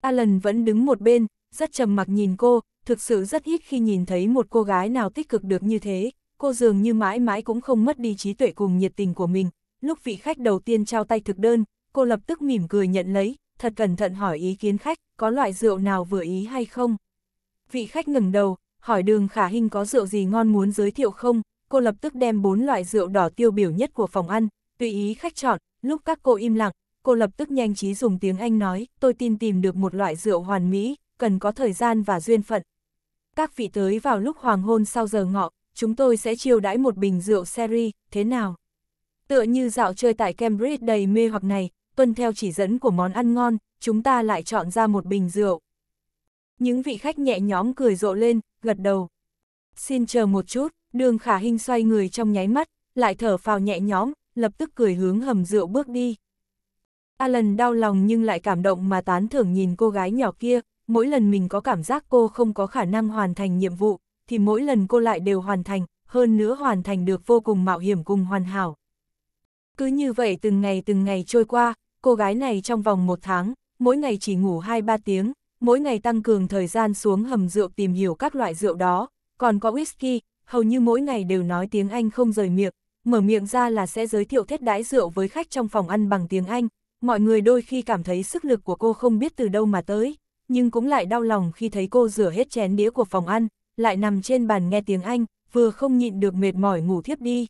Alan vẫn đứng một bên, rất trầm mặc nhìn cô, thực sự rất ít khi nhìn thấy một cô gái nào tích cực được như thế, cô dường như mãi mãi cũng không mất đi trí tuệ cùng nhiệt tình của mình. Lúc vị khách đầu tiên trao tay thực đơn, cô lập tức mỉm cười nhận lấy, thật cẩn thận hỏi ý kiến khách, có loại rượu nào vừa ý hay không. Vị khách ngẩng đầu, hỏi đường khả hình có rượu gì ngon muốn giới thiệu không, cô lập tức đem bốn loại rượu đỏ tiêu biểu nhất của phòng ăn, tùy ý khách chọn, lúc các cô im lặng, cô lập tức nhanh trí dùng tiếng Anh nói, tôi tin tìm được một loại rượu hoàn mỹ, cần có thời gian và duyên phận. Các vị tới vào lúc hoàng hôn sau giờ ngọ, chúng tôi sẽ chiêu đãi một bình rượu sherry, thế nào? Tựa như dạo chơi tại Cambridge đầy mê hoặc này, tuân theo chỉ dẫn của món ăn ngon, chúng ta lại chọn ra một bình rượu. Những vị khách nhẹ nhóm cười rộ lên, gật đầu. Xin chờ một chút, Đường khả hình xoay người trong nháy mắt, lại thở phào nhẹ nhõm, lập tức cười hướng hầm rượu bước đi. Alan đau lòng nhưng lại cảm động mà tán thưởng nhìn cô gái nhỏ kia, mỗi lần mình có cảm giác cô không có khả năng hoàn thành nhiệm vụ, thì mỗi lần cô lại đều hoàn thành, hơn nữa hoàn thành được vô cùng mạo hiểm cùng hoàn hảo. Cứ như vậy từng ngày từng ngày trôi qua, cô gái này trong vòng một tháng, mỗi ngày chỉ ngủ 2-3 tiếng, mỗi ngày tăng cường thời gian xuống hầm rượu tìm hiểu các loại rượu đó, còn có whisky, hầu như mỗi ngày đều nói tiếng Anh không rời miệng, mở miệng ra là sẽ giới thiệu thiết đãi rượu với khách trong phòng ăn bằng tiếng Anh, mọi người đôi khi cảm thấy sức lực của cô không biết từ đâu mà tới, nhưng cũng lại đau lòng khi thấy cô rửa hết chén đĩa của phòng ăn, lại nằm trên bàn nghe tiếng Anh, vừa không nhịn được mệt mỏi ngủ thiếp đi.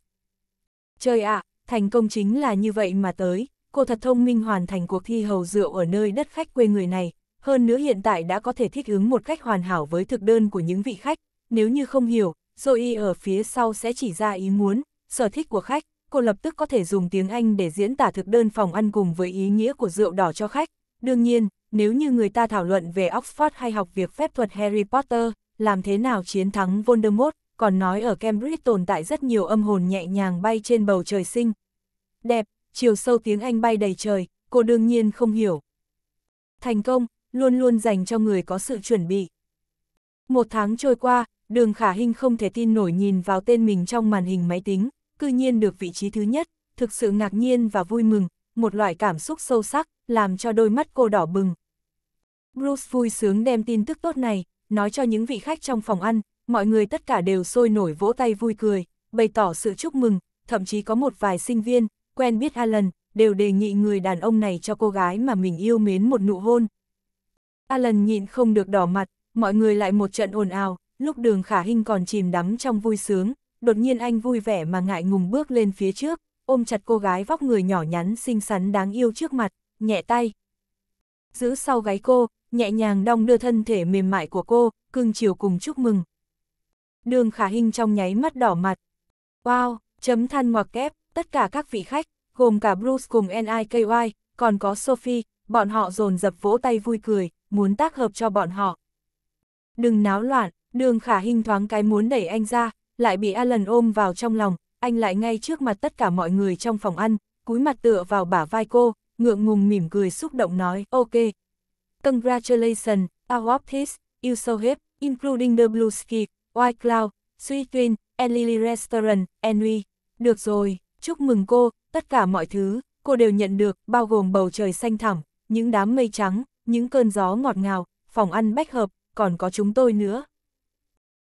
Trời ạ, thành công chính là như vậy mà tới, cô thật thông minh hoàn thành cuộc thi hầu rượu ở nơi đất khách quê người này, hơn nữa hiện tại đã có thể thích ứng một cách hoàn hảo với thực đơn của những vị khách, nếu như không hiểu, rồi y ở phía sau sẽ chỉ ra ý muốn, sở thích của khách, cô lập tức có thể dùng tiếng Anh để diễn tả thực đơn phòng ăn cùng với ý nghĩa của rượu đỏ cho khách. Đương nhiên, nếu như người ta thảo luận về Oxford hay học việc phép thuật Harry Potter, làm thế nào chiến thắng Voldemort, còn nói ở Cambridge tồn tại rất nhiều âm hồn nhẹ nhàng bay trên bầu trời xinh. Đẹp, chiều sâu tiếng Anh bay đầy trời, cô đương nhiên không hiểu. Thành công, luôn luôn dành cho người có sự chuẩn bị. Một tháng trôi qua, Đường khả hình không thể tin nổi nhìn vào tên mình trong màn hình máy tính, cư nhiên được vị trí thứ nhất, thực sự ngạc nhiên và vui mừng, một loại cảm xúc sâu sắc, làm cho đôi mắt cô đỏ bừng. Bruce vui sướng đem tin tức tốt này, nói cho những vị khách trong phòng ăn, mọi người tất cả đều sôi nổi vỗ tay vui cười, bày tỏ sự chúc mừng, thậm chí có một vài sinh viên, quen biết Alan, đều đề nghị người đàn ông này cho cô gái mà mình yêu mến một nụ hôn. Alan nhịn không được đỏ mặt, mọi người lại một trận ồn ào, lúc đường khả hình còn chìm đắm trong vui sướng, đột nhiên anh vui vẻ mà ngại ngùng bước lên phía trước, ôm chặt cô gái vóc người nhỏ nhắn xinh xắn đáng yêu trước mặt, nhẹ tay. Giữ sau gáy cô, nhẹ nhàng đong đưa thân thể mềm mại của cô, cưng chiều cùng chúc mừng. Đường khả hình trong nháy mắt đỏ mặt. Wow, chấm than ngoặc kép, tất cả các vị khách, gồm cả Bruce cùng NIKY, còn có Sophie, bọn họ dồn dập vỗ tay vui cười, muốn tác hợp cho bọn họ. Đừng náo loạn, Đường khả hình thoáng cái muốn đẩy anh ra, lại bị Alan ôm vào trong lòng, anh lại ngay trước mặt tất cả mọi người trong phòng ăn, cúi mặt tựa vào bả vai cô, ngượng ngùng mỉm cười xúc động nói, ok. Congratulations, our this, you so hip, including the blue ski, white cloud, sweet twin, and lily restaurant, and we. Được rồi, chúc mừng cô, tất cả mọi thứ, cô đều nhận được, bao gồm bầu trời xanh thẳm, những đám mây trắng, những cơn gió ngọt ngào, phòng ăn bách hợp, còn có chúng tôi nữa.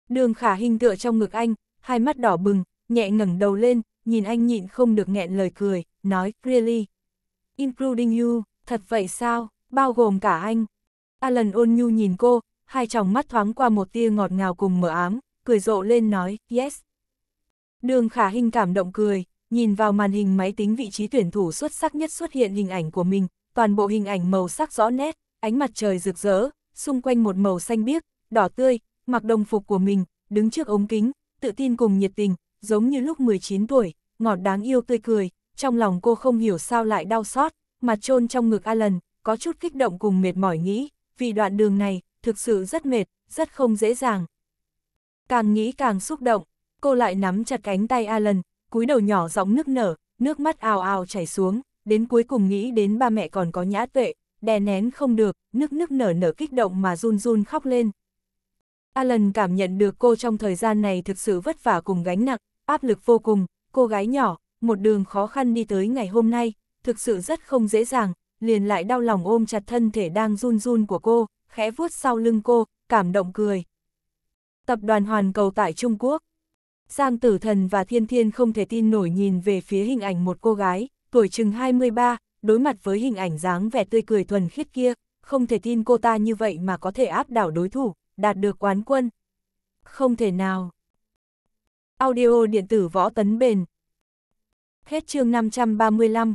Đường khả hình tựa trong ngực anh, hai mắt đỏ bừng, nhẹ ngẩng đầu lên, nhìn anh nhịn không được nghẹn lời cười, nói, really, including you, thật vậy sao, bao gồm cả anh. Alan ôn nhu nhìn cô, hai tròng mắt thoáng qua một tia ngọt ngào cùng mờ ám, cười rộ lên nói, yes. Đường khả hình cảm động cười, nhìn vào màn hình máy tính vị trí tuyển thủ xuất sắc nhất xuất hiện hình ảnh của mình, toàn bộ hình ảnh màu sắc rõ nét, ánh mặt trời rực rỡ, xung quanh một màu xanh biếc, đỏ tươi, mặc đồng phục của mình, đứng trước ống kính, tự tin cùng nhiệt tình, giống như lúc 19 tuổi, ngọt đáng yêu tươi cười, trong lòng cô không hiểu sao lại đau xót, mà chôn trong ngực Alan, có chút kích động cùng mệt mỏi nghĩ, vì đoạn đường này, thực sự rất mệt, rất không dễ dàng. Càng nghĩ càng xúc động, cô lại nắm chặt cánh tay Alan, cúi đầu nhỏ giọng nước nở, nước mắt ào ào chảy xuống, đến cuối cùng nghĩ đến ba mẹ còn có nhã tuệ, đè nén không được, nước nước nở nở kích động mà run run khóc lên. Alan cảm nhận được cô trong thời gian này thực sự vất vả cùng gánh nặng, áp lực vô cùng, cô gái nhỏ, một đường khó khăn đi tới ngày hôm nay, thực sự rất không dễ dàng, liền lại đau lòng ôm chặt thân thể đang run run của cô, khẽ vuốt sau lưng cô, cảm động cười. Tập đoàn Hoàn Cầu tại Trung Quốc Giang Tử Thần và Thiên Thiên không thể tin nổi nhìn về phía hình ảnh một cô gái, tuổi chừng 23, đối mặt với hình ảnh dáng vẻ tươi cười thuần khiết kia, không thể tin cô ta như vậy mà có thể áp đảo đối thủ, đạt được quán quân. Không thể nào. Audio điện tử võ tấn bền. Hết chương 535.